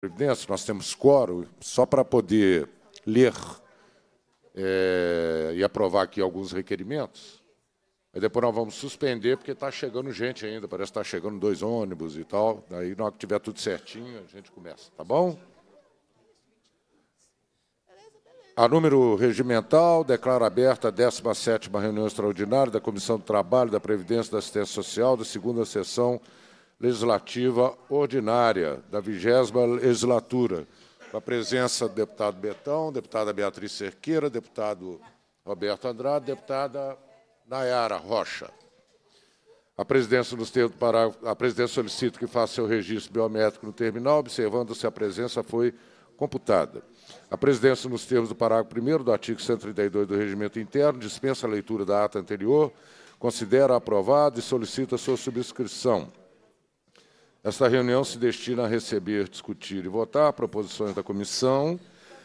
Previdência, nós temos quórum, só para poder ler é, e aprovar aqui alguns requerimentos. Aí depois nós vamos suspender, porque está chegando gente ainda, parece que está chegando dois ônibus e tal. Daí, na hora que tiver tudo certinho, a gente começa, tá bom? A número regimental, declaro aberta a 17ª reunião extraordinária da Comissão do Trabalho, da Previdência e da Assistência Social, da segunda sessão Legislativa Ordinária da 20 Legislatura. Com a presença do deputado Betão, deputada Beatriz Cerqueira, deputado Roberto Andrade, deputada Nayara Rocha. A presidência, nos termos para a presidência solicita que faça seu registro biométrico no terminal, observando se a presença foi computada. A presidência, nos termos do parágrafo 1 do artigo 132 do Regimento Interno, dispensa a leitura da ata anterior, considera aprovada e solicita sua subscrição. Esta reunião se destina a receber, discutir e votar proposições da comissão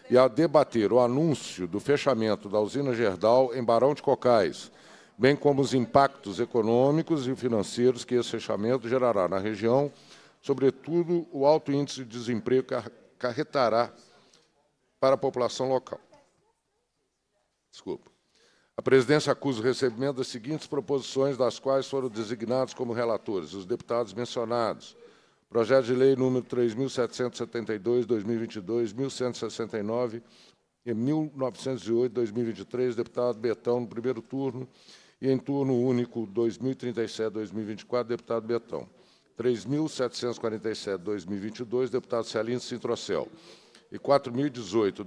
e a debater o anúncio do fechamento da usina Gerdau em Barão de Cocais, bem como os impactos econômicos e financeiros que esse fechamento gerará na região, sobretudo o alto índice de desemprego que acarretará para a população local. Desculpa. A presidência acusa o recebimento das seguintes proposições, das quais foram designados como relatores os deputados mencionados, Projeto de Lei número 3.772, 2022, 1.169 e 1.908, 2023, deputado Betão, no primeiro turno, e em turno único, 2037, 2024, deputado Betão. 3.747, 2022, deputado Celino Sintrocel. E 4.018,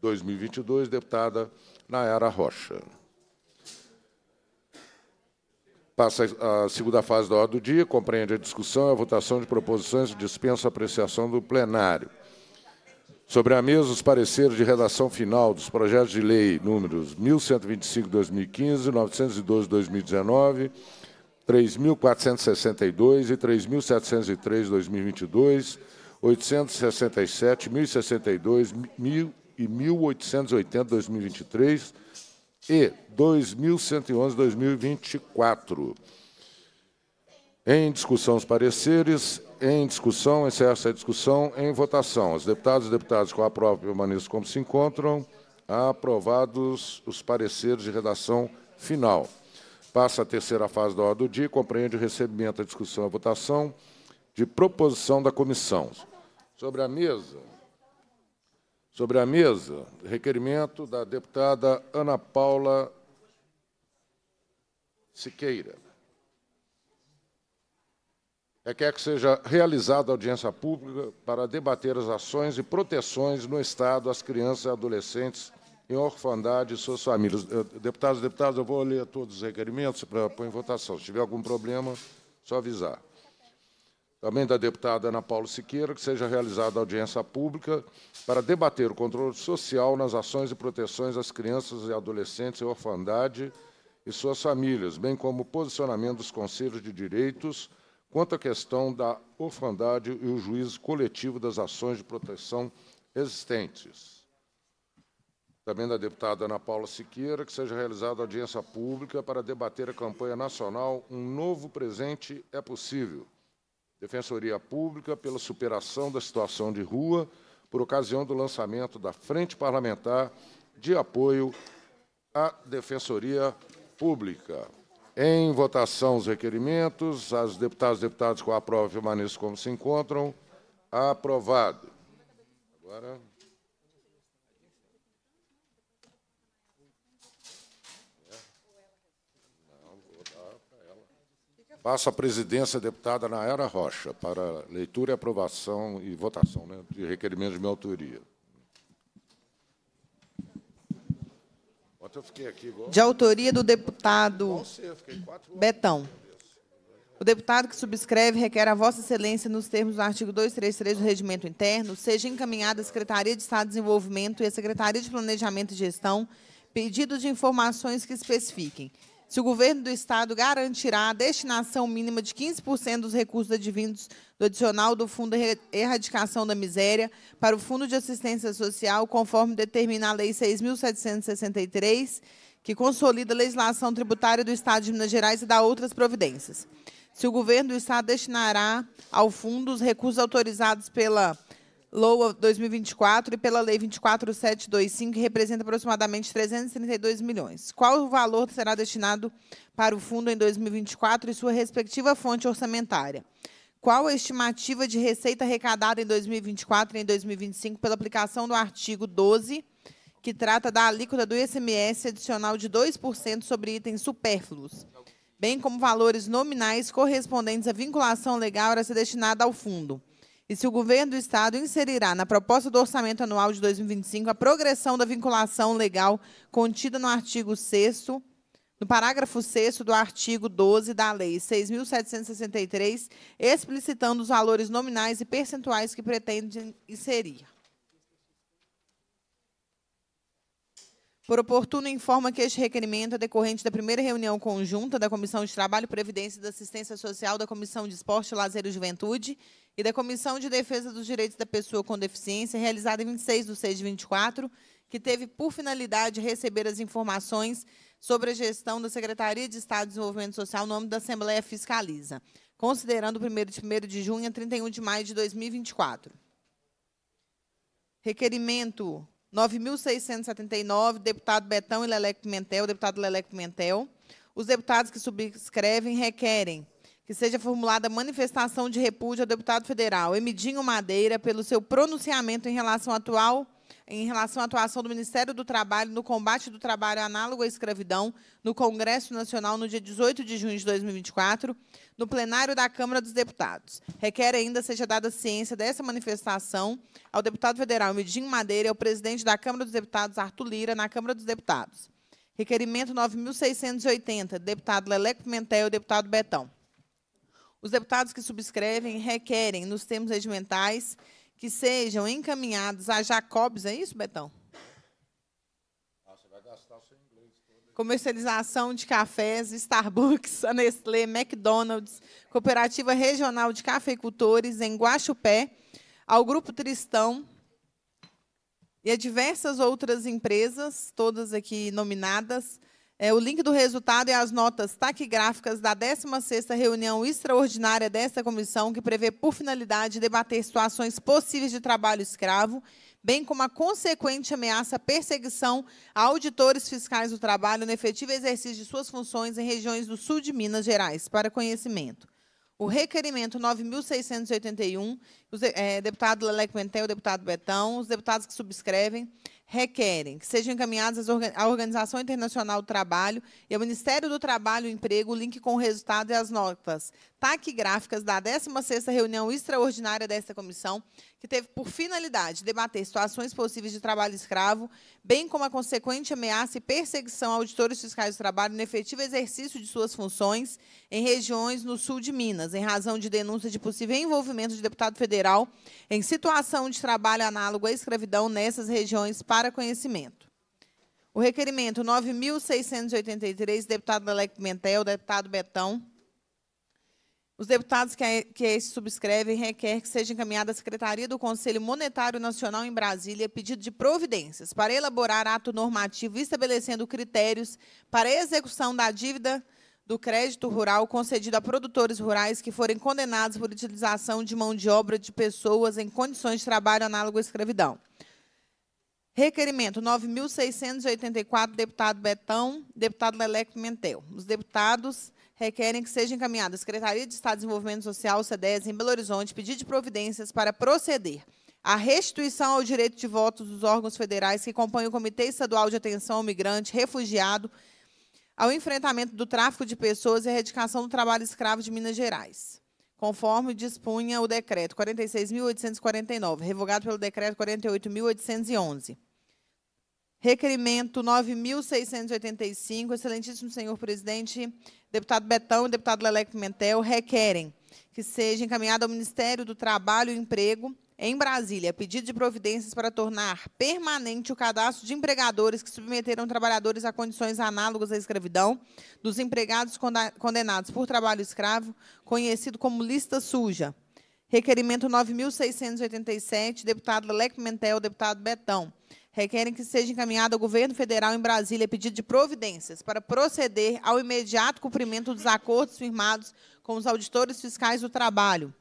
2022, deputada Nayara Rocha. Passa a segunda fase da ordem do dia, compreende a discussão e a votação de proposições de dispensa a apreciação do plenário. Sobre a mesa, os pareceres de redação final dos projetos de lei números 1125-2015, 912-2019, 3.462 e 3.703-2022, 867, 1.062 e 1.880-2023, e 2111-2024. Em discussão os pareceres, em discussão, encerra-se a discussão, em votação. Os deputados e deputadas com a prova permaneço como se encontram, aprovados os pareceres de redação final. Passa a terceira fase da ordem do dia, compreende o recebimento, a discussão e a votação de proposição da comissão. Sobre a mesa, Sobre a mesa, requerimento da deputada Ana Paula Siqueira. Requer que seja realizada audiência pública para debater as ações e proteções no Estado às crianças e adolescentes em orfandade e suas famílias. Eh, deputados e deputadas, eu vou ler todos os requerimentos para pôr em votação. Se tiver algum problema, só avisar também da deputada Ana Paula Siqueira, que seja realizada audiência pública para debater o controle social nas ações e proteções às crianças e adolescentes em orfandade e suas famílias, bem como o posicionamento dos conselhos de direitos quanto à questão da orfandade e o juízo coletivo das ações de proteção existentes. Também da deputada Ana Paula Siqueira, que seja realizada audiência pública para debater a campanha nacional Um Novo Presente é Possível, Defensoria Pública pela superação da situação de rua por ocasião do lançamento da Frente Parlamentar de Apoio à Defensoria Pública. Em votação os requerimentos, as deputadas e deputados com a prova permaneçam como se encontram. Aprovado. Agora... Passo a presidência deputada Naira Rocha para leitura e aprovação e votação né, de requerimento de minha autoria. De autoria do deputado Betão. O deputado que subscreve requer a Vossa Excelência, nos termos do artigo 233 do Regimento Interno, seja encaminhada à Secretaria de Estado de Desenvolvimento e à Secretaria de Planejamento e Gestão pedido de informações que especifiquem se o governo do Estado garantirá a destinação mínima de 15% dos recursos advindos do adicional do Fundo de Erradicação da Miséria para o Fundo de Assistência Social, conforme determina a Lei 6.763, que consolida a legislação tributária do Estado de Minas Gerais e dá outras providências. Se o governo do Estado destinará ao fundo os recursos autorizados pela LOA 2024 e pela Lei 24725, que representa aproximadamente 332 milhões. Qual o valor será destinado para o fundo em 2024 e sua respectiva fonte orçamentária? Qual a estimativa de receita arrecadada em 2024 e em 2025 pela aplicação do artigo 12, que trata da alíquota do ICMS adicional de 2% sobre itens supérfluos, bem como valores nominais correspondentes à vinculação legal a ser destinada ao fundo? e se o governo do Estado inserirá na proposta do orçamento anual de 2025 a progressão da vinculação legal contida no artigo 6 no parágrafo 6 do artigo 12 da Lei 6.763, explicitando os valores nominais e percentuais que pretende inserir. Por oportuno, informa que este requerimento é decorrente da primeira reunião conjunta da Comissão de Trabalho, Previdência e da Assistência Social da Comissão de Esporte, Lazer e Juventude e da Comissão de Defesa dos Direitos da Pessoa com Deficiência, realizada em 26 de 6 de 24, que teve por finalidade receber as informações sobre a gestão da Secretaria de Estado e Desenvolvimento Social no âmbito da Assembleia Fiscaliza, considerando o 1 de 1 de junho a 31 de maio de 2024. Requerimento 9.679, deputado Betão e Leleque Pimentel, deputado Leleque Pimentel. Os deputados que subscrevem requerem que seja formulada manifestação de repúdio ao deputado federal Emidinho Madeira pelo seu pronunciamento em relação atual em relação à atuação do Ministério do Trabalho no combate do trabalho análogo à escravidão no Congresso Nacional no dia 18 de junho de 2024, no plenário da Câmara dos Deputados. Requer ainda seja dada ciência dessa manifestação ao deputado federal Midinho Madeira e ao presidente da Câmara dos Deputados, Arthur Lira, na Câmara dos Deputados. Requerimento 9.680, deputado Leleco Pimentel e deputado Betão. Os deputados que subscrevem requerem, nos termos regimentais, que sejam encaminhados a Jacobs, é isso, Betão? Ah, você vai gastar o seu inglês todo. Comercialização de cafés, Starbucks, Nestlé, McDonald's, Cooperativa Regional de Cafeicultores em Guaxupé, ao Grupo Tristão e a diversas outras empresas, todas aqui nominadas, é, o link do resultado e as notas taquigráficas da 16ª reunião extraordinária desta comissão, que prevê por finalidade debater situações possíveis de trabalho escravo, bem como a consequente ameaça à perseguição a auditores fiscais do trabalho no efetivo exercício de suas funções em regiões do sul de Minas Gerais, para conhecimento. O requerimento 9.681, o é, deputado Lelec o deputado Betão, os deputados que subscrevem, requerem que sejam encaminhadas à Organização Internacional do Trabalho e ao Ministério do Trabalho e Emprego o link com o resultado e as notas taquigráficas tá da 16ª reunião extraordinária desta comissão, que teve por finalidade debater situações possíveis de trabalho escravo, bem como a consequente ameaça e perseguição a auditores fiscais do trabalho no efetivo exercício de suas funções em regiões no sul de Minas, em razão de denúncia de possível envolvimento de deputado federal em situação de trabalho análogo à escravidão nessas regiões para para conhecimento. O requerimento 9.683, deputado Lelec Pimentel, deputado Betão. Os deputados que, esse que subscrevem requer que seja encaminhada à Secretaria do Conselho Monetário Nacional em Brasília pedido de providências para elaborar ato normativo estabelecendo critérios para execução da dívida do crédito rural concedido a produtores rurais que forem condenados por utilização de mão de obra de pessoas em condições de trabalho análogo à escravidão. Requerimento 9.684, deputado Betão, deputado Leleco Pimentel. Os deputados requerem que seja encaminhada à Secretaria de Estado de Desenvolvimento Social, CEDES, em Belo Horizonte, pedido de providências para proceder à restituição ao direito de voto dos órgãos federais que compõem o Comitê Estadual de Atenção ao Migrante, Refugiado, ao enfrentamento do tráfico de pessoas e erradicação do trabalho escravo de Minas Gerais conforme dispunha o decreto 46.849, revogado pelo decreto 48.811. Requerimento 9.685, excelentíssimo senhor presidente, deputado Betão e deputado Leleco Pimentel requerem que seja encaminhado ao Ministério do Trabalho e Emprego em Brasília, pedido de providências para tornar permanente o cadastro de empregadores que submeteram trabalhadores a condições análogas à escravidão, dos empregados condenados por trabalho escravo, conhecido como lista suja. Requerimento 9.687, deputado Lelec Mentel, deputado Betão. Requerem que seja encaminhado ao governo federal em Brasília pedido de providências para proceder ao imediato cumprimento dos acordos firmados com os auditores fiscais do trabalho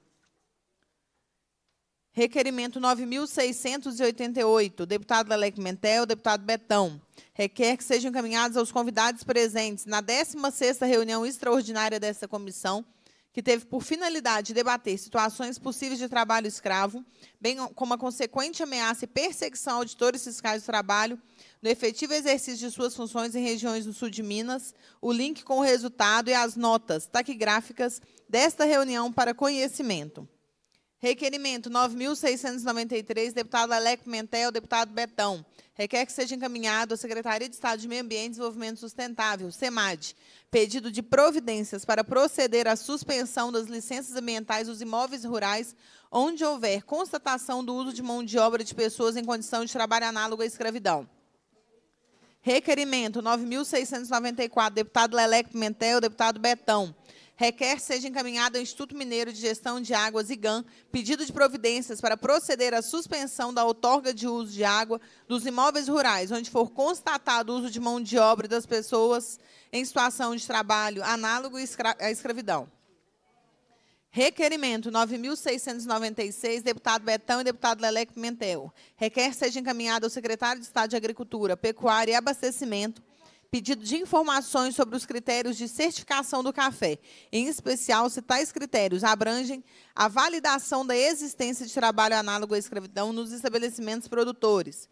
Requerimento 9.688, deputado Lelec Mentel, deputado Betão. Requer que sejam encaminhados aos convidados presentes na 16ª reunião extraordinária desta comissão, que teve por finalidade debater situações possíveis de trabalho escravo, bem como a consequente ameaça e perseguição a auditores fiscais do trabalho no efetivo exercício de suas funções em regiões do sul de Minas, o link com o resultado e as notas taquigráficas desta reunião para conhecimento. Requerimento 9.693, deputado Alec Mentel, deputado Betão. Requer que seja encaminhado à Secretaria de Estado de Meio Ambiente e Desenvolvimento Sustentável, SEMAD, pedido de providências para proceder à suspensão das licenças ambientais dos imóveis rurais onde houver constatação do uso de mão de obra de pessoas em condição de trabalho análogo à escravidão. Requerimento 9.694, deputado Lelec Pimentel, deputado Betão requer seja encaminhado ao Instituto Mineiro de Gestão de Águas, IGAN, pedido de providências para proceder à suspensão da outorga de uso de água dos imóveis rurais, onde for constatado o uso de mão de obra das pessoas em situação de trabalho análogo à escravidão. Requerimento 9.696, deputado Betão e deputado Leleque Pimentel. Requer seja encaminhado ao secretário de Estado de Agricultura, Pecuária e Abastecimento pedido de informações sobre os critérios de certificação do café, em especial se tais critérios abrangem a validação da existência de trabalho análogo à escravidão nos estabelecimentos produtores.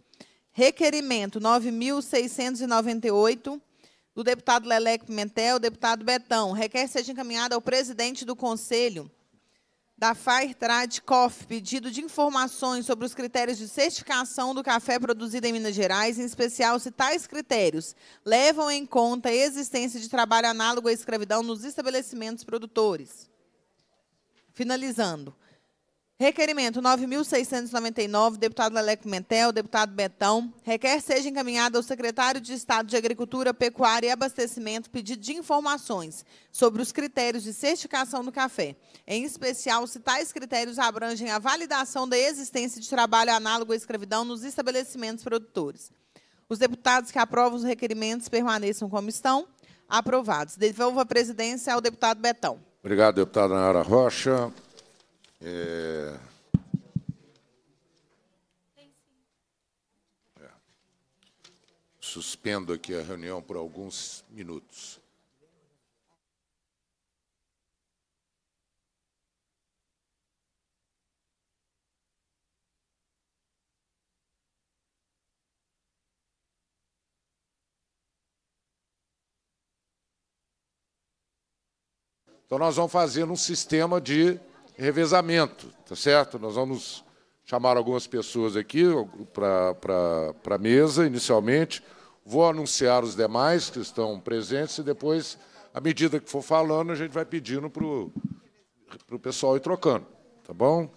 Requerimento 9698 do deputado Lelec Pimentel, deputado Betão, requer seja encaminhado ao presidente do Conselho da Fairtrade Coffee pedido de informações sobre os critérios de certificação do café produzido em Minas Gerais, em especial se tais critérios levam em conta a existência de trabalho análogo à escravidão nos estabelecimentos produtores. Finalizando, Requerimento 9.699, deputado Leleco Mentel, deputado Betão, requer seja encaminhado ao secretário de Estado de Agricultura, Pecuária e Abastecimento pedido de informações sobre os critérios de certificação do café, em especial se tais critérios abrangem a validação da existência de trabalho análogo à escravidão nos estabelecimentos produtores. Os deputados que aprovam os requerimentos permaneçam como estão. Aprovados. Devolvo a presidência ao deputado Betão. Obrigado, deputada Nara Rocha. É... É. Suspendo aqui a reunião por alguns minutos. Então, nós vamos fazer um sistema de revezamento, tá certo? Nós vamos chamar algumas pessoas aqui para a mesa inicialmente. Vou anunciar os demais que estão presentes e depois, à medida que for falando, a gente vai pedindo para o pessoal ir trocando, tá bom?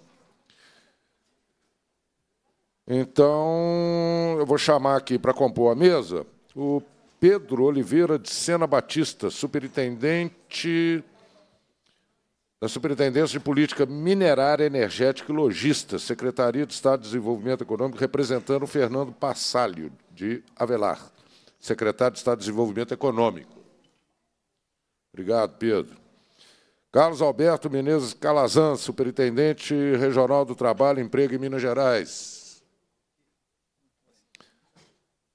Então, eu vou chamar aqui para compor a mesa o Pedro Oliveira de Sena Batista, superintendente da Superintendência de Política Minerária, Energética e Logista, Secretaria de Estado de Desenvolvimento Econômico, representando o Fernando Passalho de Avelar, secretário de Estado de Desenvolvimento Econômico. Obrigado, Pedro. Carlos Alberto Menezes Calazan, Superintendente Regional do Trabalho, Emprego em Minas Gerais.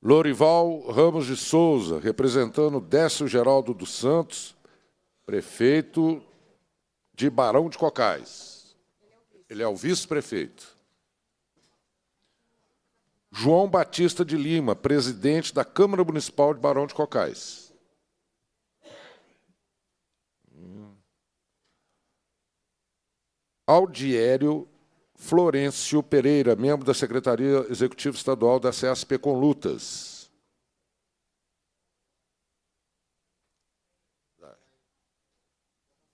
Lorival Ramos de Souza, representando Décio Geraldo dos Santos, prefeito de Barão de Cocais. Ele é o vice-prefeito. João Batista de Lima, presidente da Câmara Municipal de Barão de Cocais. Hum. Aldiério Florencio Pereira, membro da Secretaria Executiva Estadual da CSP Conlutas.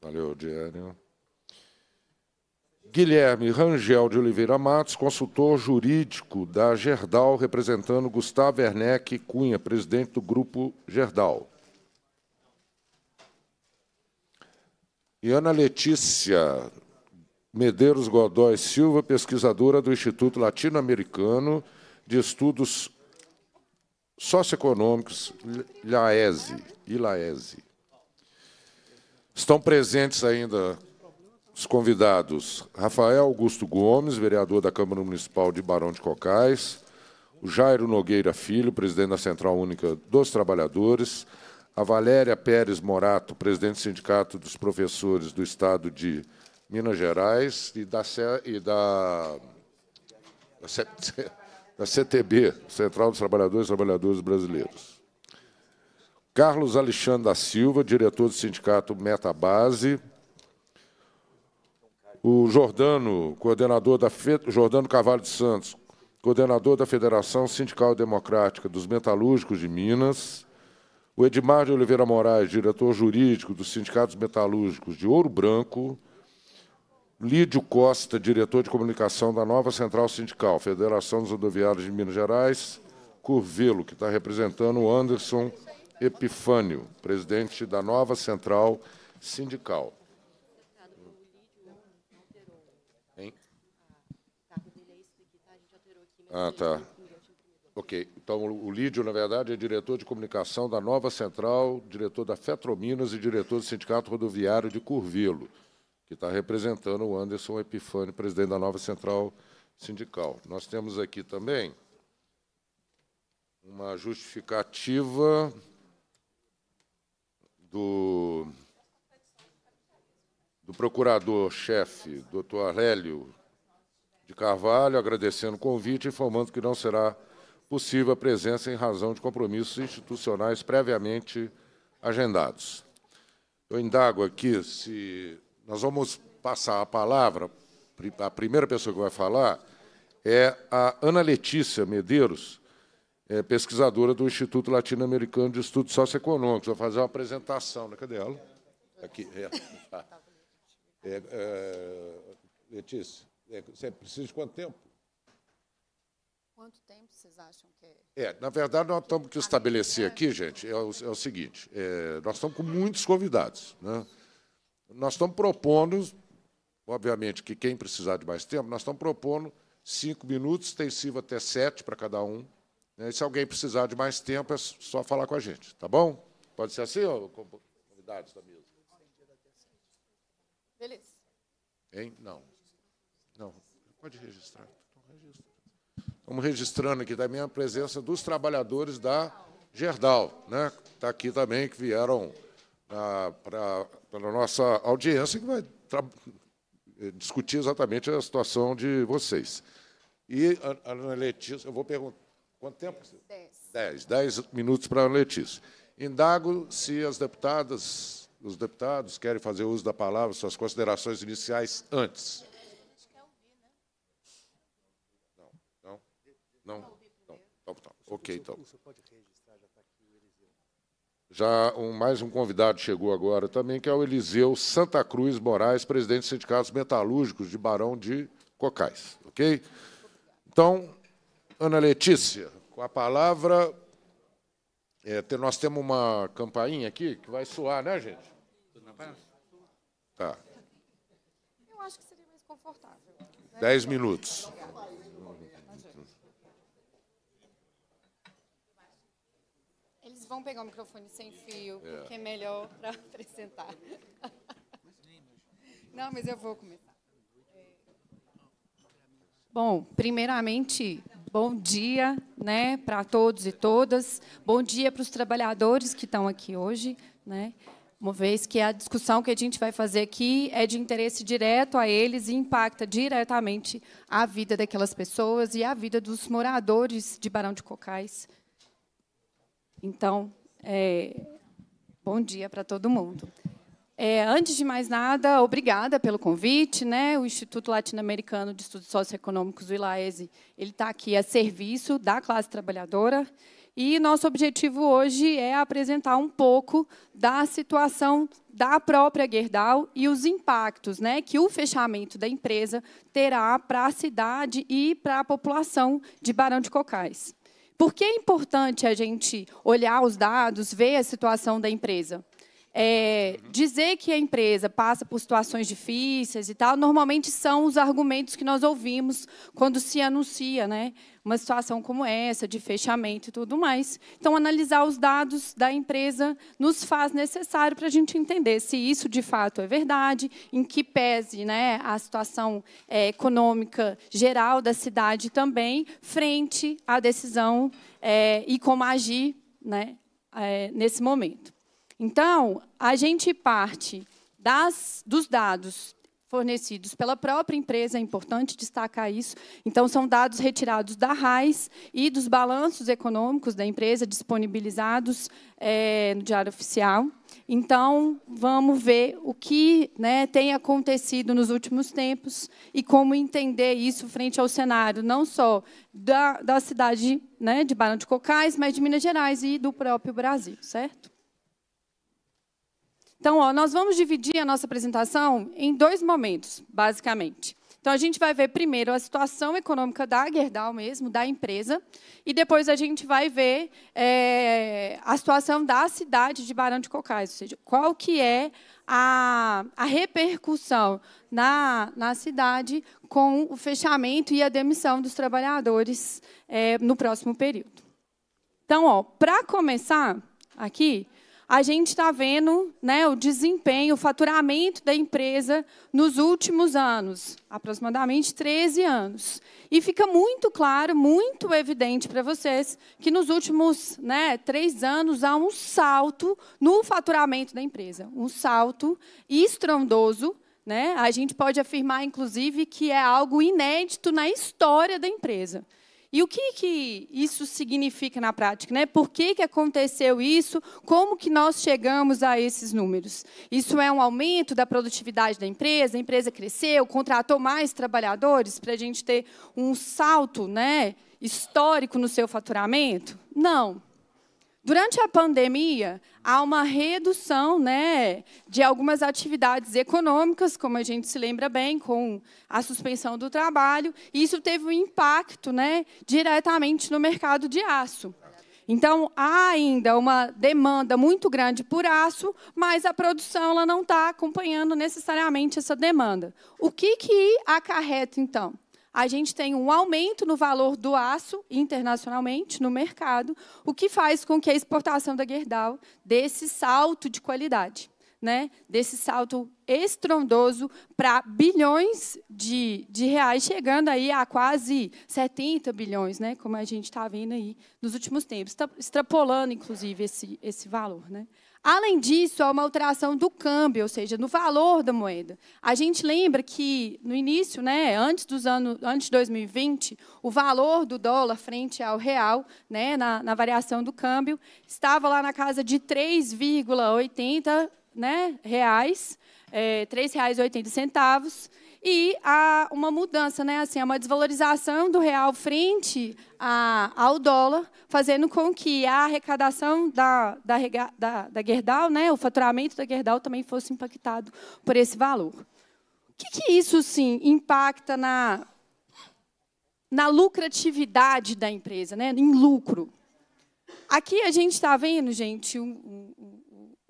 Valeu, Diário. Guilherme Rangel de Oliveira Matos, consultor jurídico da Gerdal, representando Gustavo Werneck Cunha, presidente do Grupo Gerdal. E Ana Letícia Medeiros Godói Silva, pesquisadora do Instituto Latino-Americano de Estudos Socioeconômicos, LAESE. E LAESE. Estão presentes ainda os convidados Rafael Augusto Gomes, vereador da Câmara Municipal de Barão de Cocais, o Jairo Nogueira Filho, presidente da Central Única dos Trabalhadores, a Valéria Pérez Morato, presidente do Sindicato dos Professores do Estado de Minas Gerais e da, e da, da, CTB, Central dos Trabalhadores e Trabalhadores Brasileiros. Carlos Alexandre da Silva, diretor do sindicato Metabase, o Jordano, coordenador da Fe... Jordano Cavalo de Santos, coordenador da Federação Sindical Democrática dos Metalúrgicos de Minas, o Edmar de Oliveira Moraes, diretor jurídico dos Sindicatos Metalúrgicos de Ouro Branco, Lídio Costa, diretor de comunicação da Nova Central Sindical, Federação dos Rodoviários de Minas Gerais, Curvelo, que está representando o Anderson Epifânio, presidente da nova central sindical. Ah, tá. Ok. Então, o Lídio, na verdade, é diretor de comunicação da nova central, diretor da Fetrominas e diretor do Sindicato Rodoviário de Curvelo, que está representando o Anderson Epifânio, presidente da nova central sindical. Nós temos aqui também uma justificativa do, do procurador-chefe, doutor Arlélio de Carvalho, agradecendo o convite e informando que não será possível a presença em razão de compromissos institucionais previamente agendados. Eu indago aqui se nós vamos passar a palavra, a primeira pessoa que vai falar é a Ana Letícia Medeiros, é, pesquisadora do Instituto Latino-Americano de Estudos Socioeconômicos. Vai fazer uma apresentação. Né? Cadê ela? Aqui. É. É, é, Letícia, é, você precisa de quanto tempo? Quanto tempo vocês acham que é? É, na verdade, nós temos que estabelecer aqui, gente, é o, é o seguinte, é, nós estamos com muitos convidados. Né? Nós estamos propondo, obviamente, que quem precisar de mais tempo, nós estamos propondo cinco minutos, extensivo até sete para cada um, né, e se alguém precisar de mais tempo, é só falar com a gente, tá bom? Pode ser assim, ou convidados da mesa? Beleza. Hein? Não. Não. Pode registrar. Então, Estamos registrando aqui também a presença dos trabalhadores da Gerdal, né? Está aqui também, que vieram para a nossa audiência, que vai eh, discutir exatamente a situação de vocês. E, Ana Letícia, eu vou perguntar. Quanto tempo? Dez. Dez, dez minutos para a Letícia. Indago se as deputadas, os deputados querem fazer uso da palavra, suas considerações iniciais antes. Não, não, não, então, tá. Ok, então. Já um, mais um convidado chegou agora também, que é o Eliseu Santa Cruz Moraes, presidente dos Sindicatos Metalúrgicos de Barão de Cocais. Ok? Então, Ana Letícia, com a palavra. É, nós temos uma campainha aqui que vai soar, né, gente? Tudo na Tá. Eu acho que seria mais confortável. Né? Dez minutos. Eles vão pegar o microfone sem fio, é. porque é melhor para apresentar. Não, mas eu vou começar. É. Bom, primeiramente, Bom dia, né, para todos e todas. Bom dia para os trabalhadores que estão aqui hoje, né? Uma vez que a discussão que a gente vai fazer aqui é de interesse direto a eles e impacta diretamente a vida daquelas pessoas e a vida dos moradores de Barão de Cocais. Então, é, bom dia para todo mundo. É, antes de mais nada, obrigada pelo convite. Né? O Instituto Latino-Americano de Estudos Socioeconômicos, o ILAESE, ele está aqui a serviço da classe trabalhadora. E nosso objetivo hoje é apresentar um pouco da situação da própria Gerdau e os impactos né, que o fechamento da empresa terá para a cidade e para a população de Barão de Cocais. Por que é importante a gente olhar os dados, ver a situação da empresa? É, dizer que a empresa passa por situações difíceis e tal, normalmente são os argumentos que nós ouvimos quando se anuncia né, uma situação como essa, de fechamento e tudo mais. Então, analisar os dados da empresa nos faz necessário para a gente entender se isso de fato é verdade, em que pese né, a situação é, econômica geral da cidade também, frente à decisão é, e como agir né, é, nesse momento. Então, a gente parte das, dos dados fornecidos pela própria empresa, é importante destacar isso. Então, são dados retirados da RAIS e dos balanços econômicos da empresa disponibilizados é, no Diário Oficial. Então, vamos ver o que né, tem acontecido nos últimos tempos e como entender isso frente ao cenário, não só da, da cidade né, de Barão de Cocais, mas de Minas Gerais e do próprio Brasil, certo? Então, ó, nós vamos dividir a nossa apresentação em dois momentos, basicamente. Então, a gente vai ver primeiro a situação econômica da Gerdau mesmo, da empresa, e depois a gente vai ver é, a situação da cidade de Barão de Cocais, ou seja, qual que é a, a repercussão na, na cidade com o fechamento e a demissão dos trabalhadores é, no próximo período. Então, para começar aqui, a gente está vendo né, o desempenho, o faturamento da empresa nos últimos anos, aproximadamente 13 anos. E fica muito claro, muito evidente para vocês, que nos últimos né, três anos há um salto no faturamento da empresa, um salto estrondoso. Né? A gente pode afirmar, inclusive, que é algo inédito na história da empresa. E o que, que isso significa na prática? Né? Por que, que aconteceu isso? Como que nós chegamos a esses números? Isso é um aumento da produtividade da empresa? A empresa cresceu, contratou mais trabalhadores para a gente ter um salto né, histórico no seu faturamento? Não. Durante a pandemia, há uma redução né, de algumas atividades econômicas, como a gente se lembra bem, com a suspensão do trabalho, e isso teve um impacto né, diretamente no mercado de aço. Então, há ainda uma demanda muito grande por aço, mas a produção ela não está acompanhando necessariamente essa demanda. O que, que acarreta, então? a gente tem um aumento no valor do aço internacionalmente no mercado, o que faz com que a exportação da Gerdau dê esse salto de qualidade, né? desse salto estrondoso para bilhões de, de reais, chegando aí a quase 70 bilhões, né? como a gente está vendo aí nos últimos tempos, extrapolando, inclusive, esse, esse valor. Né? Além disso, há uma alteração do câmbio, ou seja, no valor da moeda. A gente lembra que no início, né, antes dos anos, antes de 2020, o valor do dólar frente ao real, né, na, na variação do câmbio, estava lá na casa de 3,80 né, reais, é, eh, R$ centavos. E há uma mudança, né? Assim, há uma desvalorização do real frente a, ao dólar, fazendo com que a arrecadação da, da, da, da Gerdau, né? o faturamento da Gerdau também fosse impactado por esse valor. O que, que isso, sim, impacta na, na lucratividade da empresa, né? em lucro? Aqui a gente está vendo, gente, um,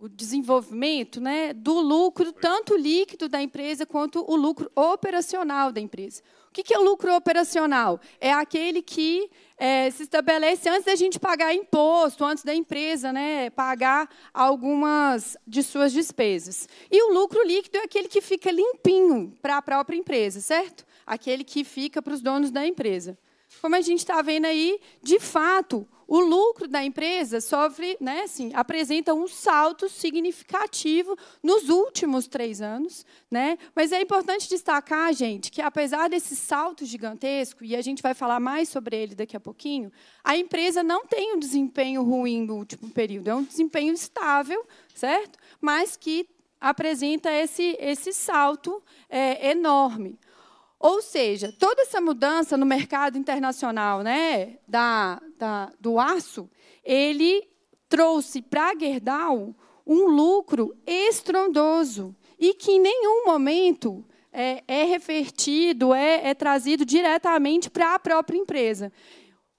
o desenvolvimento né, do lucro, tanto líquido da empresa quanto o lucro operacional da empresa. O que é o lucro operacional? É aquele que é, se estabelece antes da gente pagar imposto, antes da empresa né, pagar algumas de suas despesas. E o lucro líquido é aquele que fica limpinho para a própria empresa, certo? Aquele que fica para os donos da empresa. Como a gente está vendo aí, de fato, o lucro da empresa sofre, né, assim, apresenta um salto significativo nos últimos três anos. Né? Mas é importante destacar, gente, que apesar desse salto gigantesco, e a gente vai falar mais sobre ele daqui a pouquinho, a empresa não tem um desempenho ruim no último período, é um desempenho estável, certo? Mas que apresenta esse, esse salto é, enorme. Ou seja, toda essa mudança no mercado internacional né, da, da do aço, ele trouxe para Gerdau um lucro estrondoso e que em nenhum momento é, é revertido, é, é trazido diretamente para a própria empresa.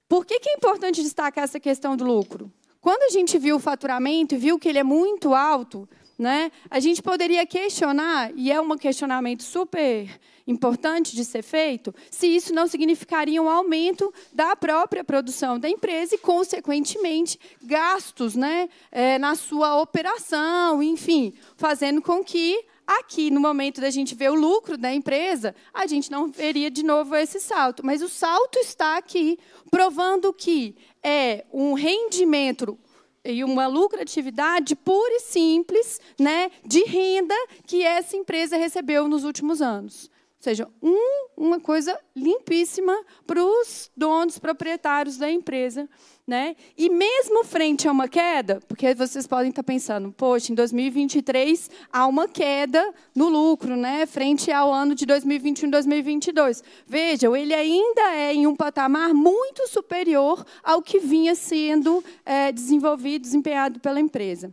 Por que, que é importante destacar essa questão do lucro? Quando a gente viu o faturamento e viu que ele é muito alto, né, a gente poderia questionar, e é um questionamento super importante de ser feito, se isso não significaria um aumento da própria produção da empresa e, consequentemente, gastos né, é, na sua operação, enfim, fazendo com que aqui, no momento da gente ver o lucro da empresa, a gente não veria de novo esse salto. Mas o salto está aqui, provando que é um rendimento e uma lucratividade pura e simples né, de renda que essa empresa recebeu nos últimos anos. Ou seja, um, uma coisa limpíssima para os donos, proprietários da empresa. Né? E mesmo frente a uma queda, porque vocês podem estar pensando, poxa, em 2023 há uma queda no lucro, né? frente ao ano de 2021 e 2022. Vejam, ele ainda é em um patamar muito superior ao que vinha sendo é, desenvolvido, desempenhado pela empresa.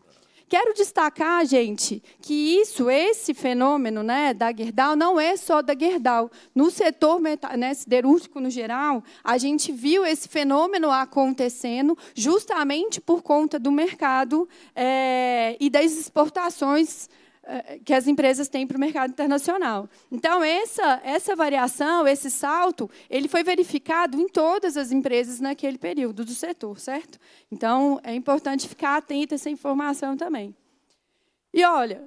Quero destacar, gente, que isso, esse fenômeno né, da Gerdau, não é só da Gerdau. No setor né, siderúrgico no geral, a gente viu esse fenômeno acontecendo justamente por conta do mercado é, e das exportações eh, que as empresas têm para o mercado internacional. Então, essa, essa variação, esse salto, ele foi verificado em todas as empresas naquele período do setor, certo? Então, é importante ficar atento a essa informação também. E olha,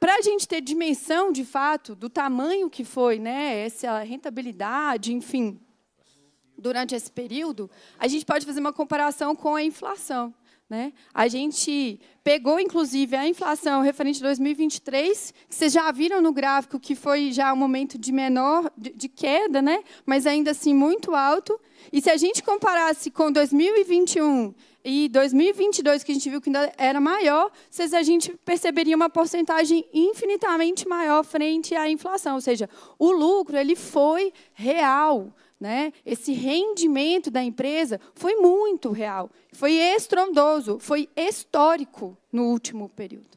para a gente ter dimensão, de fato, do tamanho que foi né, essa rentabilidade, enfim, durante esse período, a gente pode fazer uma comparação com a inflação. Né? A gente pegou, inclusive, a inflação referente a 2023, que vocês já viram no gráfico que foi já um momento de menor, de, de queda, né? mas ainda assim muito alto. E se a gente comparasse com 2021 e 2022, que a gente viu que ainda era maior, vocês, a gente perceberia uma porcentagem infinitamente maior frente à inflação. Ou seja, o lucro ele foi real né? Esse rendimento da empresa foi muito real, foi estrondoso, foi histórico no último período.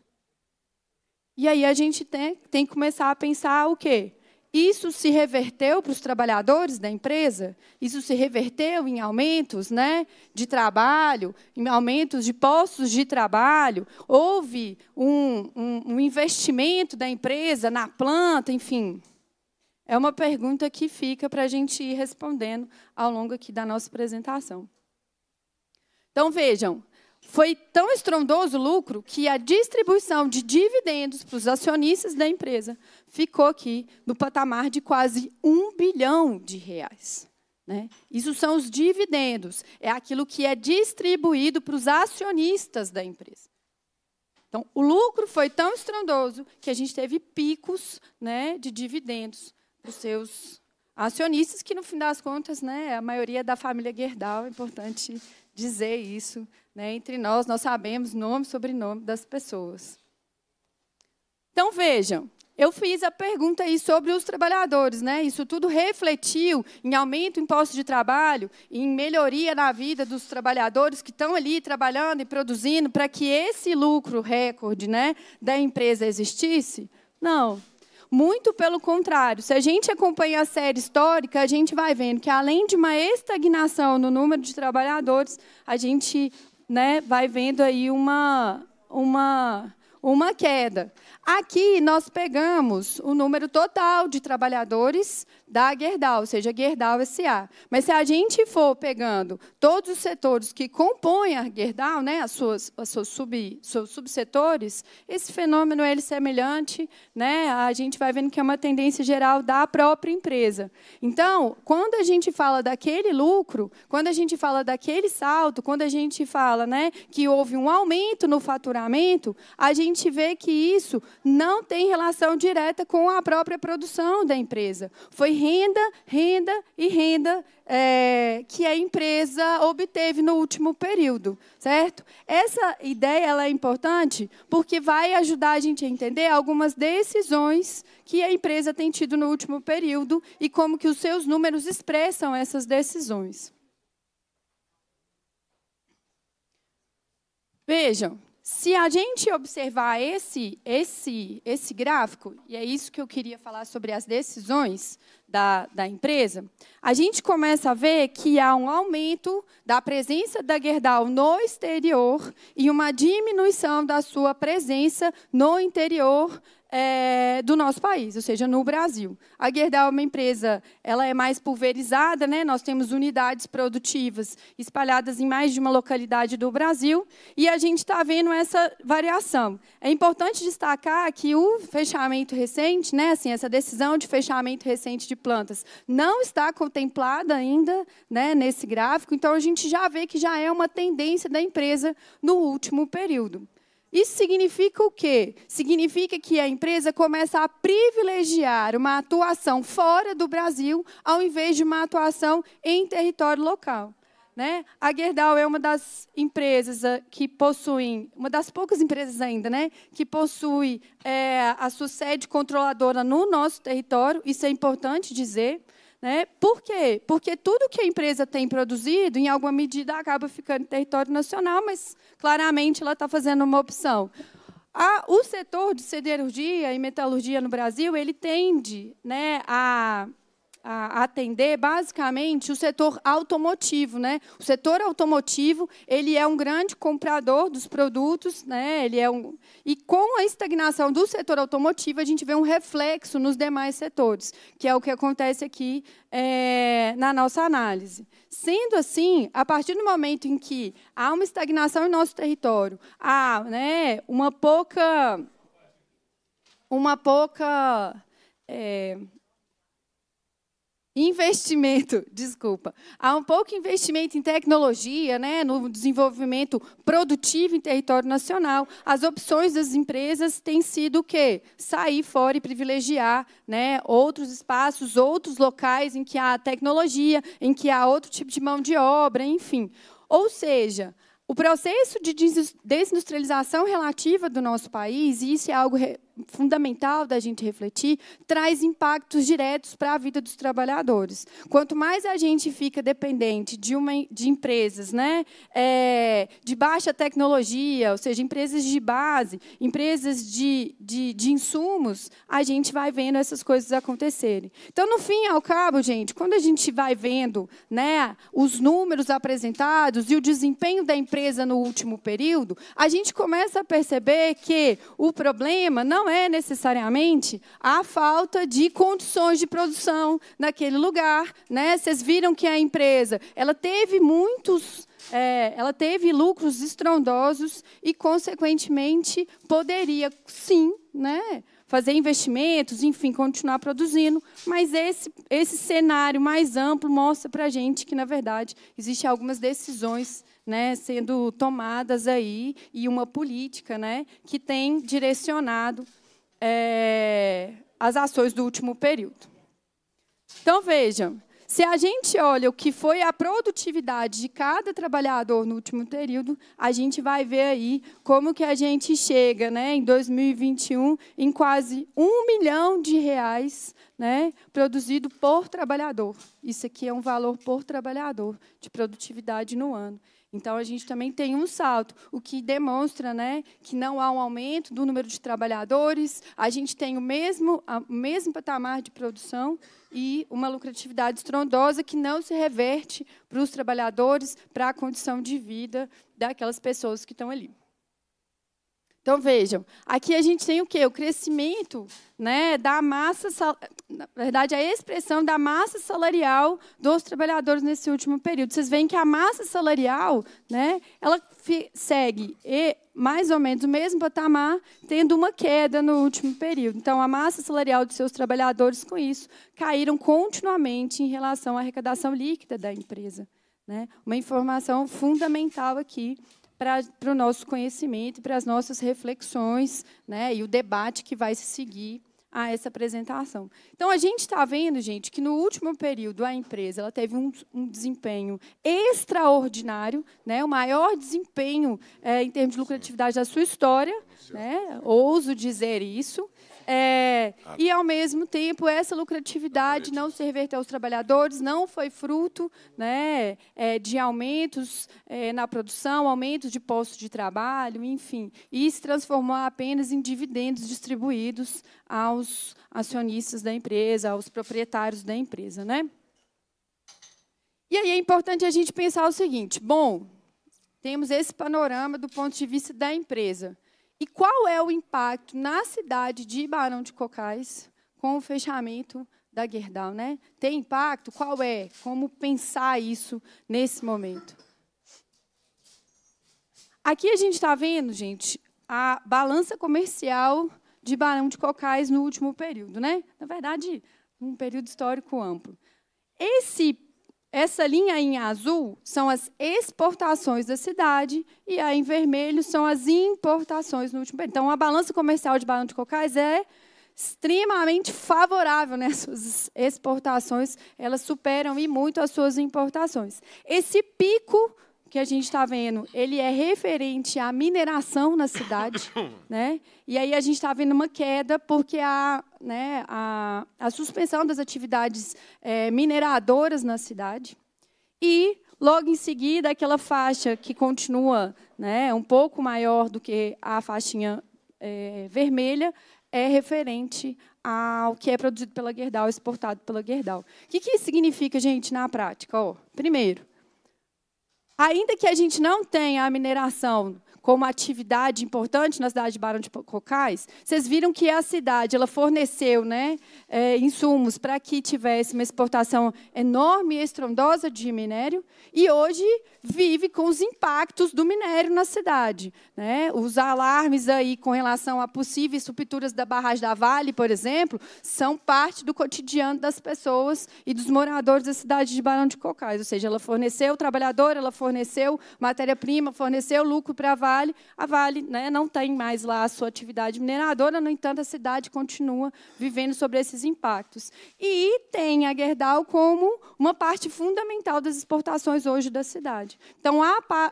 E aí a gente tem, tem que começar a pensar o quê? Isso se reverteu para os trabalhadores da empresa? Isso se reverteu em aumentos né, de trabalho, em aumentos de postos de trabalho? Houve um, um, um investimento da empresa na planta, enfim. É uma pergunta que fica para a gente ir respondendo ao longo aqui da nossa apresentação. Então vejam, foi tão estrondoso o lucro que a distribuição de dividendos para os acionistas da empresa ficou aqui no patamar de quase um bilhão de reais. Né? Isso são os dividendos, é aquilo que é distribuído para os acionistas da empresa. Então, o lucro foi tão estrondoso que a gente teve picos né, de dividendos os seus acionistas, que no fim das contas, né, a maioria é da família Gerdau, é importante dizer isso. Né, entre nós, nós sabemos nome e sobrenome das pessoas. Então, vejam, eu fiz a pergunta aí sobre os trabalhadores, né? Isso tudo refletiu em aumento do imposto de trabalho, em melhoria na vida dos trabalhadores que estão ali trabalhando e produzindo para que esse lucro recorde, né, da empresa existisse? Não, muito pelo contrário, se a gente acompanha a série histórica, a gente vai vendo que além de uma estagnação no número de trabalhadores, a gente né, vai vendo aí uma, uma, uma queda. Aqui nós pegamos o número total de trabalhadores da Gerdau, ou seja, Gerdau SA. Mas se a gente for pegando todos os setores que compõem a Gerdau, né, as suas, as suas sub, seus subsetores, esse fenômeno é semelhante. Né, a gente vai vendo que é uma tendência geral da própria empresa. Então, quando a gente fala daquele lucro, quando a gente fala daquele salto, quando a gente fala né, que houve um aumento no faturamento, a gente vê que isso não tem relação direta com a própria produção da empresa. Foi renda, renda e renda é, que a empresa obteve no último período, certo? Essa ideia ela é importante porque vai ajudar a gente a entender algumas decisões que a empresa tem tido no último período e como que os seus números expressam essas decisões. Vejam, se a gente observar esse, esse, esse gráfico, e é isso que eu queria falar sobre as decisões da, da empresa, a gente começa a ver que há um aumento da presença da Gerdau no exterior e uma diminuição da sua presença no interior é, do nosso país, ou seja, no Brasil. A Gerdau é uma empresa, ela é mais pulverizada, né? nós temos unidades produtivas espalhadas em mais de uma localidade do Brasil, e a gente está vendo essa variação. É importante destacar que o fechamento recente, né? assim, essa decisão de fechamento recente de plantas, não está contemplada ainda né? nesse gráfico, então a gente já vê que já é uma tendência da empresa no último período. Isso significa o quê? Significa que a empresa começa a privilegiar uma atuação fora do Brasil, ao invés de uma atuação em território local. Né? A Gerdau é uma das empresas eh, que possuem, uma das poucas empresas ainda, né, que possui é, a sua sede controladora no nosso território, isso é importante dizer. Né? Por quê? Porque tudo que a empresa tem produzido, em alguma medida, acaba ficando em território nacional, mas claramente ela está fazendo uma opção. A, o setor de siderurgia e metalurgia no Brasil, ele tende né, a a atender basicamente o setor automotivo, né? O setor automotivo ele é um grande comprador dos produtos, né? Ele é um e com a estagnação do setor automotivo a gente vê um reflexo nos demais setores, que é o que acontece aqui é, na nossa análise. Sendo assim, a partir do momento em que há uma estagnação em nosso território, há, né? Uma pouca uma pouca é, investimento, desculpa. Há um pouco investimento em tecnologia, né, no desenvolvimento produtivo em território nacional. As opções das empresas têm sido o quê? Sair fora e privilegiar, né, outros espaços, outros locais em que há tecnologia, em que há outro tipo de mão de obra, enfim. Ou seja, o processo de desindustrialização relativa do nosso país, e isso é algo fundamental da gente refletir, traz impactos diretos para a vida dos trabalhadores. Quanto mais a gente fica dependente de, uma, de empresas né, é, de baixa tecnologia, ou seja, empresas de base, empresas de, de, de insumos, a gente vai vendo essas coisas acontecerem. Então, no fim ao cabo, gente, quando a gente vai vendo né, os números apresentados e o desempenho da empresa no último período, a gente começa a perceber que o problema não não é necessariamente a falta de condições de produção naquele lugar. Né? Vocês viram que a empresa ela teve muitos é, ela teve lucros estrondosos e, consequentemente, poderia, sim, né, fazer investimentos, enfim, continuar produzindo. Mas esse, esse cenário mais amplo mostra para a gente que, na verdade, existem algumas decisões né, sendo tomadas aí e uma política né, que tem direcionado é, as ações do último período. Então, vejam, se a gente olha o que foi a produtividade de cada trabalhador no último período, a gente vai ver aí como que a gente chega, né, em 2021, em quase um milhão de reais né, produzido por trabalhador. Isso aqui é um valor por trabalhador de produtividade no ano. Então, a gente também tem um salto, o que demonstra né, que não há um aumento do número de trabalhadores, a gente tem o mesmo, o mesmo patamar de produção e uma lucratividade estrondosa que não se reverte para os trabalhadores, para a condição de vida daquelas pessoas que estão ali. Então vejam, aqui a gente tem o quê? O crescimento, né, da massa, na verdade a expressão da massa salarial dos trabalhadores nesse último período. Vocês veem que a massa salarial, né, ela segue e mais ou menos o mesmo patamar, tendo uma queda no último período. Então a massa salarial de seus trabalhadores com isso caíram continuamente em relação à arrecadação líquida da empresa, né? Uma informação fundamental aqui para o nosso conhecimento, para as nossas reflexões né, e o debate que vai se seguir a essa apresentação. Então, a gente está vendo, gente, que no último período a empresa ela teve um, um desempenho extraordinário, né, o maior desempenho é, em termos de lucratividade da sua história, né, ouso dizer isso, é, ah. e ao mesmo tempo, essa lucratividade não se reverteu aos trabalhadores, não foi fruto né, é, de aumentos é, na produção, aumentos de postos de trabalho, enfim. E se transformou apenas em dividendos distribuídos aos acionistas da empresa, aos proprietários da empresa. Né? E aí é importante a gente pensar o seguinte: bom, temos esse panorama do ponto de vista da empresa. E qual é o impacto na cidade de Barão de Cocais com o fechamento da Gerdau, né? Tem impacto? Qual é? Como pensar isso nesse momento? Aqui a gente está vendo, gente, a balança comercial de Barão de Cocais no último período, né? Na verdade, um período histórico amplo. Esse essa linha em azul são as exportações da cidade e a em vermelho são as importações no último período. Então, a balança comercial de Barão de Cocais é extremamente favorável nessas Suas exportações, elas superam e muito as suas importações. Esse pico que a gente está vendo, ele é referente à mineração na cidade, né? E aí a gente está vendo uma queda porque a, né, a, a suspensão das atividades é, mineradoras na cidade e logo em seguida aquela faixa que continua, né, um pouco maior do que a faixinha é, vermelha é referente ao que é produzido pela Gerdau, exportado pela Gerdau. O que, que isso significa, gente, na prática? Ó, primeiro Ainda que a gente não tenha a mineração como atividade importante na cidade de Barão de Cocais, vocês viram que a cidade ela forneceu né, é, insumos para que tivesse uma exportação enorme e estrondosa de minério, e hoje vive com os impactos do minério na cidade. Né? Os alarmes aí com relação a possíveis rupturas da barragem da Vale, por exemplo, são parte do cotidiano das pessoas e dos moradores da cidade de Barão de Cocais. Ou seja, ela forneceu trabalhador, ela forneceu matéria-prima, forneceu lucro para a Vale, Vale. A Vale né, não tem mais lá a sua atividade mineradora, no entanto, a cidade continua vivendo sobre esses impactos. E tem a Gerdau como uma parte fundamental das exportações hoje da cidade. Então,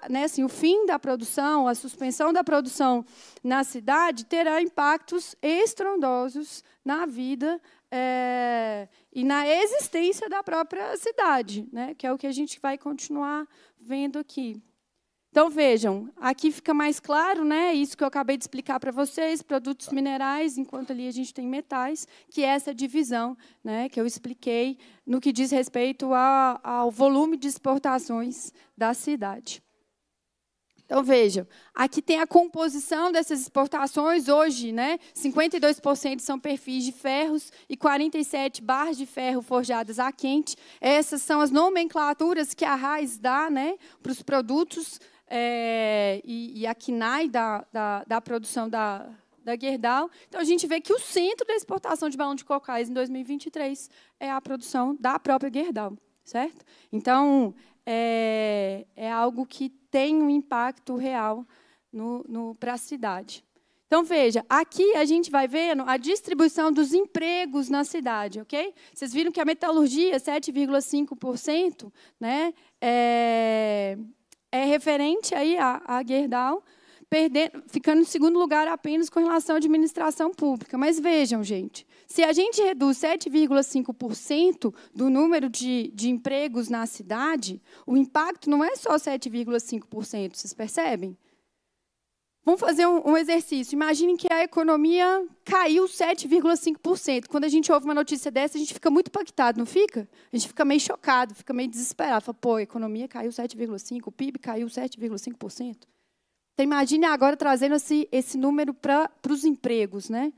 né, assim, o fim da produção, a suspensão da produção na cidade terá impactos estrondosos na vida é, e na existência da própria cidade, né, que é o que a gente vai continuar vendo aqui. Então vejam, aqui fica mais claro, né? Isso que eu acabei de explicar para vocês, produtos tá. minerais, enquanto ali a gente tem metais, que é essa divisão, né? Que eu expliquei no que diz respeito a, ao volume de exportações da cidade. Então vejam, aqui tem a composição dessas exportações hoje, né? 52% são perfis de ferros e 47 barras de ferro forjadas a quente. Essas são as nomenclaturas que a Rais dá, né, para os produtos é, e, e, a CNAE da, da, da produção da, da Gerdau. Então, a gente vê que o centro da exportação de balão de cocais em 2023 é a produção da própria Gerdau, certo? Então, é, é algo que tem um impacto real no, no para a cidade. Então, veja, aqui a gente vai vendo a distribuição dos empregos na cidade, ok? Vocês viram que a metalurgia, 7,5%, né, é, é referente aí a, a Gerdau, perdendo, ficando em segundo lugar apenas com relação à administração pública. Mas vejam, gente, se a gente reduz 7,5% do número de, de empregos na cidade, o impacto não é só 7,5%, vocês percebem? Vamos fazer um, exercício. Imaginem que a economia caiu 7,5%. Quando a gente ouve uma notícia dessa, a gente fica muito impactado, não fica? A gente fica meio chocado, fica meio desesperado. Fala, pô, a economia caiu 7,5%, o PIB caiu 7,5%. Então, imagine agora trazendo esse, esse número para os empregos, né?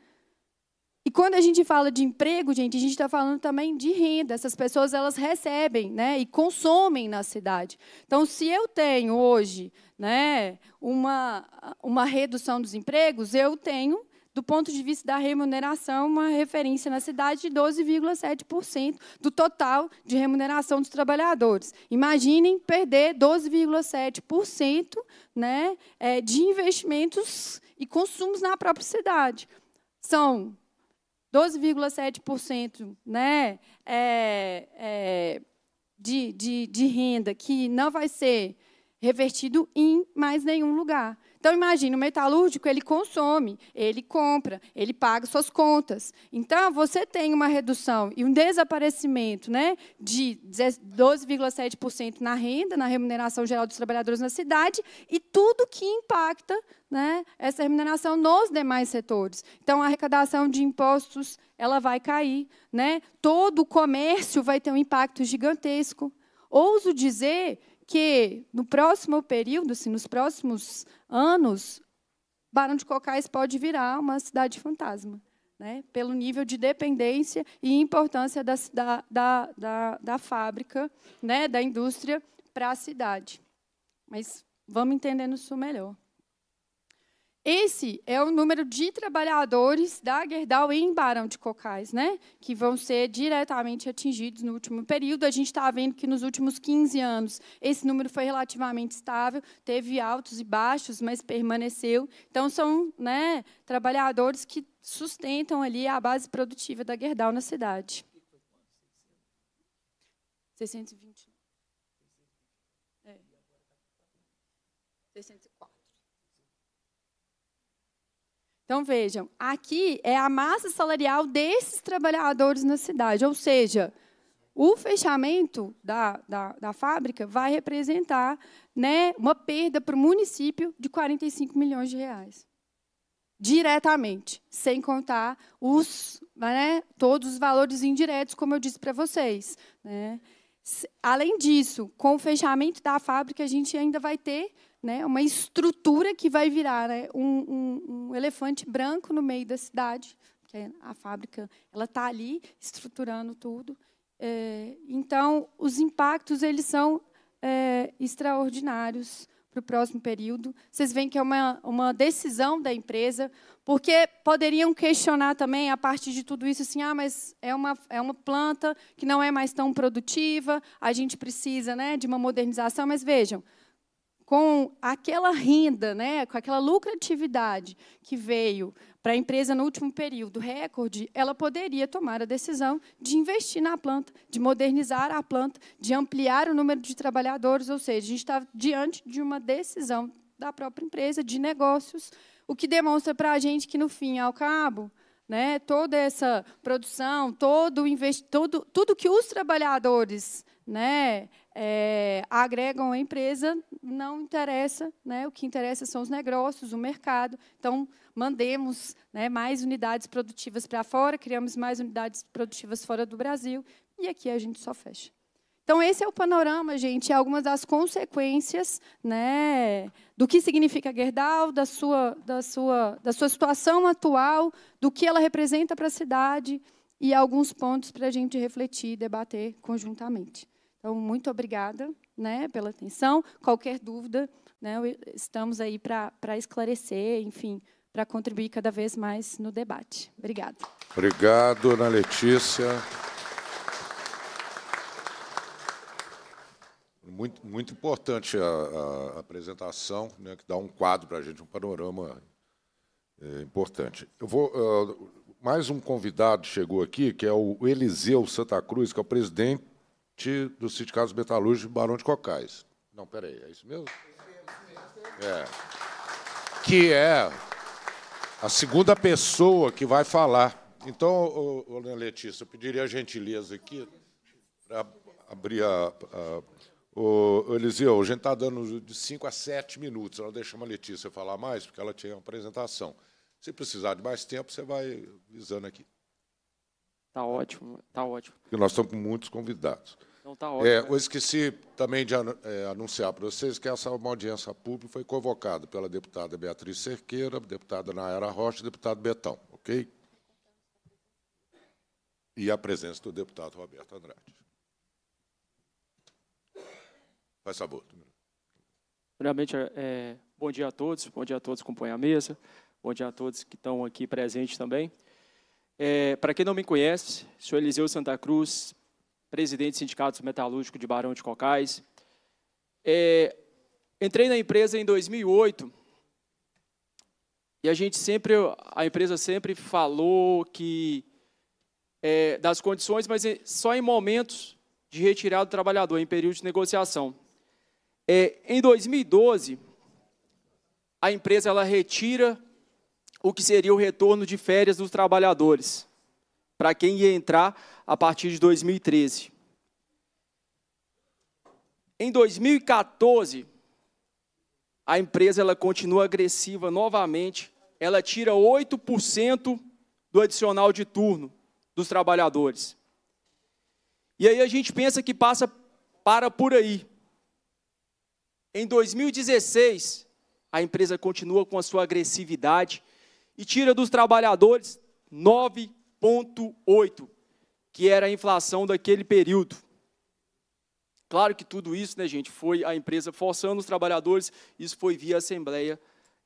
E quando a gente fala de emprego, gente, a gente está falando também de renda. Essas pessoas elas recebem, né, e consomem na cidade. Então, se eu tenho hoje, né, uma uma redução dos empregos, eu tenho do ponto de vista da remuneração, uma referência na cidade de 12,7% do total de remuneração dos trabalhadores. Imaginem perder 12,7% né, eh, de investimentos e consumos na própria cidade. São 12,7% né, é, é, de, de, de renda que não vai ser revertido em mais nenhum lugar. Então imagine, o metalúrgico ele consome, ele compra, ele paga suas contas. Então você tem uma redução e um desaparecimento, né, de 12,7% na renda, na remuneração geral dos trabalhadores na cidade e tudo que impacta, né, essa remuneração nos demais setores. Então a arrecadação de impostos ela vai cair, né? Todo o comércio vai ter um impacto gigantesco. Ouso dizer que no próximo período, assim, nos próximos anos, Barão de Cocais pode virar uma cidade fantasma, né? pelo nível de dependência e importância da, da, da, da fábrica, né? da indústria para a cidade. Mas vamos entendendo isso melhor. Esse é o número de trabalhadores da Gerdau em Barão de Cocais, né? que vão ser diretamente atingidos no último período. A gente está vendo que nos últimos 15 anos esse número foi relativamente estável, teve altos e baixos, mas permaneceu. Então, são né, trabalhadores que sustentam ali a base produtiva da Gerdau na cidade. 620. É. 620. Então vejam, aqui é a massa salarial desses trabalhadores na cidade, ou seja, o fechamento da, da, da fábrica vai representar né, uma perda para o município de 45 milhões de reais. Diretamente, sem contar os, né, todos os valores indiretos, como eu disse para vocês. Né. Além disso, com o fechamento da fábrica, a gente ainda vai ter né, uma estrutura que vai virar né, um, um, um, elefante branco no meio da cidade, porque a fábrica ela está ali estruturando tudo. É, então, os impactos eles são é, extraordinários para o próximo período. Vocês veem que é uma, uma decisão da empresa, porque poderiam questionar também a parte de tudo isso, assim, ah, mas é uma, é uma planta que não é mais tão produtiva, a gente precisa né, de uma modernização, mas vejam, com aquela renda, né, com aquela lucratividade que veio para a empresa no último período recorde, ela poderia tomar a decisão de investir na planta, de modernizar a planta, de ampliar o número de trabalhadores, ou seja, a gente está diante de uma decisão da própria empresa, de negócios, o que demonstra para a gente que, no fim, ao cabo, né, toda essa produção, todo, todo tudo que os trabalhadores né, é, agregam a empresa, não interessa, né? o que interessa são os negócios, o mercado. Então, mandemos né, mais unidades produtivas para fora, criamos mais unidades produtivas fora do Brasil, e aqui a gente só fecha. Então, esse é o panorama, gente, algumas das consequências né, do que significa Gerdau, da sua, da, sua, da sua situação atual, do que ela representa para a cidade e alguns pontos para a gente refletir e debater conjuntamente. Então, muito obrigada né, pela atenção. Qualquer dúvida, né, estamos aí para esclarecer, enfim, para contribuir cada vez mais no debate. Obrigada. Obrigado, Ana Letícia. Muito, muito importante a, a apresentação, né, que dá um quadro para a gente, um panorama é, importante. Eu vou, uh, mais um convidado chegou aqui, que é o Eliseu Santa Cruz, que é o presidente Ti do Sindicato dos Metalúrgicos Barão de Cocais. Não, peraí, é isso mesmo? É. Que é a segunda pessoa que vai falar. Então, Letícia, eu pediria a gentileza aqui para abrir a, a Ô, Eliseu, a gente está dando de 5 a 7 minutos. Ela deixou a Letícia falar mais, porque ela tinha uma apresentação. Se precisar de mais tempo, você vai visando aqui. Está ótimo, está ótimo. Porque nós estamos com muitos convidados. Então tá é, ótimo. É, eu esqueci também de é, anunciar para vocês que essa uma audiência pública foi convocada pela deputada Beatriz Cerqueira, deputada Nayara Rocha e deputado Betão, ok? E a presença do deputado Roberto Andrade. Faz favor. Primeiramente, é, é, bom dia a todos, bom dia a todos que compõem a mesa, bom dia a todos que estão aqui presentes também. É, para quem não me conhece, sou Eliseu Santa Cruz, presidente do Sindicato Metalúrgico de Barão de Cocais. É, entrei na empresa em 2008 e a gente sempre, a empresa sempre falou que é, das condições, mas é só em momentos de retirada do trabalhador, em período de negociação. É, em 2012, a empresa ela retira o que seria o retorno de férias dos trabalhadores para quem ia entrar a partir de 2013. Em 2014, a empresa ela continua agressiva novamente. Ela tira 8% do adicional de turno dos trabalhadores. E aí a gente pensa que passa para por aí. Em 2016, a empresa continua com a sua agressividade e tira dos trabalhadores 9 1,8, que era a inflação daquele período. Claro que tudo isso, né, gente, foi a empresa forçando os trabalhadores, isso foi via assembleia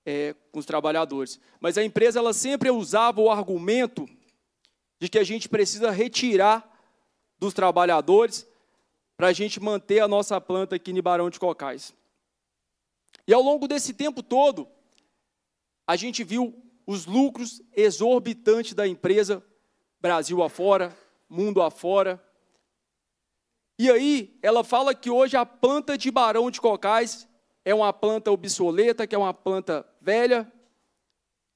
é, com os trabalhadores. Mas a empresa ela sempre usava o argumento de que a gente precisa retirar dos trabalhadores para a gente manter a nossa planta aqui em Barão de Cocais. E ao longo desse tempo todo, a gente viu os lucros exorbitantes da empresa Brasil afora, mundo afora. E aí, ela fala que hoje a planta de Barão de Cocais é uma planta obsoleta, que é uma planta velha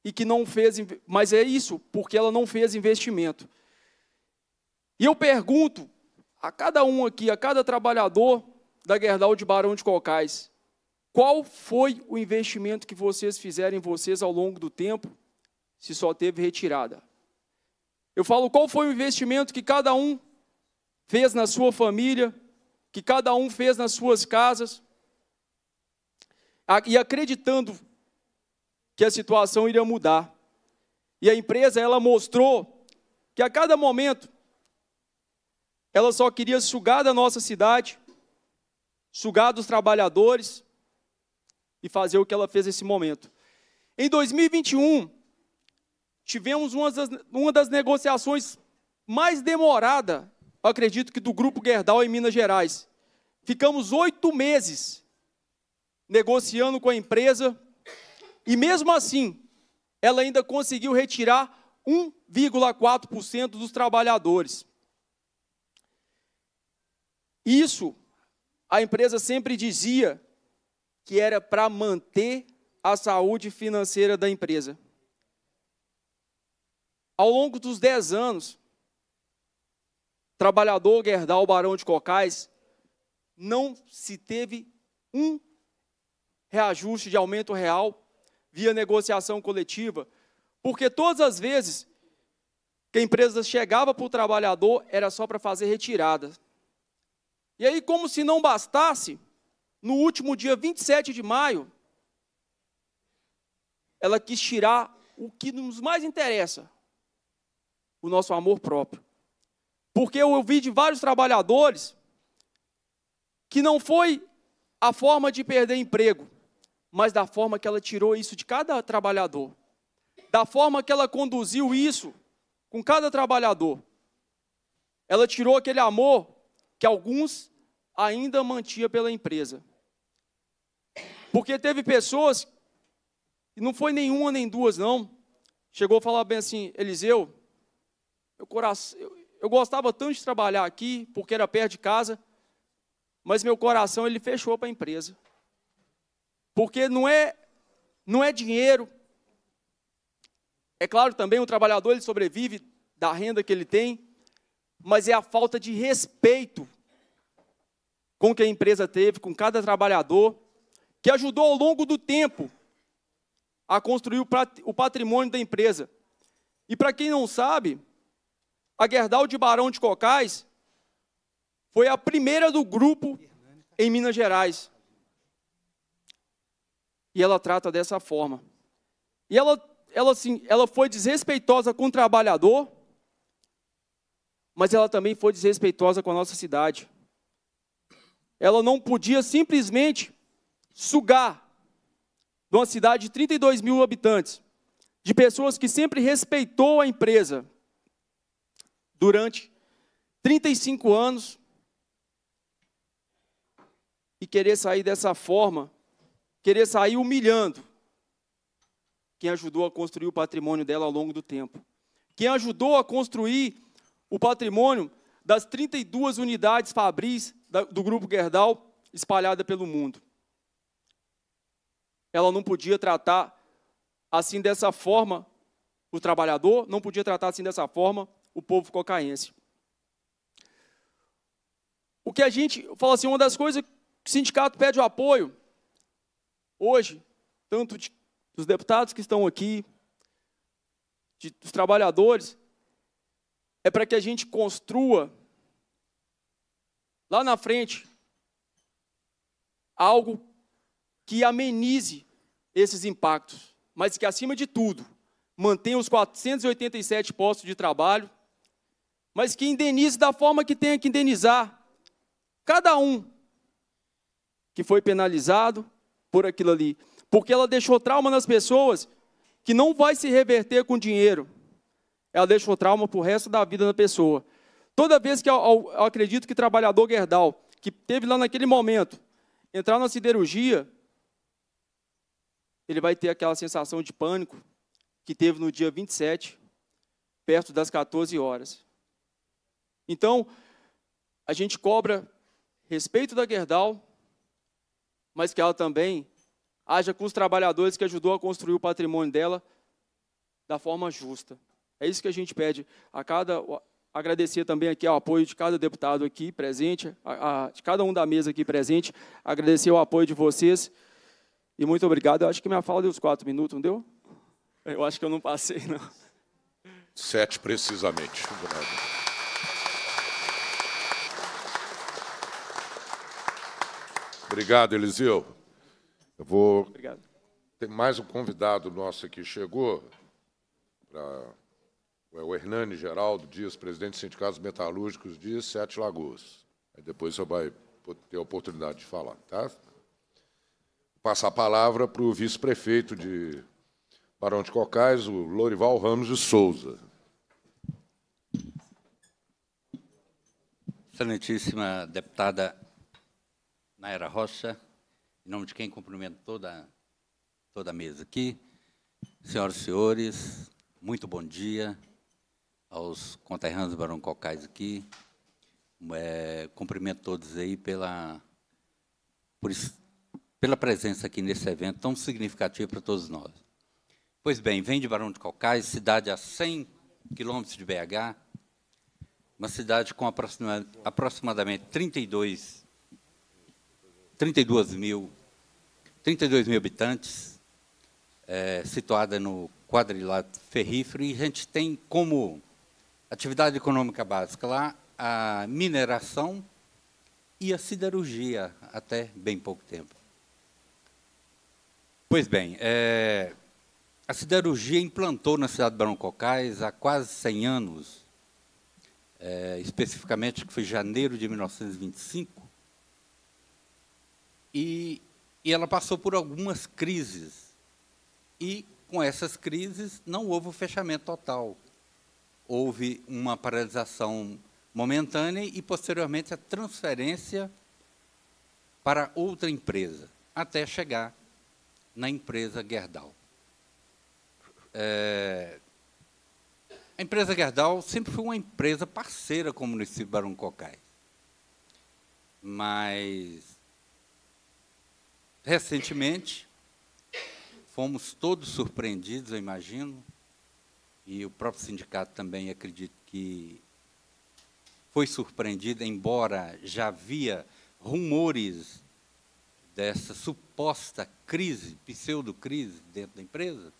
e que não fez, mas é isso, porque ela não fez investimento. E eu pergunto a cada um aqui, a cada trabalhador da Gerdau de Barão de Cocais, qual foi o investimento que vocês fizeram em vocês ao longo do tempo, se só teve retirada? Eu falo qual foi o investimento que cada um fez na sua família, que cada um fez nas suas casas, e acreditando que a situação iria mudar. E a empresa ela mostrou que a cada momento ela só queria sugar da nossa cidade, sugar dos trabalhadores e fazer o que ela fez nesse momento. Em 2021, tivemos uma das, uma das negociações mais demorada, acredito que do Grupo Gerdau em Minas Gerais. Ficamos oito meses negociando com a empresa e mesmo assim ela ainda conseguiu retirar 1,4% dos trabalhadores. Isso a empresa sempre dizia que era para manter a saúde financeira da empresa. Ao longo dos dez anos, trabalhador Gerdau Barão de Cocais, não se teve um reajuste de aumento real via negociação coletiva, porque todas as vezes que a empresa chegava para o trabalhador era só para fazer retirada. E aí, como se não bastasse, no último dia 27 de maio, ela quis tirar o que nos mais interessa, o nosso amor próprio. Porque eu ouvi de vários trabalhadores que não foi a forma de perder emprego, mas da forma que ela tirou isso de cada trabalhador, da forma que ela conduziu isso com cada trabalhador. Ela tirou aquele amor que alguns ainda mantinha pela empresa. Porque teve pessoas, e não foi nenhuma nem duas, não, chegou a falar bem assim: Eliseu, meu coração, eu, eu gostava tanto de trabalhar aqui, porque era perto de casa, mas meu coração ele fechou para a empresa. Porque não é não é dinheiro. É claro também o trabalhador ele sobrevive da renda que ele tem, mas é a falta de respeito com que a empresa teve com cada trabalhador que ajudou ao longo do tempo a construir o patrimônio da empresa. E para quem não sabe, a Gerdau de Barão de Cocais foi a primeira do grupo em Minas Gerais. E ela trata dessa forma. E ela, ela, assim, ela foi desrespeitosa com o trabalhador, mas ela também foi desrespeitosa com a nossa cidade. Ela não podia simplesmente sugar de uma cidade de 32 mil habitantes, de pessoas que sempre respeitou a empresa, durante 35 anos e querer sair dessa forma, querer sair humilhando quem ajudou a construir o patrimônio dela ao longo do tempo. Quem ajudou a construir o patrimônio das 32 unidades fabris do grupo Gerdau espalhada pelo mundo. Ela não podia tratar assim dessa forma o trabalhador, não podia tratar assim dessa forma o povo cocaense. O que a gente fala assim, uma das coisas que o sindicato pede o apoio hoje, tanto de, dos deputados que estão aqui, de, dos trabalhadores, é para que a gente construa lá na frente algo que amenize esses impactos, mas que acima de tudo mantenha os 487 postos de trabalho mas que indenize da forma que tenha que indenizar cada um que foi penalizado por aquilo ali, porque ela deixou trauma nas pessoas que não vai se reverter com dinheiro. Ela deixou trauma para o resto da vida da pessoa. Toda vez que eu, eu, eu acredito que trabalhador Gerdau, que teve lá naquele momento, entrar na siderurgia, ele vai ter aquela sensação de pânico que teve no dia 27, perto das 14 horas. Então, a gente cobra respeito da Gerdau, mas que ela também haja com os trabalhadores que ajudou a construir o patrimônio dela da forma justa. É isso que a gente pede a cada agradecer também aqui ao apoio de cada deputado aqui presente, a, a, de cada um da mesa aqui presente, agradecer o apoio de vocês e muito obrigado. Eu acho que minha fala deu os quatro minutos, não deu? Eu acho que eu não passei, não. Sete, precisamente. Obrigado. Obrigado, Eliseu. Eu vou. Obrigado. Tem mais um convidado nosso aqui chegou, pra... é o Hernani Geraldo Dias, presidente do Sindicato dos Metalúrgicos de Sete Lagoas. Aí depois você vai ter a oportunidade de falar, tá? Passar a palavra para o vice-prefeito de Barão de Cocais, o Lorival Ramos de Souza. Excelentíssima deputada Naira Rocha, em nome de quem cumprimento toda, toda a mesa aqui. Senhoras e senhores, muito bom dia aos conterrâneos do Barão Cocais aqui. É, cumprimento todos aí pela, por, pela presença aqui nesse evento tão significativo para todos nós. Pois bem, vem de Barão de Cocais, cidade a 100 quilômetros de BH, uma cidade com aproximadamente 32 32 mil, 32 mil habitantes, é, situada no quadrilátero ferrífero, e a gente tem como atividade econômica básica lá a mineração e a siderurgia, até bem pouco tempo. Pois bem, é, a siderurgia implantou na cidade de Barão Cocais há quase 100 anos, é, especificamente que foi janeiro de 1925, e, e ela passou por algumas crises. E com essas crises não houve o fechamento total. Houve uma paralisação momentânea e, posteriormente, a transferência para outra empresa, até chegar na empresa Gerdau. É, a empresa Gerdau sempre foi uma empresa parceira com o município de Barão Mas recentemente, fomos todos surpreendidos, eu imagino, e o próprio sindicato também acredito que foi surpreendido, embora já havia rumores dessa suposta crise, pseudo-crise dentro da empresa,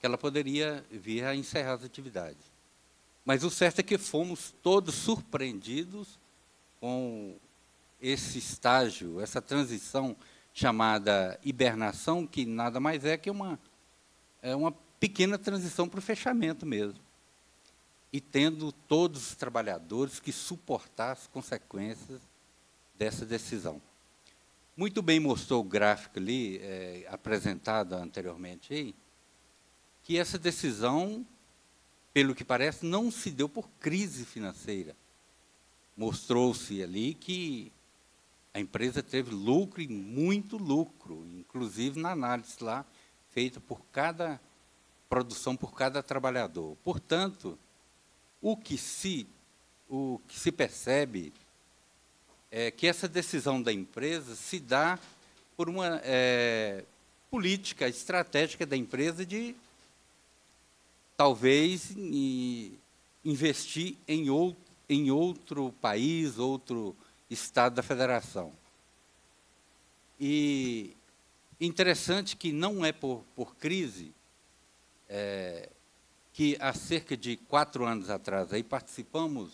que ela poderia vir a encerrar as atividades. Mas o certo é que fomos todos surpreendidos com esse estágio, essa transição chamada hibernação, que nada mais é que uma, é uma pequena transição para o fechamento mesmo. E tendo todos os trabalhadores que suportar as consequências dessa decisão. Muito bem mostrou o gráfico ali, é, apresentado anteriormente, aí, que essa decisão, pelo que parece, não se deu por crise financeira. Mostrou-se ali que a empresa teve lucro e muito lucro, inclusive na análise lá feita por cada produção por cada trabalhador. Portanto, o que se o que se percebe é que essa decisão da empresa se dá por uma é, política estratégica da empresa de talvez investir em, em outro país, outro Estado da Federação. E interessante que não é por, por crise é, que há cerca de quatro anos atrás aí participamos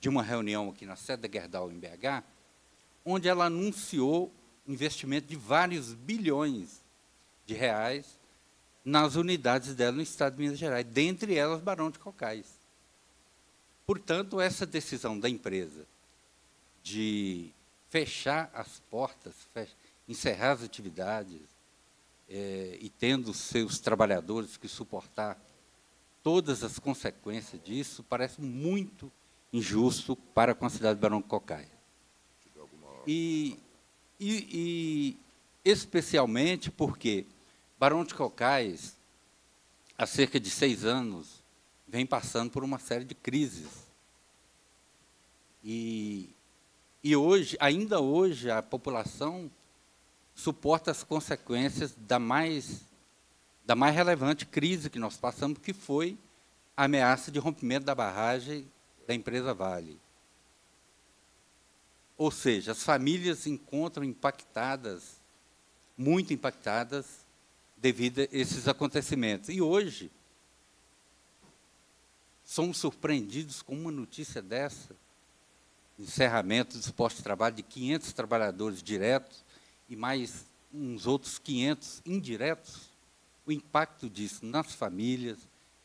de uma reunião aqui na sede da Gerdau em BH, onde ela anunciou investimento de vários bilhões de reais nas unidades dela no estado de Minas Gerais, dentre elas Barão de Cocais. Portanto, essa decisão da empresa de fechar as portas, fechar, encerrar as atividades é, e tendo seus trabalhadores que suportar todas as consequências disso, parece muito injusto para com a cidade de Barão de Cocaia. E, e, e, especialmente porque Barão de Cocais, há cerca de seis anos, vem passando por uma série de crises. E e hoje, ainda hoje, a população suporta as consequências da mais, da mais relevante crise que nós passamos, que foi a ameaça de rompimento da barragem da empresa Vale. Ou seja, as famílias se encontram impactadas, muito impactadas, devido a esses acontecimentos. E hoje, somos surpreendidos com uma notícia dessa, encerramento dos postos de trabalho de 500 trabalhadores diretos e mais uns outros 500 indiretos, o impacto disso nas famílias,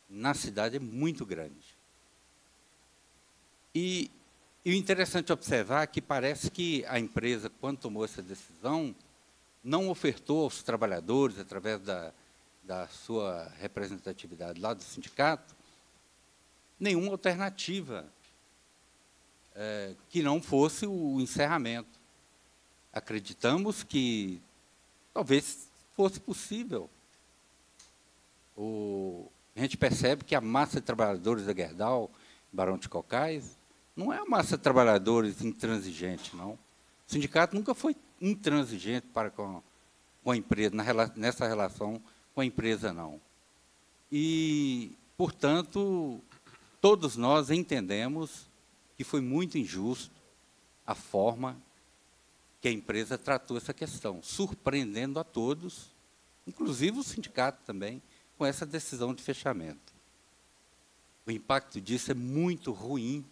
na cidade é muito grande. E, e o interessante é observar que parece que a empresa, quando tomou essa decisão, não ofertou aos trabalhadores, através da, da sua representatividade lá do sindicato, nenhuma alternativa é, que não fosse o encerramento. Acreditamos que talvez fosse possível. O, a gente percebe que a massa de trabalhadores da Gerdau, Barão de Cocais, não é a massa de trabalhadores intransigente, não. O sindicato nunca foi intransigente para com, com a empresa, na, nessa relação com a empresa, não. E, portanto, todos nós entendemos que foi muito injusto a forma que a empresa tratou essa questão, surpreendendo a todos, inclusive o sindicato também, com essa decisão de fechamento. O impacto disso é muito ruim,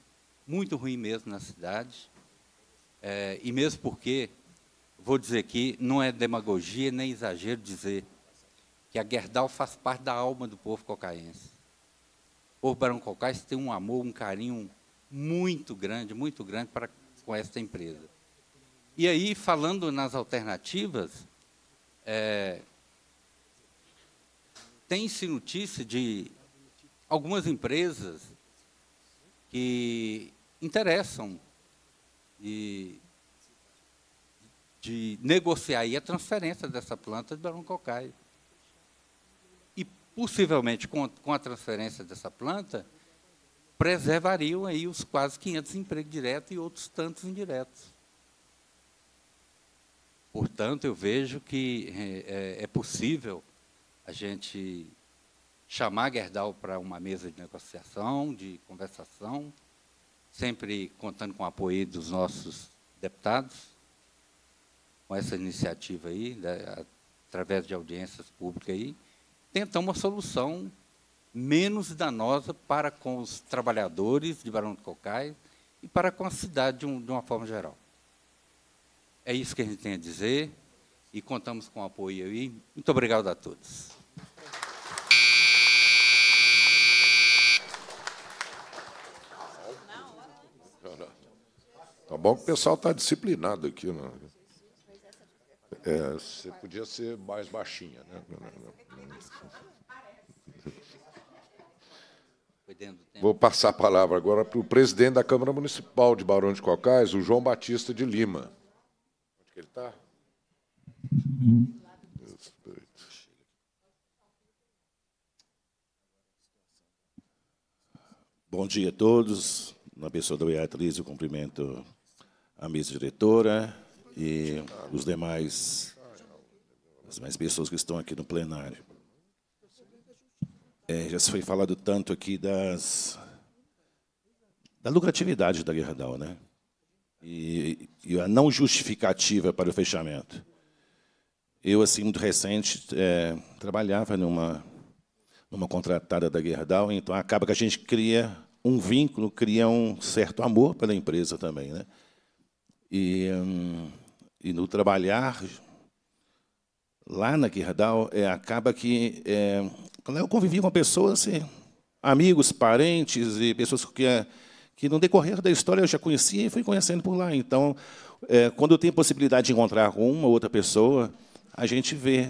muito ruim mesmo na cidade, é, e mesmo porque, vou dizer aqui, não é demagogia nem exagero dizer que a Gerdau faz parte da alma do povo cocaense. O povo barão cocais tem um amor, um carinho muito grande, muito grande para, com esta empresa. E aí, falando nas alternativas, é, tem-se notícia de algumas empresas que interessam de, de negociar a transferência dessa planta de Barão Cocaio. E, possivelmente, com, com a transferência dessa planta, preservariam aí os quase 500 empregos diretos e outros tantos indiretos. Portanto, eu vejo que é, é, é possível a gente chamar Gerdau para uma mesa de negociação, de conversação, sempre contando com o apoio dos nossos deputados, com essa iniciativa aí, da, através de audiências públicas aí, tentar uma solução menos danosa para com os trabalhadores de Barão do Cocais e para com a cidade de, um, de uma forma geral. É isso que a gente tem a dizer e contamos com o apoio aí. Muito obrigado a todos. Tá bom que o pessoal está disciplinado aqui. Né? É, você podia ser mais baixinha, né? Não, não, não. Vou passar a palavra agora para o presidente da Câmara Municipal de Barão de Cocais, o João Batista de Lima. Onde que ele está? Bom dia a todos. Na pessoa da Beatriz, eu cumprimento a mesa diretora e os demais, as demais pessoas que estão aqui no plenário. É, já se foi falado tanto aqui das, da lucratividade da Gerdau, né? E, e, a não justificativa para o fechamento. Eu, assim, muito recente, é, trabalhava numa, numa contratada da Gerdau, então acaba que a gente cria um vínculo, cria um certo amor pela empresa também. Né? E, hum, e no trabalhar, lá na Guirdal, é, acaba que. É, quando eu convivi com pessoas, assim, amigos, parentes e pessoas que, é, que no decorrer da história eu já conhecia e fui conhecendo por lá. Então, é, quando eu tenho possibilidade de encontrar uma ou outra pessoa, a gente vê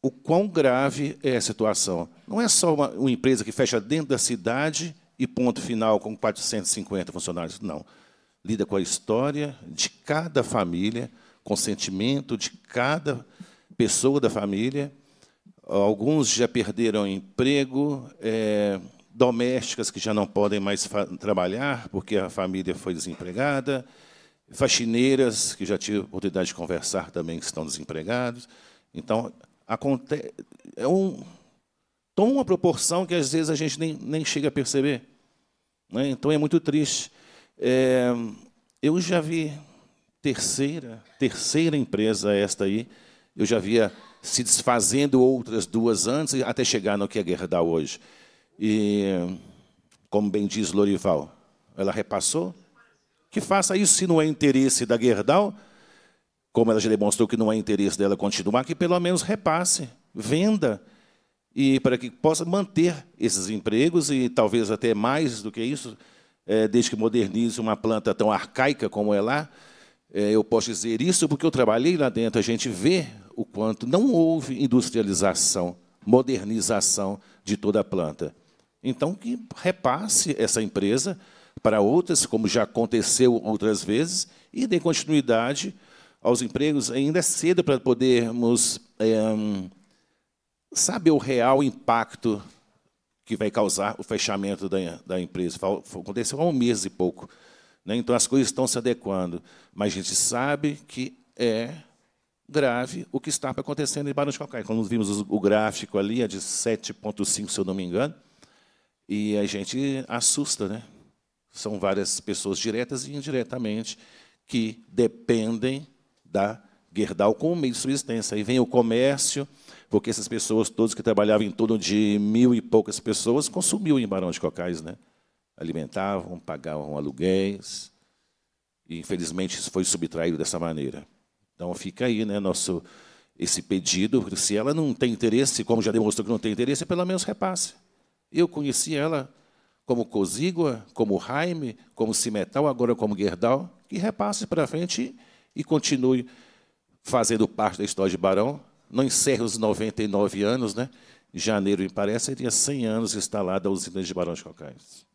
o quão grave é a situação. Não é só uma, uma empresa que fecha dentro da cidade e ponto final com 450 funcionários, não. Lida com a história de cada família, com o sentimento de cada pessoa da família. Alguns já perderam emprego, é, domésticas que já não podem mais trabalhar porque a família foi desempregada, faxineiras que já tive a oportunidade de conversar também que estão desempregados. Então, acontece, é um, toma uma proporção que às vezes a gente nem, nem chega a perceber. Né? Então, é muito triste. É, eu já vi terceira, terceira empresa esta aí, eu já via se desfazendo outras duas antes, até chegar no que a guerra dá hoje. E, como bem diz Lorival, ela repassou. Que faça isso se não é interesse da Gerdau, como ela já demonstrou que não é interesse dela continuar, que pelo menos repasse, venda, e para que possa manter esses empregos e talvez até mais do que isso, é, desde que modernize uma planta tão arcaica como é lá, é, eu posso dizer isso porque eu trabalhei lá dentro, a gente vê o quanto não houve industrialização, modernização de toda a planta. Então, que repasse essa empresa para outras, como já aconteceu outras vezes, e dê continuidade aos empregos. Ainda é cedo para podermos é, saber o real impacto que vai causar o fechamento da, da empresa. Aconteceu há um mês e pouco. Né? Então as coisas estão se adequando, mas a gente sabe que é grave o que está acontecendo em Barão de Calcaia. Quando vimos o gráfico ali, é de 7,5, se eu não me engano, e a gente assusta, né? São várias pessoas diretas e indiretamente que dependem da Gerdau como meio de subsistência. Aí vem o comércio, porque essas pessoas todas que trabalhavam em torno de mil e poucas pessoas consumiu em Barão de Cocais, né? alimentavam, pagavam aluguéis. E, infelizmente, isso foi subtraído dessa maneira. Então, fica aí né, nosso, esse pedido. Se ela não tem interesse, como já demonstrou que não tem interesse, pelo menos repasse. Eu conheci ela como Cozígua, como Jaime, como Cimetal, agora como Gerdau, que repasse para frente e continue fazendo parte da história de Barão. Não encerre os 99 anos, né? Em janeiro, me parece, seria 100 anos instalada a usina de Barão de Cocais.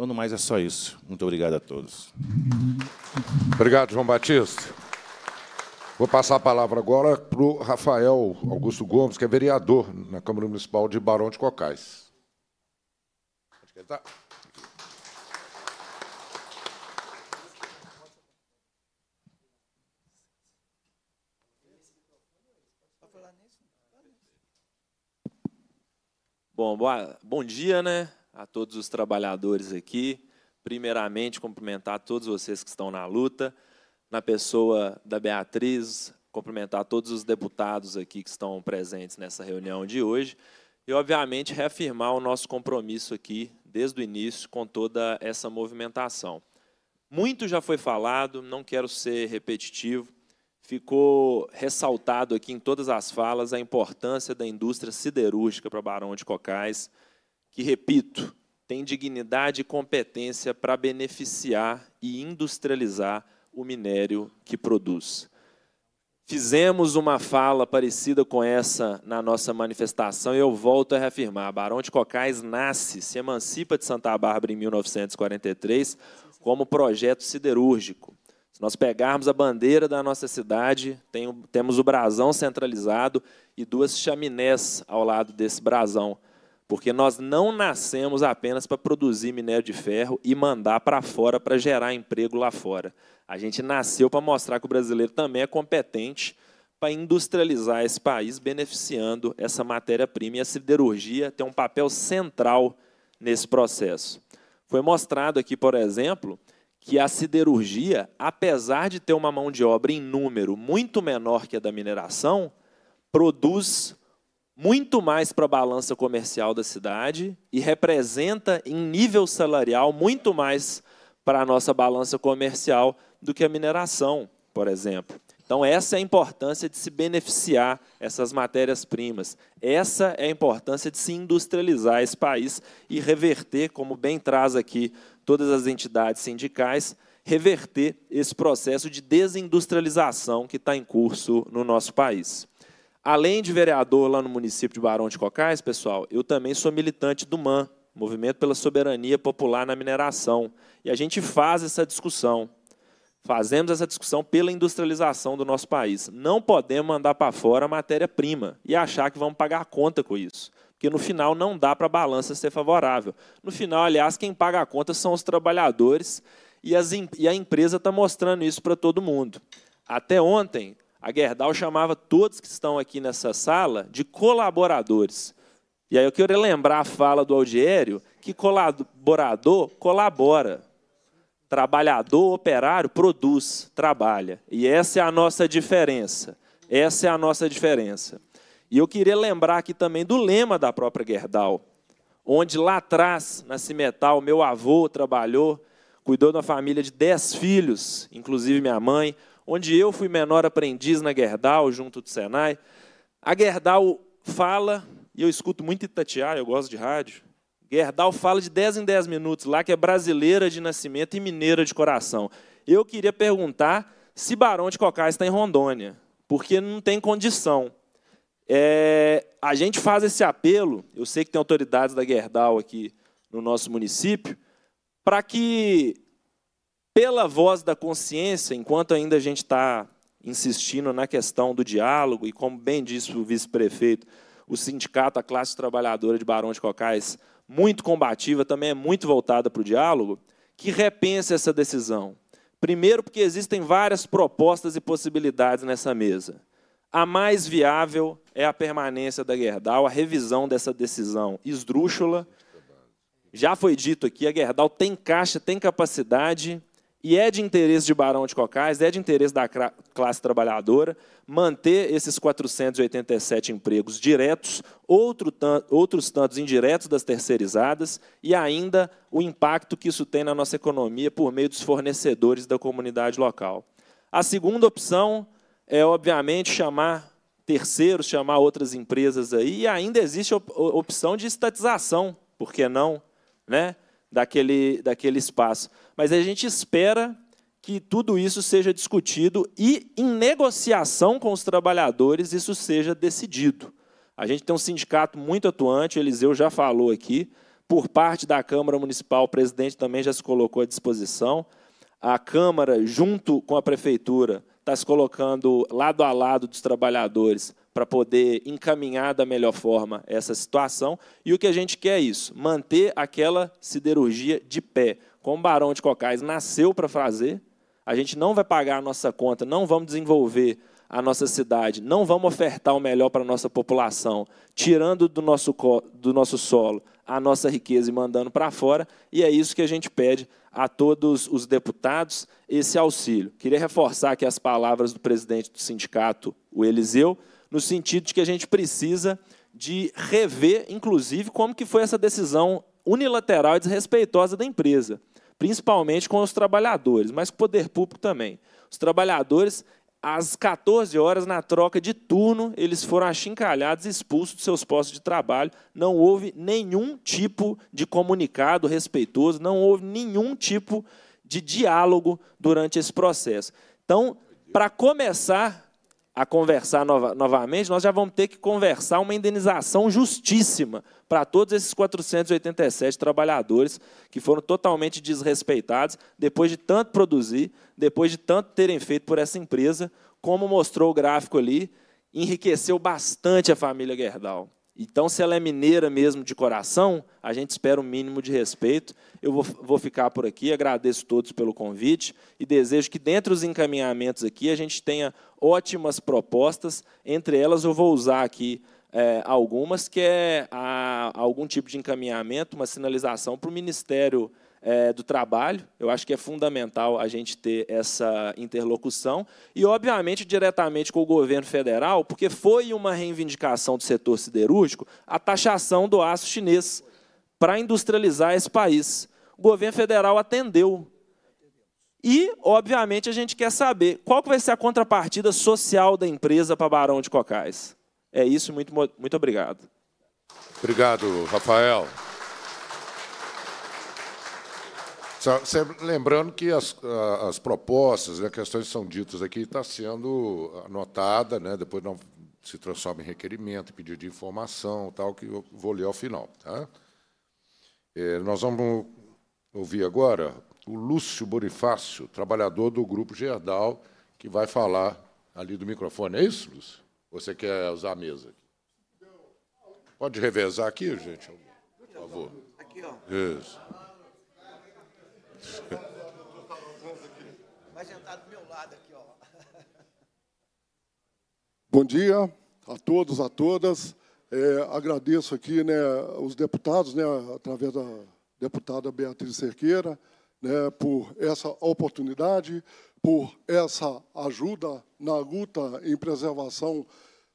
Então, no mais, é só isso. Muito obrigado a todos. Obrigado, João Batista. Vou passar a palavra agora para o Rafael Augusto Gomes, que é vereador na Câmara Municipal de Barão de Cocais. Acho que ele está. Bom, boa, bom dia, né? a todos os trabalhadores aqui. Primeiramente, cumprimentar todos vocês que estão na luta. Na pessoa da Beatriz, cumprimentar todos os deputados aqui que estão presentes nessa reunião de hoje. E, obviamente, reafirmar o nosso compromisso aqui, desde o início, com toda essa movimentação. Muito já foi falado, não quero ser repetitivo. Ficou ressaltado aqui em todas as falas a importância da indústria siderúrgica para Barão de Cocais que, repito, tem dignidade e competência para beneficiar e industrializar o minério que produz. Fizemos uma fala parecida com essa na nossa manifestação e eu volto a reafirmar: Barão de Cocais nasce, se emancipa de Santa Bárbara em 1943 como projeto siderúrgico. Se nós pegarmos a bandeira da nossa cidade, tem, temos o brasão centralizado e duas chaminés ao lado desse brasão porque nós não nascemos apenas para produzir minério de ferro e mandar para fora para gerar emprego lá fora. A gente nasceu para mostrar que o brasileiro também é competente para industrializar esse país, beneficiando essa matéria-prima. E a siderurgia tem um papel central nesse processo. Foi mostrado aqui, por exemplo, que a siderurgia, apesar de ter uma mão de obra em número muito menor que a da mineração, produz muito mais para a balança comercial da cidade e representa em nível salarial muito mais para a nossa balança comercial do que a mineração, por exemplo. Então, essa é a importância de se beneficiar essas matérias-primas. Essa é a importância de se industrializar esse país e reverter, como bem traz aqui todas as entidades sindicais, reverter esse processo de desindustrialização que está em curso no nosso país. Além de vereador lá no município de Barão de Cocais, pessoal, eu também sou militante do MAN, Movimento pela Soberania Popular na Mineração. E a gente faz essa discussão. Fazemos essa discussão pela industrialização do nosso país. Não podemos mandar para fora a matéria-prima e achar que vamos pagar a conta com isso. Porque no final não dá para a balança ser favorável. No final, aliás, quem paga a conta são os trabalhadores e, as, e a empresa está mostrando isso para todo mundo. Até ontem, a Gerdau chamava todos que estão aqui nessa sala de colaboradores. E aí eu queria lembrar a fala do Aldiério que colaborador colabora. Trabalhador, operário, produz, trabalha. E essa é a nossa diferença. Essa é a nossa diferença. E eu queria lembrar aqui também do lema da própria Gerdau, onde lá atrás, na Cimetal, meu avô trabalhou, cuidou da família de dez filhos, inclusive minha mãe, onde eu fui menor aprendiz na Gerdau, junto do Senai. A Gerdau fala, e eu escuto muito Itatiaia, eu gosto de rádio. Gerdau fala de 10 em 10 minutos lá, que é brasileira de nascimento e mineira de coração. Eu queria perguntar se Barão de Cocais está em Rondônia, porque não tem condição. É, a gente faz esse apelo, eu sei que tem autoridades da Gerdau aqui no nosso município, para que pela voz da consciência, enquanto ainda a gente está insistindo na questão do diálogo, e como bem disse o vice-prefeito, o sindicato, a classe trabalhadora de Barão de Cocais, muito combativa, também é muito voltada para o diálogo, que repense essa decisão. Primeiro, porque existem várias propostas e possibilidades nessa mesa. A mais viável é a permanência da Gerdau, a revisão dessa decisão esdrúxula. Já foi dito aqui, a Gerdau tem caixa, tem capacidade, e é de interesse de Barão de Cocais, é de interesse da classe trabalhadora manter esses 487 empregos diretos, outro outros tantos indiretos das terceirizadas e ainda o impacto que isso tem na nossa economia por meio dos fornecedores da comunidade local. A segunda opção é, obviamente, chamar terceiros, chamar outras empresas aí, e ainda existe a opção de estatização, por que não? Né? daquele, daquele espaço. Mas a gente espera que tudo isso seja discutido e, em negociação com os trabalhadores, isso seja decidido. A gente tem um sindicato muito atuante, o Eliseu já falou aqui, por parte da Câmara Municipal, o presidente também já se colocou à disposição. A Câmara, junto com a Prefeitura, está se colocando lado a lado dos trabalhadores para poder encaminhar da melhor forma essa situação. E o que a gente quer é isso: manter aquela siderurgia de pé. Como o Barão de Cocais nasceu para fazer, a gente não vai pagar a nossa conta, não vamos desenvolver a nossa cidade, não vamos ofertar o melhor para a nossa população, tirando do nosso, do nosso solo a nossa riqueza e mandando para fora, e é isso que a gente pede a todos os deputados esse auxílio. Queria reforçar aqui as palavras do presidente do sindicato, o Eliseu, no sentido de que a gente precisa de rever, inclusive, como que foi essa decisão unilateral e desrespeitosa da empresa, principalmente com os trabalhadores, mas com o poder público também. Os trabalhadores, às 14 horas, na troca de turno, eles foram achincalhados expulsos de seus postos de trabalho. Não houve nenhum tipo de comunicado respeitoso, não houve nenhum tipo de diálogo durante esse processo. Então, para começar, a conversar nova, novamente, nós já vamos ter que conversar uma indenização justíssima para todos esses 487 trabalhadores que foram totalmente desrespeitados depois de tanto produzir, depois de tanto terem feito por essa empresa, como mostrou o gráfico ali, enriqueceu bastante a família Gerdau. Então, se ela é mineira mesmo de coração, a gente espera o um mínimo de respeito. Eu vou, vou ficar por aqui, agradeço todos pelo convite e desejo que, dentro dos encaminhamentos aqui, a gente tenha ótimas propostas. Entre elas, eu vou usar aqui é, algumas, que é a, algum tipo de encaminhamento, uma sinalização para o Ministério é, do trabalho. Eu acho que é fundamental a gente ter essa interlocução. E, obviamente, diretamente com o governo federal, porque foi uma reivindicação do setor siderúrgico a taxação do aço chinês para industrializar esse país. O governo federal atendeu. E, obviamente, a gente quer saber qual vai ser a contrapartida social da empresa para Barão de Cocais. É isso, muito, muito obrigado. Obrigado, Rafael. lembrando que as, as propostas, as né, questões que são ditas aqui, está sendo anotada, né, depois não se transforma em requerimento, pedido de informação, tal, que eu vou ler ao final. Tá? É, nós vamos ouvir agora o Lúcio Bonifácio, trabalhador do Grupo Gerdal, que vai falar ali do microfone. É isso, Lúcio? Você quer usar a mesa? Pode revezar aqui, gente? Por favor. Aqui, ó. Isso. Vai do meu lado aqui, ó. Bom dia a todos, a todas. É, agradeço aqui né, os deputados, né, através da deputada Beatriz Cerqueira, né, por essa oportunidade, por essa ajuda na luta em preservação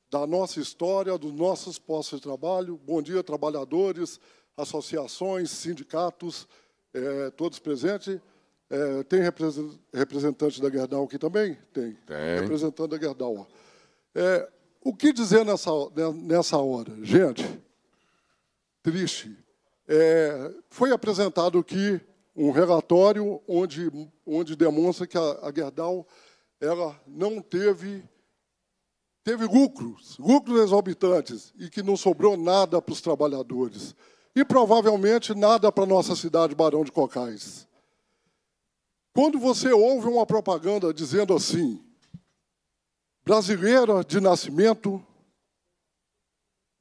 da nossa história, dos nossos postos de trabalho. Bom dia, trabalhadores, associações, sindicatos, é, todos presentes. É, tem representante da Gerdau aqui também? Tem. tem. Representante da Gerdau. É, o que dizer nessa, né, nessa hora? Gente, triste. É, foi apresentado aqui um relatório onde, onde demonstra que a, a Gerdau ela não teve teve lucros, lucros exorbitantes, e que não sobrou nada para os trabalhadores e provavelmente nada para nossa cidade Barão de Cocais. Quando você ouve uma propaganda dizendo assim, brasileira de nascimento,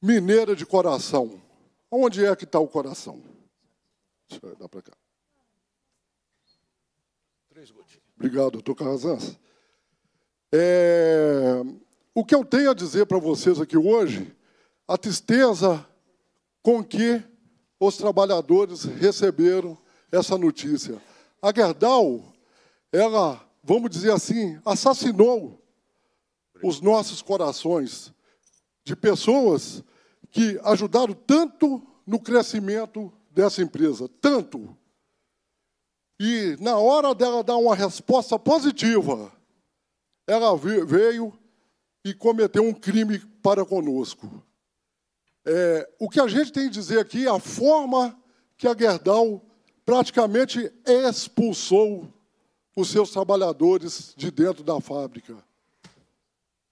mineira de coração, onde é que está o coração? Deixa eu dar para cá. Três gotinhas. Obrigado, doutor Carrazans. É, o que eu tenho a dizer para vocês aqui hoje, a tristeza com que os trabalhadores receberam essa notícia. A Gerdau, ela, vamos dizer assim, assassinou os nossos corações de pessoas que ajudaram tanto no crescimento dessa empresa, tanto. E na hora dela dar uma resposta positiva, ela veio e cometeu um crime para conosco. É, o que a gente tem que dizer aqui, é a forma que a Gerdau praticamente expulsou os seus trabalhadores de dentro da fábrica.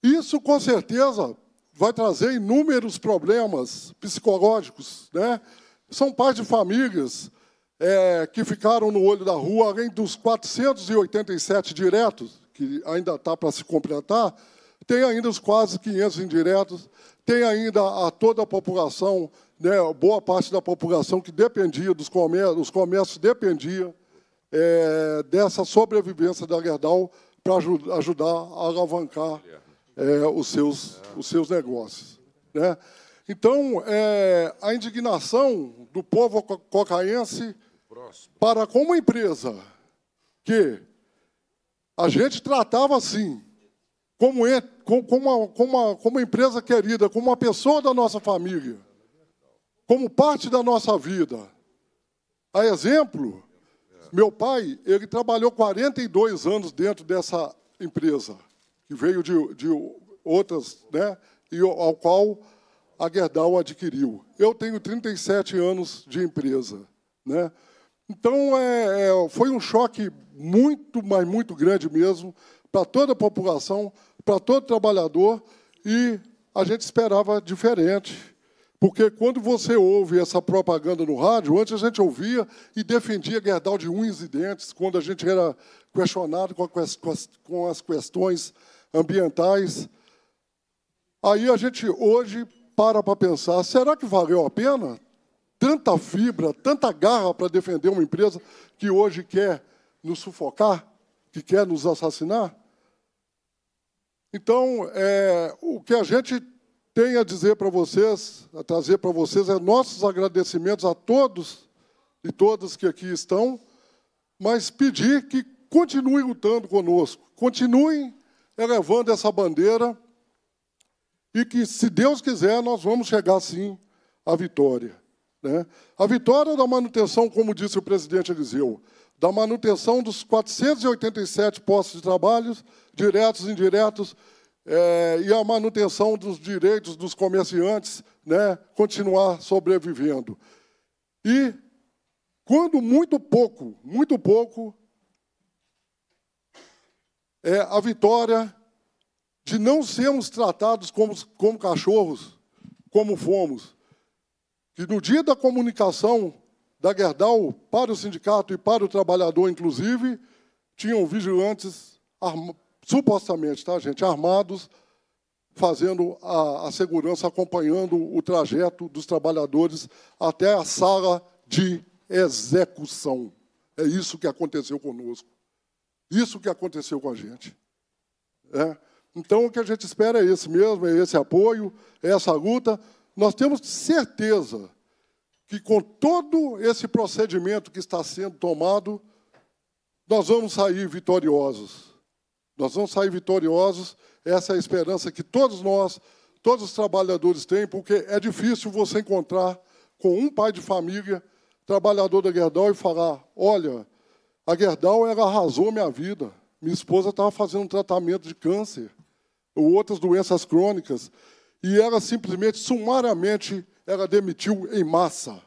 Isso, com certeza, vai trazer inúmeros problemas psicológicos. Né? São pais de famílias é, que ficaram no olho da rua, além dos 487 diretos, que ainda está para se completar, tem ainda os quase 500 indiretos, tem ainda a toda a população, né, boa parte da população que dependia dos comércios, os comércios dependiam é, dessa sobrevivência da Gerdau para ajudar a alavancar é, os, seus, os seus negócios. Né? Então, é, a indignação do povo co cocaense para uma empresa que a gente tratava assim, como, é, como, uma, como, uma, como uma empresa querida, como uma pessoa da nossa família, como parte da nossa vida. A exemplo, meu pai, ele trabalhou 42 anos dentro dessa empresa, que veio de, de outras, né, e ao qual a Gerdau adquiriu. Eu tenho 37 anos de empresa. Né? Então, é, é, foi um choque muito, mas muito grande mesmo, para toda a população, para todo trabalhador, e a gente esperava diferente. Porque quando você ouve essa propaganda no rádio, antes a gente ouvia e defendia Gerdau de unhas e dentes, quando a gente era questionado com, as, com as questões ambientais. Aí a gente hoje para para pensar, será que valeu a pena? Tanta fibra, tanta garra para defender uma empresa que hoje quer nos sufocar, que quer nos assassinar? Então, é, o que a gente tem a dizer para vocês, a trazer para vocês, é nossos agradecimentos a todos e todas que aqui estão, mas pedir que continuem lutando conosco, continuem elevando essa bandeira e que, se Deus quiser, nós vamos chegar sim à vitória. Né? A vitória da manutenção, como disse o presidente Eliseu, da manutenção dos 487 postos de trabalho, diretos e indiretos, é, e a manutenção dos direitos dos comerciantes né, continuar sobrevivendo. E, quando muito pouco, muito pouco, é a vitória de não sermos tratados como, como cachorros, como fomos. Que no dia da comunicação, da Gerdau para o sindicato e para o trabalhador, inclusive, tinham vigilantes, supostamente, tá, gente, armados, fazendo a, a segurança, acompanhando o trajeto dos trabalhadores até a sala de execução. É isso que aconteceu conosco. Isso que aconteceu com a gente. É. Então, o que a gente espera é esse mesmo, é esse apoio, é essa luta. Nós temos certeza que com todo esse procedimento que está sendo tomado, nós vamos sair vitoriosos. Nós vamos sair vitoriosos. Essa é a esperança que todos nós, todos os trabalhadores têm, porque é difícil você encontrar com um pai de família, trabalhador da Gerdau, e falar: olha, a Gerdau ela arrasou minha vida. Minha esposa estava fazendo um tratamento de câncer ou outras doenças crônicas, e ela simplesmente, sumariamente, ela demitiu em massa.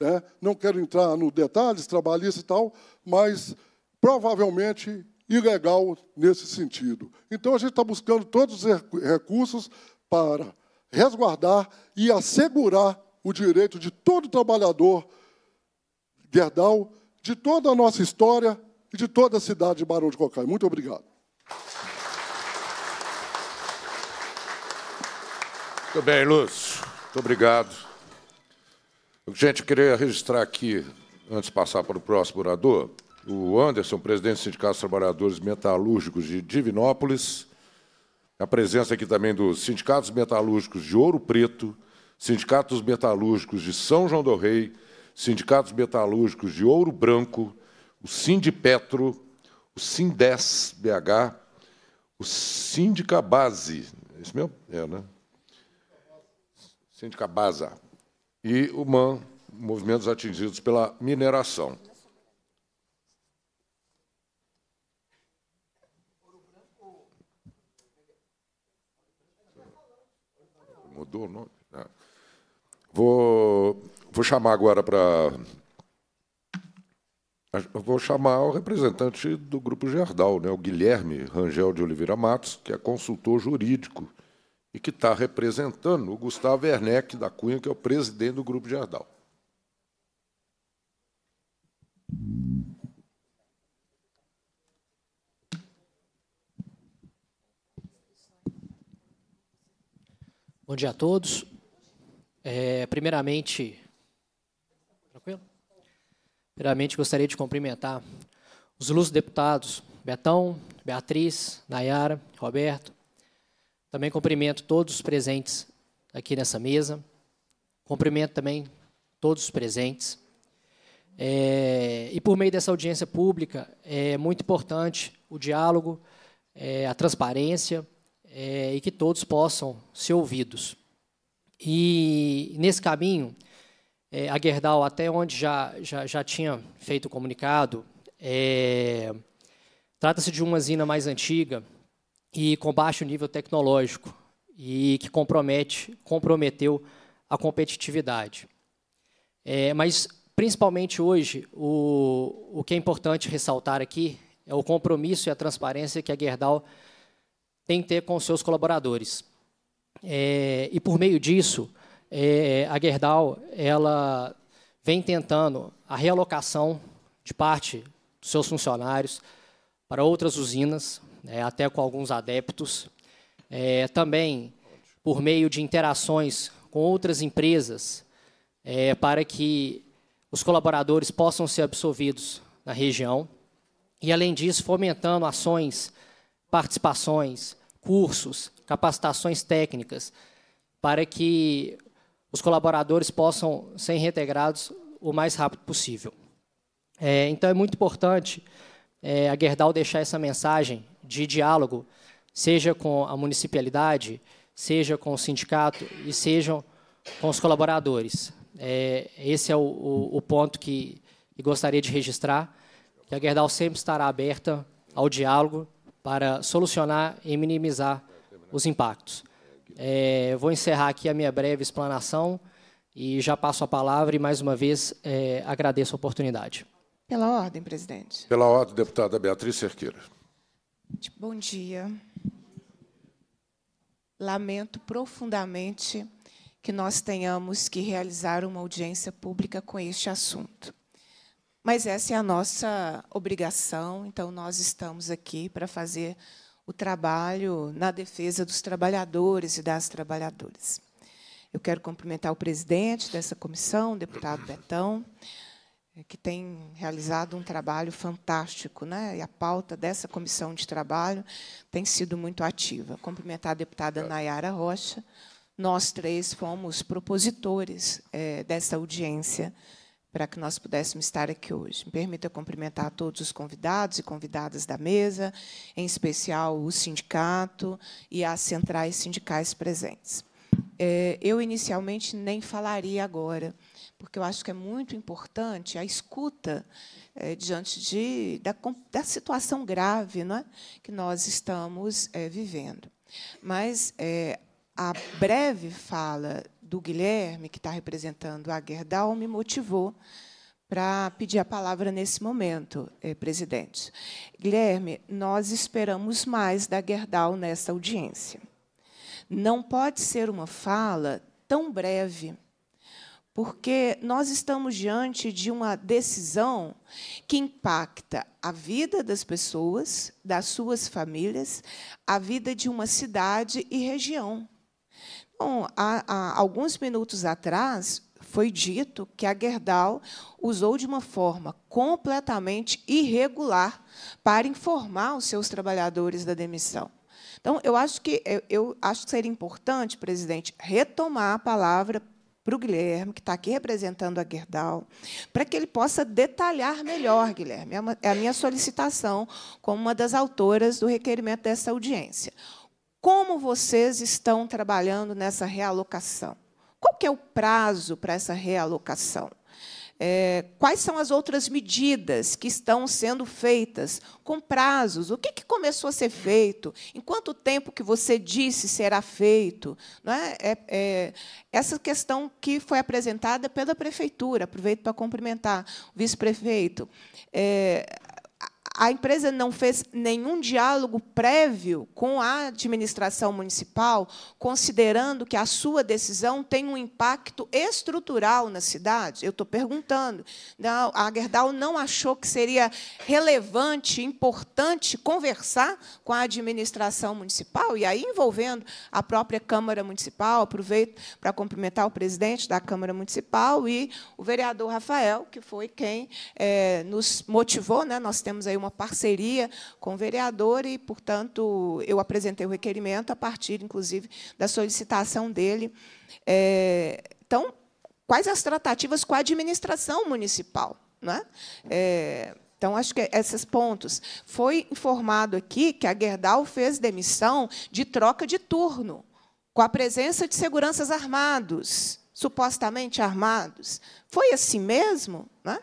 Né? Não quero entrar no detalhes trabalhistas e tal, mas provavelmente ilegal nesse sentido. Então, a gente está buscando todos os recursos para resguardar e assegurar o direito de todo trabalhador Gerdau, de toda a nossa história e de toda a cidade de Barão de Cocai. Muito obrigado. Muito bem, Lúcio. Muito obrigado. Gente, eu queria registrar aqui, antes de passar para o próximo orador, o Anderson, presidente do Sindicato dos Trabalhadores Metalúrgicos de Divinópolis, a presença aqui também dos Sindicatos Metalúrgicos de Ouro Preto, Sindicatos Metalúrgicos de São João do Rei, Sindicatos Metalúrgicos de Ouro Branco, o Sindipetro, o Sindes BH, o sindica Base, é isso mesmo? É, né? Síndica Baza, e o MAN, movimentos atingidos pela mineração. Mudou o nome? Vou, vou chamar agora para. Vou chamar o representante do Grupo Gerdau, né, o Guilherme Rangel de Oliveira Matos, que é consultor jurídico e que está representando o Gustavo Werneck da Cunha, que é o presidente do Grupo Jardal. Bom dia a todos. É, primeiramente, tranquilo? Primeiramente, gostaria de cumprimentar os ilustres deputados Betão, Beatriz, Nayara, Roberto, também cumprimento todos os presentes aqui nessa mesa. Cumprimento também todos os presentes. É, e por meio dessa audiência pública, é muito importante o diálogo, é, a transparência é, e que todos possam ser ouvidos. E nesse caminho, é, a Gerdau, até onde já, já, já tinha feito o comunicado, é, trata-se de uma usina mais antiga, e com baixo nível tecnológico e que compromete, comprometeu a competitividade. É, mas, principalmente hoje, o, o que é importante ressaltar aqui é o compromisso e a transparência que a Gerdau tem que ter com seus colaboradores. É, e, por meio disso, é, a Gerdau ela vem tentando a realocação de parte dos seus funcionários para outras usinas, é, até com alguns adeptos. É, também por meio de interações com outras empresas, é, para que os colaboradores possam ser absorvidos na região. E, além disso, fomentando ações, participações, cursos, capacitações técnicas, para que os colaboradores possam ser reintegrados o mais rápido possível. É, então, é muito importante é, a Gerdau deixar essa mensagem de diálogo, seja com a municipalidade, seja com o sindicato e sejam com os colaboradores. É, esse é o, o, o ponto que, que gostaria de registrar, que a Gerdau sempre estará aberta ao diálogo para solucionar e minimizar os impactos. É, vou encerrar aqui a minha breve explanação e já passo a palavra e, mais uma vez, é, agradeço a oportunidade. Pela ordem, presidente. Pela ordem, deputada Beatriz Cerqueira. Tipo, bom dia. Lamento profundamente que nós tenhamos que realizar uma audiência pública com este assunto. Mas essa é a nossa obrigação, então nós estamos aqui para fazer o trabalho na defesa dos trabalhadores e das trabalhadoras. Eu quero cumprimentar o presidente dessa comissão, o deputado Betão. É, que tem realizado um trabalho fantástico, né? e a pauta dessa comissão de trabalho tem sido muito ativa. Cumprimentar a deputada Nayara Rocha. Nós três fomos propositores é, dessa audiência para que nós pudéssemos estar aqui hoje. Me permita cumprimentar a todos os convidados e convidadas da mesa, em especial o sindicato e as centrais sindicais presentes. É, eu, inicialmente, nem falaria agora, porque eu acho que é muito importante a escuta é, diante de, da, da, situação grave não é? que nós estamos é, vivendo. Mas é, a breve fala do Guilherme, que está representando a Gerdau, me motivou para pedir a palavra nesse momento, presidente. Guilherme, nós esperamos mais da Gerdau nessa audiência. Não pode ser uma fala tão breve porque nós estamos diante de uma decisão que impacta a vida das pessoas, das suas famílias, a vida de uma cidade e região. Bom, há, há alguns minutos atrás foi dito que a Gerdau usou de uma forma completamente irregular para informar os seus trabalhadores da demissão. Então, eu acho que eu acho que seria importante, presidente, retomar a palavra para o Guilherme, que está aqui representando a Gerdau, para que ele possa detalhar melhor, Guilherme. É, uma, é a minha solicitação como uma das autoras do requerimento dessa audiência. Como vocês estão trabalhando nessa realocação? Qual que é o prazo para essa realocação? É, quais são as outras medidas que estão sendo feitas, com prazos, o que, que começou a ser feito, em quanto tempo que você disse será feito. Não é? é, é essa questão que foi apresentada pela prefeitura, aproveito para cumprimentar o vice-prefeito, é, a empresa não fez nenhum diálogo prévio com a administração municipal, considerando que a sua decisão tem um impacto estrutural na cidade? Eu estou perguntando. Não, a Gerdau não achou que seria relevante, importante conversar com a administração municipal? E aí envolvendo a própria Câmara Municipal, aproveito para cumprimentar o presidente da Câmara Municipal e o vereador Rafael, que foi quem é, nos motivou. Né? Nós temos aí uma uma parceria com o vereador e, portanto, eu apresentei o requerimento a partir, inclusive, da solicitação dele. É, então, quais as tratativas com a administração municipal? Não é? é então, acho que esses pontos. Foi informado aqui que a Gerdau fez demissão de troca de turno, com a presença de seguranças armados, supostamente armados. Foi assim mesmo? Né?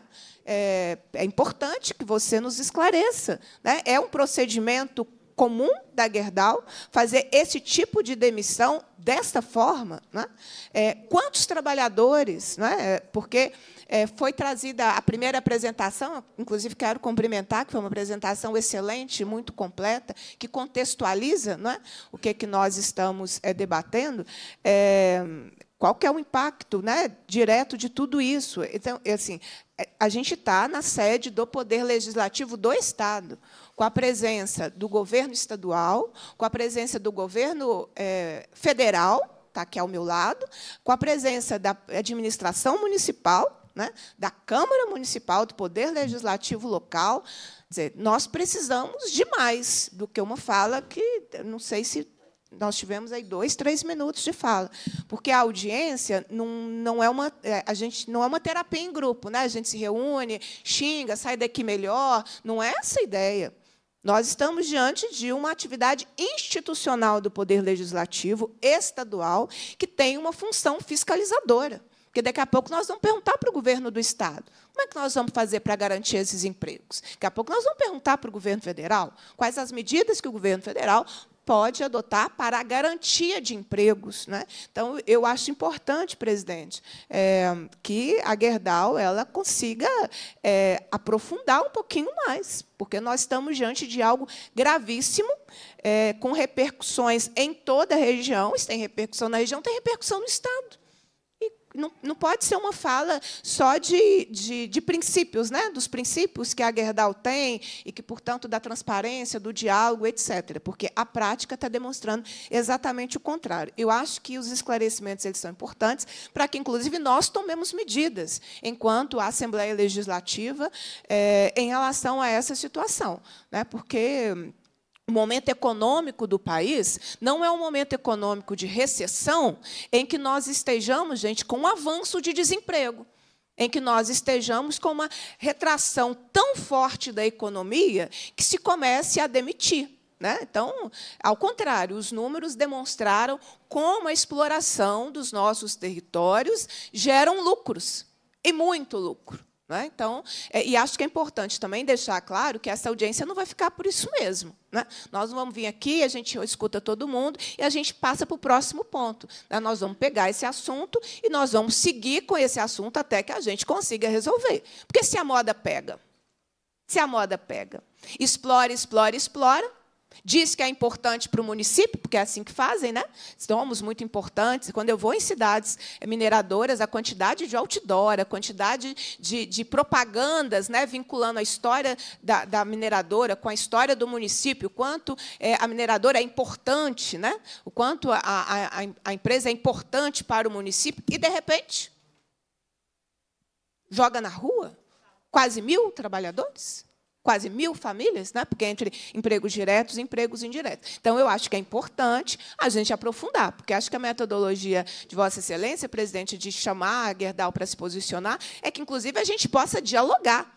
é, é importante que você nos esclareça. Né? É um procedimento comum da Gerdau fazer esse tipo de demissão desta forma. Né? É, quantos trabalhadores? Né? É, porque é, foi trazida a primeira apresentação, inclusive quero cumprimentar, que foi uma apresentação excelente, muito completa, que contextualiza né? o que, é que nós estamos é, debatendo. É, qual que é o impacto né, direto de tudo isso? Então, assim, a gente está na sede do Poder Legislativo do Estado, com a presença do governo estadual, com a presença do governo eh, tá, é, federal, está aqui ao meu lado, com a presença da administração municipal, né, da Câmara Municipal, do Poder Legislativo local. Dizer, nós precisamos de mais do que uma fala que não sei se nós tivemos aí dois, três minutos de fala, porque a audiência não, não é uma é, a gente não é uma terapia em grupo, né? A gente se reúne, xinga, sai daqui melhor, não é essa a ideia. Nós estamos diante de uma atividade institucional do poder legislativo estadual que tem uma função fiscalizadora, porque daqui a pouco nós vamos perguntar para o governo do estado como é que nós vamos fazer para garantir esses empregos. Daqui a pouco nós vamos perguntar para o governo federal quais as medidas que o governo federal pode adotar para a garantia de empregos. Né? Então, eu acho importante, presidente, é, que a Gerdau ela consiga é, aprofundar um pouquinho mais, porque nós estamos diante de algo gravíssimo, é, com repercussões em toda a região, isso tem repercussão na região, tem repercussão no Estado não, não pode ser uma fala só de, de, de, princípios, né? dos princípios que a Gerdau tem e que, portanto, da transparência, do diálogo, etc. Porque a prática está demonstrando exatamente o contrário. Eu acho que os esclarecimentos eles são importantes para que, inclusive, nós tomemos medidas enquanto a Assembleia Legislativa eh, em relação a essa situação. Né? Porque o momento econômico do país não é um momento econômico de recessão em que nós estejamos, gente, com um avanço de desemprego em que nós estejamos com uma retração tão forte da economia que se comece a demitir. Né? Então, ao contrário, os números demonstraram como a exploração dos nossos territórios geram lucros, e muito lucro. Né? Então, é, e acho que é importante também deixar claro que essa audiência não vai ficar por isso mesmo. Né? Nós não vamos vir aqui, a gente escuta todo mundo e a gente passa para o próximo ponto. Né? Nós vamos pegar esse assunto e nós vamos seguir com esse assunto até que a gente consiga resolver. Porque se a moda pega, se a moda pega, explora, explora, explora, diz que é importante para o município, porque é assim que fazem, né? Somos muito importantes. Quando eu vou em cidades mineradoras, a quantidade de outdoor, a quantidade de, de propagandas né, vinculando a história da, da, mineradora com a história do município, o quanto é, a mineradora é importante, né? o quanto a, a, a empresa é importante para o município, e, de repente, joga na rua quase mil trabalhadores? quase mil famílias, né? porque entre empregos diretos e empregos indiretos. Então, eu acho que é importante a gente aprofundar, porque acho que a metodologia de Vossa Excelência, presidente, de chamar a Gerdau para se posicionar, é que, inclusive, a gente possa dialogar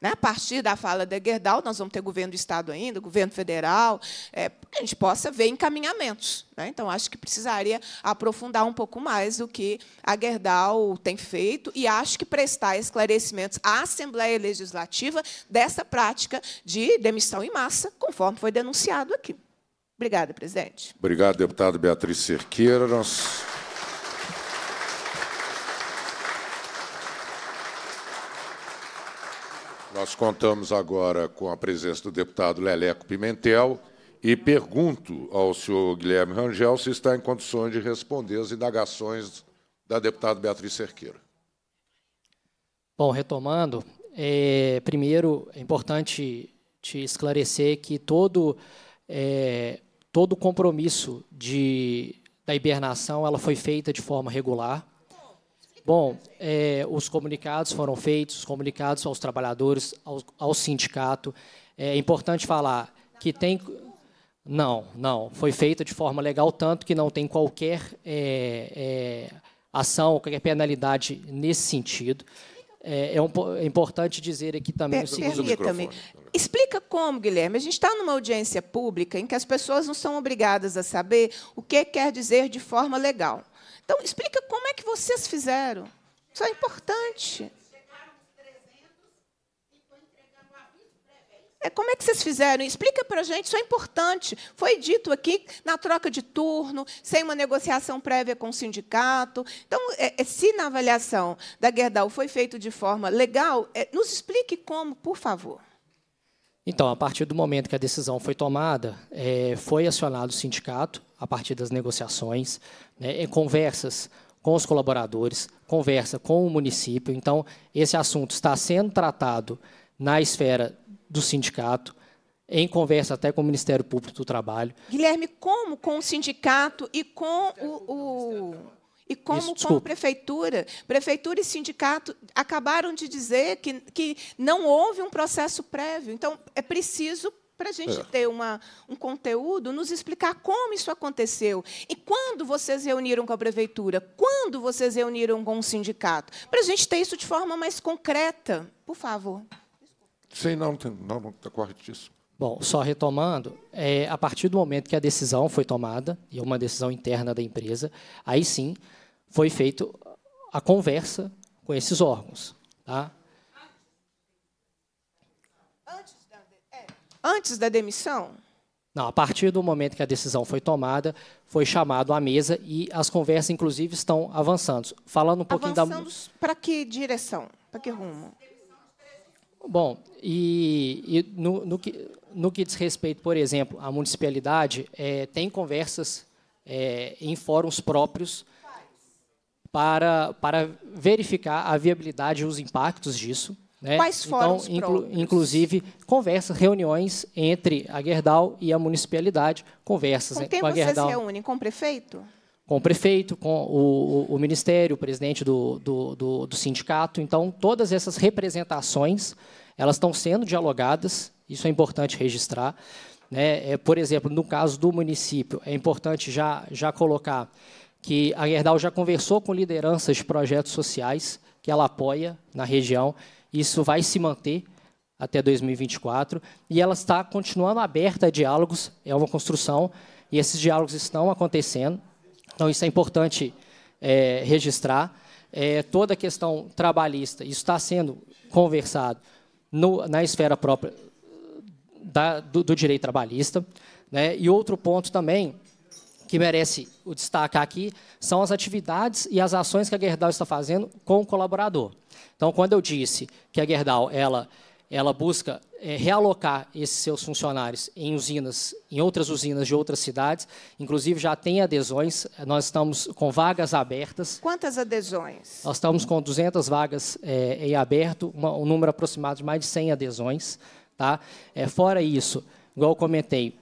né? A partir da fala da Gerdau, nós vamos ter governo do Estado ainda, governo federal, é, a gente possa ver encaminhamentos. Né? Então, acho que precisaria aprofundar um pouco mais o que a Gerdau tem feito e acho que prestar esclarecimentos à Assembleia Legislativa dessa prática de demissão em massa, conforme foi denunciado aqui. Obrigada, presidente. Obrigado, deputado Beatriz Cerqueiras. Nós contamos agora com a presença do deputado Leleco Pimentel e pergunto ao senhor Guilherme Rangel se está em condições de responder as indagações da deputada Beatriz Cerqueira. Bom, retomando, é, primeiro é importante te esclarecer que todo é, todo compromisso de, da hibernação ela foi feita de forma regular. Bom, é, os comunicados foram feitos, os comunicados aos trabalhadores, ao, ao sindicato. É importante falar que tem... Não, não. Foi feita de forma legal, tanto que não tem qualquer é, é, ação, qualquer penalidade nesse sentido. É, é um, é, importante dizer aqui também per, é, o seguinte. permita Explica como, Guilherme. A gente está numa audiência pública em que as pessoas não são obrigadas a saber o que quer dizer de forma legal. Então, explica como é que vocês fizeram. Isso é importante. É, como é que vocês fizeram? Explica para a gente, isso é importante. Foi dito aqui na troca de turno, sem uma negociação prévia com o sindicato. Então, é, é, se na avaliação da Gerdau foi feito de forma legal, é, nos explique como, por favor. Então, a partir do momento que a decisão foi tomada, é, foi acionado o sindicato, a partir das negociações, né, conversas com os colaboradores, conversa com o município. Então, esse assunto está sendo tratado na esfera do sindicato, em conversa até com o Ministério Público do Trabalho. Guilherme, como com o sindicato e com o, o e como Isso, com a prefeitura, prefeitura e sindicato acabaram de dizer que, que não houve um processo prévio. Então, é preciso para a gente é. ter uma, um conteúdo, nos explicar como isso aconteceu. E quando vocês reuniram com a prefeitura? Quando vocês reuniram com o sindicato? Para a gente ter isso de forma mais concreta, por favor. Sim, não, não, não está corretíssimo. Bom, só retomando, é, a partir do momento que a decisão foi tomada, e é uma decisão interna da empresa, aí sim foi feita a conversa com esses órgãos. Tá? antes da demissão? Não, a partir do momento que a decisão foi tomada, foi chamado à mesa e as conversas, inclusive, estão avançando. Falando um pouquinho avançando da... para que direção? Para que rumo? Bom, e, e no, no, que, no que diz respeito, por exemplo, à municipalidade, é, tem conversas é, em fóruns próprios para, para verificar a viabilidade e os impactos disso. Né? Quais então, fóruns então, inclu Inclusive, conversas, reuniões entre a Gerdau e a municipalidade, conversas com, quem com a Gerdau. Você se reúne com o prefeito? Com o prefeito, com o, o, o ministério, o presidente do, do, do, do sindicato. Então, todas essas representações elas estão sendo dialogadas, isso é importante registrar. Né? É, por exemplo, no caso do município, é importante já, já colocar que a Gerdau já conversou com lideranças de projetos sociais que ela apoia na região. Isso vai se manter até 2024 e ela está continuando aberta a diálogos, é uma construção e esses diálogos estão acontecendo. Então isso é importante é, registrar. É, toda a questão trabalhista, isso está sendo conversado no, na esfera própria da, do, do, direito trabalhista. Né? E outro ponto também que merece o destacar aqui são as atividades e as ações que a Gerdau está fazendo com o colaborador. Então, quando eu disse que a Gerdau ela, ela busca é, realocar esses seus funcionários em usinas, em outras usinas de outras cidades, inclusive já tem adesões, nós estamos com vagas abertas. Quantas adesões? Nós estamos com 200 vagas é, em aberto, uma, um número aproximado de mais de 100 adesões. Tá? É, fora isso, igual eu comentei,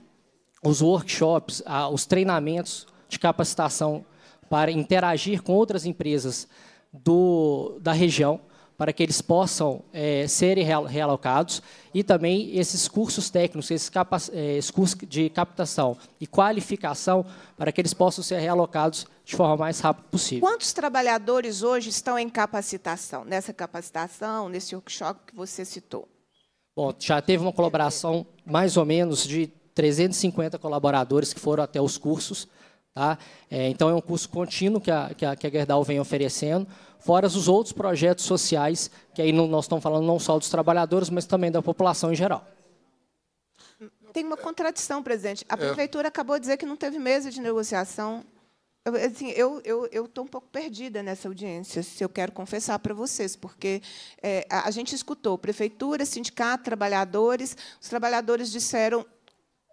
os workshops, os treinamentos de capacitação para interagir com outras empresas do, da região, para que eles possam é, serem realocados, e também esses cursos técnicos, esses, é, esses, cursos de captação e qualificação, para que eles possam ser realocados de forma mais rápida possível. Quantos trabalhadores hoje estão em capacitação, nessa capacitação, nesse workshop que você citou? Bom, já teve uma colaboração mais ou menos de 350 colaboradores que foram até os cursos. Tá? É, então, é um curso contínuo que a, que, a, que a Gerdau vem oferecendo, fora os outros projetos sociais, que aí não, nós estamos falando não só dos trabalhadores, mas também da população em geral. Tem uma contradição, presidente. A é. prefeitura é. acabou de dizer que não teve mesa de negociação. Eu assim, estou eu, eu, um pouco perdida nessa audiência, se eu quero confessar para vocês, porque é, a gente escutou prefeitura, sindicato, trabalhadores. Os trabalhadores disseram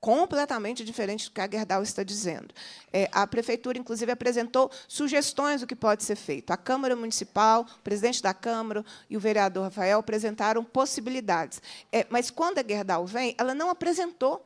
completamente diferente do que a Gerdau está dizendo. É, a prefeitura, inclusive, apresentou sugestões do que pode ser feito. A Câmara Municipal, o presidente da Câmara e o vereador Rafael apresentaram possibilidades. É, mas, quando a Gerdau vem, ela não apresentou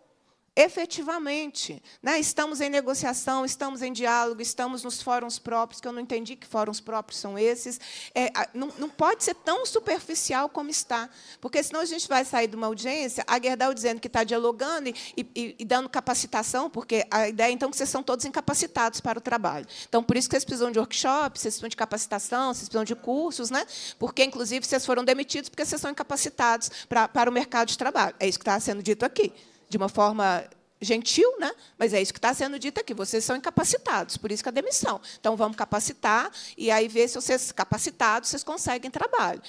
efetivamente. Né? Estamos em negociação, estamos em diálogo, estamos nos fóruns próprios, que eu não entendi que fóruns próprios são esses. É, não, não, pode ser tão superficial como está, porque senão a gente vai sair de uma audiência, a Gerdau dizendo que está dialogando e, e, e, dando capacitação, porque a ideia então é que vocês são todos incapacitados para o trabalho. Então, por isso que vocês precisam de workshops, vocês precisam de capacitação, vocês precisam de cursos, né? porque, inclusive, vocês foram demitidos porque vocês são incapacitados para, para o mercado de trabalho. É isso que está sendo dito aqui de uma forma gentil, né? mas é isso que está sendo dito aqui, vocês são incapacitados, por isso que é a demissão. Então, vamos capacitar e aí ver se vocês capacitados, vocês conseguem trabalho.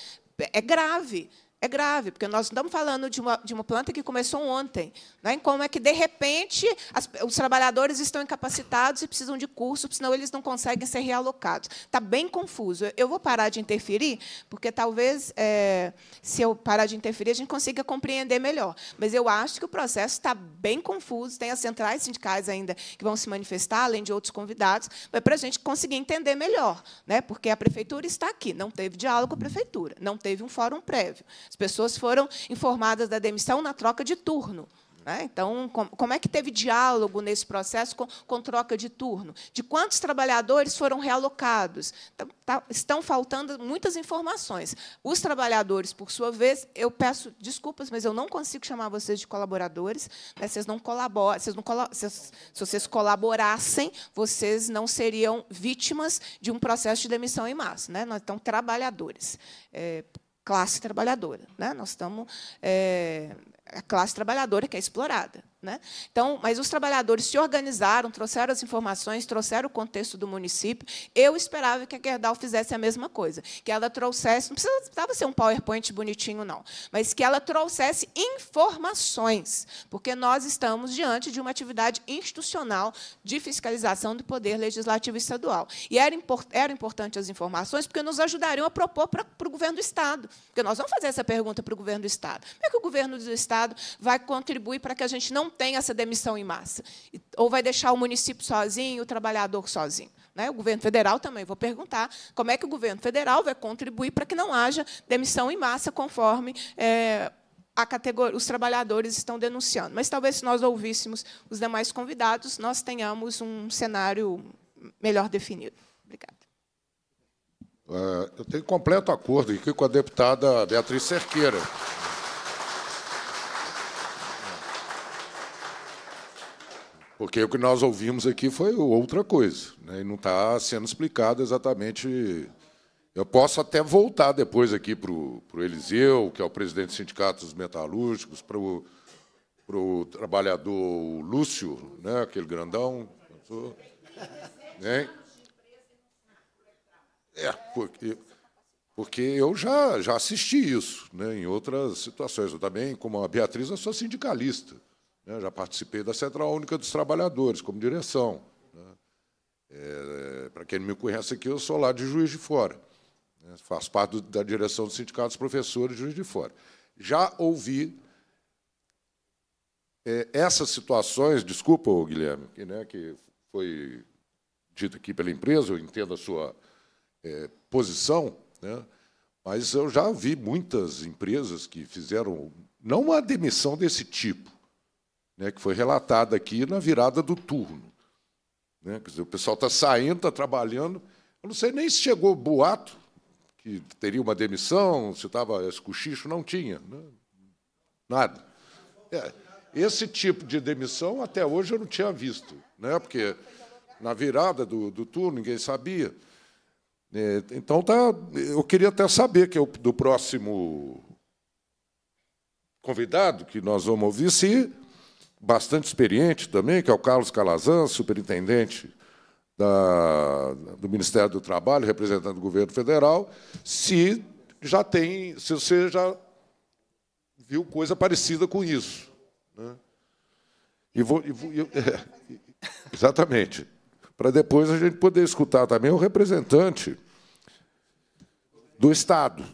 É grave, é grave, porque nós estamos falando de uma, de uma planta que começou ontem. Né? Como é que, de repente, as, os trabalhadores estão incapacitados e precisam de curso, senão eles não conseguem ser realocados. Está bem confuso. Eu vou parar de interferir, porque talvez, é, se eu parar de interferir, a gente consiga compreender melhor. Mas eu acho que o processo está bem confuso. Tem as centrais sindicais ainda que vão se manifestar, além de outros convidados, mas para a gente conseguir entender melhor. Né? Porque a prefeitura está aqui, não teve diálogo com a prefeitura, não teve um fórum prévio. As pessoas foram informadas da demissão na troca de turno. Né? Então, como é que teve diálogo nesse processo com, com troca de turno? De quantos trabalhadores foram realocados? Então, tá, estão faltando muitas informações. Os trabalhadores, por sua vez, eu peço desculpas, mas eu não consigo chamar vocês de colaboradores. Né? Vocês não colaboram, vocês não vocês, se vocês colaborassem, vocês não seriam vítimas de um processo de demissão em massa. Né? Então, trabalhadores. É, classe trabalhadora. Né? Nós estamos. É, a classe trabalhadora que é explorada. Né? Então, mas os trabalhadores se organizaram, trouxeram as informações, trouxeram o contexto do município. Eu esperava que a Gerdau fizesse a mesma coisa, que ela trouxesse, não precisava ser um PowerPoint bonitinho, não, mas que ela trouxesse informações, porque nós estamos diante de uma atividade institucional de fiscalização do Poder Legislativo Estadual. E era, import, era importante as informações, porque nos ajudariam a propor para, para o governo do Estado, porque nós vamos fazer essa pergunta para o governo do Estado. Como é que o governo do Estado vai contribuir para que a gente não não tem essa demissão em massa. Ou vai deixar o município sozinho, o trabalhador sozinho. Né? O governo federal também, vou perguntar como é que o governo federal vai contribuir para que não haja demissão em massa, conforme é, a categoria, os trabalhadores estão denunciando. Mas talvez, se nós ouvíssemos os demais convidados, nós tenhamos um cenário melhor definido. Obrigada. Ah, eu tenho completo acordo aqui com a deputada Beatriz Cerqueira. Porque o que nós ouvimos aqui foi outra coisa, né? e não está sendo explicado exatamente. Eu posso até voltar depois aqui para o Eliseu, que é o presidente do Sindicato dos Metalúrgicos, para o, trabalhador Lúcio, né? aquele grandão. Hein? Né? É, porque, porque eu já, já assisti isso né? em outras situações. Eu também, como a Beatriz, eu sou sindicalista. Né, já participei da Central Única dos Trabalhadores, como direção. Né. É, Para quem não me conhece aqui, eu sou lá de Juiz de Fora. Né, faço parte da direção do Sindicato dos Professores de Juiz de Fora. Já ouvi é, essas situações, desculpa, Guilherme, que, né, que foi dito aqui pela empresa, eu entendo a sua é, posição, né, mas eu já vi muitas empresas que fizeram não uma demissão desse tipo, né, que foi relatada aqui na virada do turno. Né? Quer dizer, o pessoal está saindo, está trabalhando. Eu não sei nem se chegou boato que teria uma demissão, se estava esse cochicho, não tinha. Né? Nada. É, esse tipo de demissão até hoje eu não tinha visto, né? porque na virada do, do turno ninguém sabia. É, então, tá, eu queria até saber que eu, do próximo convidado que nós vamos ouvir se bastante experiente também, que é o Carlos Calazans, superintendente da, do Ministério do Trabalho, representante do governo federal, se já tem, se você já viu coisa parecida com isso. Né? E vou, e vou é, exatamente. Para depois a gente poder escutar também o representante do Estado,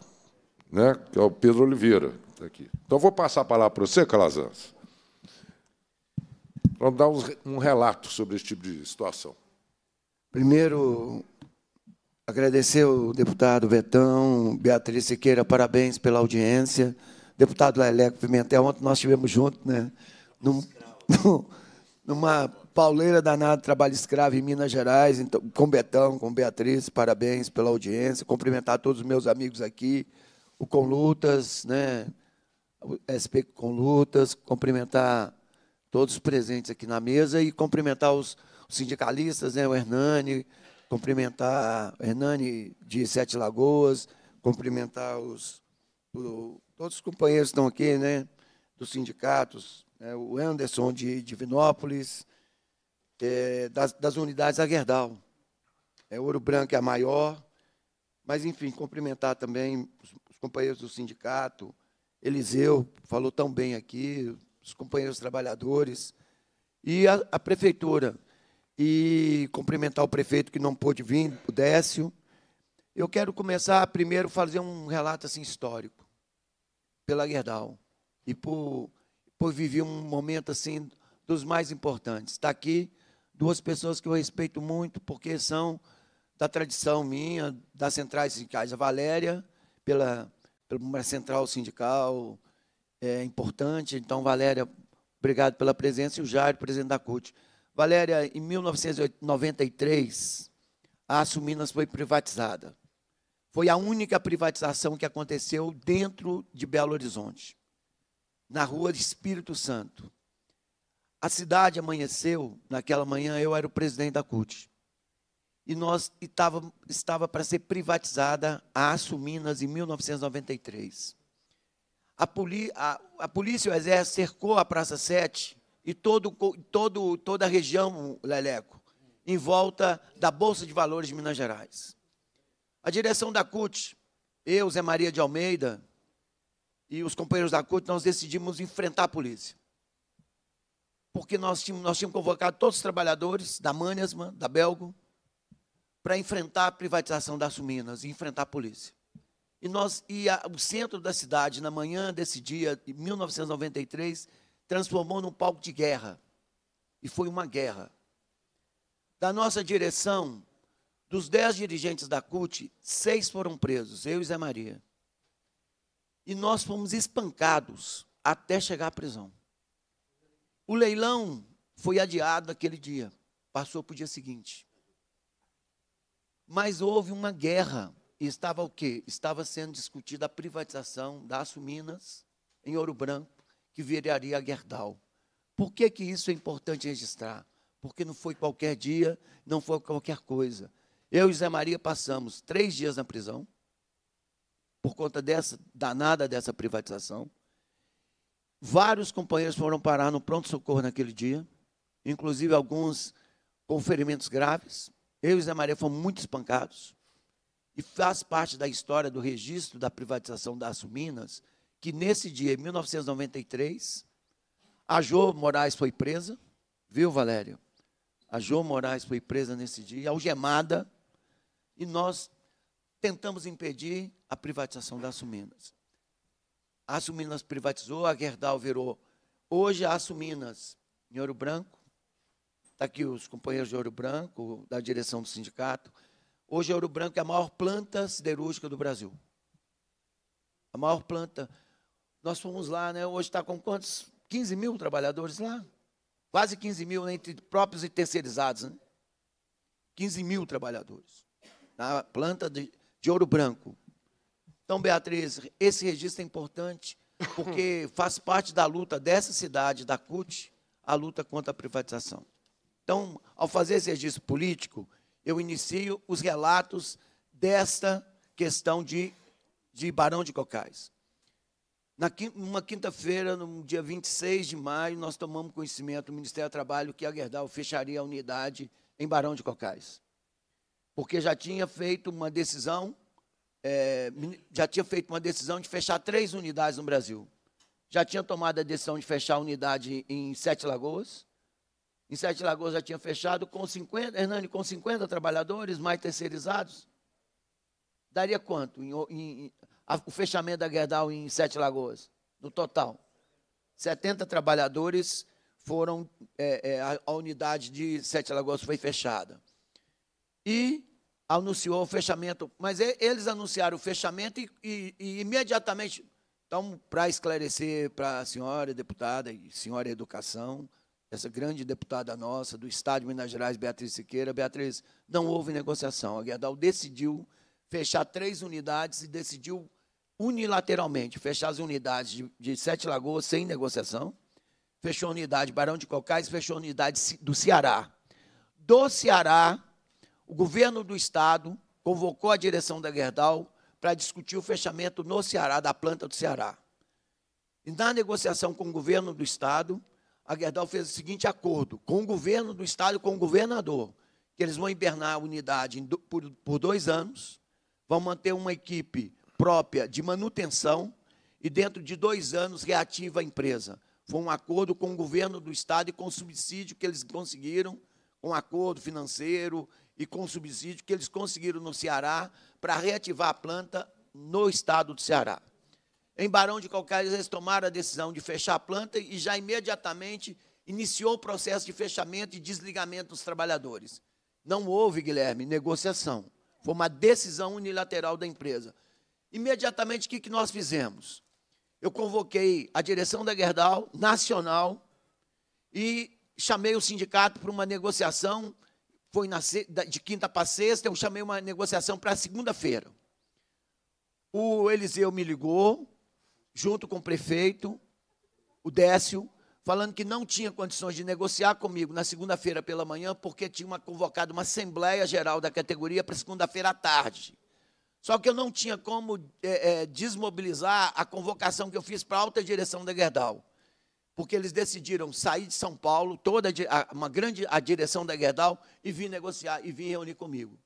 né? que é o Pedro Oliveira. Tá aqui. Então, vou passar a palavra para você, Calazans para dar um relato sobre esse tipo de situação. Primeiro, agradecer ao deputado Betão, Beatriz Siqueira, parabéns pela audiência. Deputado Leleco Pimentel, ontem nós estivemos juntos, né? Num, num, numa pauleira danada, trabalho escravo em Minas Gerais, então, com Betão, com Beatriz, parabéns pela audiência. Cumprimentar todos os meus amigos aqui, o Com Lutas, né? O SP Com Lutas, cumprimentar todos presentes aqui na mesa e cumprimentar os sindicalistas, né, o Hernani, cumprimentar Hernani de Sete Lagoas, cumprimentar os, o, todos os companheiros que estão aqui, né, dos sindicatos, né, o Anderson de Divinópolis, é, das, das unidades Aguerdal. É, Ouro Branco é a maior, mas, enfim, cumprimentar também os, os companheiros do sindicato, Eliseu falou tão bem aqui, os companheiros trabalhadores e a, a prefeitura. E cumprimentar o prefeito que não pôde vir, o Décio. Eu quero começar primeiro fazer um relato assim histórico pela Guerdal. e por, por viver um momento assim dos mais importantes. Está aqui duas pessoas que eu respeito muito porque são da tradição minha, das centrais sindicais, a Valéria pela, pela central sindical, é, importante. Então, Valéria, obrigado pela presença, e o Jair, presidente da CUT. Valéria, em 1993, a Aço Minas foi privatizada. Foi a única privatização que aconteceu dentro de Belo Horizonte, na rua Espírito Santo. A cidade amanheceu, naquela manhã eu era o presidente da CUT. E nós e tava, estava para ser privatizada a Aço Minas em 1993 a, poli, a, a polícia e o exército cercou a Praça 7 e todo, todo, toda a região, Leleco, em volta da Bolsa de Valores de Minas Gerais. A direção da CUT, eu, Zé Maria de Almeida e os companheiros da CUT, nós decidimos enfrentar a polícia. Porque nós tínhamos, nós tínhamos convocado todos os trabalhadores da Manhasma, da Belgo, para enfrentar a privatização das Minas e enfrentar a polícia. E nós e a, o centro da cidade, na manhã desse dia, em 1993, transformou num palco de guerra. E foi uma guerra. Da nossa direção, dos dez dirigentes da CUT, seis foram presos, eu e Zé Maria. E nós fomos espancados até chegar à prisão. O leilão foi adiado naquele dia, passou para o dia seguinte. Mas houve uma guerra e estava o quê? Estava sendo discutida a privatização da Aço Minas, em Ouro Branco, que viraria a Gerdau. Por que, que isso é importante registrar? Porque não foi qualquer dia, não foi qualquer coisa. Eu e Zé Maria passamos três dias na prisão, por conta dessa danada dessa privatização. Vários companheiros foram parar no pronto-socorro naquele dia, inclusive alguns com ferimentos graves. Eu e Zé Maria fomos muito espancados. E faz parte da história do registro da privatização das Minas que nesse dia, em 1993, a Jô Moraes foi presa, viu, Valério? A Jô Moraes foi presa nesse dia, algemada, e nós tentamos impedir a privatização das Minas. A Minas privatizou, a Gerdau virou. Hoje, a Minas, em Ouro Branco, está aqui os companheiros de Ouro Branco, da direção do sindicato, Hoje Ouro Branco é a maior planta siderúrgica do Brasil. A maior planta. Nós fomos lá, né? Hoje está com quantos? 15 mil trabalhadores lá? Quase 15 mil, né? entre próprios e terceirizados. Né? 15 mil trabalhadores. Na planta de, de Ouro Branco. Então, Beatriz, esse registro é importante porque faz parte da luta dessa cidade, da CUT, a luta contra a privatização. Então, ao fazer esse registro político, eu inicio os relatos desta questão de, de Barão de Cocais. Na, numa quinta-feira, no dia 26 de maio, nós tomamos conhecimento do Ministério do Trabalho que a Gerdau fecharia a unidade em Barão de Cocais. Porque já tinha feito uma decisão, é, já tinha feito uma decisão de fechar três unidades no Brasil. Já tinha tomado a decisão de fechar a unidade em Sete Lagoas, em Sete Lagoas já tinha fechado com 50, Hernani, com 50 trabalhadores, mais terceirizados. Daria quanto em, em, a, o fechamento da Gerdau em Sete Lagoas, no total? 70 trabalhadores foram, é, é, a, a unidade de Sete Lagoas foi fechada. E anunciou o fechamento, mas eles anunciaram o fechamento e, e, e imediatamente, então, para esclarecer para a senhora deputada e senhora educação, essa grande deputada nossa, do Estado de Minas Gerais, Beatriz Siqueira. Beatriz, não houve negociação. A Guedal decidiu fechar três unidades e decidiu unilateralmente fechar as unidades de, de Sete Lagoas sem negociação, fechou a unidade Barão de Cocais, fechou a unidade do Ceará. Do Ceará, o governo do Estado convocou a direção da Guerdal para discutir o fechamento no Ceará, da planta do Ceará. E na negociação com o governo do Estado, a Aguerdal fez o seguinte acordo com o governo do estado, com o governador, que eles vão hibernar a unidade por, dois anos, vão manter uma equipe própria de manutenção e dentro de dois anos reativa a empresa. Foi um acordo com o governo do estado e com o subsídio que eles conseguiram, um acordo financeiro e com o subsídio que eles conseguiram no Ceará para reativar a planta no estado do Ceará. Em Barão de Calcárias, eles tomaram a decisão de fechar a planta e já imediatamente iniciou o processo de fechamento e desligamento dos trabalhadores. Não houve, Guilherme, negociação. Foi uma decisão unilateral da empresa. Imediatamente, o que, que nós fizemos? Eu convoquei a direção da Gerdau Nacional e chamei o sindicato para uma negociação. Foi na, de quinta para sexta, eu chamei uma negociação para segunda-feira. O Eliseu me ligou, junto com o prefeito, o Décio, falando que não tinha condições de negociar comigo na segunda-feira pela manhã, porque tinha uma, convocado uma Assembleia Geral da categoria para segunda-feira à tarde. Só que eu não tinha como é, é, desmobilizar a convocação que eu fiz para a alta direção da Gerdau. Porque eles decidiram sair de São Paulo, toda a, uma grande a direção da Gerdau, e vir negociar, e vir reunir comigo.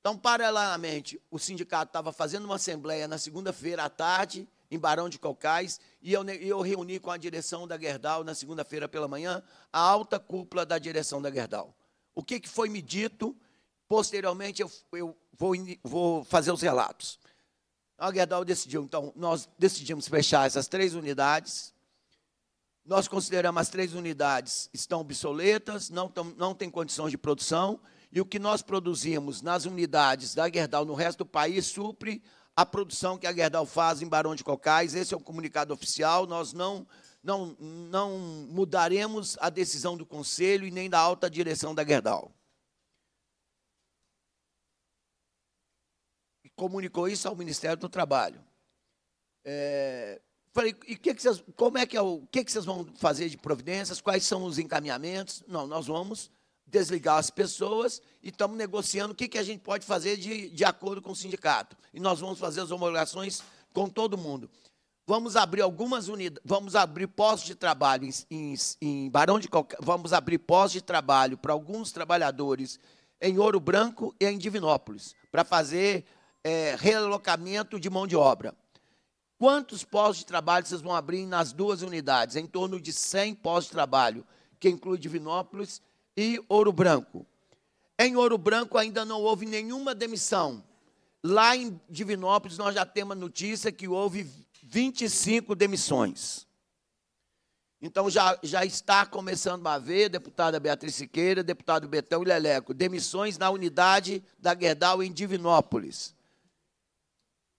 Então, paralelamente, o sindicato estava fazendo uma assembleia na segunda-feira à tarde em Barão de Cocais, e eu, eu reuni com a direção da Gerdau na segunda-feira pela manhã, a alta cúpula da direção da Gerdau. O que, que foi me dito? Posteriormente, eu, eu vou, vou, fazer os relatos. A Gerdau decidiu, então, nós decidimos fechar essas três unidades. Nós consideramos as três unidades estão obsoletas, não, tão, não tem condições de produção, e o que nós produzimos nas unidades da Gerdau no resto do país supre a produção que a Gerdau faz em Barão de Cocais. Esse é o comunicado oficial. Nós não, não, não mudaremos a decisão do Conselho e nem da alta direção da Gerdau. E comunicou isso ao Ministério do Trabalho. É, falei, e que que vocês, como é que é o que, que vocês vão fazer de providências? Quais são os encaminhamentos? Não, nós vamos desligar as pessoas e estamos negociando o que, que a gente pode fazer de, de acordo com o sindicato. E nós vamos fazer as homologações com todo mundo. Vamos abrir algumas unidades, vamos abrir postos de trabalho em, em, em Barão de Calca... vamos abrir postos de trabalho para alguns trabalhadores em Ouro Branco e em Divinópolis, para fazer é, relocamento de mão de obra. Quantos postos de trabalho vocês vão abrir nas duas unidades? Em torno de 100 postos de trabalho, que inclui Divinópolis e Ouro Branco. Em Ouro Branco ainda não houve nenhuma demissão. Lá em Divinópolis nós já temos a notícia que houve 25 demissões. Então já, já está começando a haver, deputada Beatriz Siqueira, deputado Betão e Leleco, demissões na unidade da Guerdal em Divinópolis.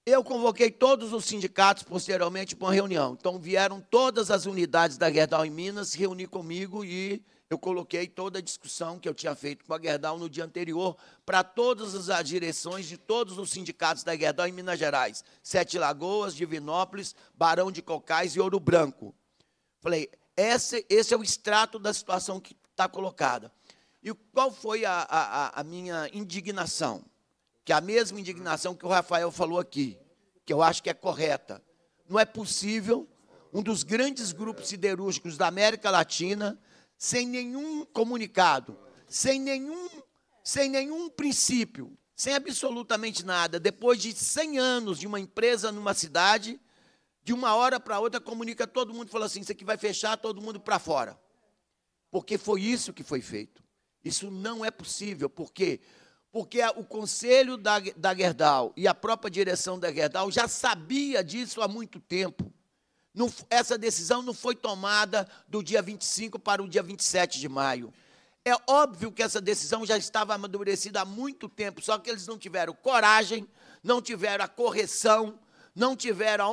Eu convoquei todos os sindicatos posteriormente para uma reunião. Então vieram todas as unidades da Guerdal em Minas reunir comigo e eu coloquei toda a discussão que eu tinha feito com a Gerdau no dia anterior para todas as direções de todos os sindicatos da Gerdau em Minas Gerais, Sete Lagoas, Divinópolis, Barão de Cocais e Ouro Branco. Falei, esse, esse é o extrato da situação que está colocada. E qual foi a, a, a minha indignação? Que é a mesma indignação que o Rafael falou aqui, que eu acho que é correta. Não é possível um dos grandes grupos siderúrgicos da América Latina sem nenhum comunicado, sem nenhum, sem nenhum princípio, sem absolutamente nada. Depois de 100 anos de uma empresa numa cidade, de uma hora para outra comunica todo mundo, fala assim, isso aqui vai fechar, todo mundo para fora. Porque foi isso que foi feito. Isso não é possível, porque porque o conselho da, da Gerdau e a própria direção da Gerdau já sabia disso há muito tempo. Não, essa decisão não foi tomada do dia 25 para o dia 27 de maio. É óbvio que essa decisão já estava amadurecida há muito tempo, só que eles não tiveram coragem, não tiveram a correção, não tiveram a,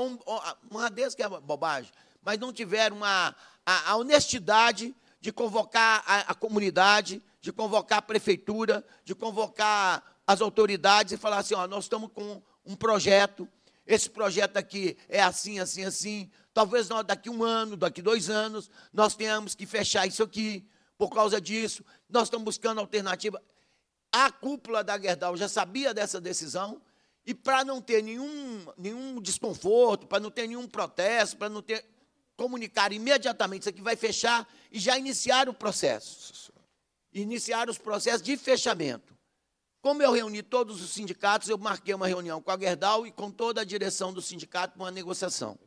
um, a que é bobagem, mas não tiveram uma, a, a, honestidade de convocar a, a comunidade, de convocar a prefeitura, de convocar as autoridades e falar assim: ó, nós estamos com um projeto, esse projeto aqui é assim, assim, assim, Talvez nós, daqui um ano, daqui dois anos, nós tenhamos que fechar isso aqui. Por causa disso, nós estamos buscando alternativa. A cúpula da Gerdau já sabia dessa decisão e para não ter nenhum, nenhum desconforto, para não ter nenhum protesto, para não ter comunicar imediatamente isso aqui vai fechar e já iniciar o processo. Iniciar os processos de fechamento. Como eu reuni todos os sindicatos, eu marquei uma reunião com a Gerdau e com toda a direção do sindicato para uma negociação.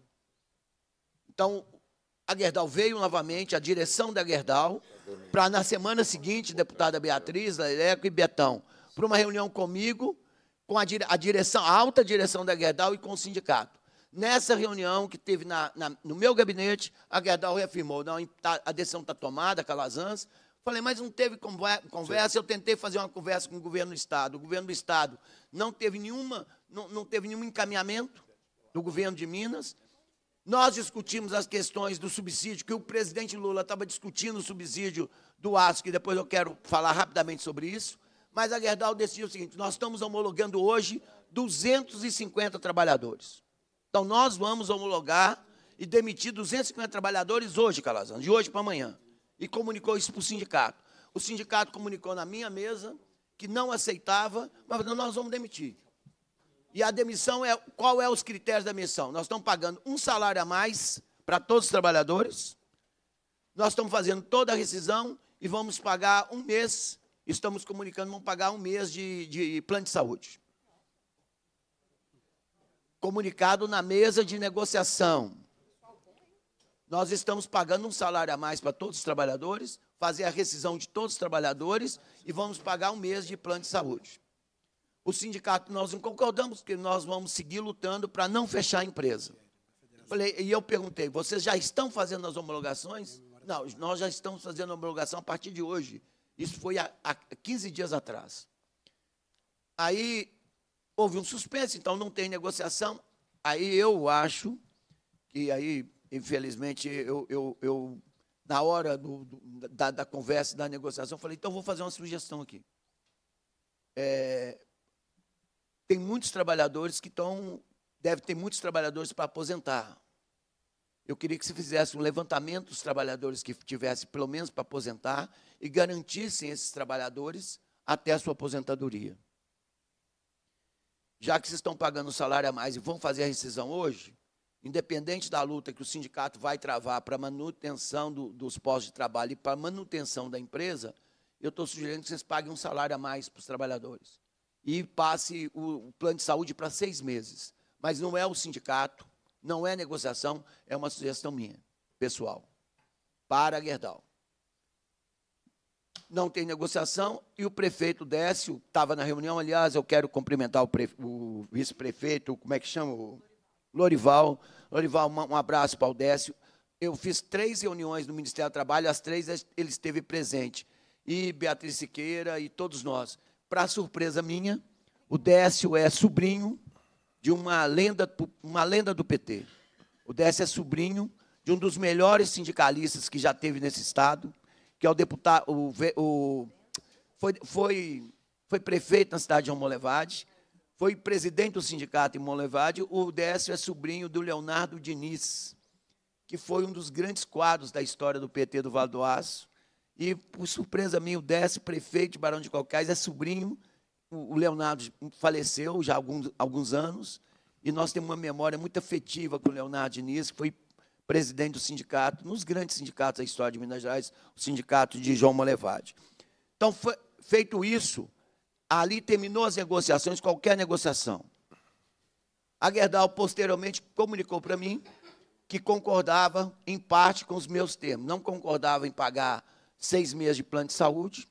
Então, a Gerdau veio novamente, a direção da Gerdau, para na semana seguinte, deputada Beatriz, Leleco e Betão, para uma reunião comigo, com a, direção, a alta direção da Gerdau e com o sindicato. Nessa reunião que teve na, na, no meu gabinete, a Gerdau reafirmou, não, tá, a decisão está tomada, Calazans. Falei, mas não teve conversa, eu tentei fazer uma conversa com o governo do Estado. O governo do Estado não teve nenhuma, não, não teve nenhum encaminhamento do governo de Minas, nós discutimos as questões do subsídio, que o presidente Lula estava discutindo o subsídio do aço, que depois eu quero falar rapidamente sobre isso. Mas a Gerdau decidiu o seguinte: nós estamos homologando hoje 250 trabalhadores. Então nós vamos homologar e demitir 250 trabalhadores hoje, Calazans, de hoje para amanhã. E comunicou isso para o sindicato. O sindicato comunicou na minha mesa que não aceitava, mas nós vamos demitir. E a demissão é qual é os critérios da demissão? Nós estamos pagando um salário a mais para todos os trabalhadores. Nós estamos fazendo toda a rescisão e vamos pagar um mês. Estamos comunicando, vamos pagar um mês de, de plano de saúde. Comunicado na mesa de negociação. Nós estamos pagando um salário a mais para todos os trabalhadores, fazer a rescisão de todos os trabalhadores e vamos pagar um mês de plano de saúde. O sindicato, nós não concordamos, que nós vamos seguir lutando para não fechar a empresa. Falei, e eu perguntei, vocês já estão fazendo as homologações? Não, nós já estamos fazendo a homologação a partir de hoje. Isso foi há, há 15 dias atrás. Aí houve um suspense, então não tem negociação. Aí eu acho que aí, infelizmente, eu, eu, eu na hora do, do, da, da, conversa, da negociação, falei, então vou fazer uma sugestão aqui. É, tem muitos trabalhadores que estão. Deve ter muitos trabalhadores para aposentar. Eu queria que se fizesse um levantamento dos trabalhadores que tivesse pelo menos para aposentar e garantissem esses trabalhadores até a sua aposentadoria. Já que vocês estão pagando salário a mais e vão fazer a rescisão hoje, independente da luta que o sindicato vai travar para manutenção do, dos postos de trabalho e para manutenção da empresa, eu estou sugerindo que vocês paguem um salário a mais para os trabalhadores e passe o plano de saúde para seis meses. Mas não é o sindicato, não é negociação, é uma sugestão minha, pessoal, para Gerdau. Não tem negociação e o prefeito Décio estava na reunião. Aliás, eu quero cumprimentar o, o vice-prefeito, como é que chama? O Lorival. Lorival, um abraço para o Décio. Eu fiz três reuniões no Ministério do Trabalho, as três ele esteve presente. E Beatriz Siqueira e todos nós. Para surpresa minha, o Décio é sobrinho de uma lenda, uma lenda do PT. O Décio é sobrinho de um dos melhores sindicalistas que já teve nesse estado, que é o deputado. O, o, foi, foi, foi prefeito na cidade de Molevade, foi presidente do sindicato em Molevade. O Décio é sobrinho do Leonardo Diniz, que foi um dos grandes quadros da história do PT do Vale do Aço e, por surpresa minha, o décimo prefeito de Barão de Cocais é sobrinho. O Leonardo faleceu já há alguns, alguns anos. E nós temos uma memória muito afetiva com o Leonardo Diniz, que foi presidente do sindicato, nos grandes sindicatos da história de Minas Gerais, o sindicato de João Molevade. Então, foi, feito isso, ali terminou as negociações, qualquer negociação. A Gerdau, posteriormente, comunicou para mim que concordava, em parte, com os meus termos. Não concordava em pagar seis meses de plano de saúde,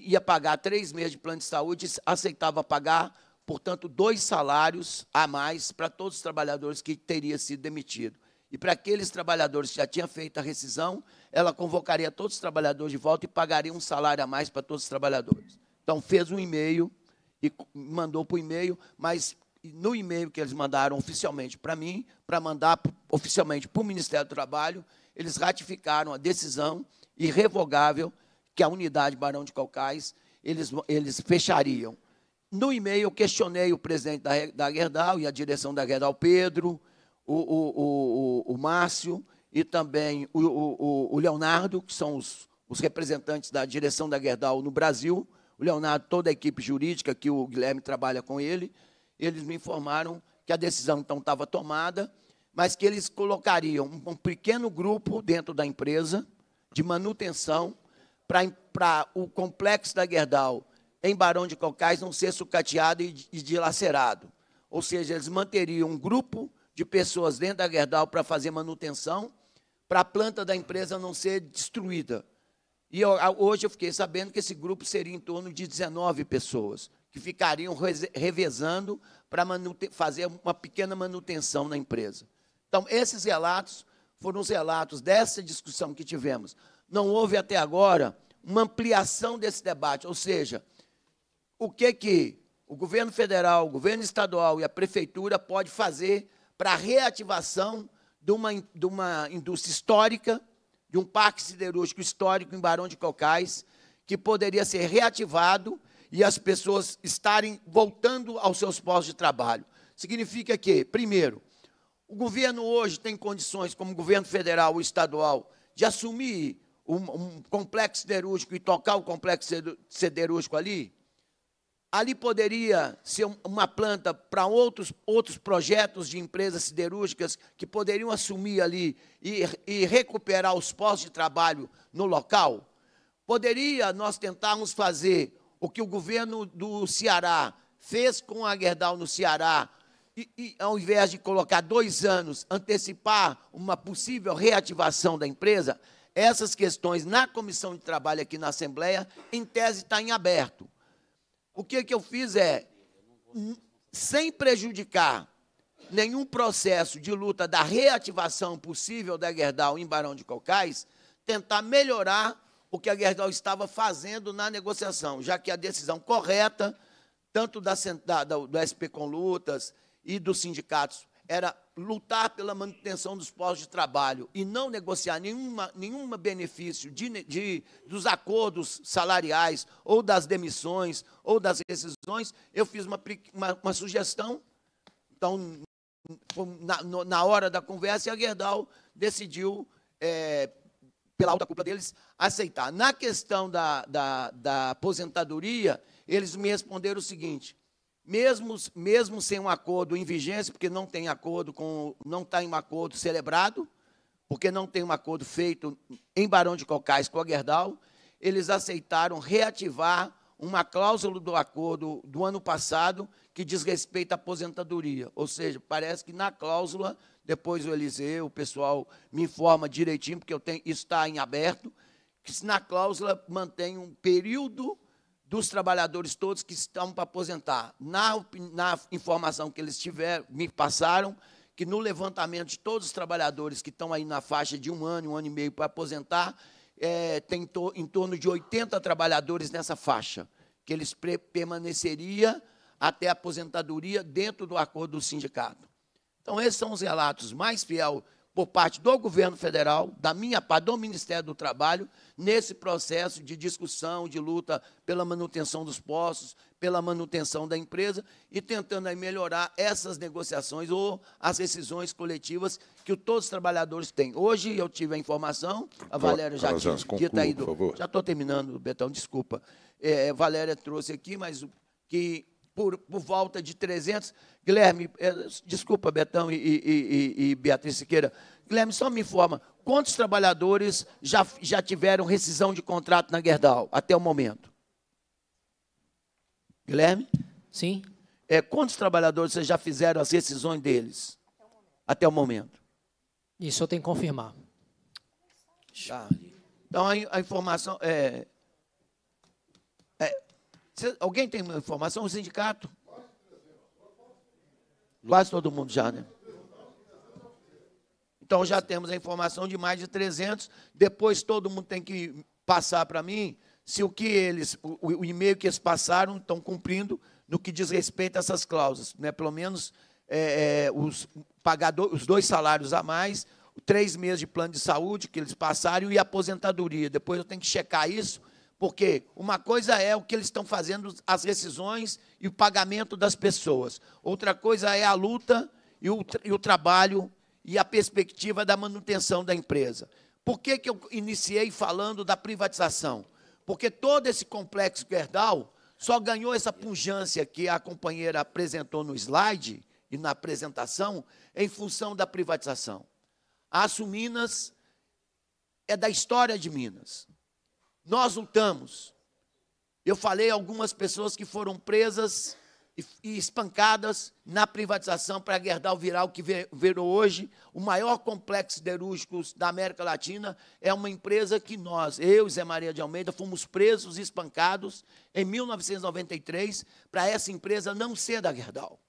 ia pagar três meses de plano de saúde, aceitava pagar, portanto, dois salários a mais para todos os trabalhadores que teria sido demitido. E para aqueles trabalhadores que já tinham feito a rescisão, ela convocaria todos os trabalhadores de volta e pagaria um salário a mais para todos os trabalhadores. Então, fez um e-mail e mandou para o e-mail, mas no e-mail que eles mandaram oficialmente para mim, para mandar oficialmente para o Ministério do Trabalho, eles ratificaram a decisão irrevogável que a unidade Barão de Caucais eles, eles fechariam. No e-mail, eu questionei o presidente da, da Gerdau e a direção da Gerdau, Pedro, o, o, o, o Márcio e também o, o, o Leonardo, que são os, os representantes da direção da Gerdau no Brasil, o Leonardo, toda a equipe jurídica que o Guilherme trabalha com ele, eles me informaram que a decisão então estava tomada, mas que eles colocariam um pequeno grupo dentro da empresa de manutenção para o complexo da Gerdau em Barão de Cocais não ser sucateado e, e dilacerado. Ou seja, eles manteriam um grupo de pessoas dentro da Gerdau para fazer manutenção, para a planta da empresa não ser destruída. E eu, hoje eu fiquei sabendo que esse grupo seria em torno de 19 pessoas, que ficariam revezando para fazer uma pequena manutenção na empresa. Então, esses relatos foram os relatos dessa discussão que tivemos. Não houve até agora uma ampliação desse debate, ou seja, o que que o governo federal, o governo estadual e a prefeitura pode fazer para a reativação de uma, de uma indústria histórica, de um parque siderúrgico histórico em Barão de Cocais, que poderia ser reativado e as pessoas estarem voltando aos seus postos de trabalho. Significa que, primeiro, o governo hoje tem condições, como governo federal ou estadual, de assumir um, um complexo siderúrgico e tocar o complexo siderúrgico ali? Ali poderia ser uma planta para outros, outros projetos de empresas siderúrgicas que poderiam assumir ali e, e recuperar os postos de trabalho no local? Poderia nós tentarmos fazer o que o governo do Ceará fez com a Gerdau no Ceará, e, e, ao invés de colocar dois anos, antecipar uma possível reativação da empresa, essas questões na comissão de trabalho aqui na Assembleia, em tese, está em aberto. O que, que eu fiz é, sem prejudicar nenhum processo de luta da reativação possível da Gerdau em Barão de Cocais, tentar melhorar o que a Gerdau estava fazendo na negociação, já que a decisão correta, tanto da, da, do SP com Lutas, e dos sindicatos era lutar pela manutenção dos postos de trabalho e não negociar nenhuma, nenhum benefício de, de, dos acordos salariais, ou das demissões, ou das rescisões, eu fiz uma, uma, uma sugestão. Então, na, na, hora da conversa, a Gerdau decidiu, é, pela alta culpa deles, aceitar. Na questão da, da, da aposentadoria, eles me responderam o seguinte: mesmo, mesmo sem um acordo em vigência, porque não tem acordo com, não está em um acordo celebrado, porque não tem um acordo feito em Barão de Cocais com a Gerdau, eles aceitaram reativar uma cláusula do acordo do ano passado que diz respeito à aposentadoria. Ou seja, parece que na cláusula, depois o Eliseu, o pessoal me informa direitinho, porque eu tenho, está em aberto, que na cláusula mantém um período dos trabalhadores todos que estão para aposentar. Na, na informação que eles tiveram, me passaram, que no levantamento de todos os trabalhadores que estão aí na faixa de um ano, um ano e meio para aposentar, é, tem to, em torno de 80 trabalhadores nessa faixa, que eles permaneceriam permaneceria até a aposentadoria dentro do acordo do sindicato. Então, esses são os relatos mais fiel por parte do governo federal, da minha parte, do Ministério do Trabalho, nesse processo de discussão, de luta pela manutenção dos postos, pela manutenção da empresa e tentando aí, melhorar essas negociações ou as decisões coletivas que todos os trabalhadores têm. Hoje eu tive a informação, a Valéria já tinha dito aí, do, já estou terminando, Betão, desculpa. É, Valéria trouxe aqui, mas que por, por volta de 300. Guilherme, eh, desculpa, Betão e, e, e, e Beatriz Siqueira. Guilherme, só me informa, quantos trabalhadores já, já tiveram rescisão de contrato na Gerdau até o momento? Guilherme? Sim. É, quantos trabalhadores vocês já fizeram as rescisões deles? Até o momento. Isso eu tenho que confirmar. Tá. Então, a, a informação... É, é, alguém tem informação? O sindicato? Quase todo mundo já, né? Então já temos a informação de mais de 300. Depois todo mundo tem que passar para mim se o que eles, o, o e-mail que eles passaram, estão cumprindo no que diz respeito a essas cláusulas. Né? Pelo menos é, é, os, pagador, os dois salários a mais, três meses de plano de saúde que eles passaram e aposentadoria. Depois eu tenho que checar isso porque uma coisa é o que eles estão fazendo, as rescisões e o pagamento das pessoas. Outra coisa é a luta e o, e o trabalho e a perspectiva da manutenção da empresa. Por que, que eu iniciei falando da privatização? Porque todo esse complexo Gerdau só ganhou essa pujança que a companheira apresentou no slide e na apresentação em função da privatização. A Assuminas é da história de Minas. Nós lutamos. Eu falei algumas pessoas que foram presas e, espancadas na privatização para Gerdau Viral, que virou hoje o maior complexo siderúrgico da América Latina. É uma empresa que nós, eu e Zé Maria de Almeida, fomos presos e espancados em 1993 para essa empresa não ser da Gerdau.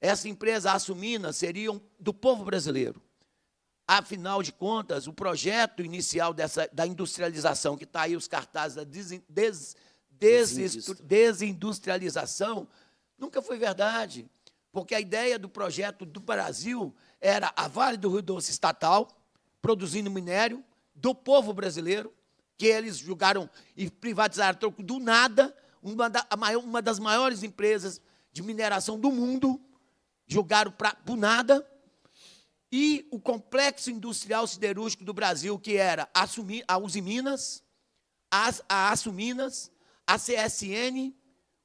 Essa empresa, a Assumina, seria do povo brasileiro. Afinal de contas, o projeto inicial dessa, da industrialização, que está aí os cartazes da des, des, des, desindustrialização, nunca foi verdade. Porque a ideia do projeto do Brasil era a Vale do Rio Doce estatal, produzindo minério do povo brasileiro, que eles julgaram e privatizaram troco então, do nada, uma, da, maior, uma das maiores empresas de mineração do mundo, julgaram para do nada e o complexo industrial siderúrgico do Brasil, que era a, Uzi Minas, a, a Aço Minas, a CSN,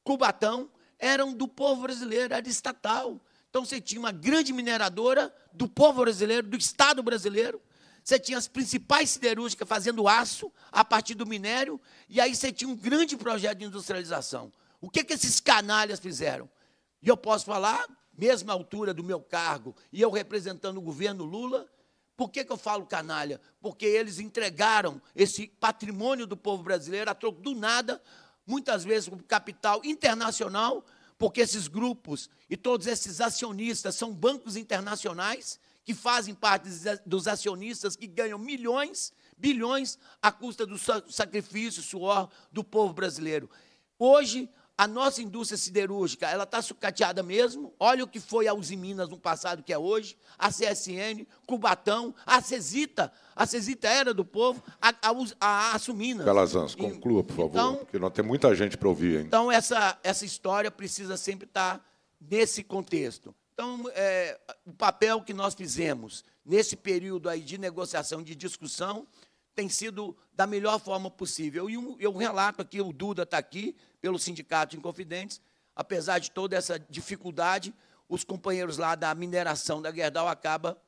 Cubatão, eram do povo brasileiro, era estatal. Então você tinha uma grande mineradora do povo brasileiro, do Estado brasileiro, você tinha as principais siderúrgicas fazendo aço a partir do minério, e aí você tinha um grande projeto de industrialização. O que, que esses canalhas fizeram? E eu posso falar mesma altura do meu cargo, e eu representando o governo Lula. Por que, que eu falo canalha? Porque eles entregaram esse patrimônio do povo brasileiro a troco do nada, muitas vezes com capital internacional, porque esses grupos e todos esses acionistas são bancos internacionais que fazem parte dos acionistas que ganham milhões, bilhões à custa do sacrifício, suor do povo brasileiro. Hoje, a nossa indústria siderúrgica, ela está sucateada mesmo. Olha o que foi a Usiminas no passado, que é hoje, a CSN, Cubatão, a Cesita, a Cesita era do povo, a, a, a Assuminas. Calazans, conclua, por favor, então, porque não tem muita gente para ouvir. Hein? Então, essa, essa história precisa sempre estar tá nesse contexto. Então, é, o papel que nós fizemos nesse período aí de negociação, de discussão, tem sido da melhor forma possível. E eu, relato aqui, o Duda está aqui, pelo Sindicato de Inconfidentes, apesar de toda essa dificuldade, os companheiros lá da mineração da Gerdau acaba,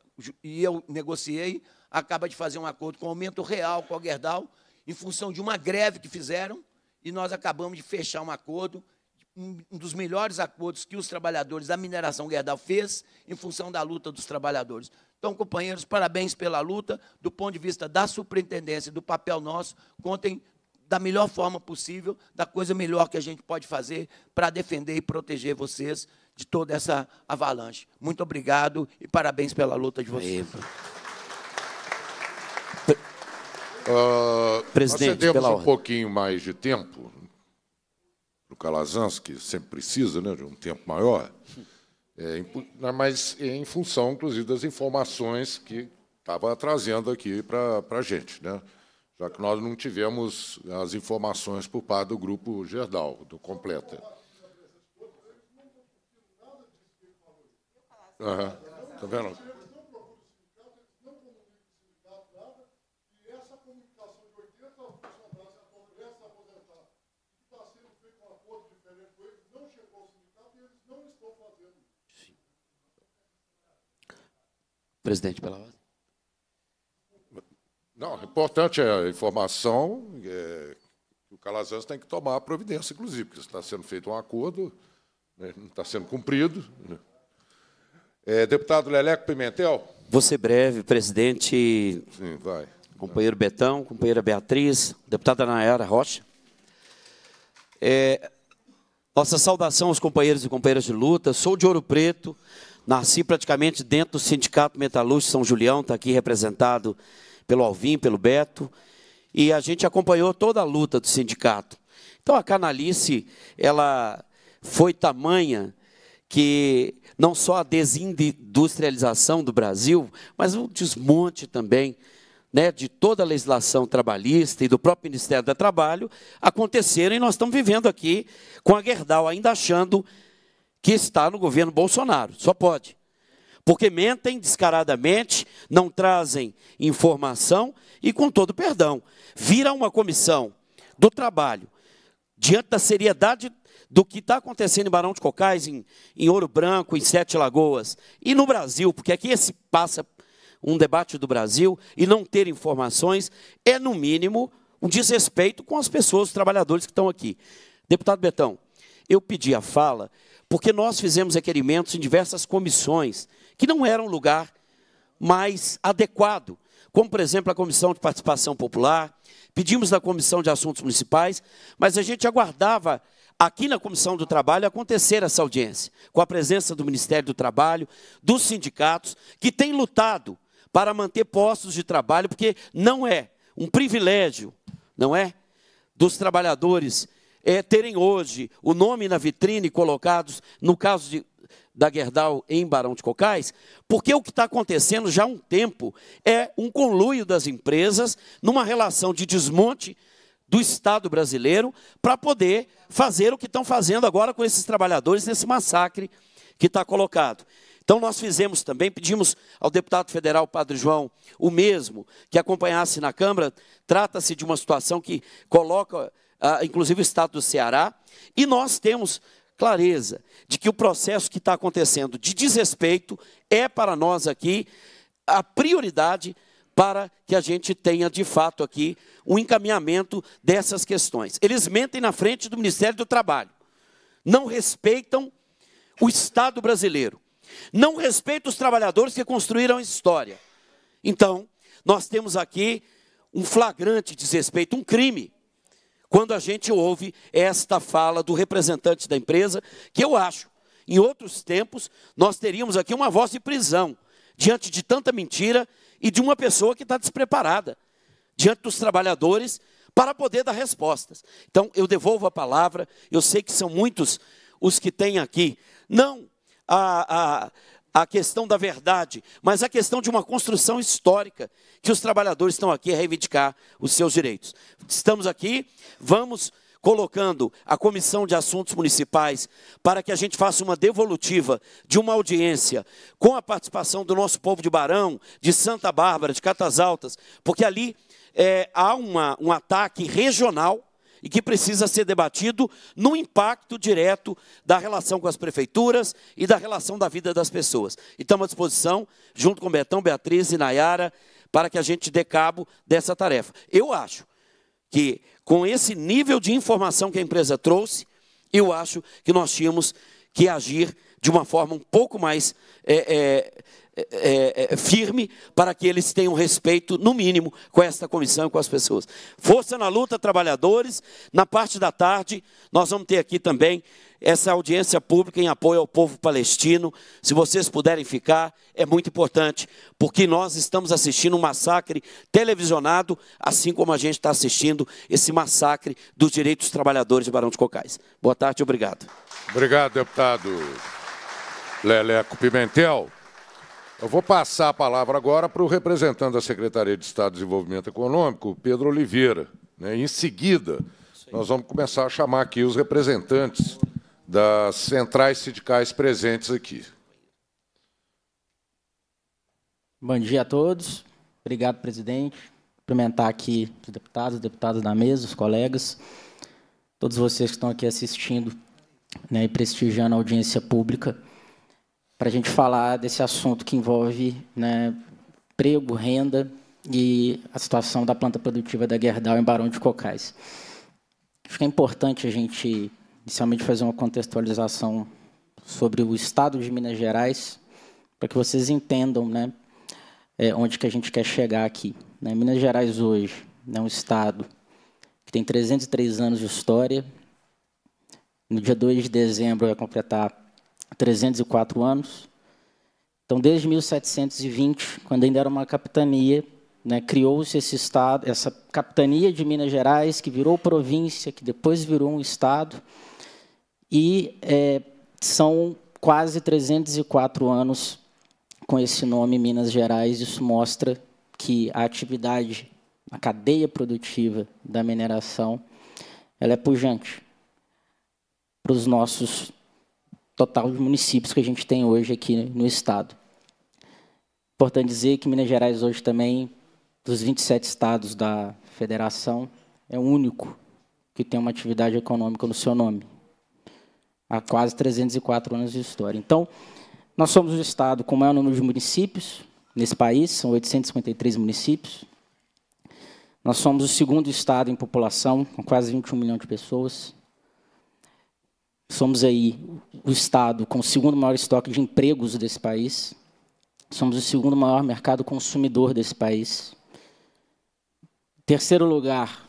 e eu negociei, acaba de fazer um acordo com aumento real com a Gerdau, em função de uma greve que fizeram, e nós acabamos de fechar um acordo um dos melhores acordos que os trabalhadores da mineração Gerdau fez em função da luta dos trabalhadores. Então, companheiros, parabéns pela luta. Do ponto de vista da superintendência, do papel nosso, contem da melhor forma possível, da coisa melhor que a gente pode fazer para defender e proteger vocês de toda essa avalanche. Muito obrigado e parabéns pela luta de vocês. Uh, Presidente, nós cedemos um ordem. pouquinho mais de tempo, Calazans, que sempre precisa né, de um tempo maior, é, mas em função, inclusive, das informações que estava trazendo aqui para a gente, né? já que nós não tivemos as informações por parte do grupo Gerdau, do Completa. Uhum. Tá vendo? Presidente, pela ordem. Não, importante é a informação é, que o Calazans tem que tomar a providência, inclusive, porque está sendo feito um acordo, né, não está sendo cumprido. Né. É, deputado Leleco Pimentel. Vou ser breve, presidente. Sim, vai. Companheiro Betão, companheira Beatriz, deputada Nayara Rocha. É, nossa saudação aos companheiros e companheiras de luta. Sou de Ouro Preto, Nasci praticamente dentro do Sindicato Metalúrgico São Julião, está aqui representado pelo Alvim, pelo Beto, e a gente acompanhou toda a luta do sindicato. Então a canalice, ela foi tamanha que não só a desindustrialização do Brasil, mas o desmonte também né, de toda a legislação trabalhista e do próprio Ministério do Trabalho aconteceram e nós estamos vivendo aqui com a Gerdau ainda achando que está no governo Bolsonaro. Só pode. Porque mentem descaradamente, não trazem informação e, com todo perdão, vira uma comissão do trabalho, diante da seriedade do que está acontecendo em Barão de Cocais, em, em Ouro Branco, em Sete Lagoas e no Brasil, porque aqui esse passa um debate do Brasil e não ter informações é, no mínimo, um desrespeito com as pessoas, os trabalhadores que estão aqui. Deputado Betão, eu pedi a fala porque nós fizemos requerimentos em diversas comissões, que não eram um lugar mais adequado, como, por exemplo, a Comissão de Participação Popular, pedimos da Comissão de Assuntos Municipais, mas a gente aguardava aqui na Comissão do Trabalho acontecer essa audiência, com a presença do Ministério do Trabalho, dos sindicatos, que têm lutado para manter postos de trabalho, porque não é um privilégio, não é? Dos trabalhadores é, terem hoje o nome na vitrine colocados, no caso de, da Gerdau em Barão de Cocais, porque o que está acontecendo já há um tempo é um conluio das empresas numa relação de desmonte do Estado brasileiro para poder fazer o que estão fazendo agora com esses trabalhadores nesse massacre que está colocado. Então, nós fizemos também, pedimos ao deputado federal Padre João o mesmo, que acompanhasse na Câmara. Trata-se de uma situação que coloca ah, inclusive o estado do Ceará, e nós temos clareza de que o processo que está acontecendo de desrespeito é para nós aqui a prioridade para que a gente tenha de fato aqui um encaminhamento dessas questões. Eles mentem na frente do Ministério do Trabalho, não respeitam o Estado brasileiro, não respeitam os trabalhadores que construíram a história. Então, nós temos aqui um flagrante desrespeito, um crime quando a gente ouve esta fala do representante da empresa, que eu acho, em outros tempos, nós teríamos aqui uma voz de prisão diante de tanta mentira e de uma pessoa que está despreparada diante dos trabalhadores para poder dar respostas. Então, eu devolvo a palavra, eu sei que são muitos os que têm aqui. Não, a, a, a questão da verdade, mas a questão de uma construção histórica, que os trabalhadores estão aqui a reivindicar os seus direitos. Estamos aqui, vamos colocando a Comissão de Assuntos Municipais para que a gente faça uma devolutiva de uma audiência com a participação do nosso povo de Barão, de Santa Bárbara, de Catas Altas, porque ali é, há uma, um ataque regional e que precisa ser debatido no impacto direto da relação com as prefeituras e da relação da vida das pessoas. E estamos à disposição, junto com Betão, Beatriz e Nayara, para que a gente dê cabo dessa tarefa. Eu acho que, com esse nível de informação que a empresa trouxe, eu acho que nós tínhamos que agir de uma forma um pouco mais é, é, é, é, é, firme para que eles tenham respeito, no mínimo, com esta comissão e com as pessoas. Força na luta, trabalhadores. Na parte da tarde, nós vamos ter aqui também essa audiência pública em apoio ao povo palestino. Se vocês puderem ficar, é muito importante, porque nós estamos assistindo um massacre televisionado, assim como a gente está assistindo esse massacre dos direitos dos trabalhadores de Barão de Cocais. Boa tarde, obrigado. Obrigado, deputado Leleco Pimentel. Eu vou passar a palavra agora para o representante da Secretaria de Estado de Desenvolvimento Econômico, Pedro Oliveira. Né? Em seguida, nós vamos começar a chamar aqui os representantes das centrais sindicais presentes aqui. Bom dia a todos. Obrigado, presidente. Cumprimentar aqui os deputados, os da mesa, os colegas, todos vocês que estão aqui assistindo né, e prestigiando a audiência pública para a gente falar desse assunto que envolve né, emprego, renda e a situação da planta produtiva da Gerdau em Barão de Cocais. Acho que é importante a gente, inicialmente, fazer uma contextualização sobre o estado de Minas Gerais, para que vocês entendam né, é, onde que a gente quer chegar aqui. Né. Minas Gerais hoje né, é um estado que tem 303 anos de história. No dia 2 de dezembro vai completar 304 anos. Então, desde 1720, quando ainda era uma capitania, né, criou-se esse estado, essa capitania de Minas Gerais, que virou província, que depois virou um estado, e é, são quase 304 anos com esse nome Minas Gerais. Isso mostra que a atividade, a cadeia produtiva da mineração, ela é pujante para os nossos total de municípios que a gente tem hoje aqui no estado. Importante dizer que Minas Gerais hoje também, dos 27 estados da federação, é o único que tem uma atividade econômica no seu nome. Há quase 304 anos de história. Então, nós somos o estado com o maior número de municípios nesse país, são 853 municípios. Nós somos o segundo estado em população, com quase 21 milhões de pessoas. Somos aí o estado com o segundo maior estoque de empregos desse país. Somos o segundo maior mercado consumidor desse país. Terceiro lugar,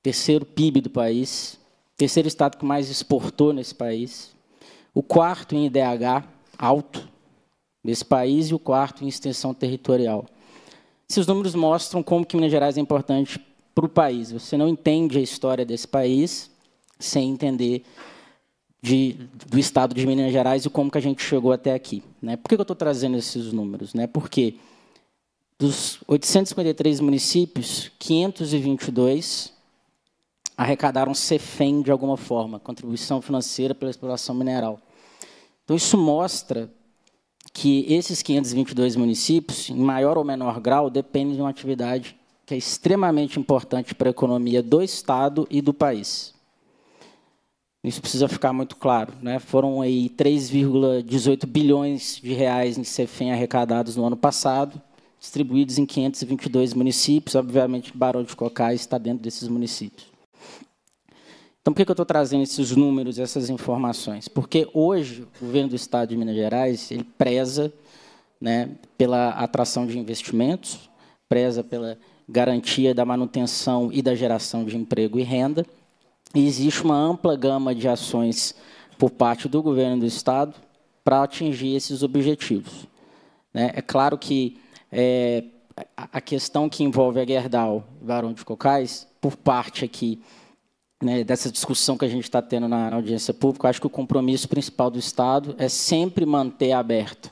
terceiro PIB do país, terceiro estado que mais exportou nesse país, o quarto em IDH alto desse país e o quarto em extensão territorial. Esses números mostram como que Minas Gerais é importante para o país. Você não entende a história desse país sem entender de, do estado de Minas Gerais e como que a gente chegou até aqui. Né? Por que eu estou trazendo esses números? Né? Porque dos 853 municípios, 522 arrecadaram CEFEM de alguma forma, contribuição financeira pela exploração mineral. Então, isso mostra que esses 522 municípios, em maior ou menor grau, dependem de uma atividade que é extremamente importante para a economia do Estado e do país. Isso precisa ficar muito claro. Né? Foram aí 3,18 bilhões de reais em CEFEM arrecadados no ano passado, distribuídos em 522 municípios. Obviamente, Barão de Cocais está dentro desses municípios. Então, por que, que eu estou trazendo esses números, essas informações? Porque hoje o governo do Estado de Minas Gerais ele preza né, pela atração de investimentos, preza pela garantia da manutenção e da geração de emprego e renda e existe uma ampla gama de ações por parte do governo do Estado para atingir esses objetivos. Né? É claro que é, a questão que envolve a Gerdau e Barão de Cocais, por parte aqui né, dessa discussão que a gente está tendo na audiência pública, acho que o compromisso principal do Estado é sempre manter aberto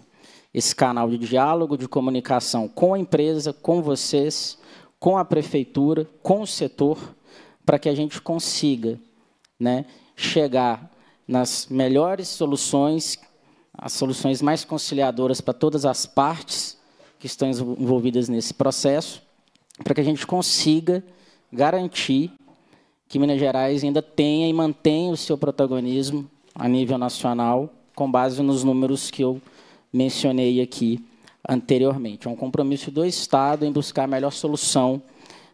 esse canal de diálogo, de comunicação com a empresa, com vocês, com a prefeitura, com o setor, para que a gente consiga né, chegar nas melhores soluções, as soluções mais conciliadoras para todas as partes que estão envolvidas nesse processo, para que a gente consiga garantir que Minas Gerais ainda tenha e mantenha o seu protagonismo a nível nacional, com base nos números que eu mencionei aqui anteriormente. É um compromisso do Estado em buscar a melhor solução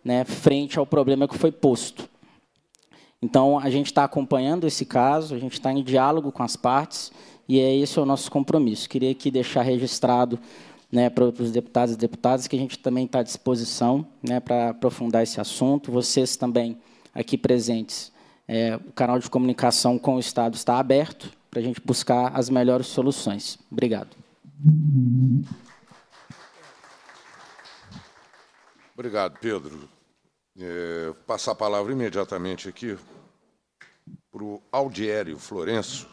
né, frente ao problema que foi posto. Então, a gente está acompanhando esse caso, a gente está em diálogo com as partes, e é esse o nosso compromisso. Queria aqui deixar registrado né, para os deputados e deputadas que a gente também está à disposição né, para aprofundar esse assunto. Vocês também aqui presentes, é, o canal de comunicação com o Estado está aberto para a gente buscar as melhores soluções. Obrigado. Obrigado, Pedro é, passar a palavra imediatamente aqui para o Aldiério Florenço,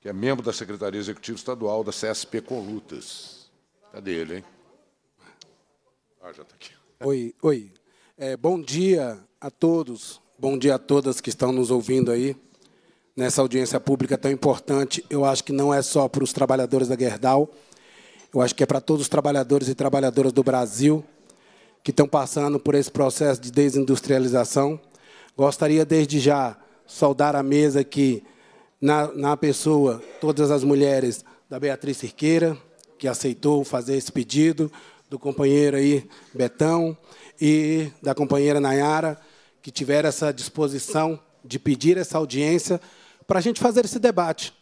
que é membro da Secretaria Executiva Estadual da CSP Colutas. Cadê ele, hein? Ah, já está aqui. Oi, oi. É, bom dia a todos, bom dia a todas que estão nos ouvindo aí nessa audiência pública tão importante. Eu acho que não é só para os trabalhadores da Gerdau, eu acho que é para todos os trabalhadores e trabalhadoras do Brasil que estão passando por esse processo de desindustrialização. Gostaria desde já saudar a mesa aqui, na, na pessoa, todas as mulheres da Beatriz Cirqueira, que aceitou fazer esse pedido, do companheiro aí Betão e da companheira Nayara, que tiveram essa disposição de pedir essa audiência para a gente fazer esse debate.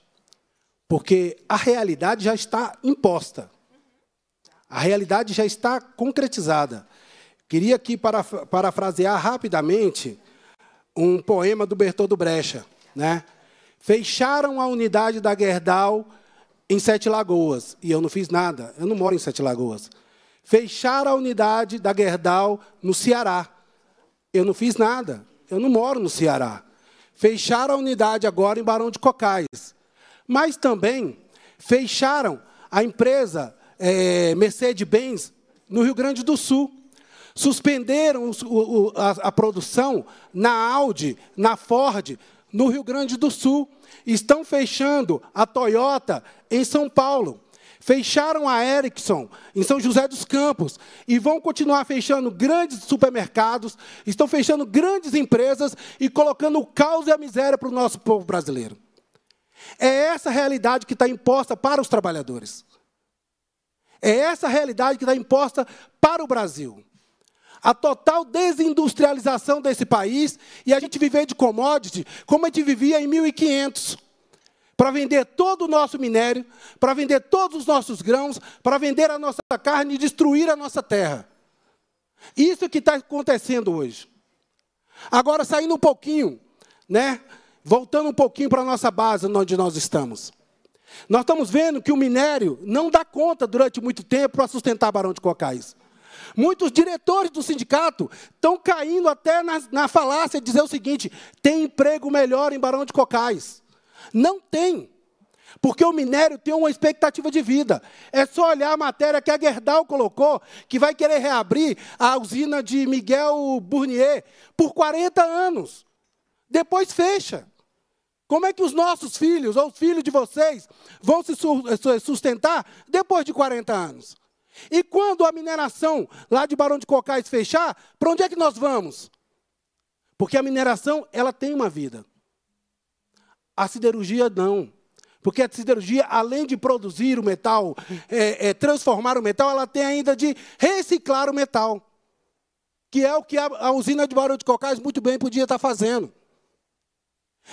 Porque a realidade já está imposta. A realidade já está concretizada. Queria aqui parafrasear rapidamente um poema do Bertoldo Brecha. Né? Fecharam a unidade da Gerdau em Sete Lagoas, e eu não fiz nada, eu não moro em Sete Lagoas. Fecharam a unidade da Gerdau no Ceará, eu não fiz nada, eu não moro no Ceará. Fecharam a unidade agora em Barão de Cocais, mas também fecharam a empresa é, Mercedes-Benz no Rio Grande do Sul. Suspenderam a, a produção na Audi, na Ford, no Rio Grande do Sul. Estão fechando a Toyota em São Paulo. Fecharam a Ericsson em São José dos Campos e vão continuar fechando grandes supermercados, estão fechando grandes empresas e colocando o caos e a miséria para o nosso povo brasileiro. É essa realidade que está imposta para os trabalhadores. É essa realidade que está imposta para o Brasil a total desindustrialização desse país e a gente viver de commodity como a gente vivia em 1500 para vender todo o nosso minério, para vender todos os nossos grãos, para vender a nossa carne e destruir a nossa terra. Isso que está acontecendo hoje. Agora, saindo um pouquinho, né? voltando um pouquinho para a nossa base, onde nós estamos. Nós estamos vendo que o minério não dá conta durante muito tempo para sustentar Barão de Cocais. Muitos diretores do sindicato estão caindo até na, na falácia de dizer o seguinte: tem emprego melhor em Barão de Cocais. Não tem. Porque o minério tem uma expectativa de vida. É só olhar a matéria que a Gerdau colocou, que vai querer reabrir a usina de Miguel Burnier por 40 anos. Depois fecha. Como é que os nossos filhos, ou os filhos de vocês, vão se eh, sustentar depois de 40 anos? E quando a mineração lá de Barão de Cocais fechar, para onde é que nós vamos? Porque a mineração, ela tem uma vida. A siderurgia, não. Porque a siderurgia, além de produzir o metal, é, é, transformar o metal, ela tem ainda de reciclar o metal. Que é o que a, a usina de Barão de Cocais muito bem podia estar tá fazendo.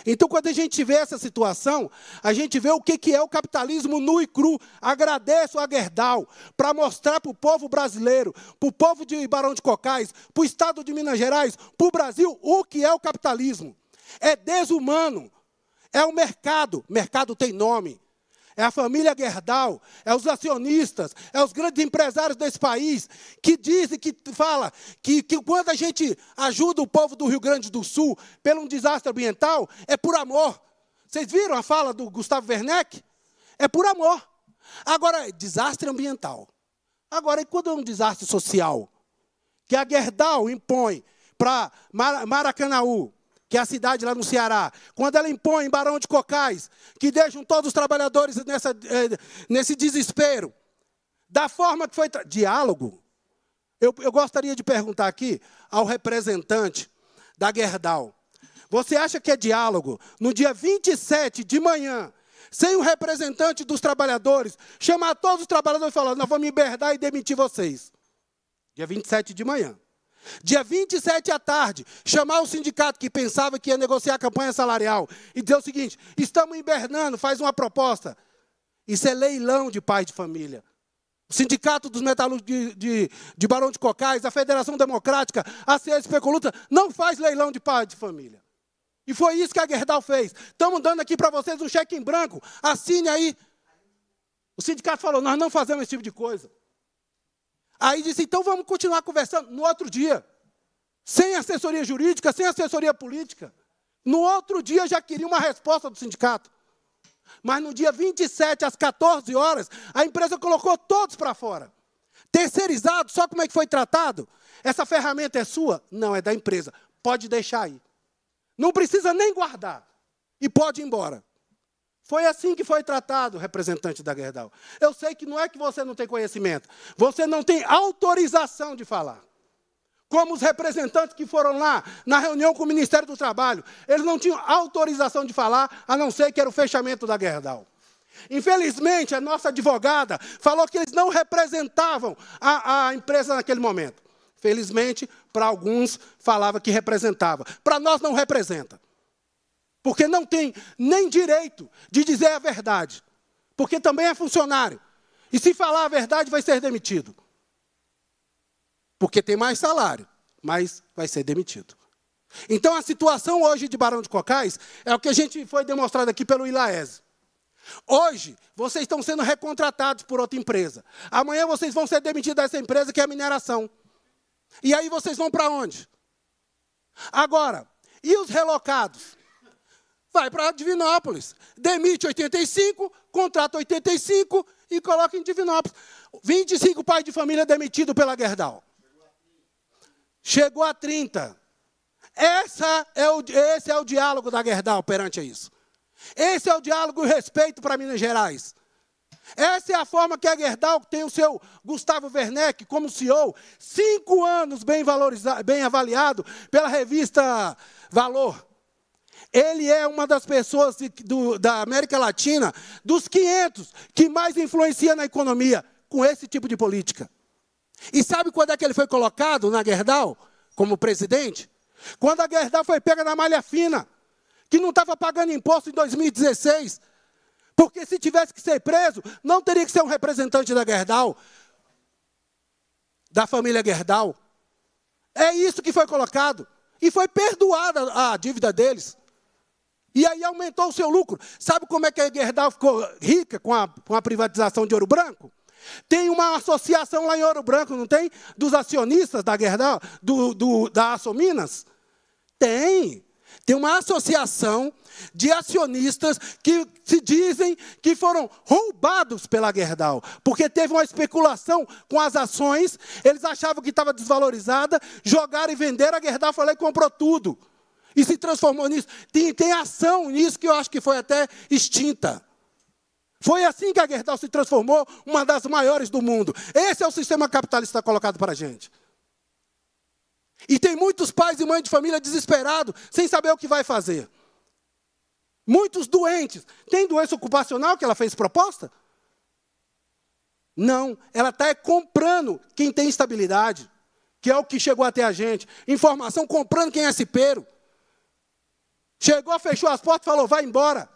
Então, quando a gente vê essa situação, a gente vê o que é o capitalismo nu e cru. Agradeço a Gerdau para mostrar para o povo brasileiro, para o povo de Barão de Cocais, para o estado de Minas Gerais, para o Brasil, o que é o capitalismo. É desumano, é o mercado. Mercado tem nome, é a família Gerdau, é os acionistas, é os grandes empresários desse país que dizem, que fala que, que quando a gente ajuda o povo do Rio Grande do Sul pelo um desastre ambiental, é por amor. Vocês viram a fala do Gustavo Werneck? É por amor. Agora, é desastre ambiental. Agora, e quando é um desastre social? Que a Gerdau impõe para Mar que é a cidade lá no Ceará, quando ela impõe Barão de Cocais, que deixam todos os trabalhadores nessa, eh, nesse desespero, da forma que foi. Diálogo. Eu, eu gostaria de perguntar aqui ao representante da Gerdau. Você acha que é diálogo no dia 27 de manhã, sem o representante dos trabalhadores, chamar todos os trabalhadores e falar: nós vamos emberdar e demitir vocês? Dia 27 de manhã. Dia 27 à tarde, chamar o sindicato que pensava que ia negociar a campanha salarial e dizer o seguinte: estamos invernando, faz uma proposta. Isso é leilão de pais de família. O Sindicato dos Metalúrgicos de, de, de, Barão de Cocais, a Federação Democrática, a CSP Coluta, não faz leilão de pai de família. E foi isso que a Gerdau fez. Estamos dando aqui para vocês um cheque em branco. Assine aí. O sindicato falou, nós não fazemos esse tipo de coisa. Aí disse: então vamos continuar conversando no outro dia. Sem assessoria jurídica, sem assessoria política. No outro dia já queria uma resposta do sindicato. Mas no dia 27, às 14 horas, a empresa colocou todos para fora. Terceirizado, só como é que foi tratado? Essa ferramenta é sua? Não, é da empresa. Pode deixar aí. Não precisa nem guardar. E pode ir embora. Foi assim que foi tratado o representante da Gerdau. Eu sei que não é que você não tem conhecimento, você não tem autorização de falar. Como os representantes que foram lá na reunião com o Ministério do Trabalho, eles não tinham autorização de falar, a não ser que era o fechamento da Gerdau. Infelizmente, a nossa advogada falou que eles não representavam a, a empresa naquele momento. Felizmente, para alguns, falava que representava. Para nós, não representa. Porque não tem nem direito de dizer a verdade. Porque também é funcionário. E se falar a verdade, vai ser demitido. Porque tem mais salário, mas vai ser demitido. Então a situação hoje de Barão de Cocais é o que a gente foi demonstrado aqui pelo Ilaese. Hoje, vocês estão sendo recontratados por outra empresa. Amanhã vocês vão ser demitidos dessa empresa que é a mineração. E aí vocês vão para onde? Agora, e os relocados? vai para Divinópolis. Demite 85, contrata 85 e coloca em Divinópolis. 25 pais de família demitidos pela Gerdau. Chegou a 30. Essa é o, esse é o diálogo da Gerdau perante isso. Esse é o diálogo e respeito para Minas Gerais. Essa é a forma que a Gerdau tem o seu Gustavo Werneck como CEO, cinco anos bem, bem avaliado pela revista Valor. Ele é uma das pessoas de, do, da América Latina, dos 500, que mais influencia na economia com esse tipo de política. E sabe quando é que ele foi colocado na Gerdau como presidente? Quando a Gerdau foi pega na malha fina, que não estava pagando imposto em 2016. Porque se tivesse que ser preso, não teria que ser um representante da Gerdau, da família Gerdau. É isso que foi colocado. E foi perdoada a dívida deles. E aí aumentou o seu lucro. Sabe como é que a Gerdau ficou rica com a, com a privatização de Ouro Branco? Tem uma associação lá em Ouro Branco, não tem? Dos acionistas da Gerdau, do, do, da Assominas? Tem. Tem uma associação de acionistas que se dizem que foram roubados pela Gerdau, porque teve uma especulação com as ações, eles achavam que estava desvalorizada, jogaram e venderam, a Gerdau falou e comprou tudo e se transformou nisso. Tem, tem ação nisso que eu acho que foi até extinta. Foi assim que a Gerdau se transformou uma das maiores do mundo. Esse é o sistema capitalista colocado para a gente. E tem muitos pais e mães de família desesperados, sem saber o que vai fazer. Muitos doentes. Tem doença ocupacional que ela fez proposta? Não, ela está comprando quem tem estabilidade, que é o que chegou até a gente. Informação comprando quem é cipeiro. Chegou, fechou as portas e falou: vai embora.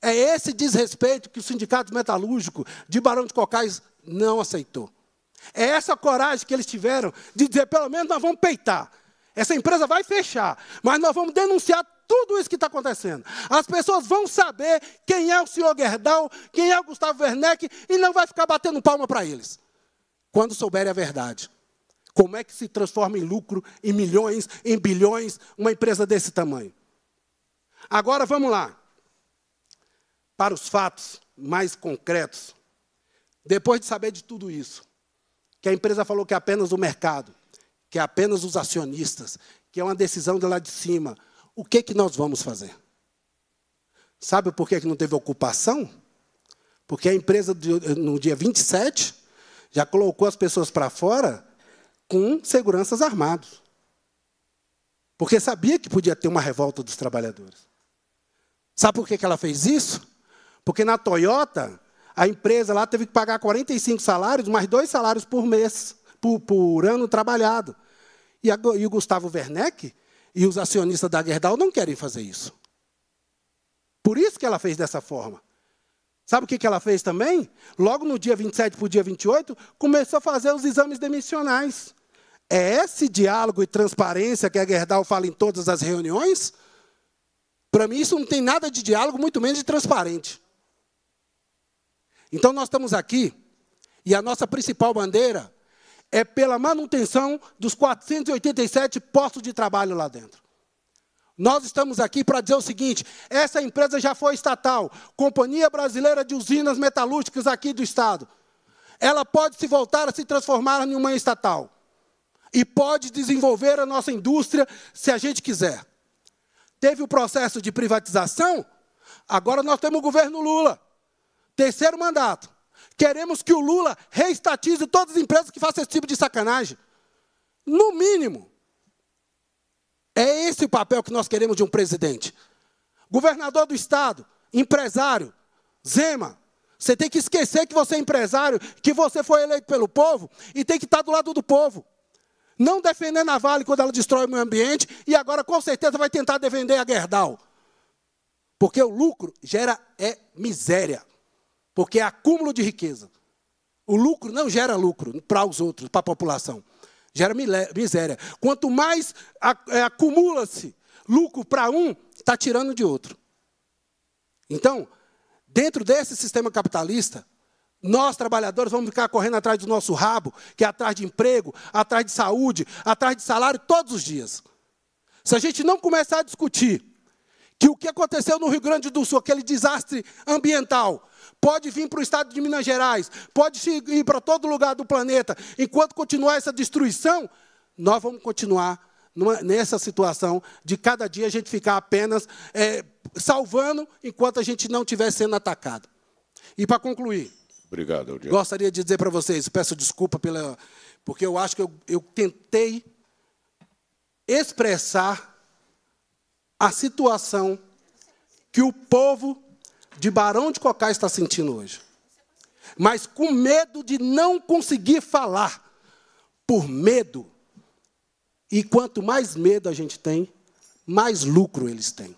É esse desrespeito que o Sindicato Metalúrgico de Barão de Cocais não aceitou. É essa coragem que eles tiveram de dizer: pelo menos nós vamos peitar. Essa empresa vai fechar, mas nós vamos denunciar tudo isso que está acontecendo. As pessoas vão saber quem é o senhor Gerdau, quem é o Gustavo Werneck, e não vai ficar batendo palma para eles. Quando souberem a verdade. Como é que se transforma em lucro, em milhões, em bilhões, uma empresa desse tamanho? Agora vamos lá para os fatos mais concretos. Depois de saber de tudo isso, que a empresa falou que é apenas o mercado, que é apenas os acionistas, que é uma decisão de lá de cima, o que, que nós vamos fazer? Sabe por que, que não teve ocupação? Porque a empresa, no dia 27, já colocou as pessoas para fora com seguranças armados. Porque sabia que podia ter uma revolta dos trabalhadores. Sabe por que ela fez isso? Porque na Toyota, a empresa lá teve que pagar 45 salários, mais dois salários por mês, por, por ano trabalhado. E, a, e o Gustavo Werneck e os acionistas da Gerdau não querem fazer isso. Por isso que ela fez dessa forma. Sabe o que ela fez também? Logo no dia 27 para o dia 28, começou a fazer os exames demissionais. É esse diálogo e transparência que a Gerdau fala em todas as reuniões? Para mim, isso não tem nada de diálogo, muito menos de transparente. Então, nós estamos aqui, e a nossa principal bandeira é pela manutenção dos 487 postos de trabalho lá dentro. Nós estamos aqui para dizer o seguinte: essa empresa já foi estatal, Companhia Brasileira de Usinas Metalúrgicas aqui do Estado. Ela pode se voltar a se transformar em uma estatal. E pode desenvolver a nossa indústria se a gente quiser teve o processo de privatização, agora nós temos o governo Lula. Terceiro mandato. Queremos que o Lula reestatize todas as empresas que façam esse tipo de sacanagem. No mínimo. É esse o papel que nós queremos de um presidente. Governador do Estado, empresário, Zema, você tem que esquecer que você é empresário, que você foi eleito pelo povo e tem que estar do lado do povo não defendendo a Vale quando ela destrói o meio ambiente, e agora com certeza vai tentar defender a Gerdau. Porque o lucro gera é miséria, porque é acúmulo de riqueza. O lucro não gera lucro para os outros, para a população. Gera miséria. Quanto mais é, acumula-se lucro para um, está tirando de outro. Então, dentro desse sistema capitalista, nós, trabalhadores, vamos ficar correndo atrás do nosso rabo, que é atrás de emprego, atrás de saúde, atrás de salário todos os dias. Se a gente não começar a discutir que o que aconteceu no Rio Grande do Sul, aquele desastre ambiental, pode vir para o estado de Minas Gerais, pode ir para todo lugar do planeta, enquanto continuar essa destruição, nós vamos continuar nessa situação de cada dia a gente ficar apenas é, salvando enquanto a gente não estiver sendo atacado. E para concluir, Obrigado, Aldir. Gostaria de dizer para vocês, peço desculpa pela. Porque eu acho que eu, eu tentei expressar a situação que o povo de Barão de Cocá está sentindo hoje. Mas com medo de não conseguir falar, por medo. E quanto mais medo a gente tem, mais lucro eles têm.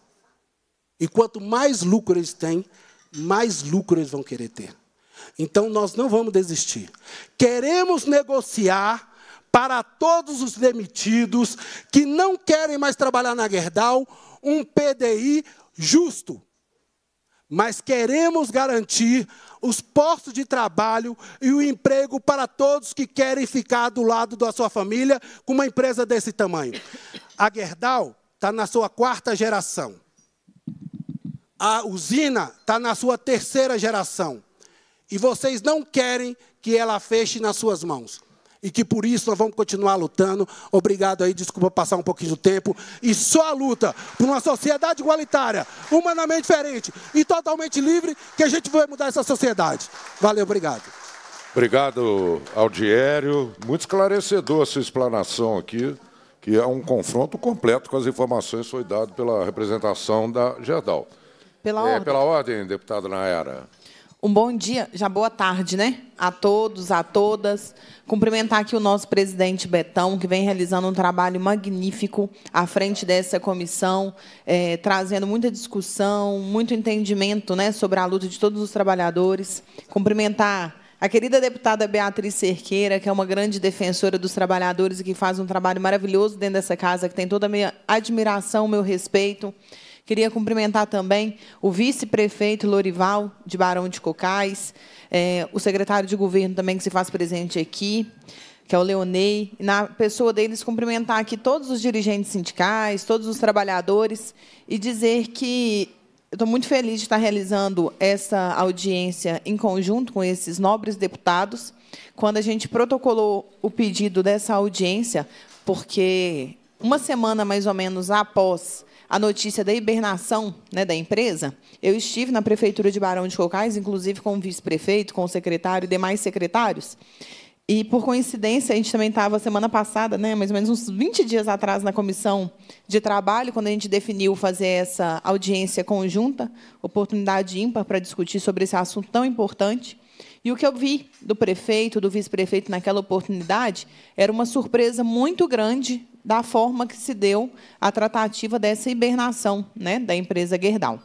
E quanto mais lucro eles têm, mais lucro eles vão querer ter. Então nós não vamos desistir. Queremos negociar para todos os demitidos que não querem mais trabalhar na Gerdau um PDI justo. Mas queremos garantir os postos de trabalho e o emprego para todos que querem ficar do lado da sua família com uma empresa desse tamanho. A Gerdau está na sua quarta geração. A usina está na sua terceira geração. E vocês não querem que ela feche nas suas mãos. E que por isso nós vamos continuar lutando. Obrigado aí, desculpa passar um pouquinho do tempo. E só a luta por uma sociedade igualitária, humanamente diferente e totalmente livre, que a gente vai mudar essa sociedade. Valeu, obrigado. Obrigado, Aldiério. Muito esclarecedor a sua explanação aqui, que é um confronto completo com as informações que foi dado pela representação da Gerdal. Pela é, ordem. Pela ordem, Nayara. Um bom dia, já boa tarde, né? A todos, a todas. Cumprimentar aqui o nosso presidente Betão, que vem realizando um trabalho magnífico à frente dessa comissão, é, trazendo muita discussão, muito entendimento né, sobre a luta de todos os trabalhadores. Cumprimentar a querida deputada Beatriz Cerqueira, que é uma grande defensora dos trabalhadores e que faz um trabalho maravilhoso dentro dessa casa, que tem toda a minha admiração, meu respeito. Queria cumprimentar também o vice-prefeito Lorival, de Barão de Cocais, é, o secretário de governo também, que se faz presente aqui, que é o Leonei, na pessoa deles cumprimentar aqui todos os dirigentes sindicais, todos os trabalhadores, e dizer que estou muito feliz de estar realizando essa audiência em conjunto com esses nobres deputados. Quando a gente protocolou o pedido dessa audiência, porque uma semana mais ou menos após a notícia da hibernação né, da empresa, eu estive na Prefeitura de Barão de Cocais, inclusive com o vice-prefeito, com o secretário e demais secretários. E, por coincidência, a gente também estava, semana passada, né, mais ou menos uns 20 dias atrás, na comissão de trabalho, quando a gente definiu fazer essa audiência conjunta, oportunidade ímpar para discutir sobre esse assunto tão importante. E o que eu vi do prefeito, do vice-prefeito naquela oportunidade, era uma surpresa muito grande da forma que se deu a tratativa dessa hibernação né, da empresa Gerdau.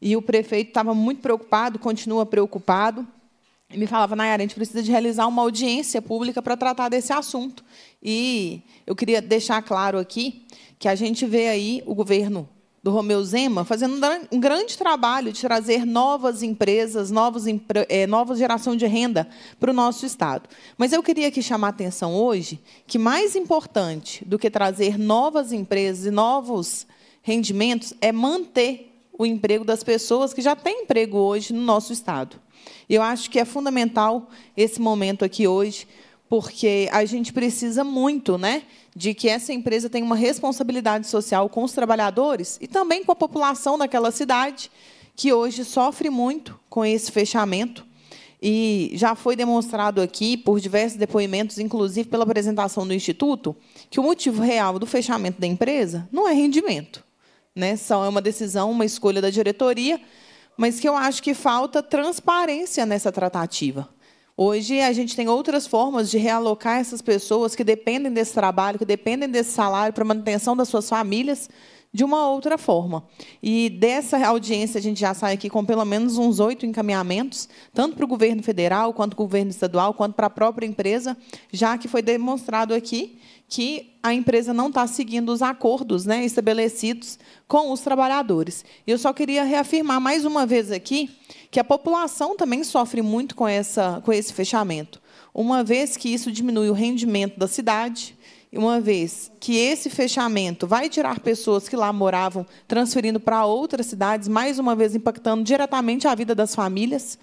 E o prefeito estava muito preocupado, continua preocupado, e me falava, Nayara, a gente precisa de realizar uma audiência pública para tratar desse assunto. E eu queria deixar claro aqui que a gente vê aí o governo do Romeu Zema, fazendo um grande trabalho de trazer novas empresas, é, nova geração de renda para o nosso Estado. Mas eu queria aqui chamar a atenção hoje que mais importante do que trazer novas empresas e novos rendimentos é manter o emprego das pessoas que já têm emprego hoje no nosso Estado. Eu acho que é fundamental esse momento aqui hoje porque a gente precisa muito né, de que essa empresa tenha uma responsabilidade social com os trabalhadores e também com a população daquela cidade, que hoje sofre muito com esse fechamento. E já foi demonstrado aqui, por diversos depoimentos, inclusive pela apresentação do Instituto, que o motivo real do fechamento da empresa não é rendimento. Né? Só é uma decisão, uma escolha da diretoria, mas que eu acho que falta transparência nessa tratativa. Hoje a gente tem outras formas de realocar essas pessoas que dependem desse trabalho, que dependem desse salário para manutenção das suas famílias, de uma outra forma. E dessa audiência, a gente já sai aqui com pelo menos uns oito encaminhamentos, tanto para o governo federal, quanto para o governo estadual, quanto para a própria empresa, já que foi demonstrado aqui que a empresa não está seguindo os acordos né, estabelecidos com os trabalhadores. E eu só queria reafirmar mais uma vez aqui que a população também sofre muito com, essa, com esse fechamento, uma vez que isso diminui o rendimento da cidade, uma vez que esse fechamento vai tirar pessoas que lá moravam, transferindo para outras cidades, mais uma vez impactando diretamente a vida das famílias.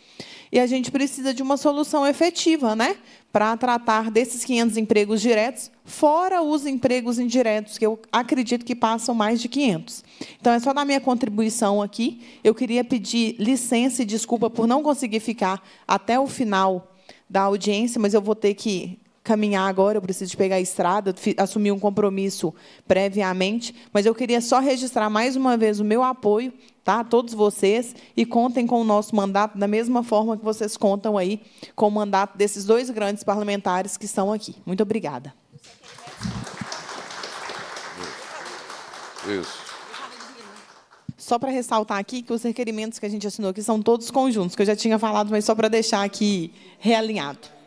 E a gente precisa de uma solução efetiva né, para tratar desses 500 empregos diretos, fora os empregos indiretos, que eu acredito que passam mais de 500. Então, é só da minha contribuição aqui. Eu queria pedir licença e desculpa por não conseguir ficar até o final da audiência, mas eu vou ter que caminhar agora, eu preciso pegar a estrada, assumir um compromisso previamente, mas eu queria só registrar mais uma vez o meu apoio tá? a todos vocês e contem com o nosso mandato da mesma forma que vocês contam aí com o mandato desses dois grandes parlamentares que estão aqui. Muito obrigada. Isso. Só para ressaltar aqui que os requerimentos que a gente assinou aqui são todos conjuntos, que eu já tinha falado, mas só para deixar aqui realinhado.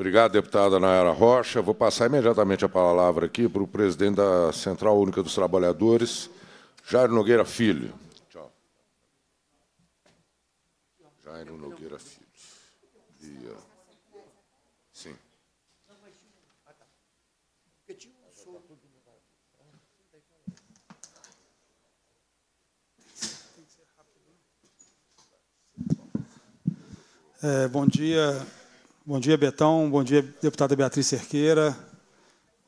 Obrigado, deputada Nayara Rocha. Vou passar imediatamente a palavra aqui para o presidente da Central Única dos Trabalhadores, Jairo Nogueira Filho. Tchau. Jairo Nogueira Filho. E, sim. É, bom dia, Bom dia, Betão. Bom dia, deputada Beatriz Cerqueira.